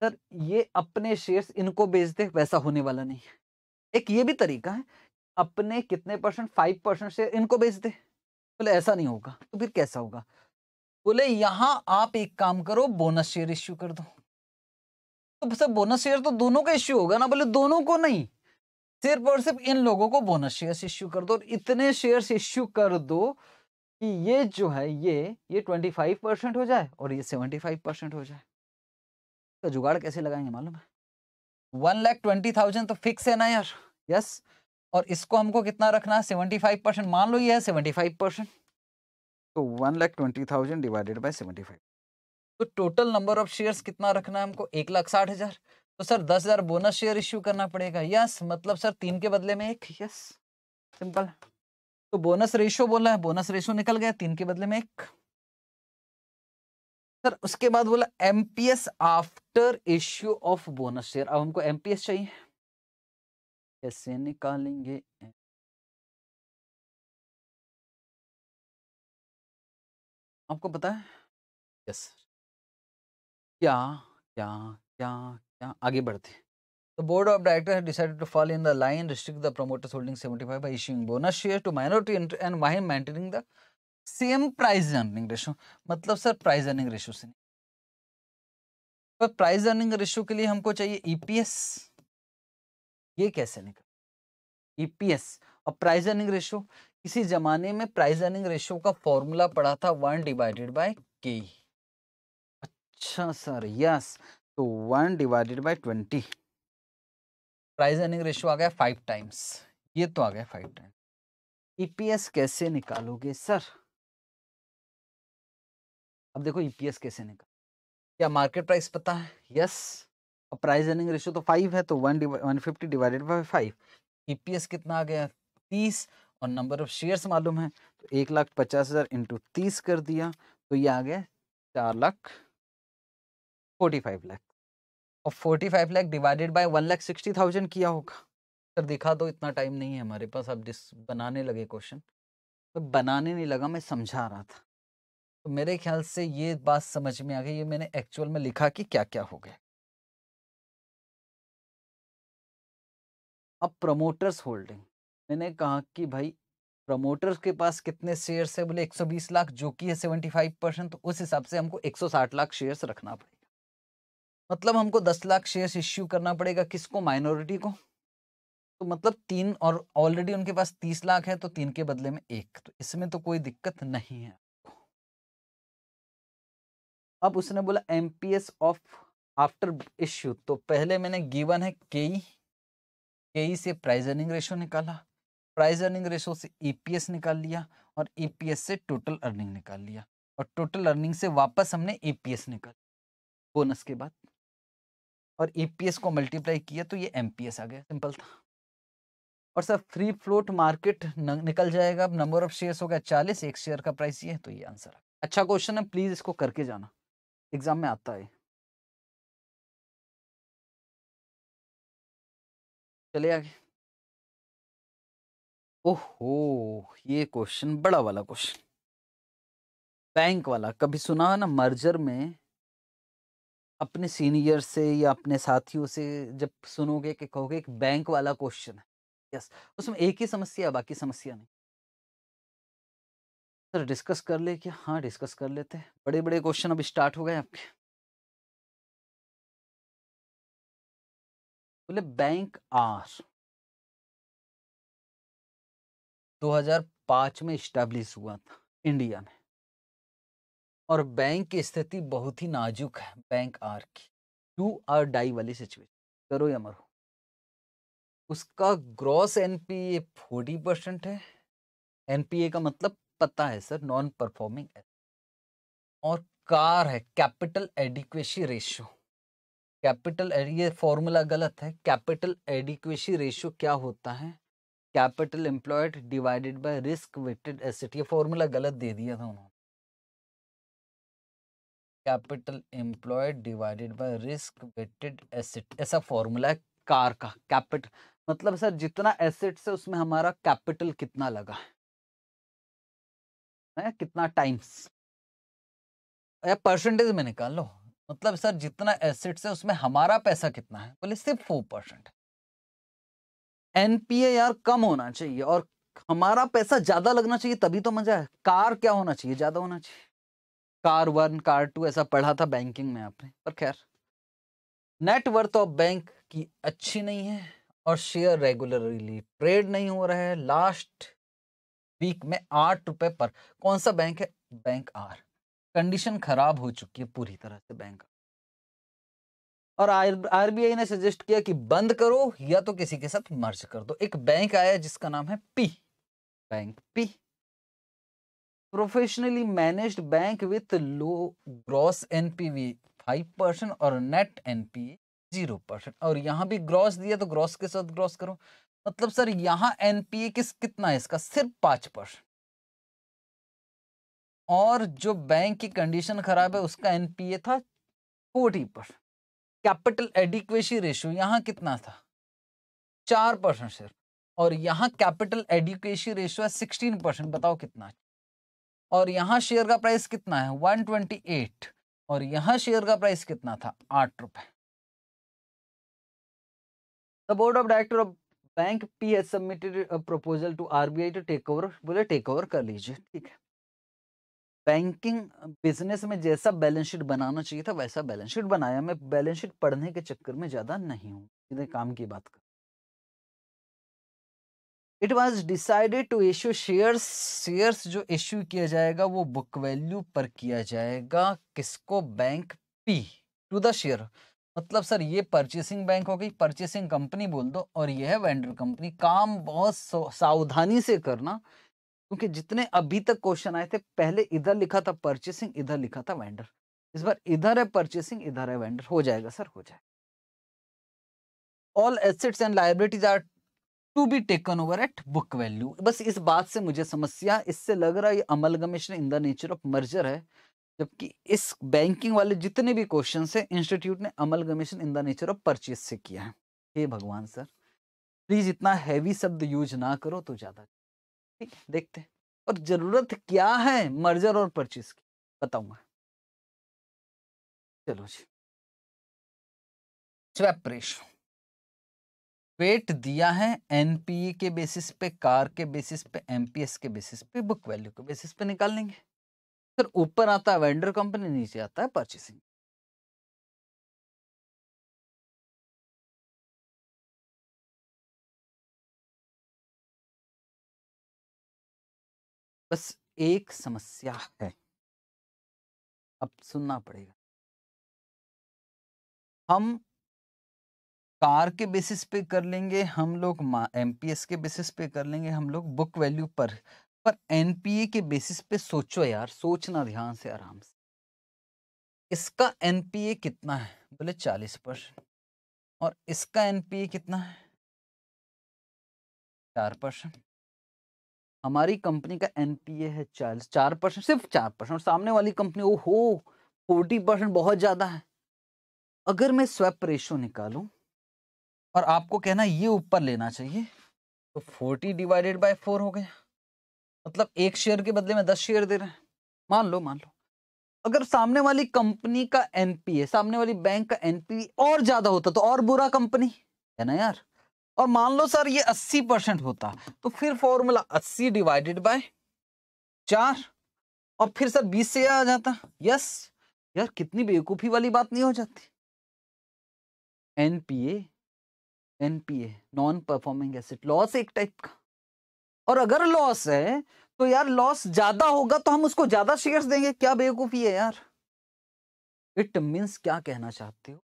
सर ये अपने शेयर्स इनको बेच दे वैसा होने वाला नहीं है एक ये भी तरीका है अपने कितने परसेंट फाइव परसेंट शेयर इनको बेच दे बोले तो ऐसा नहीं होगा तो फिर कैसा होगा बोले यहां आप एक काम करो बोनस शेयर इश्यू कर दो तो सर बोनस शेयर तो दोनों का इश्यू होगा ना बोले दोनों को नहीं सिर्फ और सिर्फ इन लोगों को बोनस शेयर इश्यू कर दो और इतने शेयर इश्यू कर दो कि ये जो है ये ये ट्वेंटी फाइव परसेंट हो जाए और ये सेवेंटी फाइव परसेंट हो जाए तो जुगाड़ कैसे लगाएंगे मालूम है वन लैख ट्वेंटी थाउजेंड तो फिक्स है ना यार यस और इसको हमको कितना रखना है सेवेंटी फाइव परसेंट मान लो ये है सेवेंटी फाइव परसेंट तो one lakh twenty thousand divided by seventy five तो टोटल नंबर ऑफ शेयर्स कितना रखना है हमको एक लाख साठ हजार तो सर दस हजार बोनस शेयर इश्यू करना पड़ेगा यस मतलब सर तीन के बदले में एक यस सिंपल तो बोनस रेशो बोला है बोनस रेशो निकल गया तीन के बदले में एक सर उसके बाद बोला MPS after issue of bonus share अब हमको एमपीएस चाहिए कैसे निकालेंगे आपको पता है यस क्या क्या क्या क्या आगे बढ़ते तो board of director decided to follow in the line restrict the promoters holding 75 by issuing bonus share to minority and why maintaining the same price earning ratio मतलब सर प्राइस अर्निंग रेशो से पर प्राइस अर्निंग रेशो के लिए हमको चाहिए ईपीएस e ये कैसे निकल ईपीएस e और प्राइस अर्निंग रेशो किसी जमाने में प्राइस अर्निंग रेशियो का फॉर्मूला पड़ा था वन डिवाइडेड बाय के अच्छा सर यस तो one divided by twenty price earning ratio आ गया फाइव टाइम्स ये तो आ गया फाइव टाइम्स ईपीएस कैसे निकालोगे सर अब देखो ईपीएस e कैसे निकाल क्या मार्केट प्राइस पता है यस और प्राइस अर्निंग रेशियो तो फाइव है तो one divide one fifty divided by five EPS कितना आ गया तीस और नंबर ऑफ शेयर्स मालूम है तो एक लाख पचास हज़ार इंटू तीस कर दिया तो ये आ गया चार लाख फोर्टी फाइव लैख और forty five lakh divided by one lakh sixty thousand किया होगा सर दिखा दो इतना टाइम नहीं है हमारे पास अब डिस बनाने लगे क्वेश्चन तो बनाने नहीं लगा मैं समझा रहा था तो मेरे ख्याल से ये बात समझ में आ गई ये मैंने एक्चुअल में लिखा कि क्या क्या हो गया अब प्रमोटर्स होल्डिंग मैंने कहा कि भाई प्रमोटर्स के पास कितने शेयर्स है बोले 120 लाख जो कि है 75 परसेंट तो उस हिसाब से हमको 160 लाख शेयर्स रखना पड़ेगा मतलब हमको 10 लाख शेयर्स इश्यू करना पड़ेगा किसको माइनॉरिटी को तो मतलब तीन और ऑलरेडी उनके पास 30 लाख है तो तीन के बदले में एक तो इसमें तो कोई दिक्कत नहीं है अब उसने बोला एम ऑफ आफ्टर इश्यू तो पहले मैंने गिवन है केई केई e। e से प्राइस अर्निंग रेशो निकाला प्राइस अर्निंग रेशो से ईपीएस e निकाल लिया और ईपीएस e से टोटल अर्निंग निकाल लिया और टोटल अर्निंग से वापस हमने ईपीएस e निकाल बोनस के बाद और ईपीएस को मल्टीप्लाई किया तो ये एमपीएस आ गया सिंपल था और सर फ्री फ्लोट मार्केट निकल जाएगा अब नंबर ऑफ शेयर्स हो गया चालीस एक शेयर का प्राइस ये तो ये आंसर अच्छा क्वेश्चन है प्लीज इसको करके जाना एग्जाम में आता है चले आगे ओहो ये क्वेश्चन बड़ा वाला क्वेश्चन बैंक वाला कभी सुना है ना मर्जर में अपने सीनियर से या अपने साथियों से जब सुनोगे कि कहोगे एक बैंक वाला क्वेश्चन है यस उसमें एक ही समस्या है बाकी समस्या नहीं सर डिस्कस कर ले क्या हाँ डिस्कस कर लेते हैं बड़े बड़े क्वेश्चन अब स्टार्ट हो गए आपके बोले बैंक आर 2005 में इस्टेब्लिश हुआ था इंडिया में और बैंक की स्थिति बहुत ही नाजुक है बैंक आर की टू आर डाई वाली सिचुएशन करो या मरो उसका ग्रॉस एनपीए 40 परसेंट है एनपीए का मतलब पता है सर नॉन परफॉर्मिंग और कार है कैपिटल एडिक्वेसी रेशियो कैपिटल ये फॉर्मूला गलत है कैपिटल एडिक्वेसी रेशियो क्या होता है capital employed divided by risk weighted asset ये फॉर्मूला गलत दे दिया था उन्होंने capital employed divided by risk weighted asset ऐसा फॉर्मूला है कार का कैपिटल मतलब सर जितना एसेट से उसमें हमारा कैपिटल कितना लगा है कितना टाइम्स या परसेंटेज में निकाल लो मतलब सर जितना एसेट से उसमें हमारा पैसा कितना है बोले सिर्फ फोर परसेंट एनपीए यार कम होना चाहिए और हमारा पैसा ज्यादा लगना चाहिए तभी तो मजा है कार क्या होना चाहिए ज्यादा होना चाहिए कार वन कार टू ऐसा पढ़ा था बैंकिंग में आपने पर खैर नेटवर्थ ऑफ बैंक की अच्छी नहीं है और शेयर रेगुलरली ट्रेड नहीं हो रहा है लास्ट वीक में आठ रुपए पर कौन सा बैंक है बैंक आर कंडीशन खराब हो चुकी है पूरी तरह से बैंक और आरबीआई ने सजेस्ट किया कि बंद करो या तो किसी के साथ मर्ज कर दो एक बैंक आया जिसका नाम है P bank P professionally managed bank with low gross NPV five percent और नेट एनपी जीरो परसेंट और यहां भी ग्रॉस दिया तो ग्रॉस के साथ ग्रॉस करो मतलब सर यहां एनपीए किस कितना है इसका सिर्फ पांच परसेंट और जो बैंक की कंडीशन खराब है उसका एनपीए था forty percent capital adequacy ratio यहाँ कितना था चार परसेंट सिर्फ और यहाँ कैपिटल एडिक्वेसी रेशियो है सिक्सटीन परसेंट बताओ कितना और यहाँ शेयर का प्राइस कितना है वन ट्वेंटी एट और यहाँ शेयर का प्राइस कितना था आठ रुपए the board of director of bank P H submitted proposal to RBI to take over बोले टेक ओवर कर लीजिए ठीक है बैंकिंग बिजनेस में जैसा बैलेंस शीट बनाना चाहिए था वैसा बैलेंस शीट बनाया मैं बैलेंस शीट पढ़ने के चक्कर में ज़्यादा नहीं हूँ सीधे काम की बात कर it was decided to issue shares shares जो इश्यू किया जाएगा वो बुक वैल्यू पर किया जाएगा किसको bank P to the share मतलब सर ये परचेसिंग बैंक हो गई परचेसिंग कंपनी बोल दो और यह है वेंडर कंपनी काम बहुत सावधानी से करना क्योंकि जितने अभी तक क्वेश्चन आए थे पहले इधर लिखा था परचेसिंग इधर लिखा था वेंडर इस बार इधर है परचेसिंग इधर है वेंडर हो जाएगा सर हो जाएगा all assets and liabilities are to be taken over at book value बस इस बात से मुझे समस्या इससे लग रहा है ये amalgamation in the nature of merger है जबकि इस बैंकिंग वाले जितने भी क्वेश्चन है इंस्टीट्यूट ने amalgamation in the nature of purchase से किया है हे भगवान सर प्लीज इतना हैवी शब्द यूज ना करो तो ज्यादा ठीक है देखते हैं और जरूरत क्या है मर्जर और परचेज की बताऊंगा चलो जी स्वैप रेशो वेट दिया है एनपीए के बेसिस पे कार के बेसिस पे एमपीएस के बेसिस पे बुक वैल्यू के बेसिस पे निकाल लेंगे फिर ऊपर आता है वेंडर कंपनी नीचे आता है परचेसिंग बस एक समस्या है अब सुनना पड़ेगा हम कार के बेसिस पे कर लेंगे हम लोग एमपीएस के बेसिस पे कर लेंगे हम लोग बुक वैल्यू पर पर एनपीए के बेसिस पे सोचो यार सोचना ध्यान से आराम से इसका एनपीए कितना है बोले चालीस परसेंट और इसका एनपीए कितना है चार परसेंट हमारी कंपनी का एनपीए है चालीस चार परसेंट सिर्फ चार परसेंट सामने वाली कंपनी ओ हो फोर्टी परसेंट बहुत ज़्यादा है अगर मैं स्वैप रेशो निकालू और आपको कहना ये ऊपर लेना चाहिए तो फोर्टी डिवाइडेड बाय फोर हो गया मतलब एक शेयर के बदले में दस शेयर दे रहे हैं मान लो मान लो अगर सामने वाली कंपनी का एनपीए सामने वाली बैंक का एनपीए और ज्यादा होता तो और बुरा कंपनी है ना यार और मान लो सर ये 80 परसेंट होता तो फिर फॉर्मूला 80 डिवाइडेड बाय चार और फिर सर 20 से आ जाता यस यार कितनी बेवकूफी वाली बात नहीं हो जाती NPA NPA non performing asset loss एक टाइप का और अगर लॉस है तो यार लॉस ज्यादा होगा तो हम उसको ज्यादा शेयर्स देंगे क्या बेवकूफी है यार इट मीन्स क्या कहना चाहते हो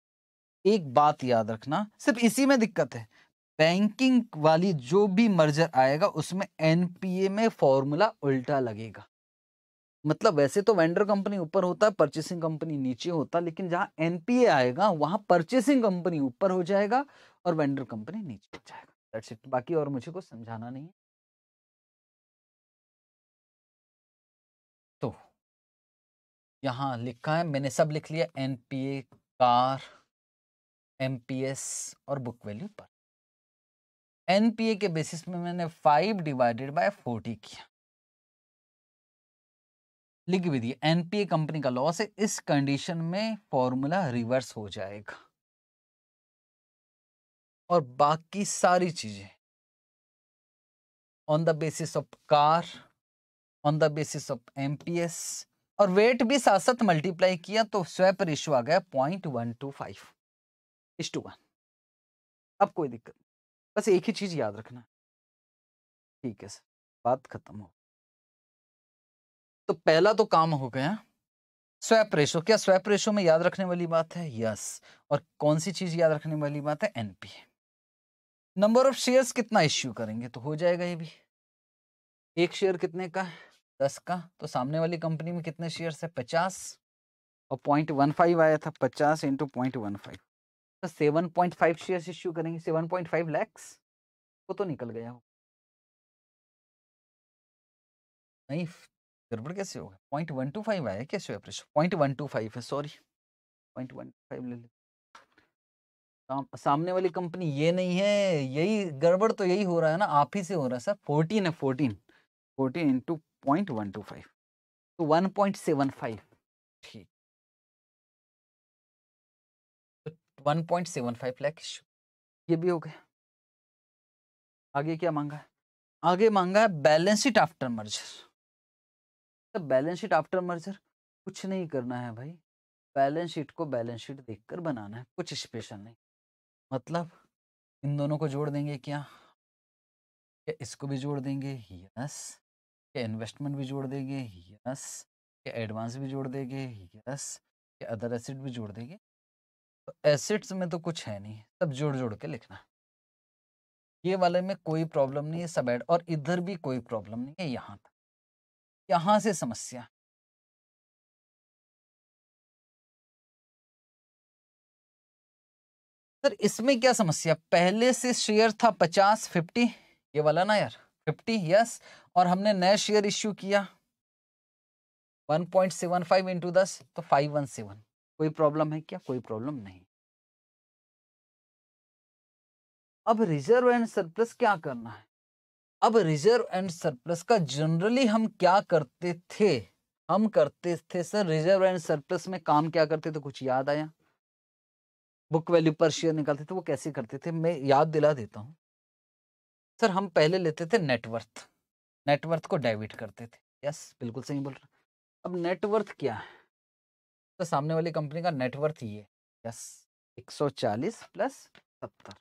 एक बात याद रखना सिर्फ इसी में दिक्कत है बैंकिंग वाली जो भी मर्जर आएगा उसमें एनपीए में फॉर्मूला उल्टा लगेगा मतलब वैसे तो वेंडर कंपनी ऊपर होता है परचेसिंग कंपनी नीचे होता है लेकिन जहां एनपीए आएगा वहां परचेसिंग कंपनी ऊपर हो जाएगा और वेंडर कंपनी नीचे हो जाएगा दैट्स इट बाकी और मुझे कुछ समझाना नहीं है तो यहां लिखा है मैंने सब लिख लिया एनपीए कार एमपीएस और बुक वैल्यू पर एनपीए के बेसिस में मैंने फाइव डिवाइडेड बाय फोर्टी किया लिख भी दिया एनपीए कंपनी का लॉस है इस कंडीशन में फॉर्मूला रिवर्स हो जाएगा और बाकी सारी चीजें on the basis of CAR on the basis of MPS और वेट भी साथ साथ मल्टीप्लाई किया तो स्वैप रेशो आ गया point one two five is to one अब कोई दिक्कत बस एक ही चीज़ याद रखना है ठीक है सर बात खत्म हो तो पहला तो काम हो गया स्वैप रेशो क्या स्वैप रेशो में याद रखने वाली बात है यस और कौन सी चीज़ याद रखने वाली बात है एनपी नंबर ऑफ शेयर्स कितना इश्यू करेंगे तो हो जाएगा ये भी एक शेयर कितने का है दस का तो सामने वाली कंपनी में कितने शेयर्स है पचास और पॉइंट वन फाइव आया था पचास इंटू पॉइंट वन फाइव तो 7.5 शेयर्स इश्यू करेंगे 7.5 लैक्स वो तो निकल गया हो नहीं गड़बड़ कैसे होगा पॉइंट वन टू फाइव आया कैसे हुआ प्रेशर पॉइंट वन टू फाइव है sorry point one two five ले लो सामने वाली कंपनी ये नहीं है यही गड़बड़ तो यही हो रहा है ना आप ही से हो रहा है सर फोर्टीन है fourteen fourteen into point one two five तो वन पॉइंट सेवन फाइव ठीक one point seven five lakh ये भी हो गया आगे क्या मांगा है आगे मांगा है बैलेंस शीट आफ्टर मर्जर तो बैलेंस शीट आफ्टर मर्जर कुछ नहीं करना है भाई बैलेंस शीट को बैलेंस शीट देखकर बनाना है कुछ स्पेशल नहीं मतलब इन दोनों को जोड़ देंगे क्या क्या इसको भी जोड़ देंगे यस क्या इन्वेस्टमेंट भी जोड़ देंगे यस क्या एडवांस भी जोड़ देंगे यस क्या अदर एसिड भी जोड़ देंगे तो एसिड्स में तो कुछ है नहीं सब जोड़ जोड़ के लिखना ये वाले में कोई प्रॉब्लम नहीं है सब एड और इधर भी कोई प्रॉब्लम नहीं है यहाँ तक यहाँ से समस्या सर इसमें क्या समस्या पहले से शेयर था पचास फिफ्टी ये वाला ना यार फिफ्टी यस और हमने नया शेयर इश्यू किया one point seven five into दस तो फाइव वन सेवन कोई प्रॉब्लम है क्या कोई प्रॉब्लम नहीं अब रिजर्व एंड सरप्लस क्या करना है अब रिजर्व एंड सरप्लस का जनरली हम क्या करते थे हम करते थे सर रिजर्व एंड सरप्लस में काम क्या करते थे कुछ याद आया बुक वैल्यू पर शेयर निकालते थे वो कैसे करते थे मैं याद दिला देता हूँ सर हम पहले लेते थे नेटवर्थ नेटवर्थ को डेबिट करते थे यस बिल्कुल सही बोल रहा अब नेटवर्थ क्या है तो सामने वाली कंपनी का नेटवर्थ ये यस 140 प्लस 70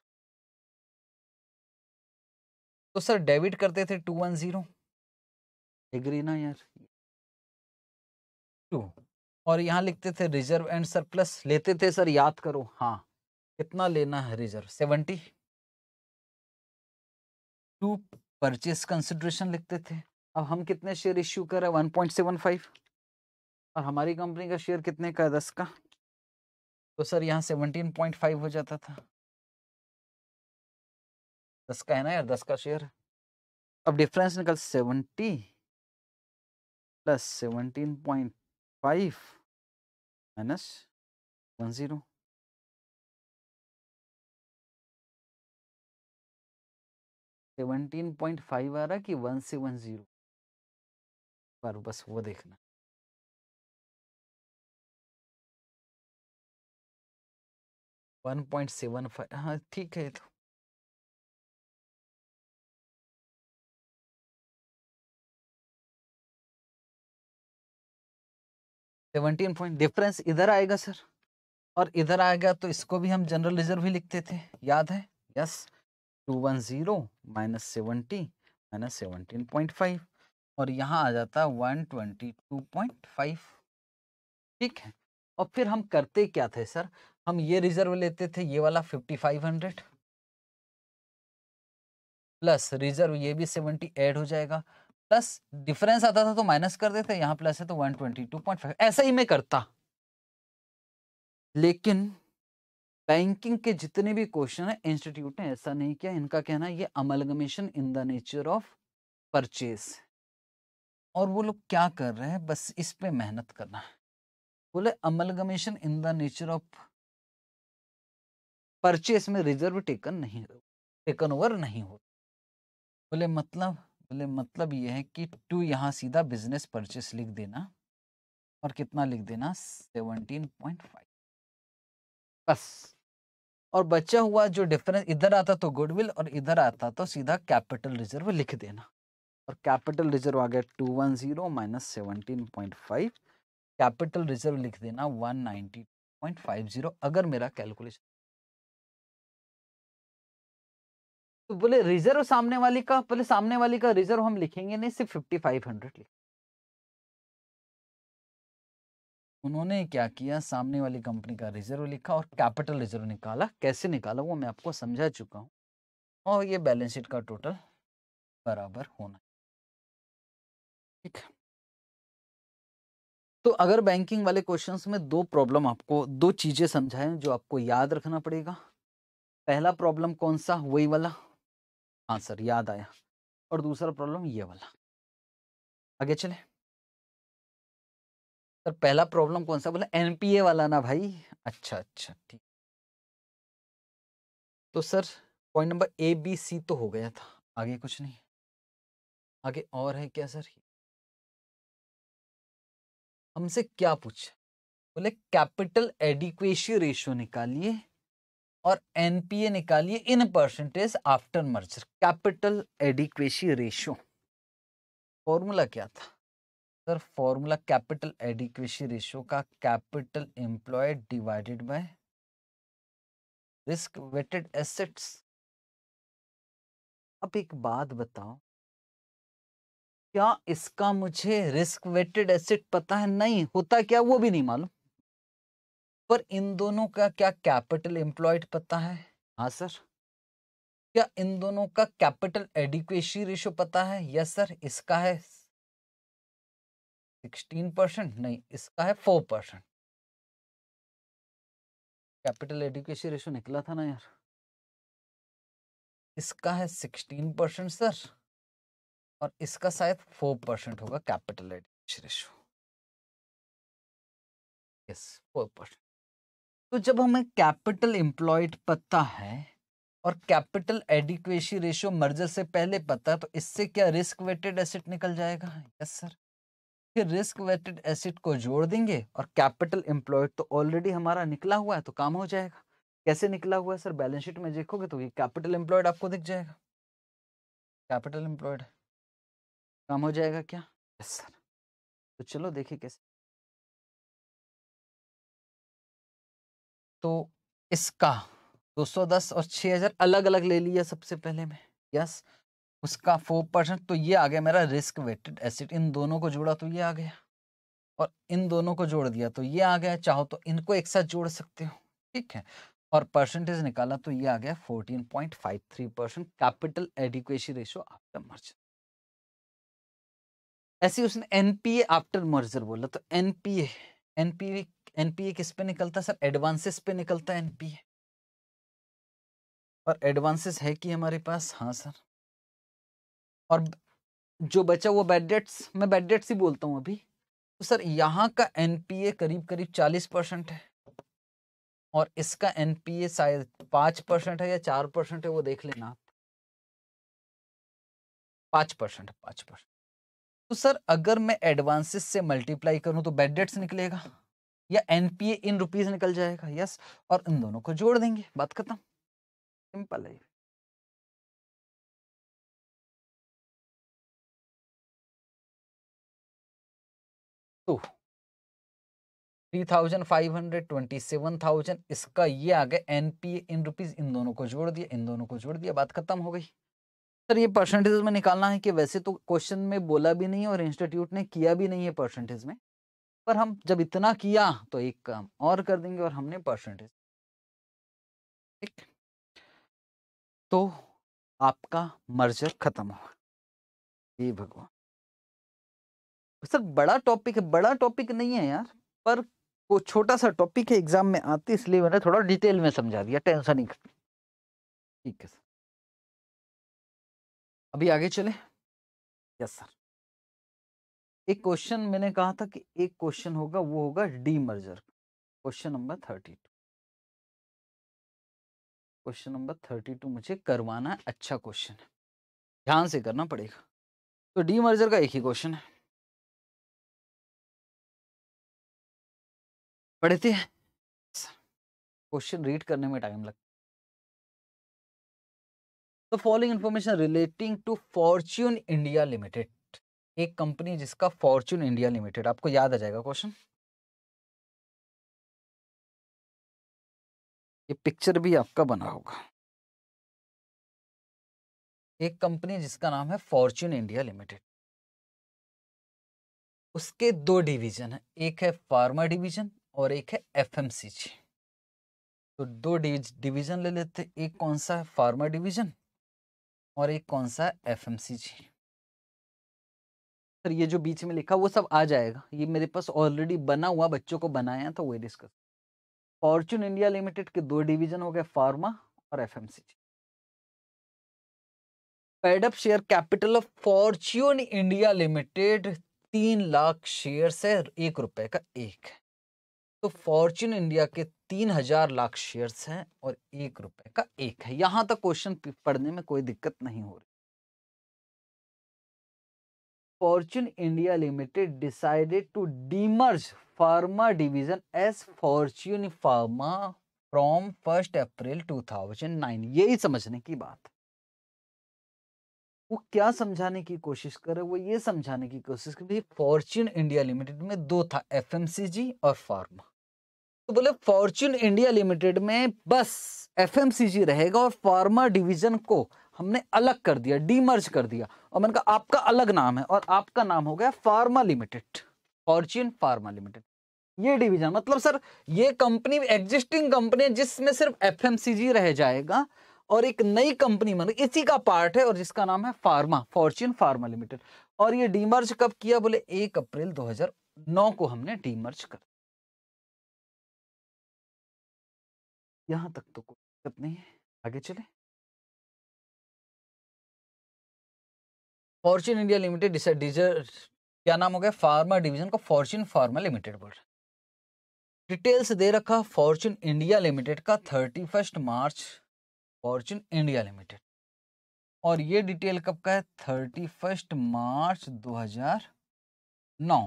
तो सर डेबिट करते थे 210 एग्री ना यार टू और यहाँ लिखते थे रिजर्व एंड सरप्लस लेते थे सर याद करो हाँ कितना लेना है reserve seventy two purchase consideration लिखते थे अब हम कितने शेयर इश्यू करें वन पॉइंट सेवन फाइव और हमारी कंपनी का शेयर कितने का है दस का तो सर यहाँ सेवनटीन पॉइंट फाइव हो जाता था दस का है ना यार दस का शेयर अब डिफरेंस निकल seventy plus seventeen point five minus one zero seventeen point five आ रहा कि वन से वन जीरो पर बस वो देखना वन पॉइंट सेवन फाइव हाँ ठीक है तो सेवनटीन पॉइंट डिफरेंस इधर आएगा सर और इधर आएगा तो इसको भी हम जनरल रिजर्व ही लिखते थे याद है yes two one zero minus seventy minus seventeen point five और यहाँ आ जाता one twenty two point five ठीक है और फिर हम करते क्या थे सर हम ये रिजर्व लेते थे ये वाला fifty five hundred plus reserve ये भी सेवेंटी एड हो जाएगा प्लस डिफरेंस आता था तो माइनस कर देते यहाँ प्लस है तो one twenty two point five ऐसा ही मैं करता लेकिन बैंकिंग के जितने भी क्वेश्चन है इंस्टीट्यूट ने ऐसा नहीं किया इनका कहना ये amalgamation in the nature of purchase और वो लोग क्या कर रहे हैं बस इस पे मेहनत करना है बोले amalgamation in the nature of purchase में रिजर्व टेकन नहीं टेकन ओवर नहीं होता बोले मतलब बोले मतलब ये है कि टू यहाँ सीधा बिजनेस परचेस लिख देना और कितना लिख देना सेवनटीन पॉइंट फाइव बस और बचा हुआ जो डिफरेंस इधर आता तो गुडविल और इधर आता तो सीधा कैपिटल रिजर्व लिख देना और कैपिटल रिजर्व आ गया two one zero minus seventeen point five capital reserve लिख देना one ninety point five zero अगर मेरा कैलकुलेशन तो बोले रिजर्व सामने वाली का बोले सामने वाली का रिजर्व हम लिखेंगे नहीं सिर्फ फिफ्टी फाइव हंड्रेड लिख उन्होंने क्या किया सामने वाली कंपनी का रिजर्व लिखा और कैपिटल रिजर्व निकाला कैसे निकाला वो मैं आपको समझा चुका हूँ और ये बैलेंस शीट का टोटल बराबर होना ठीक है तो अगर बैंकिंग वाले क्वेश्चंस में दो प्रॉब्लम आपको दो चीज़ें समझाएं जो आपको याद रखना पड़ेगा पहला प्रॉब्लम कौन सा वही वाला हाँ सर याद आया और दूसरा प्रॉब्लम ये वाला आगे चले सर पहला प्रॉब्लम कौन सा बोला एनपीए वाला ना भाई अच्छा अच्छा ठीक तो sir point number A B C तो हो गया था आगे कुछ नहीं आगे और है क्या सर हमसे क्या पूछे बोले कैपिटल एडिक्वेसी रेशियो निकालिए और एनपीए निकालिए in percentage after merger capital adequacy ratio formula क्या था sir formula capital adequacy ratio का capital employ divided by risk weighted assets अब एक बात बताओ क्या इसका मुझे रिस्क वेटेड एसेट पता है नहीं होता क्या वो भी नहीं मालूम पर इन दोनों का क्या कैपिटल एम्प्लॉयड पता है हाँ सर क्या इन दोनों का कैपिटल एडिक्वेसी रेशो पता है यस सर इसका है सिक्सटीन परसेंट नहीं इसका है four percent capital education ratio निकला था ना यार इसका है सिक्सटीन परसेंट सर और इसका शायद फोर परसेंट होगा capital education ratio yes four percent तो जब हमें कैपिटल एम्प्लॉयड पता है और कैपिटल एडिक्वेसी रेशियो मर्जर से पहले पता है तो इससे क्या रिस्क वेटेड एसेट निकल जाएगा यस सर फिर रिस्क वेटेड एसेट को जोड़ देंगे और कैपिटल एम्प्लॉयड तो ऑलरेडी हमारा निकला हुआ है तो काम हो जाएगा कैसे निकला हुआ है सर बैलेंस शीट में देखोगे तो ये कैपिटल एम्प्लॉयड आपको दिख जाएगा कैपिटल एम्प्लॉयड काम हो जाएगा क्या यस सर तो चलो देखिए कैसे तो इसका 210 और 6000 अलग अलग ले लिया सबसे पहले मैं यस उसका 4 परसेंट तो ये आ गया मेरा रिस्क वेटेड एसिड इन दोनों को जोड़ा तो ये आ गया और इन दोनों को जोड़ दिया तो ये आ गया चाहो तो इनको एक साथ जोड़ सकते हो ठीक है और परसेंटेज निकाला तो ये आ गया 14.53 percent capital adequacy ratio after merger ऐसे उसने एनपीए आफ्टर मर्जर बोला तो एनपीए एनपीए एनपीए किस पे निकलता है सर एडवांसेस पे निकलता है एनपीए और एडवांसेस है कि हमारे पास हाँ सर और जो बचा वो बैड डेट्स मैं बैड डेट्स ही बोलता हूँ अभी तो सर यहाँ का एनपीए करीब करीब चालीस परसेंट है और इसका एनपीए शायद पाँच परसेंट है या चार परसेंट है वो देख लेना आप पाँच परसेंट पाँच परसेंट तो सर अगर मैं एडवांसेस से मल्टीप्लाई करूं तो बेड डेट्स निकलेगा या एनपीए इन रुपीज निकल जाएगा यस और इन दोनों को जोड़ देंगे बात खत्म सिंपल है तो three thousand five hundred twenty seven thousand इसका ये आ गया एनपीए इन रुपीज इन दोनों को जोड़ दिया इन दोनों को जोड़ दिया बात खत्म हो गई सर ये परसेंटेज में निकालना है कि वैसे तो क्वेश्चन में बोला भी नहीं और इंस्टीट्यूट ने किया भी नहीं है परसेंटेज में पर हम जब इतना किया तो एक काम और कर देंगे और हमने परसेंटेज ठीक तो आपका मर्जर खत्म हुआ ये भगवान सर बड़ा टॉपिक है बड़ा टॉपिक नहीं है यार पर वो छोटा सा टॉपिक है एग्जाम में आते इसलिए मैंने थोड़ा डिटेल में समझा दिया टेंशन ही ठीक है सर अभी आगे चले यस सर एक क्वेश्चन मैंने कहा था कि एक क्वेश्चन होगा वो होगा demerger question number thirty two question number thirty two मुझे करवाना है अच्छा क्वेश्चन है ध्यान से करना पड़ेगा तो डी मर्जर का एक ही क्वेश्चन है पढ़ते हैं क्वेश्चन रीड करने में टाइम लगता following following relating to Fortune India Limited एक कंपनी जिसका फॉर्च्यून इंडिया लिमिटेड आपको याद आ जाएगा क्वेश्चन ये पिक्चर भी आपका बना होगा एक कंपनी जिसका नाम है फॉर्च्यून इंडिया लिमिटेड उसके दो डिवीजन है एक है फार्मा डिवीजन और एक है एफएमसीजी तो दो डिवीजन ले लेते एक कौन सा है फार्मा डिवीजन और एक कौन सा है एफएमसीजी सर ये जो बीच में लिखा वो सब आ जाएगा ये मेरे पास ऑलरेडी बना हुआ बच्चों को बनाया तो वही डिस्कस फॉर्चून इंडिया लिमिटेड के दो डिवीजन हो गए फार्मा और F M paid up share capital of Fortune India Limited तीन लाख शेयर से एक रुपए का एक है तो फॉर्च्यून इंडिया के तीन हजार लाख शेयर्स हैं और एक रुपए का एक है यहां तक क्वेश्चन पढ़ने में कोई दिक्कत नहीं हो रही Fortune India Limited decided to demerge pharma division as Fortune Pharma from first April 2009 यही समझने की बात वो क्या समझाने की कोशिश कर रहे वो ये समझाने की कोशिश कर फॉर्च्यून इंडिया लिमिटेड में दो था एफएमसीजी और फार्मा तो बोले फॉर्च्यून इंडिया लिमिटेड में बस एफएमसीजी रहेगा और फार्मा डिवीजन को हमने अलग कर दिया डीमर्ज कर दिया और मैंने कहा आपका अलग नाम है और आपका नाम हो गया Pharma Limited Fortune pharma Limited ये डिवीजन मतलब सर ये कंपनी एग्जिस्टिंग कंपनी है जिसमें सिर्फ एफ रह जाएगा और एक नई कंपनी मतलब इसी का पार्ट है और जिसका नाम है फार्मा फॉर्च्यून फार्मा लिमिटेड और ये डीमर्ज कब किया बोले एक अप्रैल दो को हमने डीमर्ज कर यहां तक तो कोई दिक्कत नहीं है आगे चले फॉर्चून इंडिया लिमिटेड क्या नाम हो गया फार्मा डिवीजन को फॉर्च्यून फार्मा लिमिटेड बोल रहे डिटेल्स दे रखा फॉर्चून इंडिया लिमिटेड का thirty first March Fortune India limited और ये डिटेल कब का है थर्टी फर्स्ट मार्च दो हजार नौ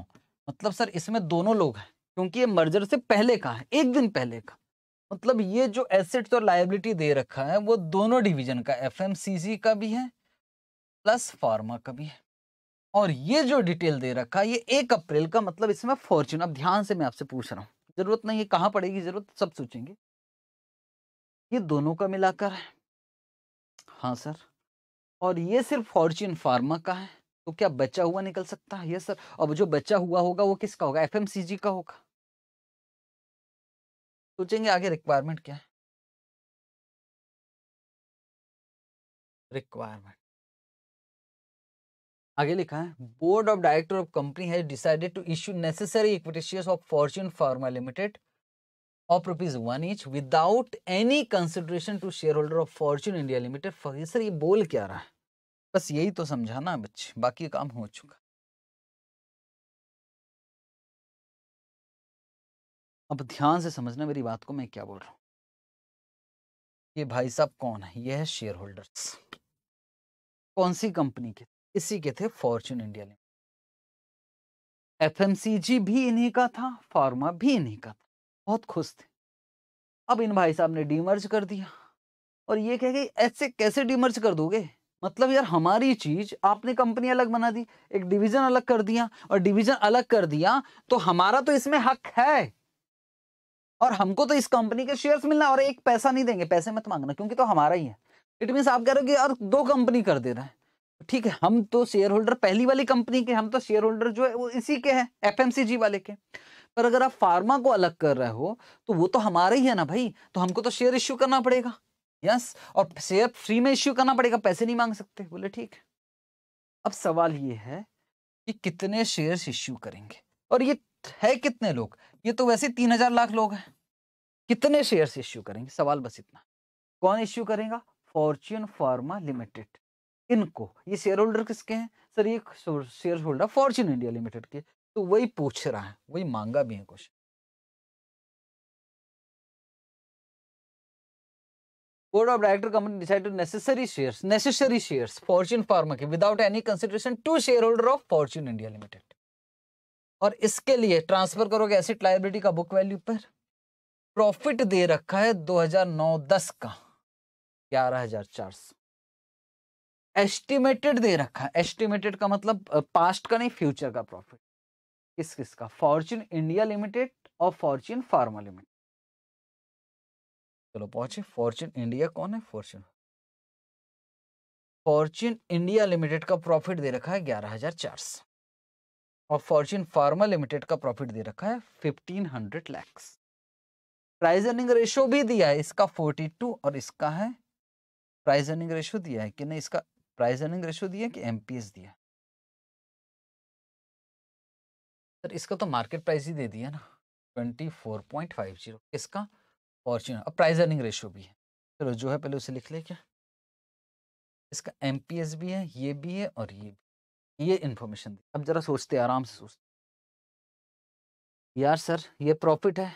मतलब सर इसमें दोनों लोग हैं क्योंकि ये मर्जर से पहले का है एक दिन पहले का मतलब ये जो एसेट्स और लाइबिलिटी दे रखा है वो दोनों डिवीजन का एफएमसीसी का भी है प्लस फार्मा का भी है और ये जो डिटेल दे रखा है ये एक अप्रैल का मतलब इसमें फॉर्च्यून अब ध्यान से मैं आपसे पूछ रहा हूँ जरूरत नहीं है कहाँ पड़ेगी जरूरत सब सोचेंगे ये दोनों का मिलाकर है हाँ सर और ये सिर्फ फॉर्च्यून फार्मा का है तो क्या बचा हुआ निकल सकता है यस सर अब जो बचा हुआ होगा वो किसका होगा एफ का होगा सोचेंगे आगे रिक्वायरमेंट क्या है रिक्वायरमेंट आगे लिखा है board of director of company है decided to issue necessary equity shares of Fortune pharma Limited of rupees one each without any consideration to share holder of Fortune India Limited sir ये बोल क्या रहा है बस यही तो समझाना है बच्चे बाकी काम हो चुका अब ध्यान से समझना मेरी बात को मैं क्या बोल रहा हूँ ये भाई साहब कौन है यह है शेयर होल्डर्स कौन सी कंपनी के इसी के थे फॉर्चून इंडिया एफएमसीजी भी इन्हीं का था फार्मा भी इन्हीं का था बहुत खुश थे अब इन भाई साहब ने डीमर्ज कर दिया और ये कह गए ऐसे कैसे डीमर्ज कर दोगे मतलब यार हमारी चीज आपने कंपनी अलग बना दी एक डिवीजन अलग कर दिया और डिवीजन अलग कर दिया तो हमारा तो इसमें हक है और हमको तो इस कंपनी के शेयर्स मिलना और एक पैसा नहीं देंगे पैसे मत मांगना क्योंकि तो हमारा ही है इट मीन आप कह रहे हो कि यार दो कंपनी कर दे रहा है ठीक है हम तो शेयर होल्डर पहली वाली कंपनी के हम तो शेयर होल्डर जो है वो इसी के हैं एफएमसीजी वाले के पर अगर आप फार्मा को अलग कर रहे हो तो वो तो हमारे ही है ना भाई तो हमको तो शेयर इश्यू करना पड़ेगा यस और शेयर फ्री में इश्यू करना पड़ेगा पैसे नहीं मांग सकते बोले ठीक है अब सवाल ये है कि कितने शेयर इश्यू करेंगे और ये है कितने लोग ये तो वैसे तीन हजार लाख लोग हैं कितने शेयर इश्यू करेंगे सवाल बस इतना कौन इश्यू करेगा फॉर्च्यून फार्मा लिमिटेड इनको ये शेयर होल्डर किसके हैं सर ये share holder Fortune India limited के तो वही पूछ रहा है वही मांगा भी है question board of director company decided necessary shares necessary shares Fortune pharma के without any consideration to share holder of Fortune India limited और इसके लिए ट्रांसफर करोगे एसेट लाइबिलिटी का बुक वैल्यू पर प्रॉफिट दे रखा है 2009-10 का ग्यारह हजार चार सौ एस्टिमेटेड दे रखा है एस्टिमेटेड का मतलब पास्ट का नहीं फ्यूचर का प्रॉफिट किस किस का फॉर्च्यून इंडिया लिमिटेड और फॉर्च्यून फार्मा लिमिटेड चलो पहुंचे फॉर्च्यून इंडिया कौन है फॉर्च्यून फॉर्च्यून इंडिया लिमिटेड का प्रॉफिट दे रखा है ग्यारह हजार चार सौ और फॉर्च्यून फार्मा लिमिटेड का प्रॉफिट दे रखा है fifteen hundred lakhs price earning ratio भी दिया है इसका फोर्टी टू और इसका है प्राइज अर्निंग रेशो दिया है कि नहीं इसका प्राइस अर्निंग रेशियो दिया कि एमपीएस दिया सर इसका तो मार्केट प्राइस ही दे दिया ना twenty four point five zero इसका फॉर्चुनर अब प्राइस अर्निंग रेशियो भी है चलो जो है पहले उसे लिख ले क्या इसका एम भी है ये भी है और ये भी ये इन्फॉर्मेशन दी अब जरा सोचते आराम से सोचते यार सर ये प्रॉफिट है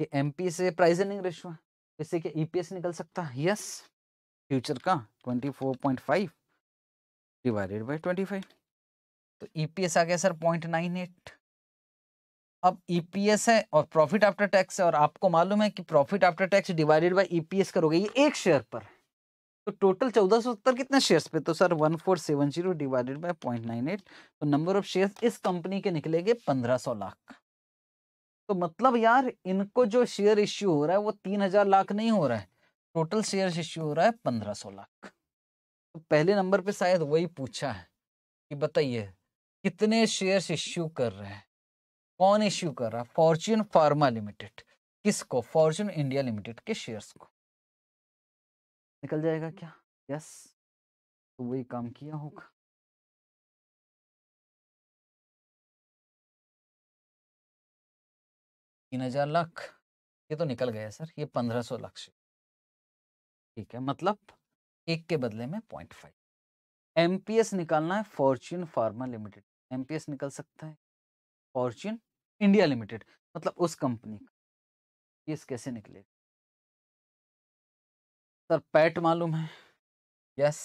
ये एम पी से प्राइज अर्निंग रेशियो है इससे क्या ई e निकल सकता है यस फ्यूचर का twenty four point five divided by twenty five तो ईपीएस e आ गया सर पॉइंट नाइन एट अब ईपीएस e है और प्रॉफिट आफ्टर टैक्स है और आपको मालूम है कि profit after tax divided by EPS करोगे ये एक शेयर पर तो टोटल चौदह सौ सत्तर कितने शेयर्स पे तो sir one four seven zero divided by point nine eight तो नंबर ऑफ शेयर्स इस कंपनी के निकलेंगे पंद्रह सौ लाख तो मतलब यार इनको जो शेयर इश्यू हो रहा है वो तीन हजार लाख नहीं हो रहा है टोटल शेयर इश्यू हो रहा है पंद्रह सौ लाख तो पहले नंबर पे शायद वही पूछा है कि बताइए कितने शेयर्स इश्यू कर रहे हैं कौन इश्यू कर रहा है फॉर्च्यून फार्मा लिमिटेड किसको फॉर्च्यून इंडिया लिमिटेड के शेयर्स को निकल जाएगा क्या यस तो वही काम किया होगा तीन हजार लाख ये तो निकल गया सर ये पंद्रह सौ लाख ठीक है मतलब एक के बदले में पॉइंट फाइव एमपीएस निकालना है फॉर्च्यून फार्मा लिमिटेड एमपीएस निकल सकता है फॉर्च्यून इंडिया लिमिटेड मतलब उस कंपनी का पीएस कैसे निकलेगा सर पैट मालूम है यस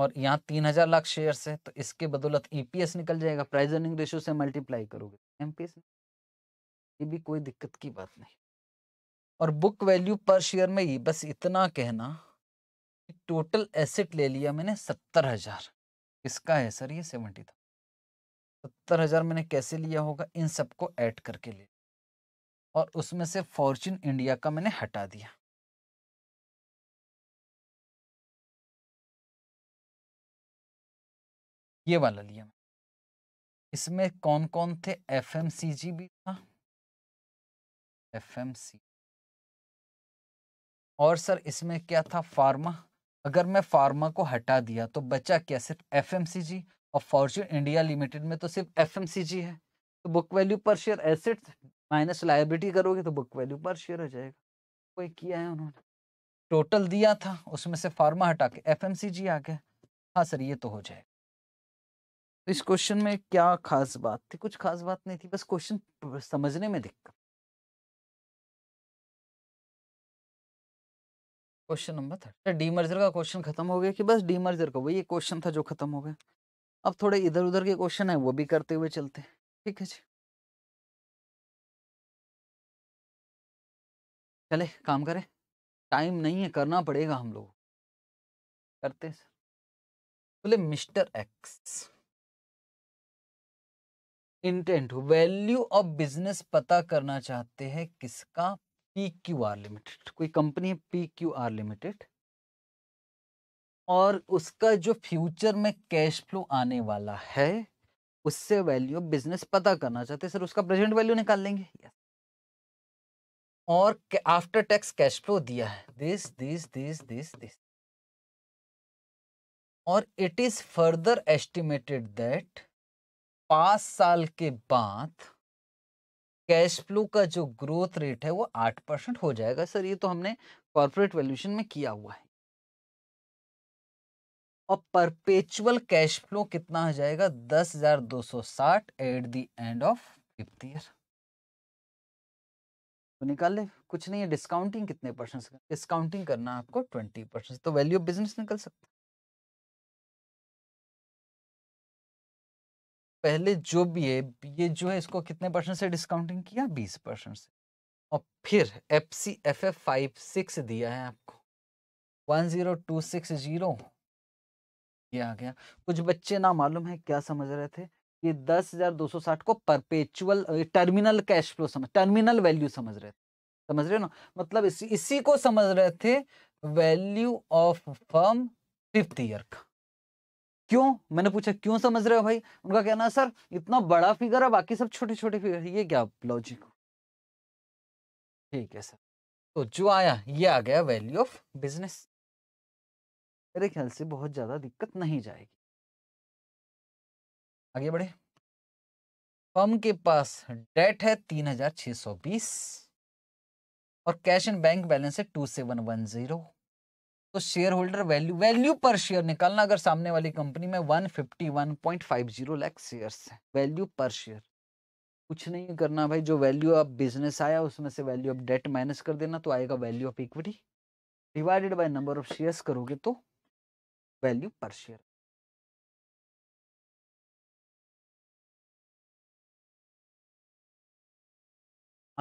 और यहाँ तीन हजार लाख शेयर है तो इसके बदौलत ईपीएस e निकल जाएगा प्राइस अर्निंग रेशियो से मल्टीप्लाई करोगे एमपीएस ये भी कोई दिक्कत की बात नहीं और बुक वैल्यू पर शेयर में ही बस इतना कहना टोटल एसेट ले लिया मैंने सत्तर हजार किसका है सर ये सेवेंटी था सत्तर हजार मैंने कैसे लिया होगा इन सबको ऐड करके ले और उसमें से फॉर्चून इंडिया का मैंने हटा दिया ये वाला लिया इसमें कौन कौन थे एफ एम सी जी भी था एफ एम सी और सर इसमें क्या था फार्मा अगर मैं फार्मा को हटा दिया तो बचा क्या सिर्फ एफ और फॉर्च्यून इंडिया लिमिटेड में तो सिर्फ एफ है तो book value per share assets minus liability करोगे तो बुक वैल्यू पर शेयर हो जाएगा कोई किया है उन्होंने टोटल दिया था उसमें से फार्मा हटा के एफ आ गया हाँ सर ये तो हो जाएगा इस क्वेश्चन में क्या खास बात थी कुछ खास बात नहीं थी बस क्वेश्चन समझने में दिक्कत क्वेश्चन नंबर थर्ड तो डी मर्जर का क्वेश्चन खत्म हो गया कि बस डी मर्जर का वही एक क्वेश्चन था जो खत्म हो गया अब थोड़े इधर उधर के क्वेश्चन है वो भी करते हुए चलते हैं ठीक है जी चले काम करें टाइम नहीं है करना पड़ेगा हम लोग करते बोले mister X intent value of business पता करना चाहते हैं किसका पी क्यू आर लिमिटेड कोई कंपनी है पी क्यू आर लिमिटेड और उसका जो फ्यूचर में कैश फ्लो आने वाला है उससे वैल्यू ऑफ बिजनेस पता करना चाहते हैं सर उसका प्रेजेंट वैल्यू निकाल लेंगे yes. और आफ्टर टैक्स कैश फ्लो दिया है this this this this this और it is further estimated that पांच साल के बाद कैश फ्लो का जो ग्रोथ रेट है वो आठ परसेंट हो जाएगा सर ये तो हमने कॉर्पोरेट वैल्यूशन में किया हुआ है और परपेचुअल कैश फ्लो कितना हो जाएगा दस हजार दो सौ साठ at the end of fifth year तो निकाल ले कुछ नहीं है डिस्काउंटिंग कितने परसेंट डिस्काउंटिंग करना आपको ट्वेंटी परसेंट तो वैल्यू ऑफ बिजनेस निकल सकता है पहले जो भी है ए जो है इसको कितने परसेंट से डिस्काउंटिंग किया बीस परसेंट से और फिर F C F F five six दिया है आपको one zero two six zero ये आ गया कुछ बच्चे ना मालूम है क्या समझ रहे थे ये दस हजार दो सौ साठ को परपेचुअल टर्मिनल कैश फ्लो समझ टर्मिनल वैल्यू समझ रहे थे समझ रहे हो ना मतलब इसी इसी को समझ रहे थे value of firm fifth year का क्यों मैंने पूछा क्यों समझ रहे हो भाई उनका कहना है सर इतना बड़ा फिगर है बाकी सब छोटे छोटे फिगर ये क्या लॉजिक ठीक है सर तो जो आया ये आ गया वैल्यू ऑफ बिजनेस मेरे ख्याल से बहुत ज्यादा दिक्कत नहीं जाएगी आगे बढ़े फर्म के पास डेट है तीन हजार छह सौ बीस और कैश एंड बैंक बैलेंस है टू सेवन वन जीरो तो share holder value value per share निकालना अगर सामने वाली कंपनी में 151.50 लाख शेयर्स है वैल्यू पर शेयर कुछ नहीं करना भाई जो वैल्यू ऑफ बिजनेस आया उसमें से वैल्यू ऑफ डेट माइनस कर देना तो आएगा value of equity divided by number of shares करोगे तो वैल्यू पर शेयर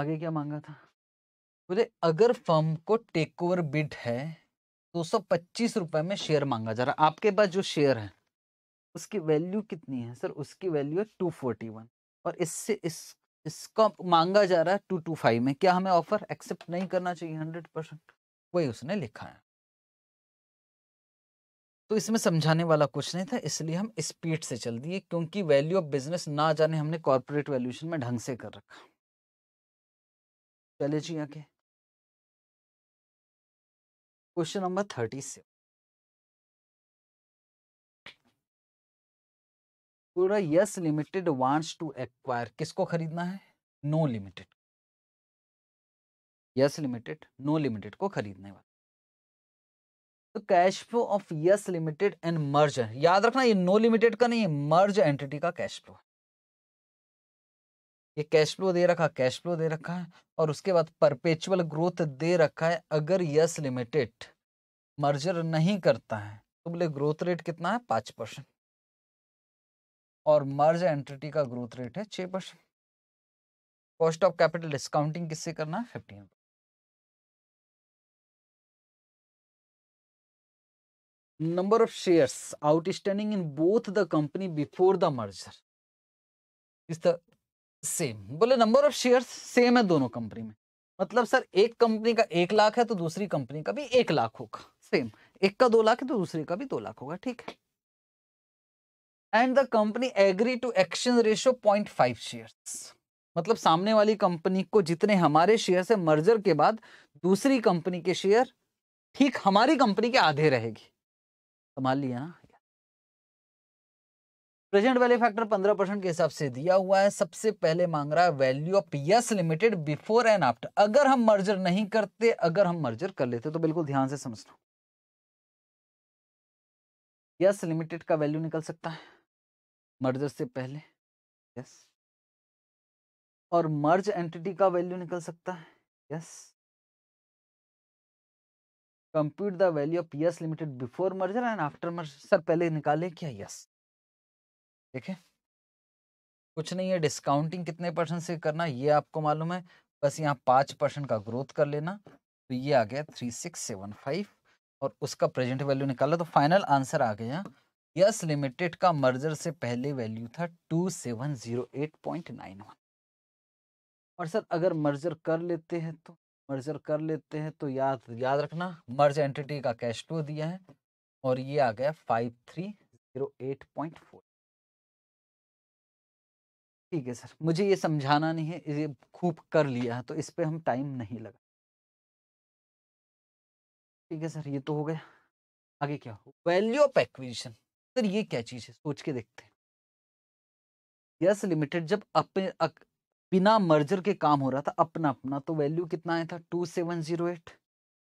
आगे क्या मांगा था मुझे अगर फर्म को टेक ओवर बिड है दो सौ पच्चीस रुपए में शेयर मांगा जा रहा है आपके पास जो शेयर है उसकी वैल्यू कितनी है सर उसकी वैल्यू है टू फोर्टी वन और इससे इस इसको मांगा जा रहा है टू टू फाइव में क्या हमें ऑफर एक्सेप्ट नहीं करना चाहिए हंड्रेड परसेंट वही उसने लिखा है तो इसमें समझाने वाला कुछ नहीं था इसलिए हम स्पीड से चल दिए क्योंकि वैल्यू ऑफ बिजनेस ना जाने हमने कॉर्पोरेट वैल्यूशन में ढंग से कर रखा चले जी आगे क्वेश्चन नंबर थर्टी सेवन पूरा Yes limited wants to acquire किसको खरीदना है No limited Yes limited No limited को खरीदने वाला तो cash flow of Yes limited and merge याद रखना ये नो लिमिटेड का नहीं है मर्ज एंटिटी का कैश फ्लो है ये कैश फ्लो दे रखा कैश फ्लो दे रखा है और उसके बाद परपेचुअल ग्रोथ दे रखा है अगर यस लिमिटेड मर्जर नहीं करता है तो बोले ग्रोथ रेट कितना है पाँच परसेंट और मर्ज एंटिटी का ग्रोथ रेट है छः percent cost of capital discounting किससे करना है fifteen number of shares outstanding in both the company before the merger is the same बोले नंबर ऑफ शेयर्स सेम है दोनों कंपनी में मतलब सर एक कंपनी का एक लाख है तो दूसरी कंपनी का भी एक लाख होगा सेम एक का दो लाख है तो दूसरी का भी दो लाख होगा ठीक है and the company agree to action ratio point five share मतलब सामने वाली कंपनी को जितने हमारे शेयर है मर्जर के बाद दूसरी कंपनी के शेयर ठीक हमारी कंपनी के आधे रहेगी संभाल लिया ना प्रेजेंट वैल्यू फैक्टर 15 परसेंट के हिसाब से दिया हुआ है सबसे पहले मांग रहा है value of Yes limited before and after अगर हम मर्जर नहीं करते अगर हम मर्जर कर लेते तो बिल्कुल ध्यान से समझना यस लिमिटेड का वैल्यू निकल सकता है मर्जर से पहले यस yes. और मर्ज एंटिटी का वैल्यू निकल सकता है yes compute the value of Yes limited before merger and after merger sir पहले निकाले क्या यस yes. ठीक है कुछ नहीं है डिस्काउंटिंग कितने परसेंट से करना ये आपको मालूम है बस यहाँ पाँच परसेंट का ग्रोथ कर लेना तो ये आ गया थ्री सिक्स सेवन फाइव और उसका प्रेजेंट वैल्यू निकाला तो फाइनल आंसर आ गया यस लिमिटेड का मर्जर से पहले वैल्यू था two seven zero eight point nine one और सर अगर मर्जर कर लेते हैं तो मर्जर कर लेते हैं तो याद याद रखना मर्ज एंटिटी का कैश फ्लो दिया है और ये आ गया five three zero eight point four ठीक है सर मुझे ये समझाना नहीं है ये खूब कर लिया है तो इस पर हम टाइम नहीं लगा ठीक है सर ये तो हो गया आगे क्या हो वैल्यू ऑफ एक्विजिशन सर ये क्या चीज़ है सोच के देखते हैं यस लिमिटेड जब अपने अक, बिना मर्जर के काम हो रहा था अपना अपना तो वैल्यू कितना आया था टू सेवन जीरो एट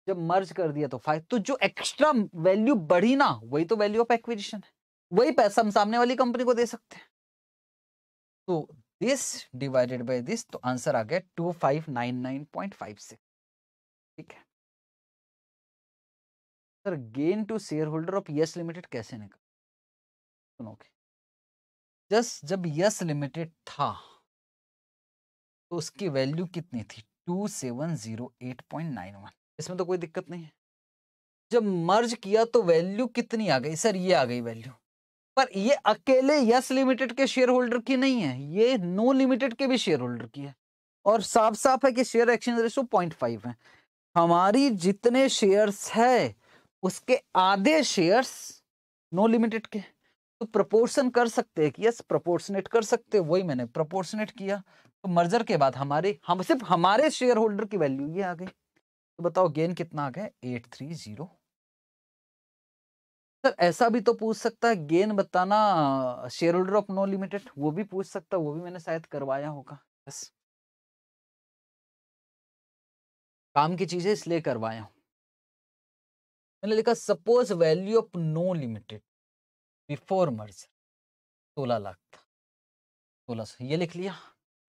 जब मर्ज कर दिया तो फाइव तो जो एक्स्ट्रा वैल्यू बढ़ी ना वही तो वैल्यू ऑफ एक्विजिशन है वही पैसा हम सामने वाली कंपनी को दे सकते हैं तो दिस डिवाइडेड बाय दिस तो आंसर आ गया two five nine nine point five six ठीक है sir gain to share holder of Yes limited कैसे निकल सुनोगे जस्ट जब यस लिमिटेड था तो उसकी वैल्यू कितनी थी two seven zero eight point nine one इसमें तो कोई दिक्कत नहीं है जब मर्ज किया तो वैल्यू कितनी आ गई सर ये आ गई वैल्यू पर ये अकेले यस लिमिटेड के शेयर होल्डर की नहीं है ये नो लिमिटेड के भी शेयर होल्डर की है और साफ साफ है कि share exchange ratio point five है हमारी जितने शेयर्स है उसके आधे शेयर्स नो लिमिटेड के तो प्रोपोर्शन कर सकते हैं कि यस प्रोपोर्शनेट कर सकते वही मैंने प्रोपोर्शनेट किया तो मर्जर के बाद हमारे हम सिर्फ हमारे शेयर होल्डर की वैल्यू ये आ गई तो बताओ गेन कितना आ गया एट थ्री जीरो सर ऐसा भी तो पूछ सकता है गेन बताना share holder of No limited वो भी पूछ सकता है वो भी मैंने शायद करवाया होगा बस काम की चीजें इसलिए करवाया हूँ मैंने लिखा suppose value of No limited before merge सोलह लाख था सोलह सौ ये लिख लिया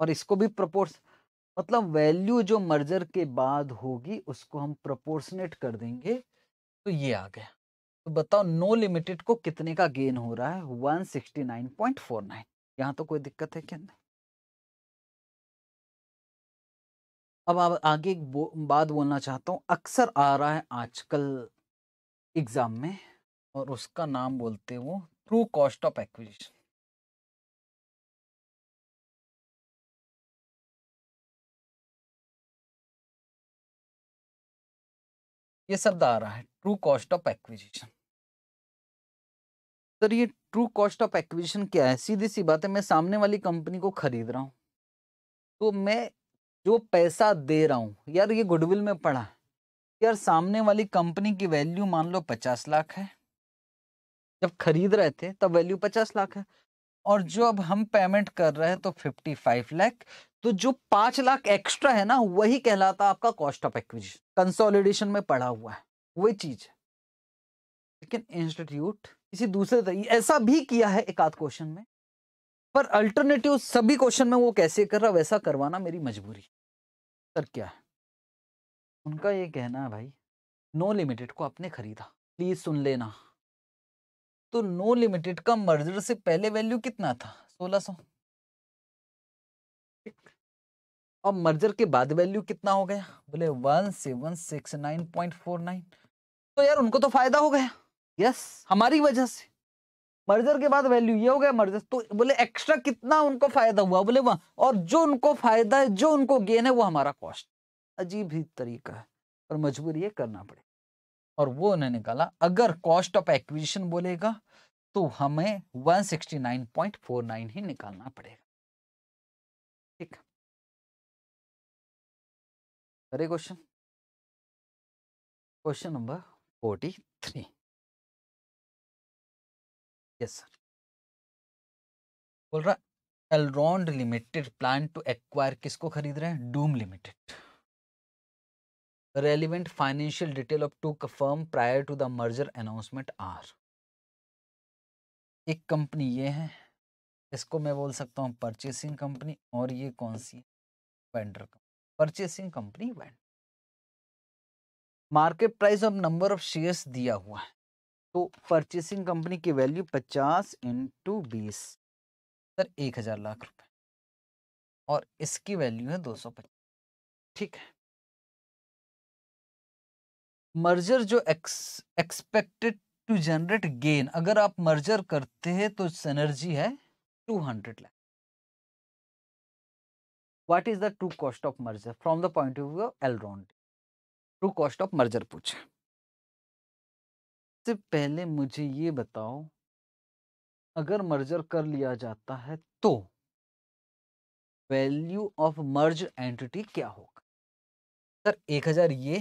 और इसको भी प्रपोर्स मतलब वैल्यू जो मर्जर के बाद होगी उसको हम प्रपोर्सनेट कर देंगे तो ये आ गया तो बताओ नो लिमिटेड को कितने का गेन हो रहा है 169.49 यहाँ तो कोई दिक्कत है क्या नहीं अब आप आगे एक बात बोलना चाहता हूँ अक्सर आ रहा है आजकल एग्ज़ाम में और उसका नाम बोलते हैं वो थ्रू कॉस्ट ऑफ एक्विजिशन ये शब्द आ रहा है true cost of acquisition sir ये ट्रू कॉस्ट ऑफ एक्विजिशन क्या है सीधी सी बात है मैं सामने वाली कंपनी को खरीद रहा हूँ तो मैं जो पैसा दे रहा हूँ यार ये गुडविल में पड़ा यार सामने वाली कंपनी की वैल्यू मान लो पचास लाख है जब खरीद रहे थे तब वैल्यू पचास लाख है और जो अब हम पेमेंट कर रहे हैं तो फिफ्टी फाइव लाख तो जो पांच लाख एक्स्ट्रा है ना वही कहलाता आपका कॉस्ट ऑफ एक्विजिशन कंसोलिडेशन में पड़ा हुआ है वही चीज है लेकिन इंस्टीट्यूट किसी दूसरे ऐसा भी किया है एक आध क्वेश्चन में पर अल्टरनेटिव सभी क्वेश्चन में वो कैसे कर रहा वैसा करवाना मेरी मजबूरी सर क्या है उनका ये कहना है भाई नो लिमिटेड को आपने खरीदा प्लीज सुन लेना तो नो लिमिटेड का मर्जर से पहले वैल्यू कितना था सोलह सौ और मर्जर के बाद वैल्यू कितना हो गया बोले one seven six nine point four nine तो यार उनको तो फायदा हो गया यस हमारी वजह से मर्जर के बाद वैल्यू ये हो गया मर्जर तो बोले एक्स्ट्रा कितना उनको फायदा हुआ बोले वहां और जो उनको फायदा है जो उनको गेन है वो हमारा कॉस्ट अजीब ही तरीका है पर मजबूरी ये करना पड़े और वो उन्हें निकाला अगर कॉस्ट ऑफ एक्विजिशन बोलेगा तो हमें वन ही निकालना पड़ेगा ठीक है अरे question question number forty three yes sir बोल रहा Elrond limited plan to acquire किसको खरीद रहे हैं Doom limited relevant financial detail of two firm prior to the merger announcement are एक कंपनी ये है इसको मैं बोल सकता हूँ परचेसिंग कंपनी और ये कौन सी vendor company purchasing company went market price of number of shares दिया हुआ है तो परचेसिंग कंपनी की वैल्यू पचास इंटू बीस सर एक हजार लाख रुपए और इसकी वैल्यू है दो सौ पचास ठीक है मर्जर जो एक्सपेक्टेड टू जनरेट गेन अगर आप मर्जर करते हैं तो सेनर्जी है two hundred lakh what is the true cost of merger from the point of view of true cost of merger पूछे सबसे पहले मुझे ये बताओ अगर मर्जर कर लिया जाता है तो वैल्यू ऑफ मर्ज एंटिटी क्या होगा सर एक हजार ये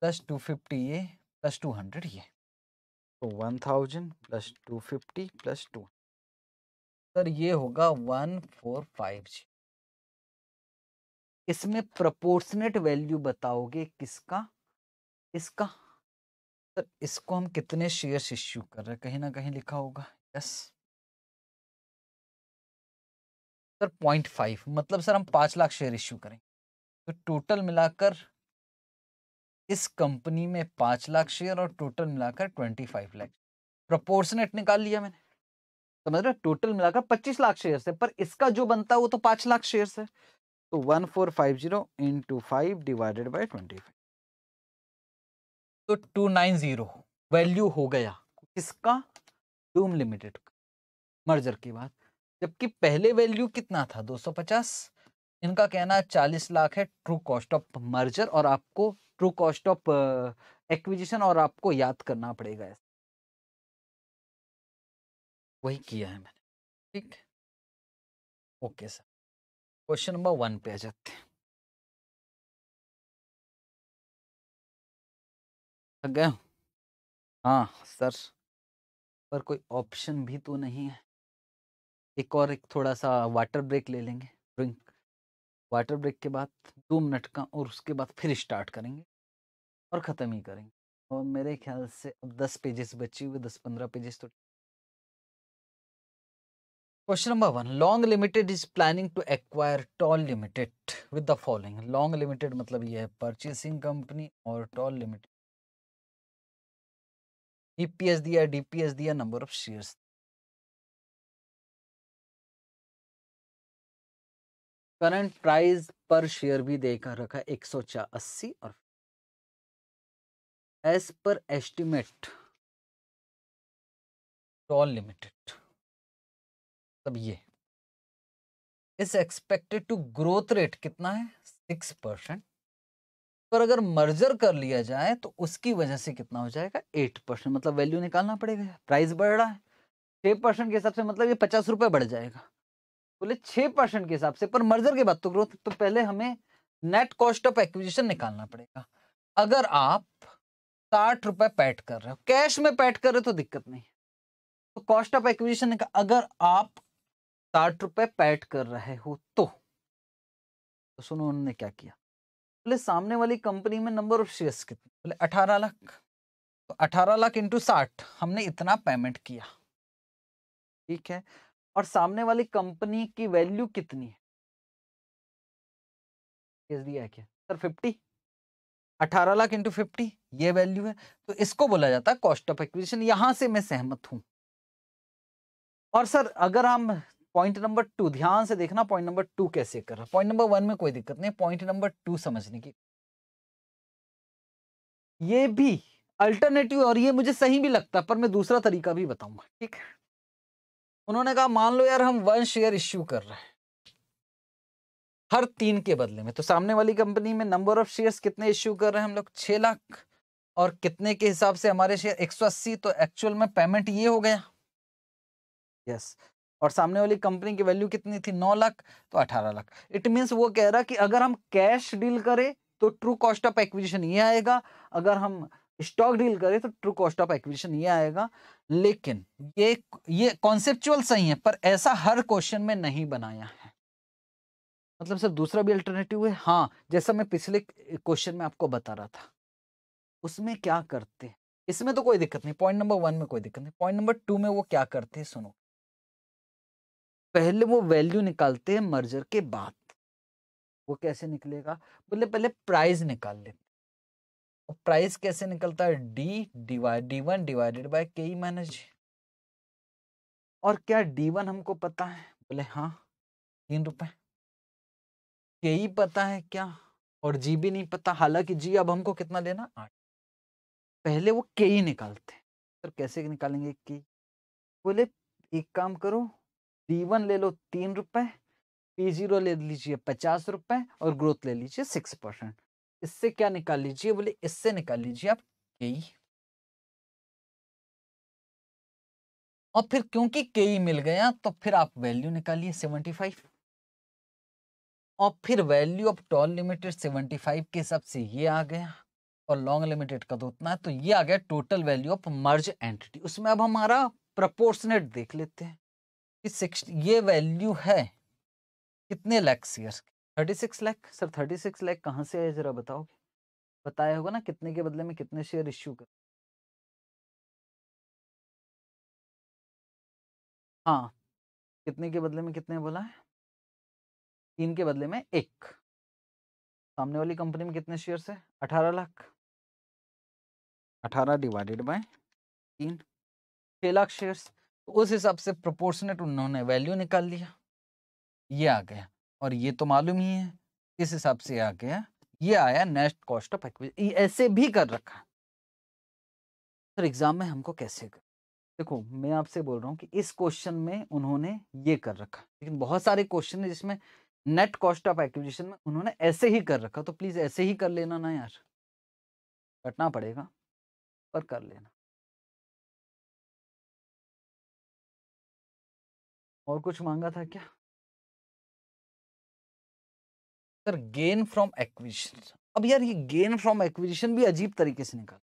प्लस टू फिफ्टी ये प्लस टू हंड्रेड ये तो one thousand plus two fifty plus two sir ये होगा वन फोर फाइव जी इसमें प्रोपोर्शनेट वैल्यू बताओगे किसका इसका सर मतलब इसको हम कितने शेयर्स इश्यू कर रहे हैं कहीं ना कहीं लिखा होगा यस सर पॉइंट फाइव मतलब सर हम पाँच लाख शेयर इश्यू करें तो टोटल मिलाकर इस कंपनी में पाँच लाख शेयर और टोटल मिलाकर ट्वेंटी फाइव लाख प्रोपोर्शनेट निकाल लिया मैंने समझ रहे टोटल मिलाकर पच्चीस लाख शेयर है पर इसका जो बनता है वो तो पाँच लाख शेयर है तो one four five zero into five divided by twenty five तो टू नाइन जीरो वैल्यू हो गया किसका डूम लिमिटेड का मर्जर की बात जबकि पहले वैल्यू कितना था 250 इनका कहना 40 लाख है ट्रू कॉस्ट ऑफ मर्जर और आपको ट्रू कॉस्ट ऑफ एक्विजिशन और आपको याद करना पड़ेगा ऐसा वही किया है मैंने ठीक okay sir question number one पे आ जाते हैं गया हाँ सर पर कोई ऑप्शन भी तो नहीं है एक और एक थोड़ा सा वाटर ब्रेक ले लेंगे ड्रिंक वाटर ब्रेक के बाद दो मिनट का और उसके बाद फिर स्टार्ट करेंगे और ख़त्म ही करेंगे और मेरे ख्याल से अब दस पेजेस बचे हुए दस पंद्रह पेजेस तो question number one Long limited is planning to acquire Tall limited with the following Long limited मतलब ये है परचेसिंग कंपनी और टॉल लिमिटेड ईपीएस दिया डीपीएस दिया number of shares current price per share भी देकर रखा है एक और as per estimate toll limited मतलब ये इस एक्सपेक्टेड टू ग्रोथ रेट कितना है सिक्स परसेंट पर अगर मर्जर कर लिया जाए तो उसकी वजह से कितना हो जाएगा एट परसेंट मतलब वैल्यू निकालना पड़ेगा प्राइस बढ़ रहा है छः परसेंट के हिसाब से मतलब ये पचास रुपये बढ़ जाएगा बोले छः परसेंट के हिसाब से पर मर्जर के बाद तो ग्रोथ तो पहले हमें नेट कॉस्ट ऑफ एक्विजिशन निकालना पड़ेगा अगर आप साठ रुपए पैट कर रहे हो कैश में पैट कर रहे हो तो दिक्कत नहीं तो कॉस्ट ऑफ एक्विजिशन अगर आप साठ रुपए पैट कर रहे हो तो, तो सुनो उन्होंने क्या किया बोले तो सामने वाली कंपनी में नंबर ऑफ शेयर्स कितने बोले अठारह लाख तो अठारह लाख इंटू साठ हमने इतना पेमेंट किया ठीक है और सामने वाली कंपनी की वैल्यू कितनी है दिया है क्या सर फिफ्टी अठारह लाख इंटू फिफ्टी ये वैल्यू है तो इसको बोला जाता है कॉस्ट ऑफ एक्विजिशन यहां से मैं सहमत हूं और सर अगर हम पॉइंट नंबर टू ध्यान से देखना पॉइंट नंबर टू कैसे कर रहा पॉइंट नंबर वन में कोई दिक्कत नहीं पॉइंट नंबर टू समझने की ये भी अल्टरनेटिव और ये मुझे सही भी लगता है पर मैं दूसरा तरीका भी बताऊंगा ठीक है उन्होंने कहा मान लो यार हम वन शेयर इश्यू कर रहे हैं हर तीन के बदले में तो सामने वाली कंपनी में नंबर ऑफ शेयर्स कितने इश्यू कर रहे हैं हम लोग छह लाख और कितने के हिसाब से हमारे शेयर 180 तो एक्चुअल में पेमेंट ये हो गया यस yes. और सामने वाली कंपनी की वैल्यू कितनी थी नौ लाख तो अठारह लाख इट मीन्स वो कह रहा कि अगर हम कैश डील करें तो ट्रू कॉस्ट ऑफ एक्विजिशन ये आएगा अगर हम स्टॉक डील करें तो ट्रू कॉस्ट ऑफ एक्विजिशन ये आएगा लेकिन ये ये कॉन्सेप्चुअल सही है पर ऐसा हर क्वेश्चन में नहीं बनाया है मतलब सर दूसरा भी अल्टरनेटिव है हाँ जैसा मैं पिछले क्वेश्चन में आपको बता रहा था उसमें क्या करते इसमें तो कोई दिक्कत नहीं पॉइंट नंबर वन में कोई दिक्कत नहीं पॉइंट नंबर टू में वो क्या करते हैं सुनो पहले वो वैल्यू निकालते हैं मर्जर के बाद वो कैसे निकलेगा बोले मतलब पहले प्राइस निकाल लेते प्राइस कैसे निकलता है D divide D one divided by K E minus जी और क्या डी वन हमको पता है बोले हाँ तीन रुपए के ई पता है क्या और जी भी नहीं पता हालांकि जी अब हमको कितना लेना आठ पहले वो के ई निकालते हैं सर कैसे निकालेंगे के बोले एक काम करो डी वन ले लो तीन रुपए पी जीरो ले लीजिए पचास रुपए और ग्रोथ ले लीजिए सिक्स परसेंट इससे क्या निकाल लीजिए बोले इससे निकाल लीजिए आप केई और फिर क्योंकि केई मिल गया तो फिर आप वैल्यू निकालिए सेवेंटी फाइव और फिर value of Tall limited seventy five के हिसाब से ये आ गया और लॉन्ग लिमिटेड का तो उतना है तो ये आ गया total value of merge entity उसमें अब हमारा प्रपोर्सनेट देख लेते हैं कि ये वैल्यू है कितने लैक्स ईयर्स की thirty six lakh sir thirty six lakh कहाँ से आए ज़रा बताओगे बताया होगा ना कितने के बदले में कितने शेयर इश्यू कर हाँ कितने के बदले में कितने बोला है तीन के बदले में एक सामने वाली कंपनी में कितने शेयर है अठारह लाख अठारह डिवाइडेड बाय तीन छः लाख शेयर्स तो उस हिसाब से प्रोपोर्शनेट उन्होंने वैल्यू निकाल लिया ये आ गया और ये तो मालूम ही है इस हिसाब से आ गया ये आया नेट कॉस्ट ऑफ एक्विजिशन ऐसे भी कर रखा सर एग्जाम में हमको कैसे कर देखो मैं आपसे बोल रहा हूँ कि इस क्वेश्चन में उन्होंने ये कर रखा लेकिन बहुत सारे क्वेश्चन है जिसमें नेट कॉस्ट ऑफ एक्विजिशन में उन्होंने ऐसे ही कर रखा तो प्लीज़ ऐसे ही कर लेना ना यार कटना पड़ेगा पर कर लेना और कुछ मांगा था क्या सर गेन फ्रॉम एक्विजिशन अब यार ये गेन फ्रॉम एक्विजिशन भी अजीब तरीके से निकाल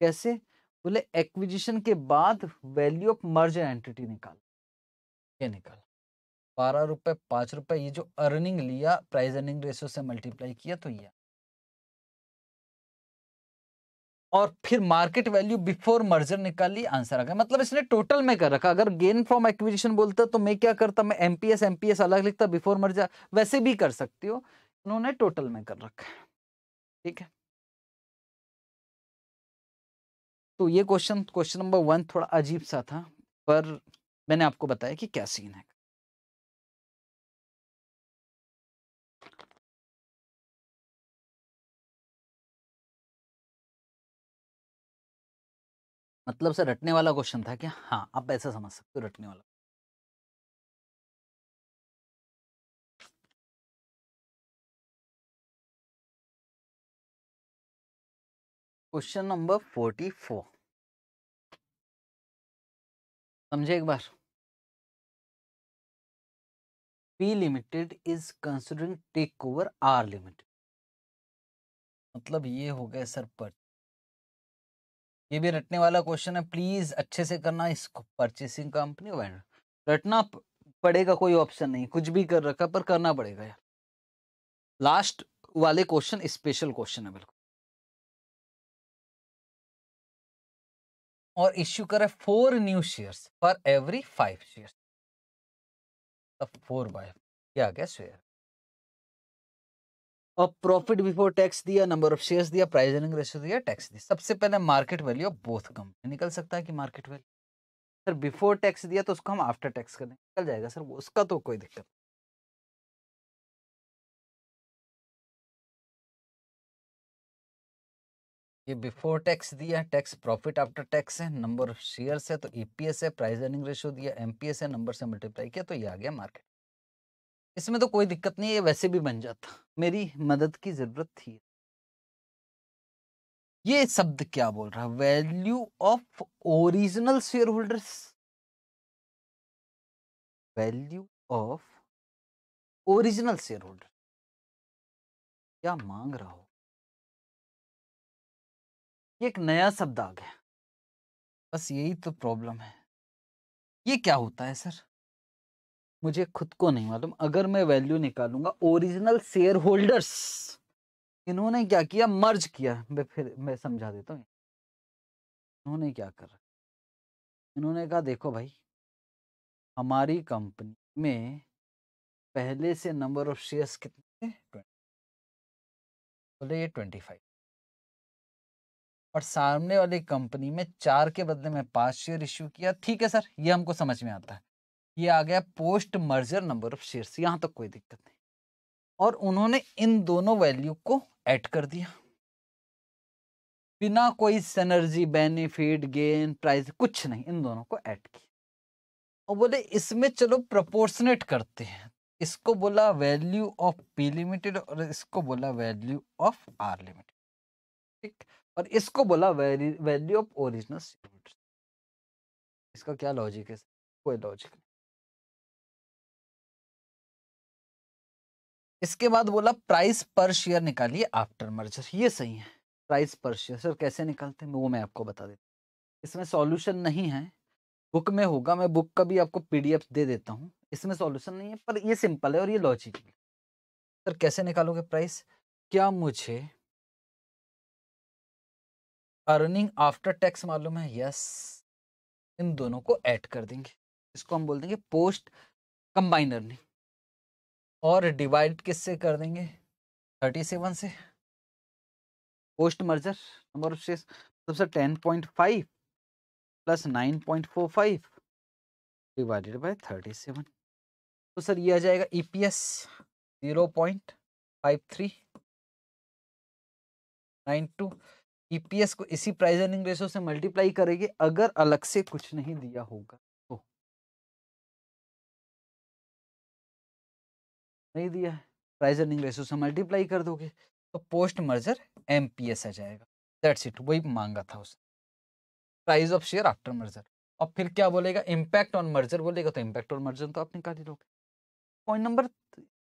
कैसे बोले एक्विजिशन के बाद वैल्यू ऑफ मर्ज एंटिटी निकाल ये निकाल बारह रुपए पांच रुपए ये जो अर्निंग लिया प्राइस अर्निंग रेशियो से मल्टीप्लाई किया तो ये और फिर मार्केट वैल्यू बिफोर मर्जर निकाली आंसर आ गया मतलब इसने टोटल में कर रखा अगर गेन फ्रॉम एक्विजिशन बोलता तो मैं क्या करता मैं एमपीएस एमपीएस अलग लिखता बिफोर मर्जर वैसे भी कर सकती हो इन्होंने टोटल में कर रखा है ठीक है तो ये क्वेश्चन क्वेश्चन नंबर वन थोड़ा अजीब सा था पर मैंने आपको बताया कि क्या सीन है मतलब से रटने वाला क्वेश्चन था कि हाँ आप ऐसा समझ सकते हो रटने वाला क्वेश्चन नंबर फोर्टी फोर समझे एक बार P limited is considering take over R limited मतलब ये हो गया सर पर ये भी रटने वाला क्वेश्चन है प्लीज अच्छे से करना इसको परचेसिंग कंपनी वेंडर रटना पड़ेगा कोई ऑप्शन नहीं कुछ भी कर रखा पर करना पड़ेगा यार लास्ट वाले क्वेश्चन स्पेशल क्वेश्चन है बिल्कुल और इश्यू करे four new shares for every five shares four by क्या क्या गया शेयर और प्रॉफिट बिफोर टैक्स दिया नंबर ऑफ शेयर्स दिया प्राइस अर्निंग रेशियो दिया टैक्स दिया सबसे पहले market value of both company निकल सकता है कि market value sir before tax दिया तो उसको हम आफ्टर टैक्स करें निकल जाएगा सर उसका तो कोई दिक्कत ये बिफोर टैक्स दिया टैक्स प्रॉफिट आफ्टर टैक्स है नंबर ऑफ शेयर्स है तो ईपीएस है प्राइस अर्निंग रेशियो दिया एमपीएस है नंबर से मल्टीप्लाई किया तो ये आ गया मार्केट इसमें तो कोई दिक्कत नहीं है वैसे भी बन जाता मेरी मदद की जरूरत थी ये शब्द क्या बोल रहा है value of original share holders value of original share holder क्या मांग रहा हो ये एक नया शब्द आ गया बस यही तो प्रॉब्लम है ये क्या होता है सर मुझे खुद को नहीं मालूम अगर मैं वैल्यू निकालूंगा ओरिजिनल शेयर होल्डर्स इन्होंने क्या किया मर्ज किया मैं फिर मैं समझा देता हूँ इन्होंने क्या कर इन्होंने कहा देखो भाई हमारी कंपनी में पहले से नंबर ऑफ शेयर्स कितने बोले ये ट्वेंटी फाइव और सामने वाली कंपनी में चार के बदले में पांच शेयर इश्यू किया ठीक है सर ये हमको समझ में आता है ये आ गया post merger number of shares यहाँ तक तो कोई दिक्कत नहीं और उन्होंने इन दोनों वैल्यू को ऐड कर दिया बिना कोई सनर्जी बेनिफिट गेन प्राइस कुछ नहीं इन दोनों को ऐड किया और बोले इसमें चलो प्रपोर्सनेट करते हैं इसको बोला वैल्यू ऑफ पी लिमिटेड और इसको बोला वैल्यू ऑफ आर लिमिटेड ठीक और इसको बोला वैल्यू ऑफ ओरिजिनल इसका क्या लॉजिक है कोई लॉजिक नहीं इसके बाद बोला प्राइस पर शेयर निकालिए आफ्टर मर्जर ये सही है प्राइस पर शेयर सर कैसे निकालते हैं वो मैं आपको बता देता हूँ इसमें सॉल्यूशन नहीं है बुक में होगा मैं बुक का भी आपको पीडीएफ दे देता हूँ इसमें सॉल्यूशन नहीं है पर ये सिंपल है और ये लॉजिक है सर कैसे निकालोगे प्राइस क्या मुझे अर्निंग आफ्टर टैक्स मालूम है यस इन दोनों को ऐड कर देंगे इसको हम बोल देंगे पोस्ट कंबाइन अर्निंग और डिवाइड किससे कर देंगे थर्टी सेवन से पोस्ट मर्जर नंबर शेष मतलब sir ten point five plus nine point four five divided by thirty seven तो सर ये आ जाएगा E P S zero point five three nine two E P S को इसी प्राइस अर्निंग रेशो से मल्टीप्लाई करेंगे अगर अलग से कुछ नहीं दिया होगा नहीं दिया है प्राइस अर्निंग रेशो से मल्टीप्लाई कर दोगे तो post merger M P S आ जाएगा दैट्स इट वही मांगा था उसने price of share after merger और फिर क्या बोलेगा इम्पैक्ट ऑन मर्जर बोलेगा तो इम्पैक्ट ऑन मर्जर तो आप निकाल ही लोगे पॉइंट नंबर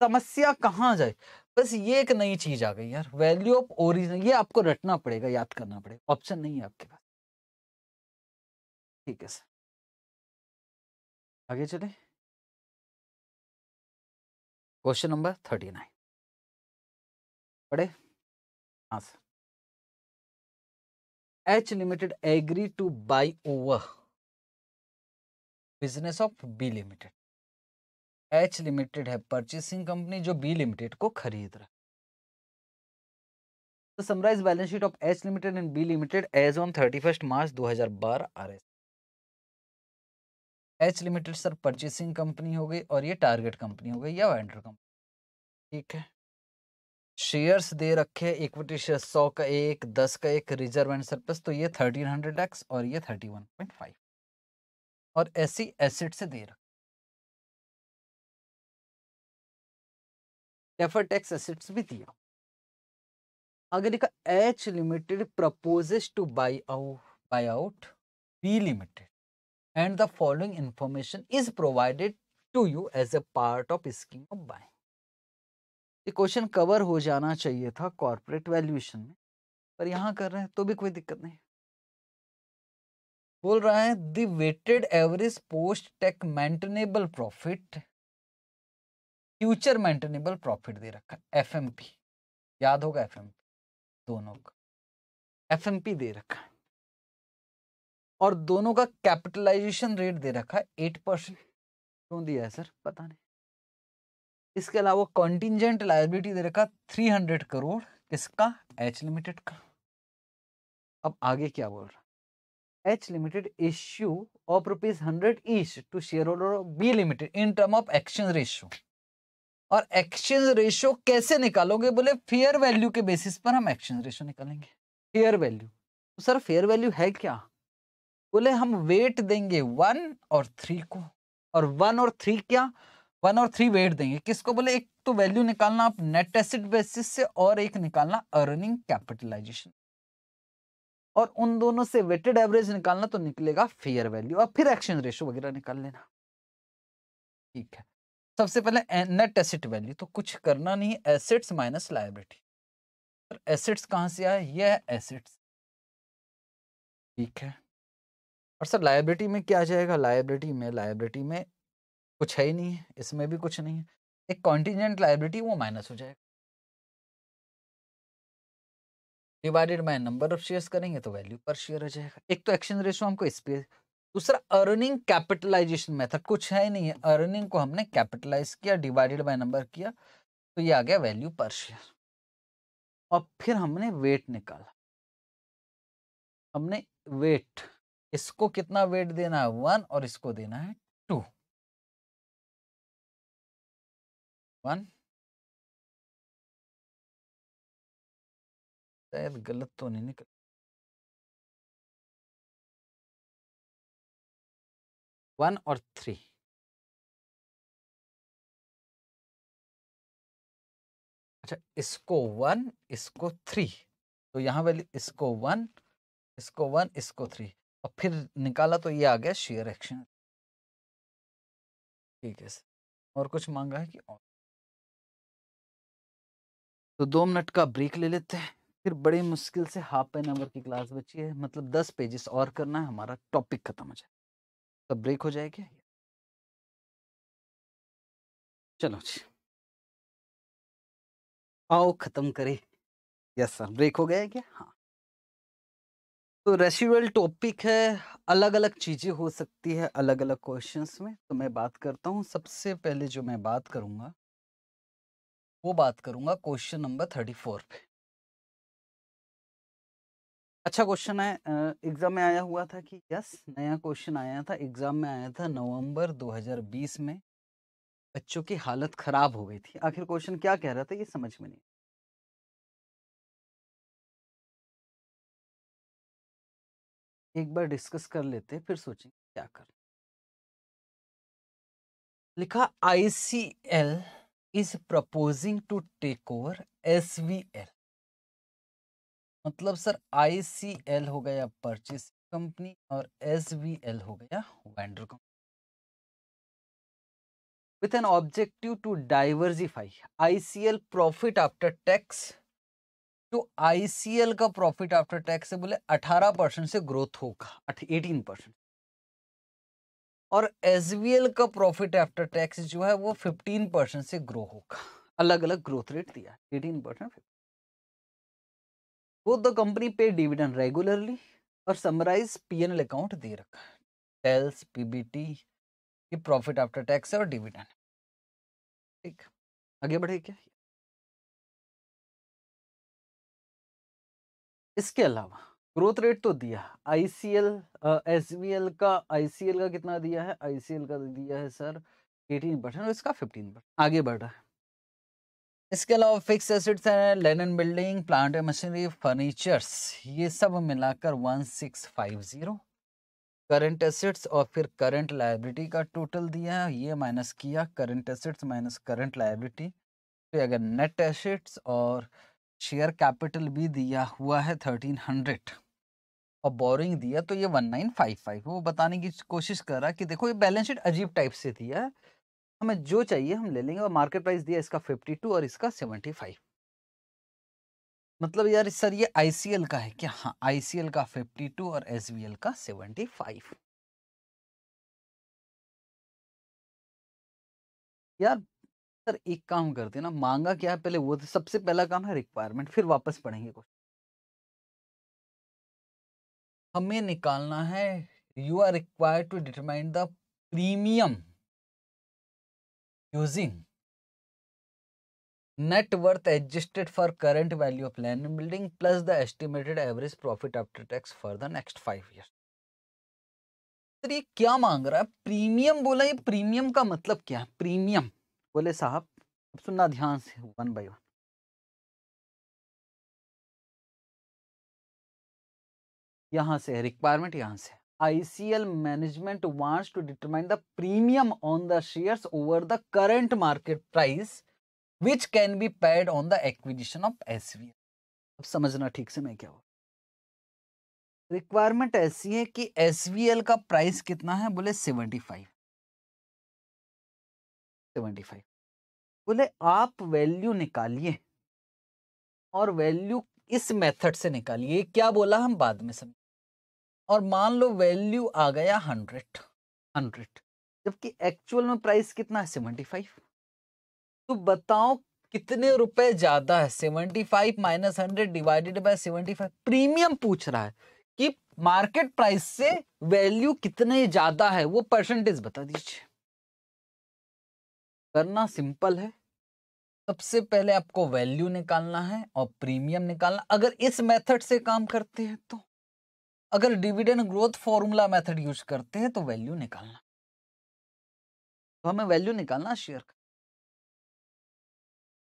समस्या कहाँ जाए बस ये एक नई चीज आ गई यार वैल्यू ऑफ ओरिजिनल ये आपको रटना पड़ेगा याद करना पड़ेगा ऑप्शन नहीं है आपके पास ठीक है सर आगे चले क्वेश्चन नंबर थर्टी नाइन पढ़े हाँ sir H limited agree to buy over business of B limited H limited है परचेसिंग कंपनी जो बी लिमिटेड को खरीद रहा तो summarise balance sheet of H limited and B limited as on thirty first March दो हजार बारह आर एस H limited sir purchasing company हो गई और ये टारगेट कंपनी हो गई या वेंडर कंपनी ठीक है शेयर्स दे रखे इक्विटी शेयर सौ का एक दस का एक रिजर्व एंड सरप्लस तो ये थर्टीन हंड्रेड एक्स और ये थर्टी वन पॉइंट फाइव और ऐसी एसिड से दे रखे डेफर टैक्स एसेट्स भी दिया आगे लिखा H limited proposes to buy out buy out B limited and the following information is provided to you as a part of scheme of buying ये क्वेश्चन कवर हो जाना चाहिए था कॉर्पोरेट वैल्यूएशन में पर यहाँ कर रहे हैं तो भी कोई दिक्कत नहीं बोल रहा है the weighted average post tax maintainable profit future maintainable profit दे रखा एफ याद होगा एफ दोनों का एफ दे रखा है और दोनों का कैपिटलाइजेशन रेट दे रखा है एट परसेंट क्यों दिया है सर पता नहीं इसके अलावा कॉन्टिजेंट लाइबिलिटी दे रखा थ्री हंड्रेड करोड़ किसका एच लिमिटेड का अब आगे क्या बोल रहा H limited issue of rupees hundred each to share holder B limited in term of exchange ratio और एक्सचेंज रेशियो कैसे निकालोगे बोले फेयर वैल्यू के बेसिस पर हम एक्सचेंज रेशियो निकालेंगे फेयर वैल्यू तो सर फेयर वैल्यू है क्या बोले हम वेट देंगे वन और थ्री को और वन और थ्री क्या वन और थ्री वेट देंगे किसको बोले एक तो वैल्यू निकालना आप नेट एसिड बेसिस से और एक निकालना अर्निंग कैपिटलाइजेशन और उन दोनों से वेटेड एवरेज निकालना तो निकलेगा फेयर वैल्यू और फिर एक्शन रेशो वगैरह निकाल लेना ठीक है सबसे पहले नेट एसेट वैल्यू तो कुछ करना नहीं एसेट्स माइनस लाइबिलिटी एसेट्स कहां से आए ये एसेट्स ठीक है और सर लाइब्रेटी में क्या जाएगा लाइब्रेटी में लाइब्रेटी में कुछ है ही नहीं है इसमें भी कुछ नहीं है एक कॉन्टीजेंट लाइब्रेटी वो माइनस हो जाएगा divided by number of shares करेंगे तो वैल्यू पर शेयर हो जाएगा एक तो एक्शन रेशो हमको इस पे दूसरा अर्निंग कैपिटलाइजेशन मेथड कुछ है ही नहीं है अर्निंग को हमने कैपिटलाइज किया डिवाइडेड बाय नंबर किया तो ये आ गया वैल्यू पर शेयर और फिर हमने वेट निकाला हमने वेट इसको कितना वेट देना है वन और इसको देना है टू वन शायद गलत तो नहीं निकल वन और थ्री अच्छा इसको वन इसको थ्री तो यहां वाली इसको वन इसको वन इसको थ्री और फिर निकाला तो ये आ गया शेयर एक्शन ठीक है और कुछ मांगा है कि और तो दो मिनट का ब्रेक ले लेते हैं फिर बड़ी मुश्किल से हाफ एन आवर की क्लास बची है मतलब दस पेजेस और करना है हमारा टॉपिक खत्म हो जाए तो ब्रेक हो जाएगा चलो जी आओ खत्म करें यस सर ब्रेक हो गया क्या हाँ तो रेसिडुअल टॉपिक है अलग अलग चीज़ें हो सकती है अलग अलग क्वेश्चंस में तो मैं बात करता हूँ सबसे पहले जो मैं बात करूंगा वो बात करूंगा क्वेश्चन नंबर थर्टी फोर पे अच्छा क्वेश्चन है एग्ज़ाम में आया हुआ था कि यस नया क्वेश्चन आया था एग्ज़ाम में आया था नवंबर 2020 में बच्चों की हालत ख़राब हो गई थी आखिर क्वेश्चन क्या कह रहा था ये समझ में नहीं एक बार डिस्कस कर लेते हैं फिर सोचेंगे क्या कर लिखा ICL is proposing to take over SVL मतलब सर आईसीएल हो गया परचेस कंपनी और एसवीएल हो गया vendor company with an objective to diversify ICL profit after tax जो तो आईसीएल का प्रॉफिट आफ्टर टैक्स है बोले 18 परसेंट से ग्रोथ होगा 18 परसेंट और एस का प्रॉफिट आफ्टर टैक्स जो है वो 15 परसेंट से ग्रो होगा अलग अलग ग्रोथ रेट दिया 18 परसेंट वो the company pay dividend regularly और समराइज पीएनएल अकाउंट दे रखा है टेल्स पीबीटी e ये प्रॉफिट आफ्टर टैक्स और डिविडेंड ठीक आगे बढ़े क्या इसके अलावा ग्रोथ रेट तो दिया I C L S V L का आई सी एल का कितना दिया है आई सी एल का दिया है सर एटीन परसेंट और इसका फिफ्टीन परसेंट आगे बढ़ रहा है इसके अलावा फिक्स एसिड्स हैं land building plant and machinery furnitures ये सब मिलाकर one six five zero current assets और फिर करंट लाइबिलिटी का टोटल दिया है ये माइनस किया current assets minus current liability फिर अगर नेट एसिड्स और शेयर कैपिटल भी दिया हुआ है थर्टीन हंड्रेड और बोरिंग दिया तो ये वन नाइन फाइव फाइव वो बताने की कोशिश कर रहा कि देखो ये बैलेंस शीट अजीब टाइप से दिया है हमें जो चाहिए हम ले लेंगे और मार्केट प्राइस दिया इसका फिफ्टी टू और इसका सेवेंटी फाइव मतलब यार सर ये आईसीएल का है क्या हाँ आईसीएल का फिफ्टी टू और एस का सेवेंटी फाइव यार सर एक काम करते ना मांगा क्या है पहले वो सबसे पहला काम है रिक्वायरमेंट फिर वापस पढ़ेंगे कुछ हमें निकालना है you are required to determine the premium using net worth adjusted for current value of land and building plus the estimated average profit after tax for the next five sir ये क्या मांग रहा है प्रीमियम बोला ये प्रीमियम का मतलब क्या है प्रीमियम बोले साहब अब सुनना ध्यान से वन बाय वन यहां से रिक्वायरमेंट यहां से ICL management wants to determine the premium on the shares over the current market price which can be paid on the acquisition of SV अब समझना ठीक से मैं क्या हुआ रिक्वायरमेंट ऐसी है कि एसवीएल का प्राइस कितना है बोले सेवेंटी फाइव सेवेंटी फाइव बोले आप वैल्यू निकालिए और वैल्यू इस मेथड से निकालिए क्या बोला हम बाद में समझ और मान लो वैल्यू आ गया हंड्रेड हंड्रेड जबकि एक्चुअल में प्राइस कितना है सेवेंटी फाइव तो बताओ कितने रुपए ज्यादा है seventy five minus hundred divided by seventy five premium पूछ रहा है कि मार्केट प्राइस से वैल्यू कितने ज्यादा है वो परसेंटेज बता दीजिए करना सिंपल है सबसे पहले आपको वैल्यू निकालना है और प्रीमियम निकालना अगर इस मेथड से काम करते हैं तो अगर dividend growth formula method use करते हैं तो वैल्यू निकालना तो हमें वैल्यू निकालना शेयर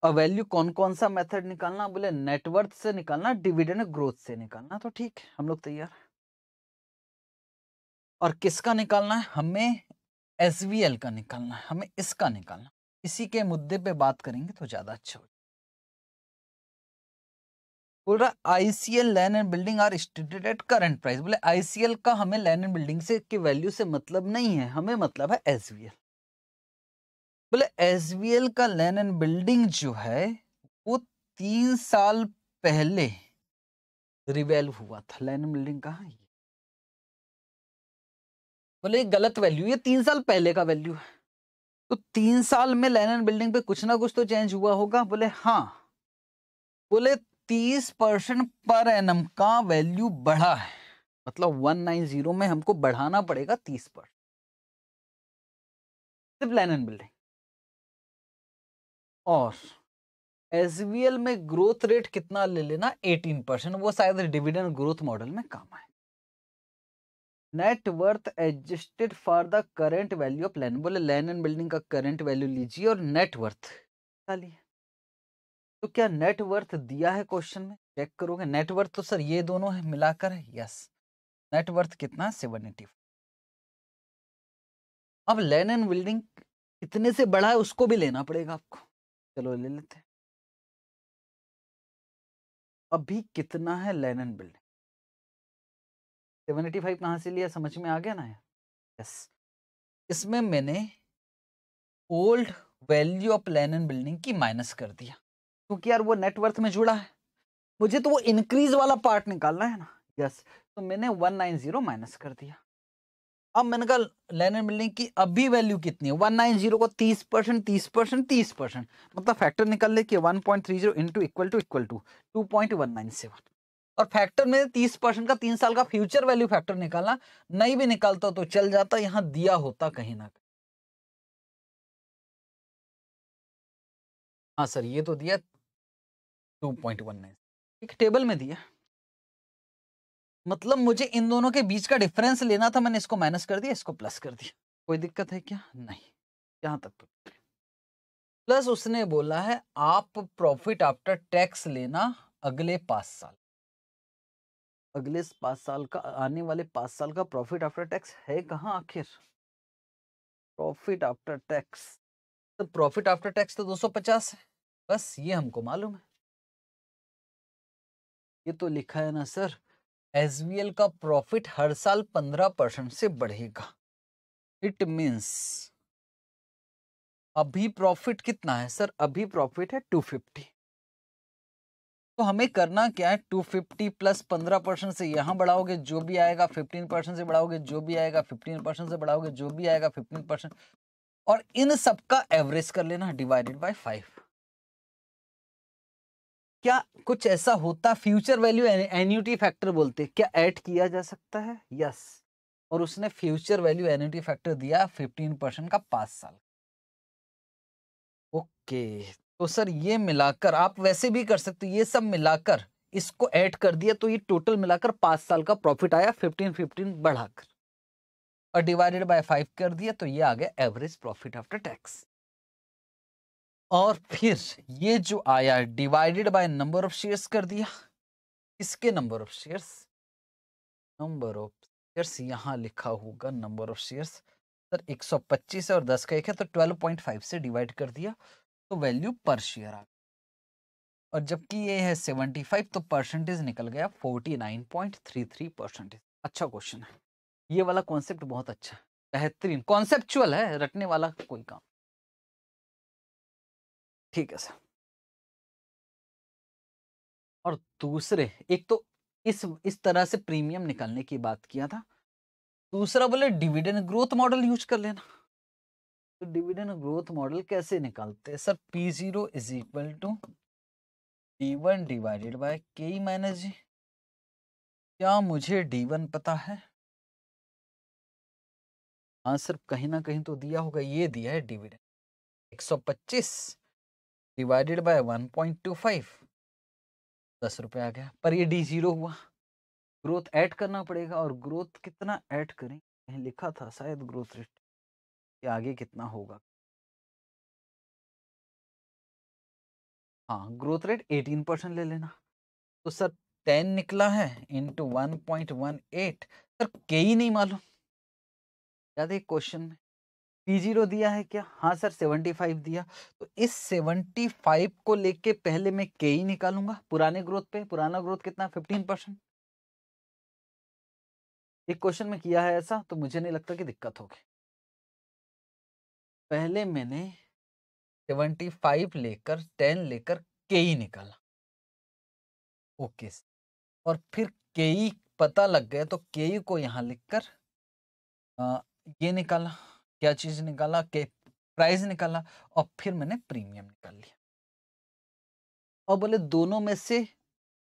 और वैल्यू कौन कौन सा मेथड निकालना बोले नेटवर्थ से निकालना डिविडेंड ग्रोथ से निकालना तो ठीक है हम लोग तैयार और किसका निकालना है हमें एस का निकालना है हमें इसका निकालना इसी के मुद्दे पे बात करेंगे तो ज़्यादा अच्छा होगा बोल रहा ICL land and building are stated at current price बोले आईसीएल का हमें लैंड एंड बिल्डिंग से के वैल्यू से मतलब नहीं है हमें मतलब है एस बोले एस का लैंड एंड बिल्डिंग जो है वो तीन साल पहले रिवेल्व हुआ था लैंड एंड बिल्डिंग कहाँ है बोले मतलब गलत वैल्यू ये तीन साल पहले का वैल्यू है तो तीन साल में लैन एंड बिल्डिंग पे कुछ ना कुछ तो चेंज हुआ होगा बोले हाँ बोले तीस परसेंट पर एन का वैल्यू बढ़ा है मतलब वन नाइन जीरो में हमको बढ़ाना पड़ेगा तीस परसेंट सिर्फ लैंड एंड बिल्डिंग और एस में ग्रोथ रेट कितना ले लेना एटीन परसेंट वो शायद डिविडेंड ग्रोथ मॉडल में काम आए net worth adjusted for the current value of land बोले लैंड एंड बिल्डिंग का करेंट वैल्यू लीजिए और नेट वर्थ तो क्या नेट वर्थ दिया है क्वेश्चन में चेक करोगे नेट वर्थ तो सर ये दोनों है मिलाकर है यस नेट वर्थ कितना सेवन एटी अब लैंड एंड बिल्डिंग कितने से बड़ा है उसको भी लेना पड़ेगा आपको चलो ले लेते हैं अभी कितना है land and building seven eighty five कहाँ से लिया समझ में आ गया ना यार यस इसमें मैंने old value of land and building की माइनस कर दिया क्योंकि यार वो नेटवर्थ में जुड़ा है मुझे तो वो इंक्रीज वाला पार्ट निकालना है ना यस तो मैंने वन नाइन जीरो माइनस कर दिया अब मैंने कहा लैंड एंड बिल्डिंग की अभी वैल्यू कितनी है वन नाइन जीरो को तीस परसेंट तीस परसेंट तीस परसेंट मतलब फैक्टर निकाल ले कि one point three zero into equal to equal to two point one nine seven और फैक्टर में तीस परसेंट का तीन साल का फ्यूचर वैल्यू फैक्टर निकालना नहीं भी निकालता तो चल जाता यहाँ दिया होता कहीं ना कहीं हाँ सर ये तो दिया टू पॉइंट वन नाइन एक टेबल में दिया मतलब मुझे इन दोनों के बीच का डिफरेंस लेना था मैंने इसको माइनस कर दिया इसको प्लस कर दिया कोई दिक्कत है क्या नहीं यहां तक तो प्लस उसने बोला है आप प्रॉफिट आफ्टर टैक्स लेना अगले पांच साल अगले पांच साल का आने वाले पांच साल का प्रॉफिट आफ्टर टैक्स है कहाँ आखिर प्रॉफिट आफ्टर टैक्स तो प्रॉफिट आफ्टर टैक्स तो 250 है बस ये हमको मालूम है ये तो लिखा है ना सर एस का प्रॉफिट हर साल 15 परसेंट से बढ़ेगा इट मीन्स अभी प्रॉफिट कितना है सर अभी प्रॉफिट है 250 तो हमें करना क्या है टू फिफ्टी प्लस पंद्रह परसेंट से यहाँ बढ़ाओगे जो भी आएगा फिफ्टीन परसेंट से बढ़ाओगे जो भी आएगा फिफ्टीन परसेंट से बढ़ाओगे जो भी आएगा फिफ्टीन परसेंट और इन सब का एवरेज कर लेना डिवाइडेड बाय फाइव क्या कुछ ऐसा होता फ्यूचर वैल्यू एन्यूटी फैक्टर बोलते क्या ऐड किया जा सकता है यस और उसने फ्यूचर वैल्यू एन्यूटी फैक्टर दिया फिफ्टीन परसेंट का पांच साल ओके तो सर ये मिलाकर आप वैसे भी कर सकते हो ये सब मिलाकर इसको ऐड कर दिया तो ये टोटल मिलाकर पाँच साल का प्रॉफिट आया फिफ्टीन फिफ्टीन बढ़ाकर और डिवाइडेड बाय फाइव कर दिया तो ये आ गया एवरेज प्रॉफिट आफ्टर टैक्स और फिर ये जो आया divided by number of shares कर दिया इसके number of shares number of shares यहाँ लिखा होगा नंबर ऑफ शेयर्स सर 125 है और 10 का एक है तो 12.5 से डिवाइड कर दिया तो वैल्यू पर शेयर आ गई और जबकि ये है फाइव तो परसेंटेज निकल गया थ्री परसेंटेज अच्छा क्वेश्चन है ये वाला कॉन्सेप्ट बहुत अच्छा बेहतरीन कॉन्सेप्चुअल है रटने वाला कोई काम ठीक है सर और दूसरे एक तो इस इस तरह से प्रीमियम निकालने की बात किया था दूसरा बोले डिविडेंड ग्रोथ मॉडल यूज कर लेना तो डिविडेंड ग्रोथ मॉडल कैसे निकालते हैं sir P zero is equal to D one divided by K minus G क्या मुझे डी वन पता है हाँ सर कहीं ना कहीं तो दिया होगा ये दिया है डिविडेंड एक सौ पच्चीस divided by one point two five दस रुपये आ गया पर ये डी जीरो हुआ ग्रोथ ऐड करना पड़ेगा और ग्रोथ कितना ऐड करें कहीं लिखा था शायद ग्रोथ रेट कि आगे कितना होगा हाँ ग्रोथ रेट 18 परसेंट ले लेना तो सर 10 निकला है into one point one eight sir के ही नहीं मालूम याद है क्वेश्चन में पी जीरो दिया है क्या हाँ सर 75 दिया तो इस 75 को लेके पहले मैं के ही निकालूंगा पुराने ग्रोथ पे पुराना ग्रोथ कितना 15 परसेंट एक क्वेश्चन में किया है ऐसा तो मुझे नहीं लगता कि दिक्कत होगी पहले मैंने सेवेंटी फाइव लेकर टेन लेकर के ही निकाला ओके और फिर के ई पता लग गया तो के ई को यहाँ लिख कर आ, ये निकाला क्या चीज़ निकाला के प्राइस निकाला और फिर मैंने प्रीमियम निकाल लिया और बोले दोनों में से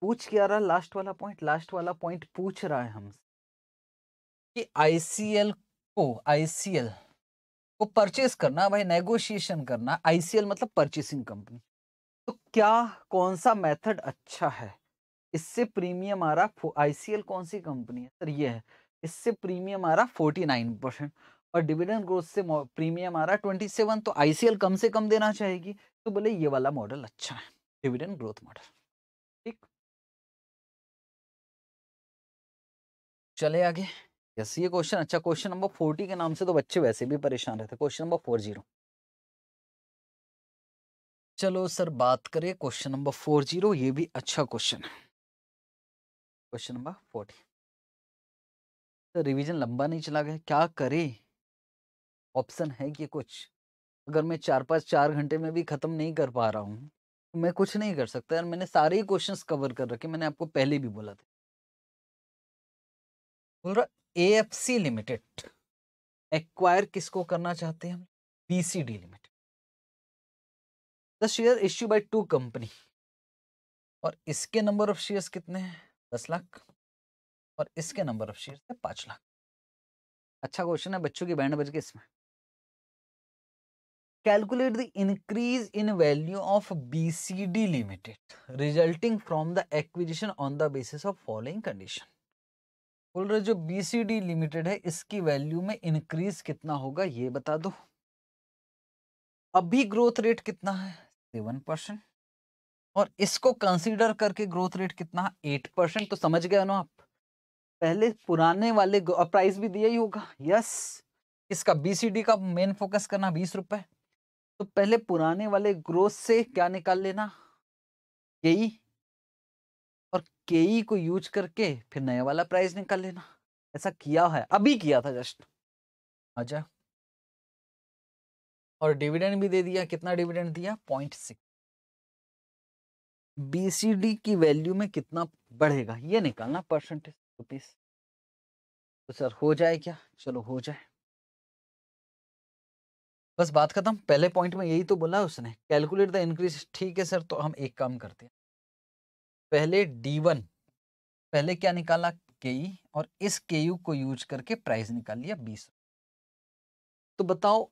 पूछ क्या रहा लास्ट वाला पॉइंट लास्ट वाला पॉइंट पूछ रहा है हमसे कि आईसीएल को आईसीएल को परचेस करना भाई नेगोशिएशन करना आईसीएल मतलब परचेसिंग कंपनी तो क्या कौन सा मेथड अच्छा है इससे प्रीमियम आ रहा आईसीएल कौन सी कंपनी है सर ये है इससे प्रीमियम आ रहा फोर्टी नाइन परसेंट और डिविडेंड ग्रोथ से प्रीमियम आ रहा ट्वेंटी सेवन तो आईसीएल कम से कम देना चाहेगी तो बोले ये वाला मॉडल अच्छा है डिविडेंड ग्रोथ मॉडल ठीक चले आगे यस ये क्वेश्चन अच्छा क्वेश्चन नंबर फोर्टी के नाम से तो बच्चे वैसे भी परेशान रहते क्वेश्चन नंबर फोर जीरो चलो सर बात करें क्वेश्चन नंबर फोर जीरो ये भी अच्छा क्वेश्चन है question number forty sir revision लंबा नहीं चला गया क्या करें ऑप्शन है कि कुछ अगर मैं चार पाँच चार घंटे में भी ख़त्म नहीं कर पा रहा हूँ तो मैं कुछ नहीं कर सकता यार मैंने सारे ही क्वेश्चन कवर कर रखे मैंने आपको पहले भी बोला था बोल रहा ए लिमिटेड एक्वायर किसको करना चाहते हैं हम BCD limited the share issue by two company और इसके नंबर ऑफ शेयर्स कितने हैं दस लाख और इसके नंबर ऑफ शेयर्स है पांच लाख अच्छा क्वेश्चन है बच्चों की बैंड बज के इसमें calculate the increase in value of BCD limited resulting from the acquisition on the basis of following condition बोल रहे जो डी लिमिटेड है इसकी वैल्यू में इंक्रीज कितना होगा ये बता दो अभी ग्रोथ रेट कितना है सेवन परसेंट और इसको कंसीडर करके ग्रोथ रेट कितना है एट परसेंट तो समझ गए ना आप पहले पुराने वाले प्राइस भी दिया ही होगा यस इसका डी का मेन फोकस करना बीस रुपए तो पहले पुराने वाले ग्रोथ से क्या निकाल लेना यही और के ई को यूज करके फिर नया वाला प्राइस निकाल लेना ऐसा किया है अभी किया था जस्ट अच्छा और डिविडेंड भी दे दिया कितना डिविडेंड दिया पॉइंट सिक्स बीसीडी की वैल्यू में कितना बढ़ेगा ये निकालना परसेंटेज रुपीज तो, तो सर हो जाए क्या चलो हो जाए बस बात खत्म पहले पॉइंट में यही तो बोला उसने कैलकुलेट द इंक्रीज ठीक है सर तो हम एक काम करते हैं पहले डी वन पहले क्या निकाला के और इस के को यूज करके प्राइस निकाल लिया बीस तो बताओ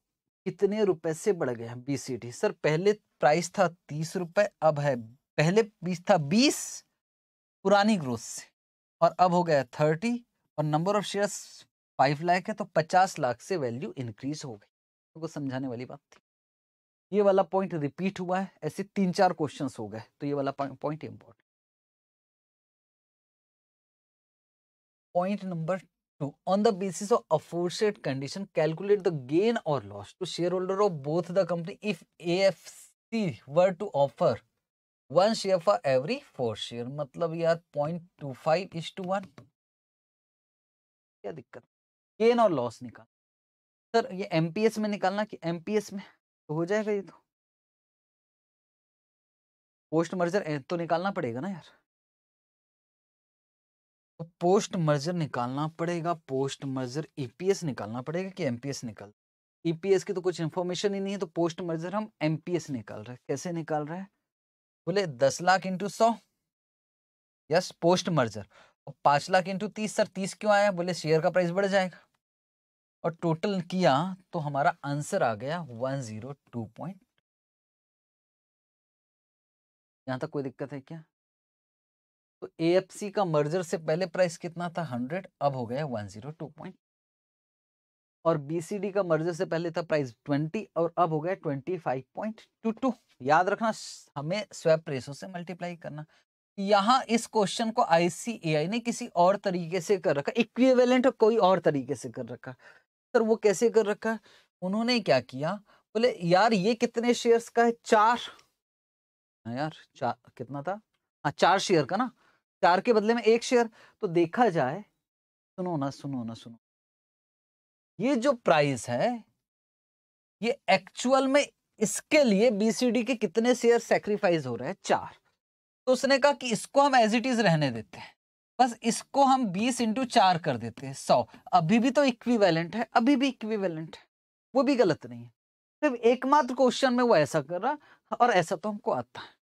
कितने रुपए से बढ़ गया बीसीडी सर पहले प्राइस था तीस रुपए अब है पहले बीस था बीस पुरानी ग्रोथ से और अब हो गया थर्टी और number of shares five lakh है तो पचास लाख से वैल्यू इंक्रीज हो गई तो समझाने वाली बात थी ये वाला पॉइंट रिपीट हुआ है ऐसे तीन चार क्वेश्चंस हो गए तो ये वाला point important point number two on the basis of aforesaid condition calculate the gain और loss to share holder of both the company if A F C were to offer one share for every four share मतलब यार point two five is to one क्या दिक्कत गेन और लॉस निकाल सर ये एमपीएस में निकालना कि एमपीएस में तो हो जाएगा ये तो पोस्ट मर्जर तो निकालना पड़ेगा ना यार तो पोस्ट मर्जर निकालना पड़ेगा पोस्ट मर्जर ईपीएस e निकालना पड़ेगा कि एमपीएस निकाल ईपीएस e की तो कुछ इन्फॉर्मेशन ही नहीं है तो पोस्ट मर्जर हम एमपीएस निकाल रहे हैं कैसे निकाल रहे हैं बोले दस लाख इंटू सौ यस पोस्ट मर्जर और पांच लाख इंटू तीस सर तीस क्यों आया बोले शेयर का प्राइस बढ़ जाएगा और टोटल किया तो हमारा आंसर आ गया वन जीरो टू पॉइंट यहाँ तक कोई दिक्कत है क्या तो ए का मर्जर से पहले प्राइस कितना था हंड्रेड अब हो गया वन जीरो टू पॉइंट और बीसीडी का मर्जर से पहले था प्राइस ट्वेंटी और अब हो गया twenty five point two two याद रखना हमें स्वैप रेसो से मल्टीप्लाई करना यहाँ इस क्वेश्चन को आईसीएआई ने किसी और तरीके से कर रखा इक्विवेलेंट कोई और तरीके से कर रखा सर वो कैसे कर रखा उन्होंने क्या किया बोले यार ये कितने शेयर्स का है चार हाँ यार चार कितना था हाँ चार शेयर का ना चार के बदले में एक शेयर तो देखा जाए सुनो ना सुनो ना सुनो ये जो प्राइस है ये एक्चुअल में इसके लिए बीसीडी के कितने शेयर सेक्रीफाइस हो रहे हैं चार तो उसने कहा कि इसको हम एज इट इज रहने देते हैं बस इसको हम बीस इंटू चार कर देते हैं सौ अभी भी तो इक्विवेलेंट है अभी भी इक्विवेलेंट है वो भी गलत नहीं है सिर्फ एकमात्र क्वेश्चन में वो ऐसा कर रहा और ऐसा तो हमको आता है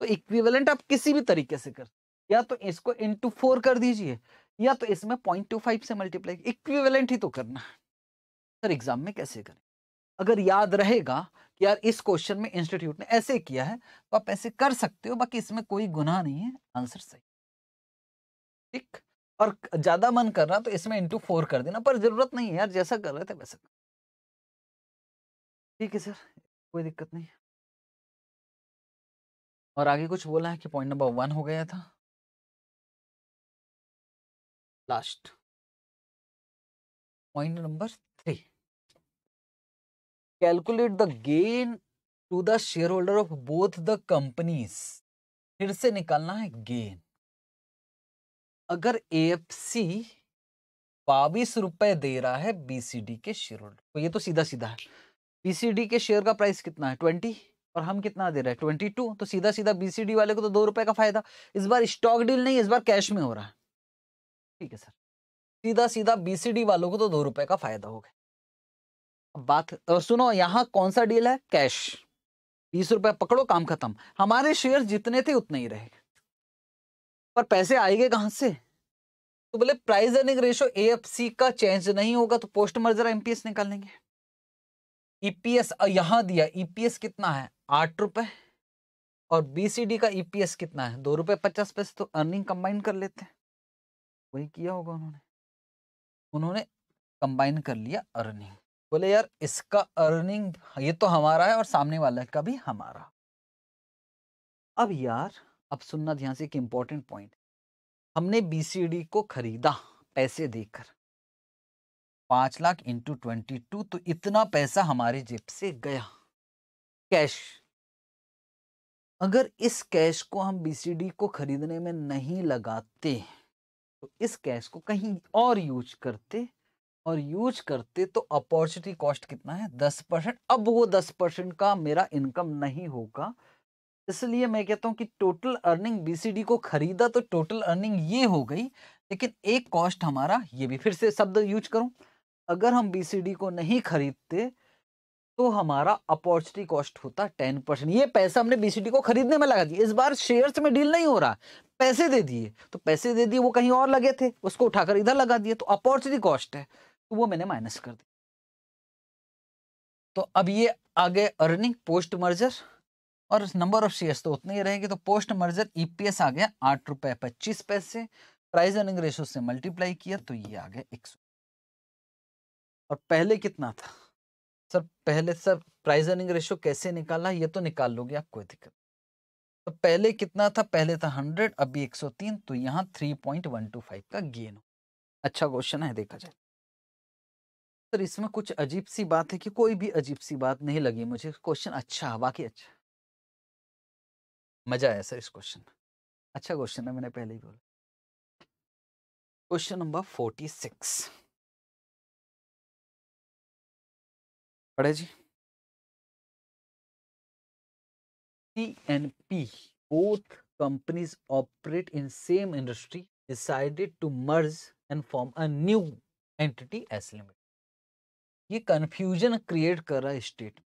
तो इक्विवेलेंट आप किसी भी तरीके से कर या तो इसको इंटू फोर कर दीजिए या तो इसमें पॉइंट टू फाइव से मल्टीप्लाई इक्विवेलेंट ही तो करना है सर एग्जाम में कैसे करें अगर याद रहेगा कि यार इस क्वेश्चन में इंस्टीट्यूट ने ऐसे किया है तो आप ऐसे कर सकते हो बाकी इसमें कोई गुना नहीं है आंसर सही ठीक और ज्यादा मन कर रहा तो इसमें इंटू फोर कर देना पर जरूरत नहीं है यार जैसा कर रहे थे वैसा कर ठीक है सर कोई दिक्कत नहीं और आगे कुछ बोला है कि पॉइंट नंबर वन हो गया था last point number three calculate the gain to the share holder of both the companies फिर से निकालना है गेन अगर ए एफ सी बाईस रुपए दे रहा है बीसीडी के शेयर होल्डर तो ये तो सीधा सीधा है बीसीडी के शेयर का प्राइस कितना है ट्वेंटी और हम कितना दे रहे हैं ट्वेंटी टू तो सीधा सीधा बीसीडी वाले को तो दो रुपए का फायदा इस बार स्टॉक डील नहीं इस बार कैश में हो रहा है ठीक है सर सीधा सीधा बीसीडी वालों को तो दो रुपए का फायदा हो गया अब बात और सुनो यहाँ कौन सा डील है कैश बीस रुपए पकड़ो काम खत्म हमारे शेयर जितने थे उतने ही रहे पर पैसे आएंगे कहाँ से तो बोले प्राइस अर्निंग रेशो एएफसी का चेंज नहीं होगा तो पोस्ट मर्जर एमपीएस निकालेंगे ईपीएस e यहां दिया ईपीएस e कितना है आठ रुपए और बीसीडी का ईपीएस e कितना है दो रुपए पचास पैसे तो अर्निंग कंबाइन कर लेते हैं वही किया होगा उन्होंने उन्होंने कंबाइन कर लिया अर्निंग बोले यार इसका अर्निंग ये तो हमारा है और सामने वाला का भी हमारा अब यार अब सुनना ध्यान से एक इंपॉर्टेंट पॉइंट हमने बीसीडी को खरीदा पैसे देकर पांच लाख इंटू ट्वेंटी टू तो इतना पैसा हमारे जेब से गया कैश अगर इस कैश को हम बीसीडी को खरीदने में नहीं लगाते तो इस कैश को कहीं और यूज करते और यूज करते तो अपॉर्चुनिटी कॉस्ट कितना है दस परसेंट अब वो दस परसेंट का मेरा इनकम नहीं होगा इसलिए मैं कहता हूँ कि टोटल अर्निंग बीसीडी को खरीदा तो टोटल अर्निंग ये हो गई लेकिन एक कॉस्ट हमारा ये भी फिर से शब्द यूज करूँ अगर हम बीसीडी को नहीं खरीदते तो हमारा अपॉर्चुनिटी कॉस्ट होता टेन परसेंट ये पैसा हमने बीसीटी को खरीदने में लगा दिया इस बार शेयर्स में डील नहीं हो रहा पैसे दे दिए तो पैसे दे दिए वो कहीं और लगे थे उसको उठाकर इधर लगा दिए तो अपॉर्चुनिटी कॉस्ट है तो वो मैंने माइनस कर दिया तो अब ये आगे अर्निंग पोस्ट मर्जर और नंबर ऑफ शेयर्स तो उतने ही रहेंगे तो पोस्ट मर्जर ईपीएस e आ गया आठ रुपए पच्चीस पैसे प्राइस अर्निंग रेशो से मल्टीप्लाई किया तो ये आ गया एक और पहले कितना था सर पहले सर प्राइस अर्निंग रेशियो कैसे निकाला ये तो निकाल लोगे आप कोई दिक्कत तो पहले कितना था पहले था हंड्रेड अभी एक सौ तीन तो यहाँ three point one two five का गेन हो अच्छा क्वेश्चन है देखा जाए सर इसमें कुछ अजीब सी बात है कि कोई भी अजीब सी बात नहीं लगी मुझे क्वेश्चन अच्छा है बाकी अच्छा मजा आया सर इस क्वेश्चन अच्छा क्वेश्चन है मैंने पहले ही बोला क्वेश्चन नंबर फोर्टी सिक्स पढ़े G T N P both companies operate in same industry decided to merge and form a new entity S limited ये कंफ्यूजन क्रिएट कर रहा है स्टेट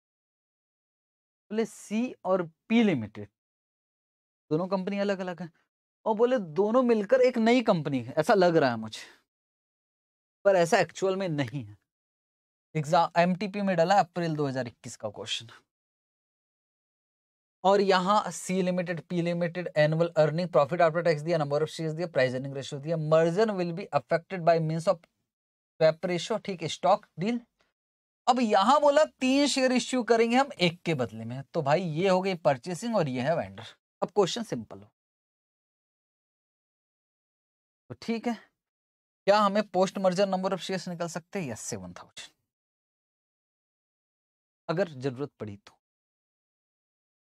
बोले सी और पी लिमिटेड दोनों कंपनी अलग अलग है और बोले दोनों मिलकर एक नई कंपनी है ऐसा लग रहा है मुझे पर ऐसा एक्चुअल में नहीं है एग्जाम एमटीपी में डाला अप्रैल 2021 का क्वेश्चन और यहाँ C limited P limited annual earning profit after tax दिया नंबर ऑफ शेयर दिया प्राइस अर्निंग रेशियो दिया merger will be affected by mean of swap ratio ठीक स्टॉक डील अब यहाँ बोला तीन शेयर इश्यू करेंगे हम एक के बदले में तो भाई ये हो गई परचेसिंग और ये है वेंडर अब क्वेश्चन सिंपल हो तो ठीक है क्या हमें post merger number of shares निकल सकते हैं यस सेवन थाउजेंड अगर जरूरत पड़ी तो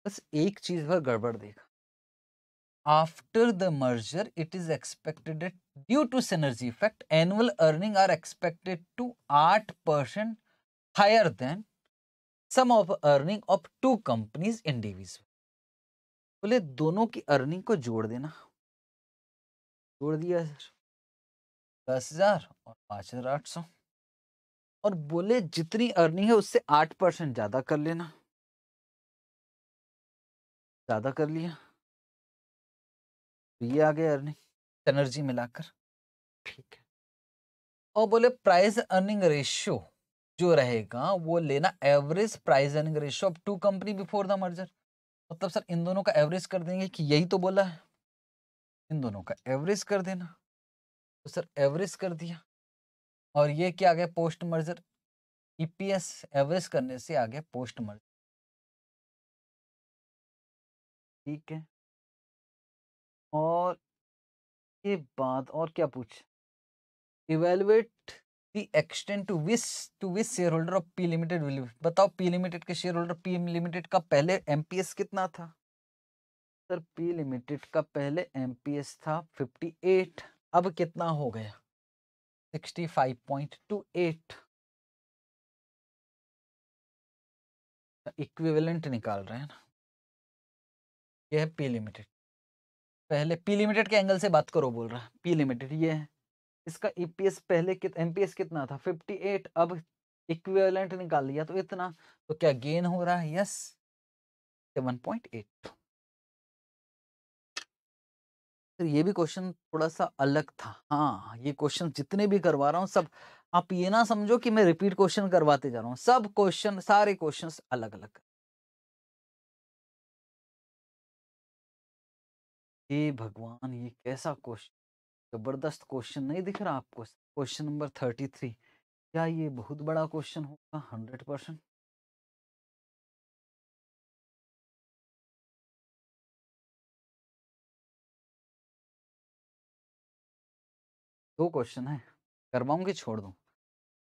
बस एक चीज पर गड़बड़ देखा after the merger it is expected due to synergy effect annual earning are expected to आठ percent higher than sum of earning of two companies individual बोले दोनों की अर्निंग को जोड़ देना जोड़ दिया सर दस हजार और पाँच हजार आठ सौ और बोले जितनी अर्निंग है उससे आठ परसेंट ज्यादा कर लेना ज्यादा कर लिया तो ये आ गया अर्निंग एनर्जी मिलाकर ठीक है और बोले प्राइस अर्निंग रेशियो जो रहेगा वो लेना average price earning ratio of two company before the merger मतलब सर इन दोनों का एवरेज कर देंगे कि यही तो बोला है इन दोनों का एवरेज कर देना तो सर एवरेज कर दिया और ये क्या आ गया post merger EPS e average करने से आ गया पोस्ट मर्जर ठीक है और के बाद और क्या पूछ evaluate the extend to which to which share holder of P limited बताओ पी लिमिटेड के शेयर होल्डर पी लिमिटेड का पहले एमपीएस कितना था सर पी लिमिटेड का पहले एमपीएस था फिफ्टी एट अब कितना हो गया 65.28 तो इक्विवेलेंट निकाल रहे हैं ना ये है पी लिमिटेड पहले पी लिमिटेड के एंगल से बात करो बोल रहा है पी लिमिटेड ये है इसका ईपीएस e पहले कित एमपीएस कितना था 58 अब इक्विवेलेंट निकाल लिया तो इतना तो क्या गेन हो रहा है yes seven point eight two sir तो ये भी क्वेश्चन थोड़ा सा अलग था हाँ ये क्वेश्चन जितने भी करवा रहा हूँ सब आप ये ना समझो कि मैं रिपीट क्वेश्चन करवाते जा रहा हूँ सब क्वेश्चन सारे क्वेश्चन अलग अलग हे भगवान ये कैसा क्वेश्चन जबरदस्त क्वेश्चन नहीं दिख रहा आपको क्वेश्चन नंबर थर्टी थ्री क्या ये बहुत बड़ा क्वेश्चन होगा हंड्रेड परसेंट दो क्वेश्चन है करवाऊँ कि छोड़ दूँ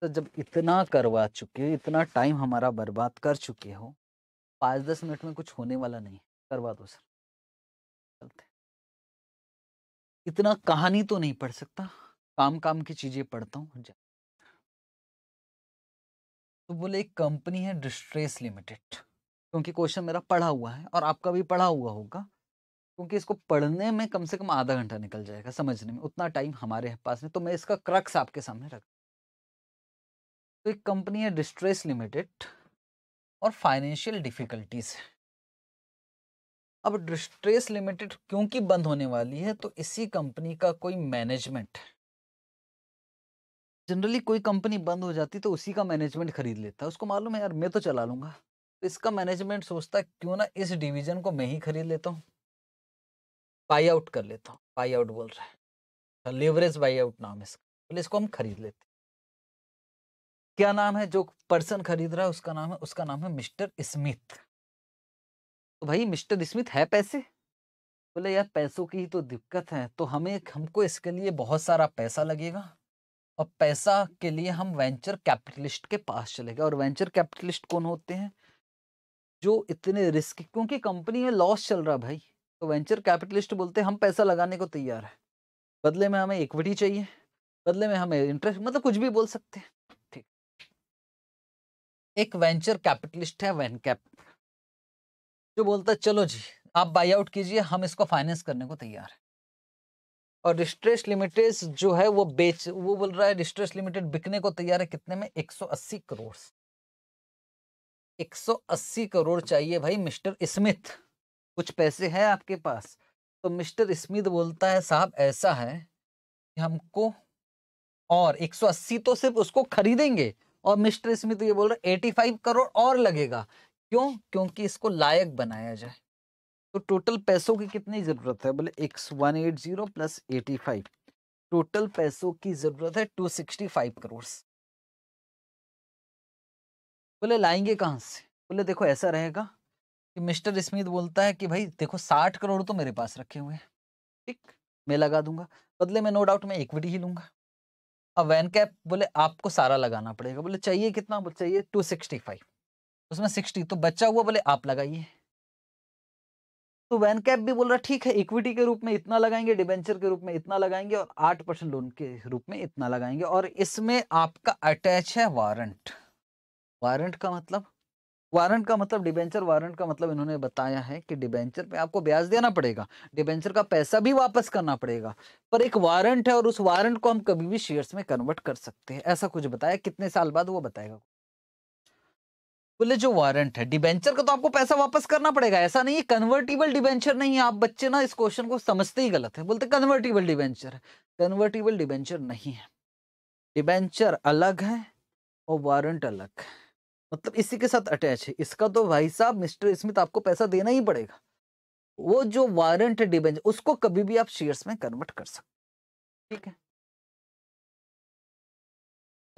तो जब इतना करवा चुके इतना टाइम हमारा बर्बाद कर चुके हो पाँच दस मिनट में कुछ होने वाला नहीं करवा दो सर चलते इतना कहानी तो नहीं पढ़ सकता काम काम की चीजें पढ़ता हूँ तो बोले एक कंपनी है डिस्ट्रेस लिमिटेड क्योंकि क्वेश्चन मेरा पढ़ा हुआ है और आपका भी पढ़ा हुआ होगा क्योंकि इसको पढ़ने में कम से कम आधा घंटा निकल जाएगा समझने में उतना टाइम हमारे पास में तो मैं इसका क्रक्स आपके सामने रख तो एक कंपनी है डिस्ट्रेस लिमिटेड और फाइनेंशियल डिफिकल्टीज अब डिस्ट्रेस लिमिटेड क्योंकि बंद होने वाली है तो इसी कंपनी का कोई मैनेजमेंट जनरली कोई कंपनी बंद हो जाती तो उसी का मैनेजमेंट खरीद लेता है उसको मालूम है यार मैं तो चला लूंगा तो इसका मैनेजमेंट सोचता है क्यों ना इस डिवीजन को मैं ही खरीद लेता हूँ बाई आउट कर लेता हूँ बाई आउट बोल रहा है लेवरेज बाई आउट नाम है इसका बोले इसको हम खरीद लेते क्या नाम है जो पर्सन खरीद रहा है उसका नाम है उसका नाम है मिस्टर स्मिथ तो भाई मिस्टर स्मिथ है पैसे बोले यार पैसों की ही तो दिक्कत है तो हमें हमको इसके लिए बहुत सारा पैसा लगेगा और पैसा के लिए हम वेंचर कैपिटलिस्ट के पास चले और वेंचर कैपिटलिस्ट कौन होते हैं जो इतने रिस्क क्योंकि कंपनी में लॉस चल रहा भाई तो वेंचर कैपिटलिस्ट बोलते हैं हम पैसा लगाने को तैयार है बदले में हमें इक्विटी चाहिए बदले में हमें इंटरेस्ट मतलब कुछ भी बोल सकते हैं ठीक एक वेंचर कैपिटलिस्ट है वेनकैप जो बोलता है चलो जी आप बाई आउट कीजिए हम इसको फाइनेंस करने को तैयार है और डिस्ट्रेस लिमिटेड जो है वो बेच वो बोल रहा है डिस्ट्रेस लिमिटेड बिकने को तैयार है कितने में एक करोड़ 180 करोड़ चाहिए भाई मिस्टर स्मिथ कुछ पैसे हैं आपके पास तो मिस्टर स्मिथ बोलता है साहब ऐसा है कि हमको और 180 तो सिर्फ उसको खरीदेंगे और मिस्टर स्मिथ ये बोल रहे एटी फाइव करोड़ और लगेगा क्यों क्योंकि इसको लायक बनाया जाए तो टोटल पैसों की कितनी ज़रूरत है बोले X one eight zero plus eighty five total पैसों की ज़रूरत है टू सिक्सटी फाइव करोड़ बोले लाएंगे कहाँ से बोले देखो ऐसा रहेगा कि मिस्टर स्मिथ बोलता है कि भाई देखो साठ करोड़ तो मेरे पास रखे हुए हैं ठीक मैं लगा दूंगा बदले में नो डाउट मैं इक्विटी ही लूंगा अब वैन कैप बोले आपको सारा लगाना पड़ेगा बोले चाहिए कितना बोले चाहिए टू सिक्सटी फाइव उसमें सिक्सटी तो बचा हुआ बोले आप लगाइए तो वैन कैप भी बोल रहा ठीक है इक्विटी के रूप में इतना लगाएंगे डिबेंचर के रूप में इतना लगाएंगे और आठ परसेंट लोन के रूप में इतना लगाएंगे और इसमें आपका अटैच है वारंट वारंट का मतलब वारंट का मतलब डिबेंचर वारंट का मतलब इन्होंने बताया है कि डिबेंचर पे आपको ब्याज देना पड़ेगा डिबेंचर का पैसा भी वापस करना पड़ेगा पर एक वारंट है और उस वारंट को हम कभी भी शेयर्स में कन्वर्ट कर सकते हैं ऐसा कुछ बताया कितने साल बाद वो बताएगा बोले जो वारंट है डिबेंचर का तो आपको पैसा वापस करना पड़ेगा ऐसा नहीं है कन्वर्टिबल डिबेंचर नहीं है आप बच्चे ना इस क्वेश्चन को समझते ही गलत है बोलते कन्वर्टिबल डिबेंचर है कन्वर्टिबल डिबेंचर नहीं है डिबेंचर अलग है और वारंट अलग है मतलब इसी के साथ अटैच है इसका तो भाई साहब मिस्टर स्मिथ आपको पैसा देना ही पड़ेगा वो जो वारंट है डिबेंचर उसको कभी भी आप शेयर्स में कन्वर्ट कर सकते ठीक है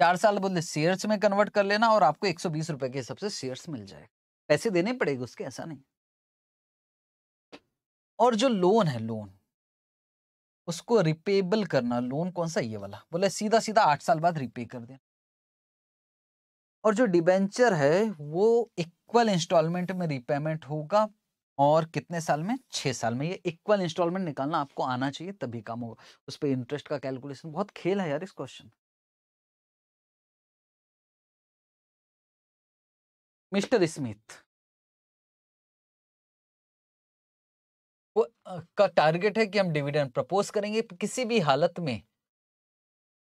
चार साल बोले शेयर्स में कन्वर्ट कर लेना और आपको एक सौ बीस रुपए के हिसाब से शेयर्स मिल जाएगा पैसे देने पड़ेगा उसके ऐसा नहीं और जो लोन है लोन उसको रिपेबल करना लोन कौन सा ये वाला बोले सीधा सीधा आठ साल बाद रिपे कर दे और जो डिबेंचर है वो इक्वल इंस्टॉलमेंट में रिपेमेंट होगा और कितने साल में छः साल में ये इक्वल इंस्टॉलमेंट निकालना आपको आना चाहिए तभी काम होगा उस पर इंटरेस्ट का कैलकुलेशन बहुत खेल है यार इस क्वेश्चन मिस्टर स्मिथ वो का टारगेट है कि हम डिविडेंड प्रपोज करेंगे किसी भी हालत में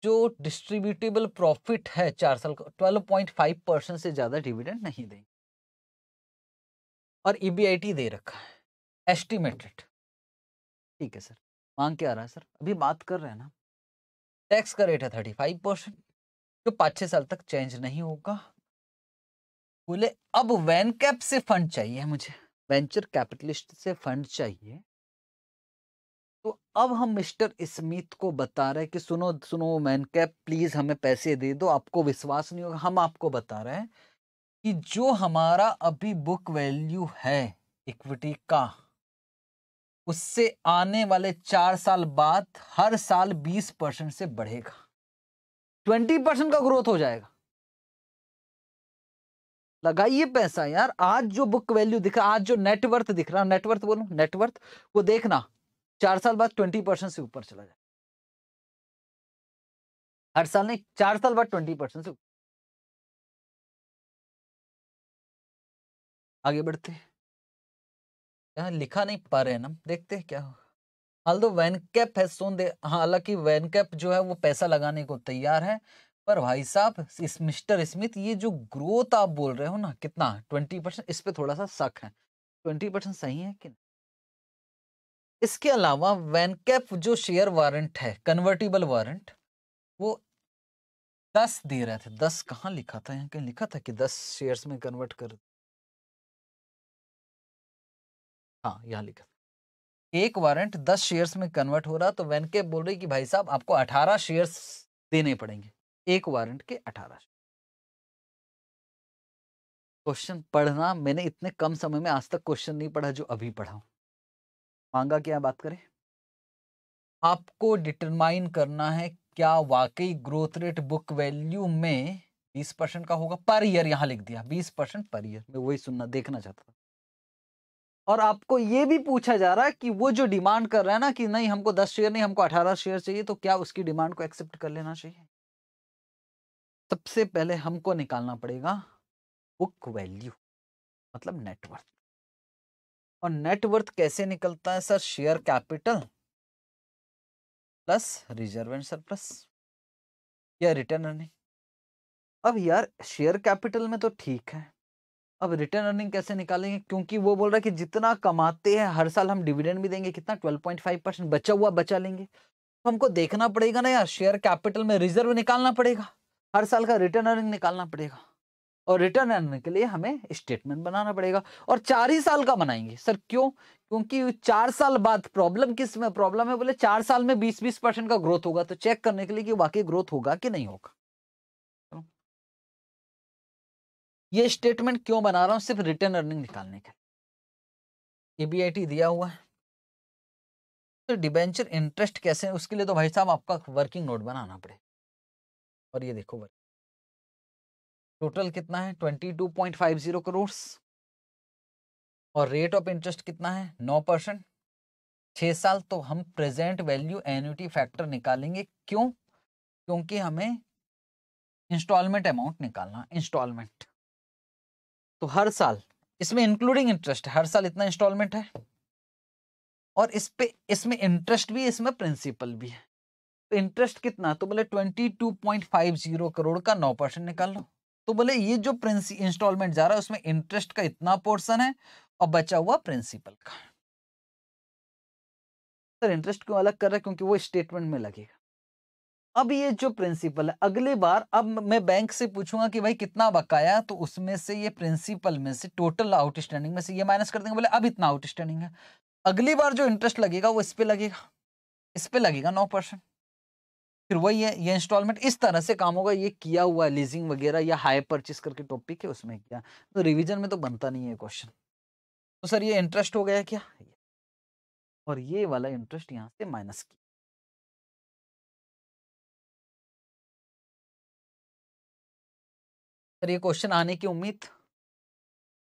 जो डिस्ट्रीब्यूटेबल प्रॉफिट है चार साल का ट्वेल्व पॉइंट फाइव परसेंट से ज़्यादा डिविडेंड नहीं देंगे और ई e दे रखा है एस्टिमेटेड ठीक है सर मांग क्या आ रहा है सर अभी बात कर रहे हैं ना टैक्स का रेट है थर्टी फाइव परसेंट जो पाँच छः साल तक चेंज नहीं होगा बोले अब वैन कैप से फंड चाहिए मुझे वेंचर कैपिटलिस्ट से फंड चाहिए तो अब हम मिस्टर स्मिथ को बता रहे हैं कि सुनो सुनो मैन कैप प्लीज हमें पैसे दे दो आपको विश्वास नहीं होगा हम आपको बता रहे हैं कि जो हमारा अभी बुक वैल्यू है इक्विटी का उससे आने वाले चार साल बाद हर साल बीस परसेंट से बढ़ेगा ट्वेंटी परसेंट का ग्रोथ हो जाएगा लगाइए पैसा यार आज जो बुक वैल्यू दिख रहा आज जो नेटवर्थ दिख रहा नेटवर्थ बोलू नेटवर्थ वो देखना चार साल बाद ट्वेंटी परसेंट से ऊपर चला जाए हर साल नहीं चार साल बाद ट्वेंटी परसेंट से ऊपर आगे बढ़ते यहां लिखा नहीं पा रहे हैं ना देखते हैं क्या हाल तो वैन कैप है सोन दे हाँ हालांकि वैन कैप जो है वो पैसा लगाने को तैयार है पर भाई साहब इस मिस्टर स्मिथ ये जो ग्रोथ आप बोल रहे हो ना कितना ट्वेंटी परसेंट इस पर थोड़ा सा शक है ट्वेंटी परसेंट सही है कि नहीं इसके अलावा वैनकैप जो शेयर वारंट है कन्वर्टिबल वारंट वो दस दे रहे थे दस कहाँ लिखा था यहाँ कहीं लिखा था कि दस शेयर्स में कन्वर्ट कर हाँ यहाँ लिखा एक वारंट दस शेयर्स में कन्वर्ट हो रहा तो वैनकैप बोल रही कि भाई साहब आपको अठारह शेयर्स देने पड़ेंगे एक वारंट के अठारह क्वेश्चन पढ़ना मैंने इतने कम समय में आज तक क्वेश्चन नहीं पढ़ा जो अभी पढ़ा हूं मांगा क्या बात करें आपको डिटरमाइन करना है क्या वाकई ग्रोथ रेट बुक वैल्यू में 20 परसेंट का होगा पर ईयर यहाँ लिख दिया 20 परसेंट पर ईयर मैं वही सुनना देखना चाहता था और आपको ये भी पूछा जा रहा है कि वो जो डिमांड कर रहा है ना कि नहीं हमको 10 शेयर नहीं हमको 18 शेयर चाहिए तो क्या उसकी डिमांड को एक्सेप्ट कर लेना चाहिए सबसे पहले हमको निकालना पड़ेगा बुक वैल्यू मतलब नेटवर्थ और नेटवर्थ कैसे निकलता है sir share capital plus reserve and plus या रिटर्न अर्निंग अब यार शेयर कैपिटल में तो ठीक है अब रिटर्न अर्निंग कैसे निकालेंगे क्योंकि वो बोल रहा है कि जितना कमाते हैं हर साल हम डिविडेंड भी देंगे कितना 12.5 परसेंट बचा हुआ बचा लेंगे तो हमको देखना पड़ेगा ना यार शेयर कैपिटल में रिजर्व निकालना पड़ेगा हर साल का रिटर्न अर्निंग निकालना पड़ेगा और रिटर्न आने के लिए हमें स्टेटमेंट बनाना पड़ेगा और चार ही साल का बनाएंगे सर क्यों क्योंकि चार साल बाद प्रॉब्लम किस में प्रॉब्लम है बोले चार साल में बीस बीस परसेंट का ग्रोथ होगा तो चेक करने के लिए कि वाकई ग्रोथ होगा कि नहीं होगा ये स्टेटमेंट क्यों बना रहा हूं सिर्फ रिटर्न अर्निंग निकालने का ईबीआईटी दिया हुआ है तो डिबेंचर इंटरेस्ट कैसे है उसके लिए तो भाई साहब आपका वर्किंग नोट बनाना पड़े और ये देखो वर्किंग टोटल कितना है twenty two point five zero crore और रेट ऑफ इंटरेस्ट कितना है नौ परसेंट छः साल तो हम प्रेजेंट वैल्यू एन्यूटी फैक्टर निकालेंगे क्यों क्योंकि हमें इंस्टॉलमेंट अमाउंट निकालना इंस्टॉलमेंट तो हर साल इसमें इंक्लूडिंग इंटरेस्ट हर साल इतना इंस्टॉलमेंट है और इस पे इसमें इंटरेस्ट भी इसमें प्रिंसिपल भी है तो इंटरेस्ट कितना तो बोले twenty two point five zero crore का नौ परसेंट निकाल लो तो बोले ये जो इंस्टॉलमेंट जा रहा है उसमें इंटरेस्ट का इतना पोर्सन है और बचा हुआ प्रिंसिपल का सर इंटरेस्ट क्यों अलग कर रहा है क्योंकि वो स्टेटमेंट में लगेगा अब ये जो प्रिंसिपल है अगली बार अब मैं बैंक से पूछूंगा कि भाई कितना बकाया तो उसमें से ये प्रिंसिपल में से टोटल आउटस्टैंडिंग में से ये माइनस कर देंगे बोले अब इतना आउटस्टैंडिंग है अगली बार जो इंटरेस्ट लगेगा वो इस पर लगेगा इस पर लगेगा नौ परसेंट फिर वही है ये इंस्टॉलमेंट इस तरह से काम होगा ये किया हुआ है लीजिंग वगैरह या हाई परचेस करके टॉपिक है उसमें किया तो रिविजन में तो बनता नहीं है क्वेश्चन तो सर ये इंटरेस्ट हो गया क्या और ये वाला इंटरेस्ट यहाँ से माइनस किया सर ये क्वेश्चन आने की उम्मीद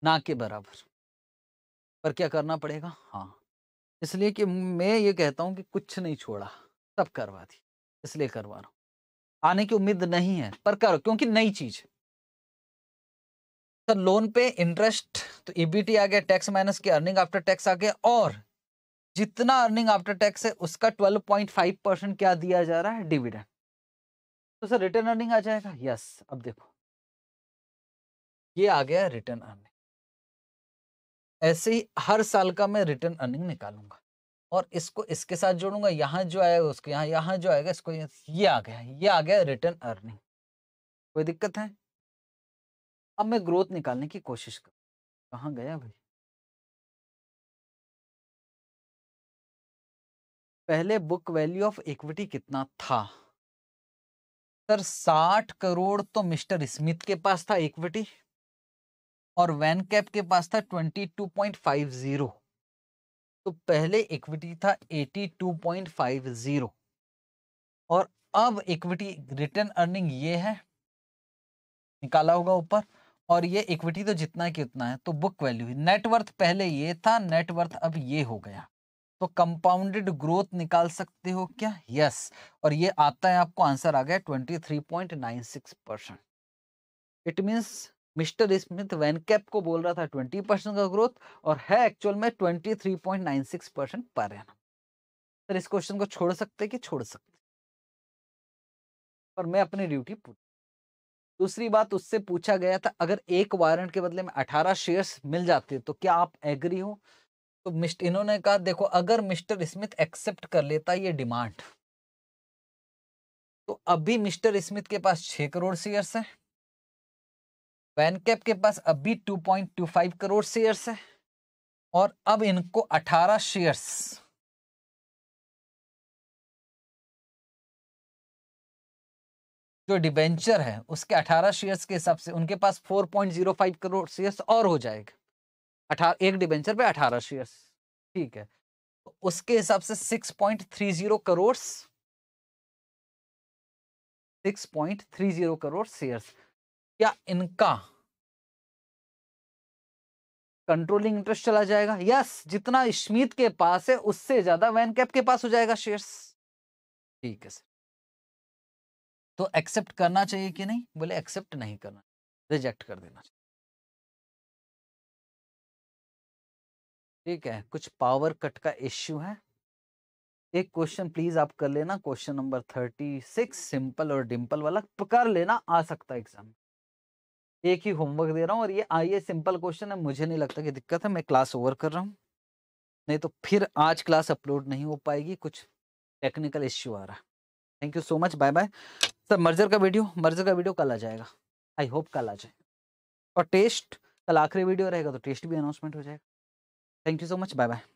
ना के बराबर पर क्या करना पड़ेगा हाँ इसलिए कि मैं ये कहता हूँ कि कुछ नहीं छोड़ा सब करवा दी इसलिए करवा रहा हूं आने की उम्मीद नहीं है पर करो क्योंकि नई चीज सर लोन पे इंटरेस्ट तो ईबीटी e आ गया टैक्स माइनस की अर्निंग आफ्टर टैक्स आ गया और जितना अर्निंग आफ्टर टैक्स है उसका 12.5 परसेंट क्या दिया जा रहा है डिविडेंड तो सर रिटर्न अर्निंग आ जाएगा यस अब देखो ये आ गया रिटर्न अर्निंग ऐसे ही हर साल का मैं रिटर्न अर्निंग निकालूंगा और इसको इसके साथ जोड़ूंगा यहाँ जो आएगा उसके यहाँ यहाँ जो आएगा इसको ये आ गया ये आ गया रिटर्न अर्निंग कोई दिक्कत है अब मैं ग्रोथ निकालने की कोशिश कर कहाँ गया भाई पहले बुक वैल्यू ऑफ इक्विटी कितना था सर साठ करोड़ तो मिस्टर स्मिथ के पास था इक्विटी और वैन कैप के पास था twenty two point five zero तो पहले इक्विटी था 82.50 और अब इक्विटी रिटर्न अर्निंग ये है निकाला होगा ऊपर और ये इक्विटी तो जितना की उतना है तो बुक वैल्यू नेटवर्थ पहले ये था नेटवर्थ अब ये हो गया तो कंपाउंडेड ग्रोथ निकाल सकते हो क्या यस और ये आता है आपको आंसर आ गया 23.96 percent it means mister Smith Vancap को बोल रहा था 20 परसेंट का ग्रोथ और है एक्चुअल में 23.96 परसेंट पर एनम सर इस क्वेश्चन को छोड़ सकते कि छोड़ सकते पर मैं अपनी ड्यूटी पूरी दूसरी बात उससे पूछा गया था अगर एक वारंट के बदले में 18 शेयर्स मिल जाते तो क्या आप एग्री हो तो मिस्ट इन्होंने कहा देखो अगर मिस्टर स्मिथ एक्सेप्ट कर लेता ये डिमांड तो अभी मिस्टर स्मिथ के पास छः करोड़ शेयर्स हैं वैनकैप के पास अभी 2.25 करोड़ शेयर्स है और अब इनको 18 शेयर्स जो डिबेंचर है उसके 18 शेयर्स के हिसाब से उनके पास 4.05 करोड़ शेयर्स और हो जाएगा अठारह एक डिबेंचर पे अठारह शेयर्स ठीक है तो उसके हिसाब से six point three zero crore six point three zero crore shares या इनका कंट्रोलिंग इंटरेस्ट चला जाएगा यस जितना स्मित के पास है उससे ज्यादा वैन कैप के पास हो जाएगा शेयर्स ठीक है सर तो एक्सेप्ट करना चाहिए कि नहीं बोले एक्सेप्ट नहीं करना रिजेक्ट कर देना चाहिए ठीक है कुछ पावर कट का इश्यू है एक क्वेश्चन प्लीज आप कर लेना question number thirty six simple और डिम्पल वाला कर लेना आ सकता है एग्जाम एक ही होमवर्क दे रहा हूँ और ये आइए सिंपल क्वेश्चन है मुझे नहीं लगता कि दिक्कत है मैं क्लास ओवर कर रहा हूँ नहीं तो फिर आज क्लास अपलोड नहीं हो पाएगी कुछ टेक्निकल इश्यू आ रहा है thank you so much bye bye sir merger का वीडियो मर्जर का वीडियो कल आ जाएगा आई होप कल आ जाए और टेस्ट कल आखिरी वीडियो रहेगा तो टेस्ट भी अनाउंसमेंट हो जाएगा thank you so much bye bye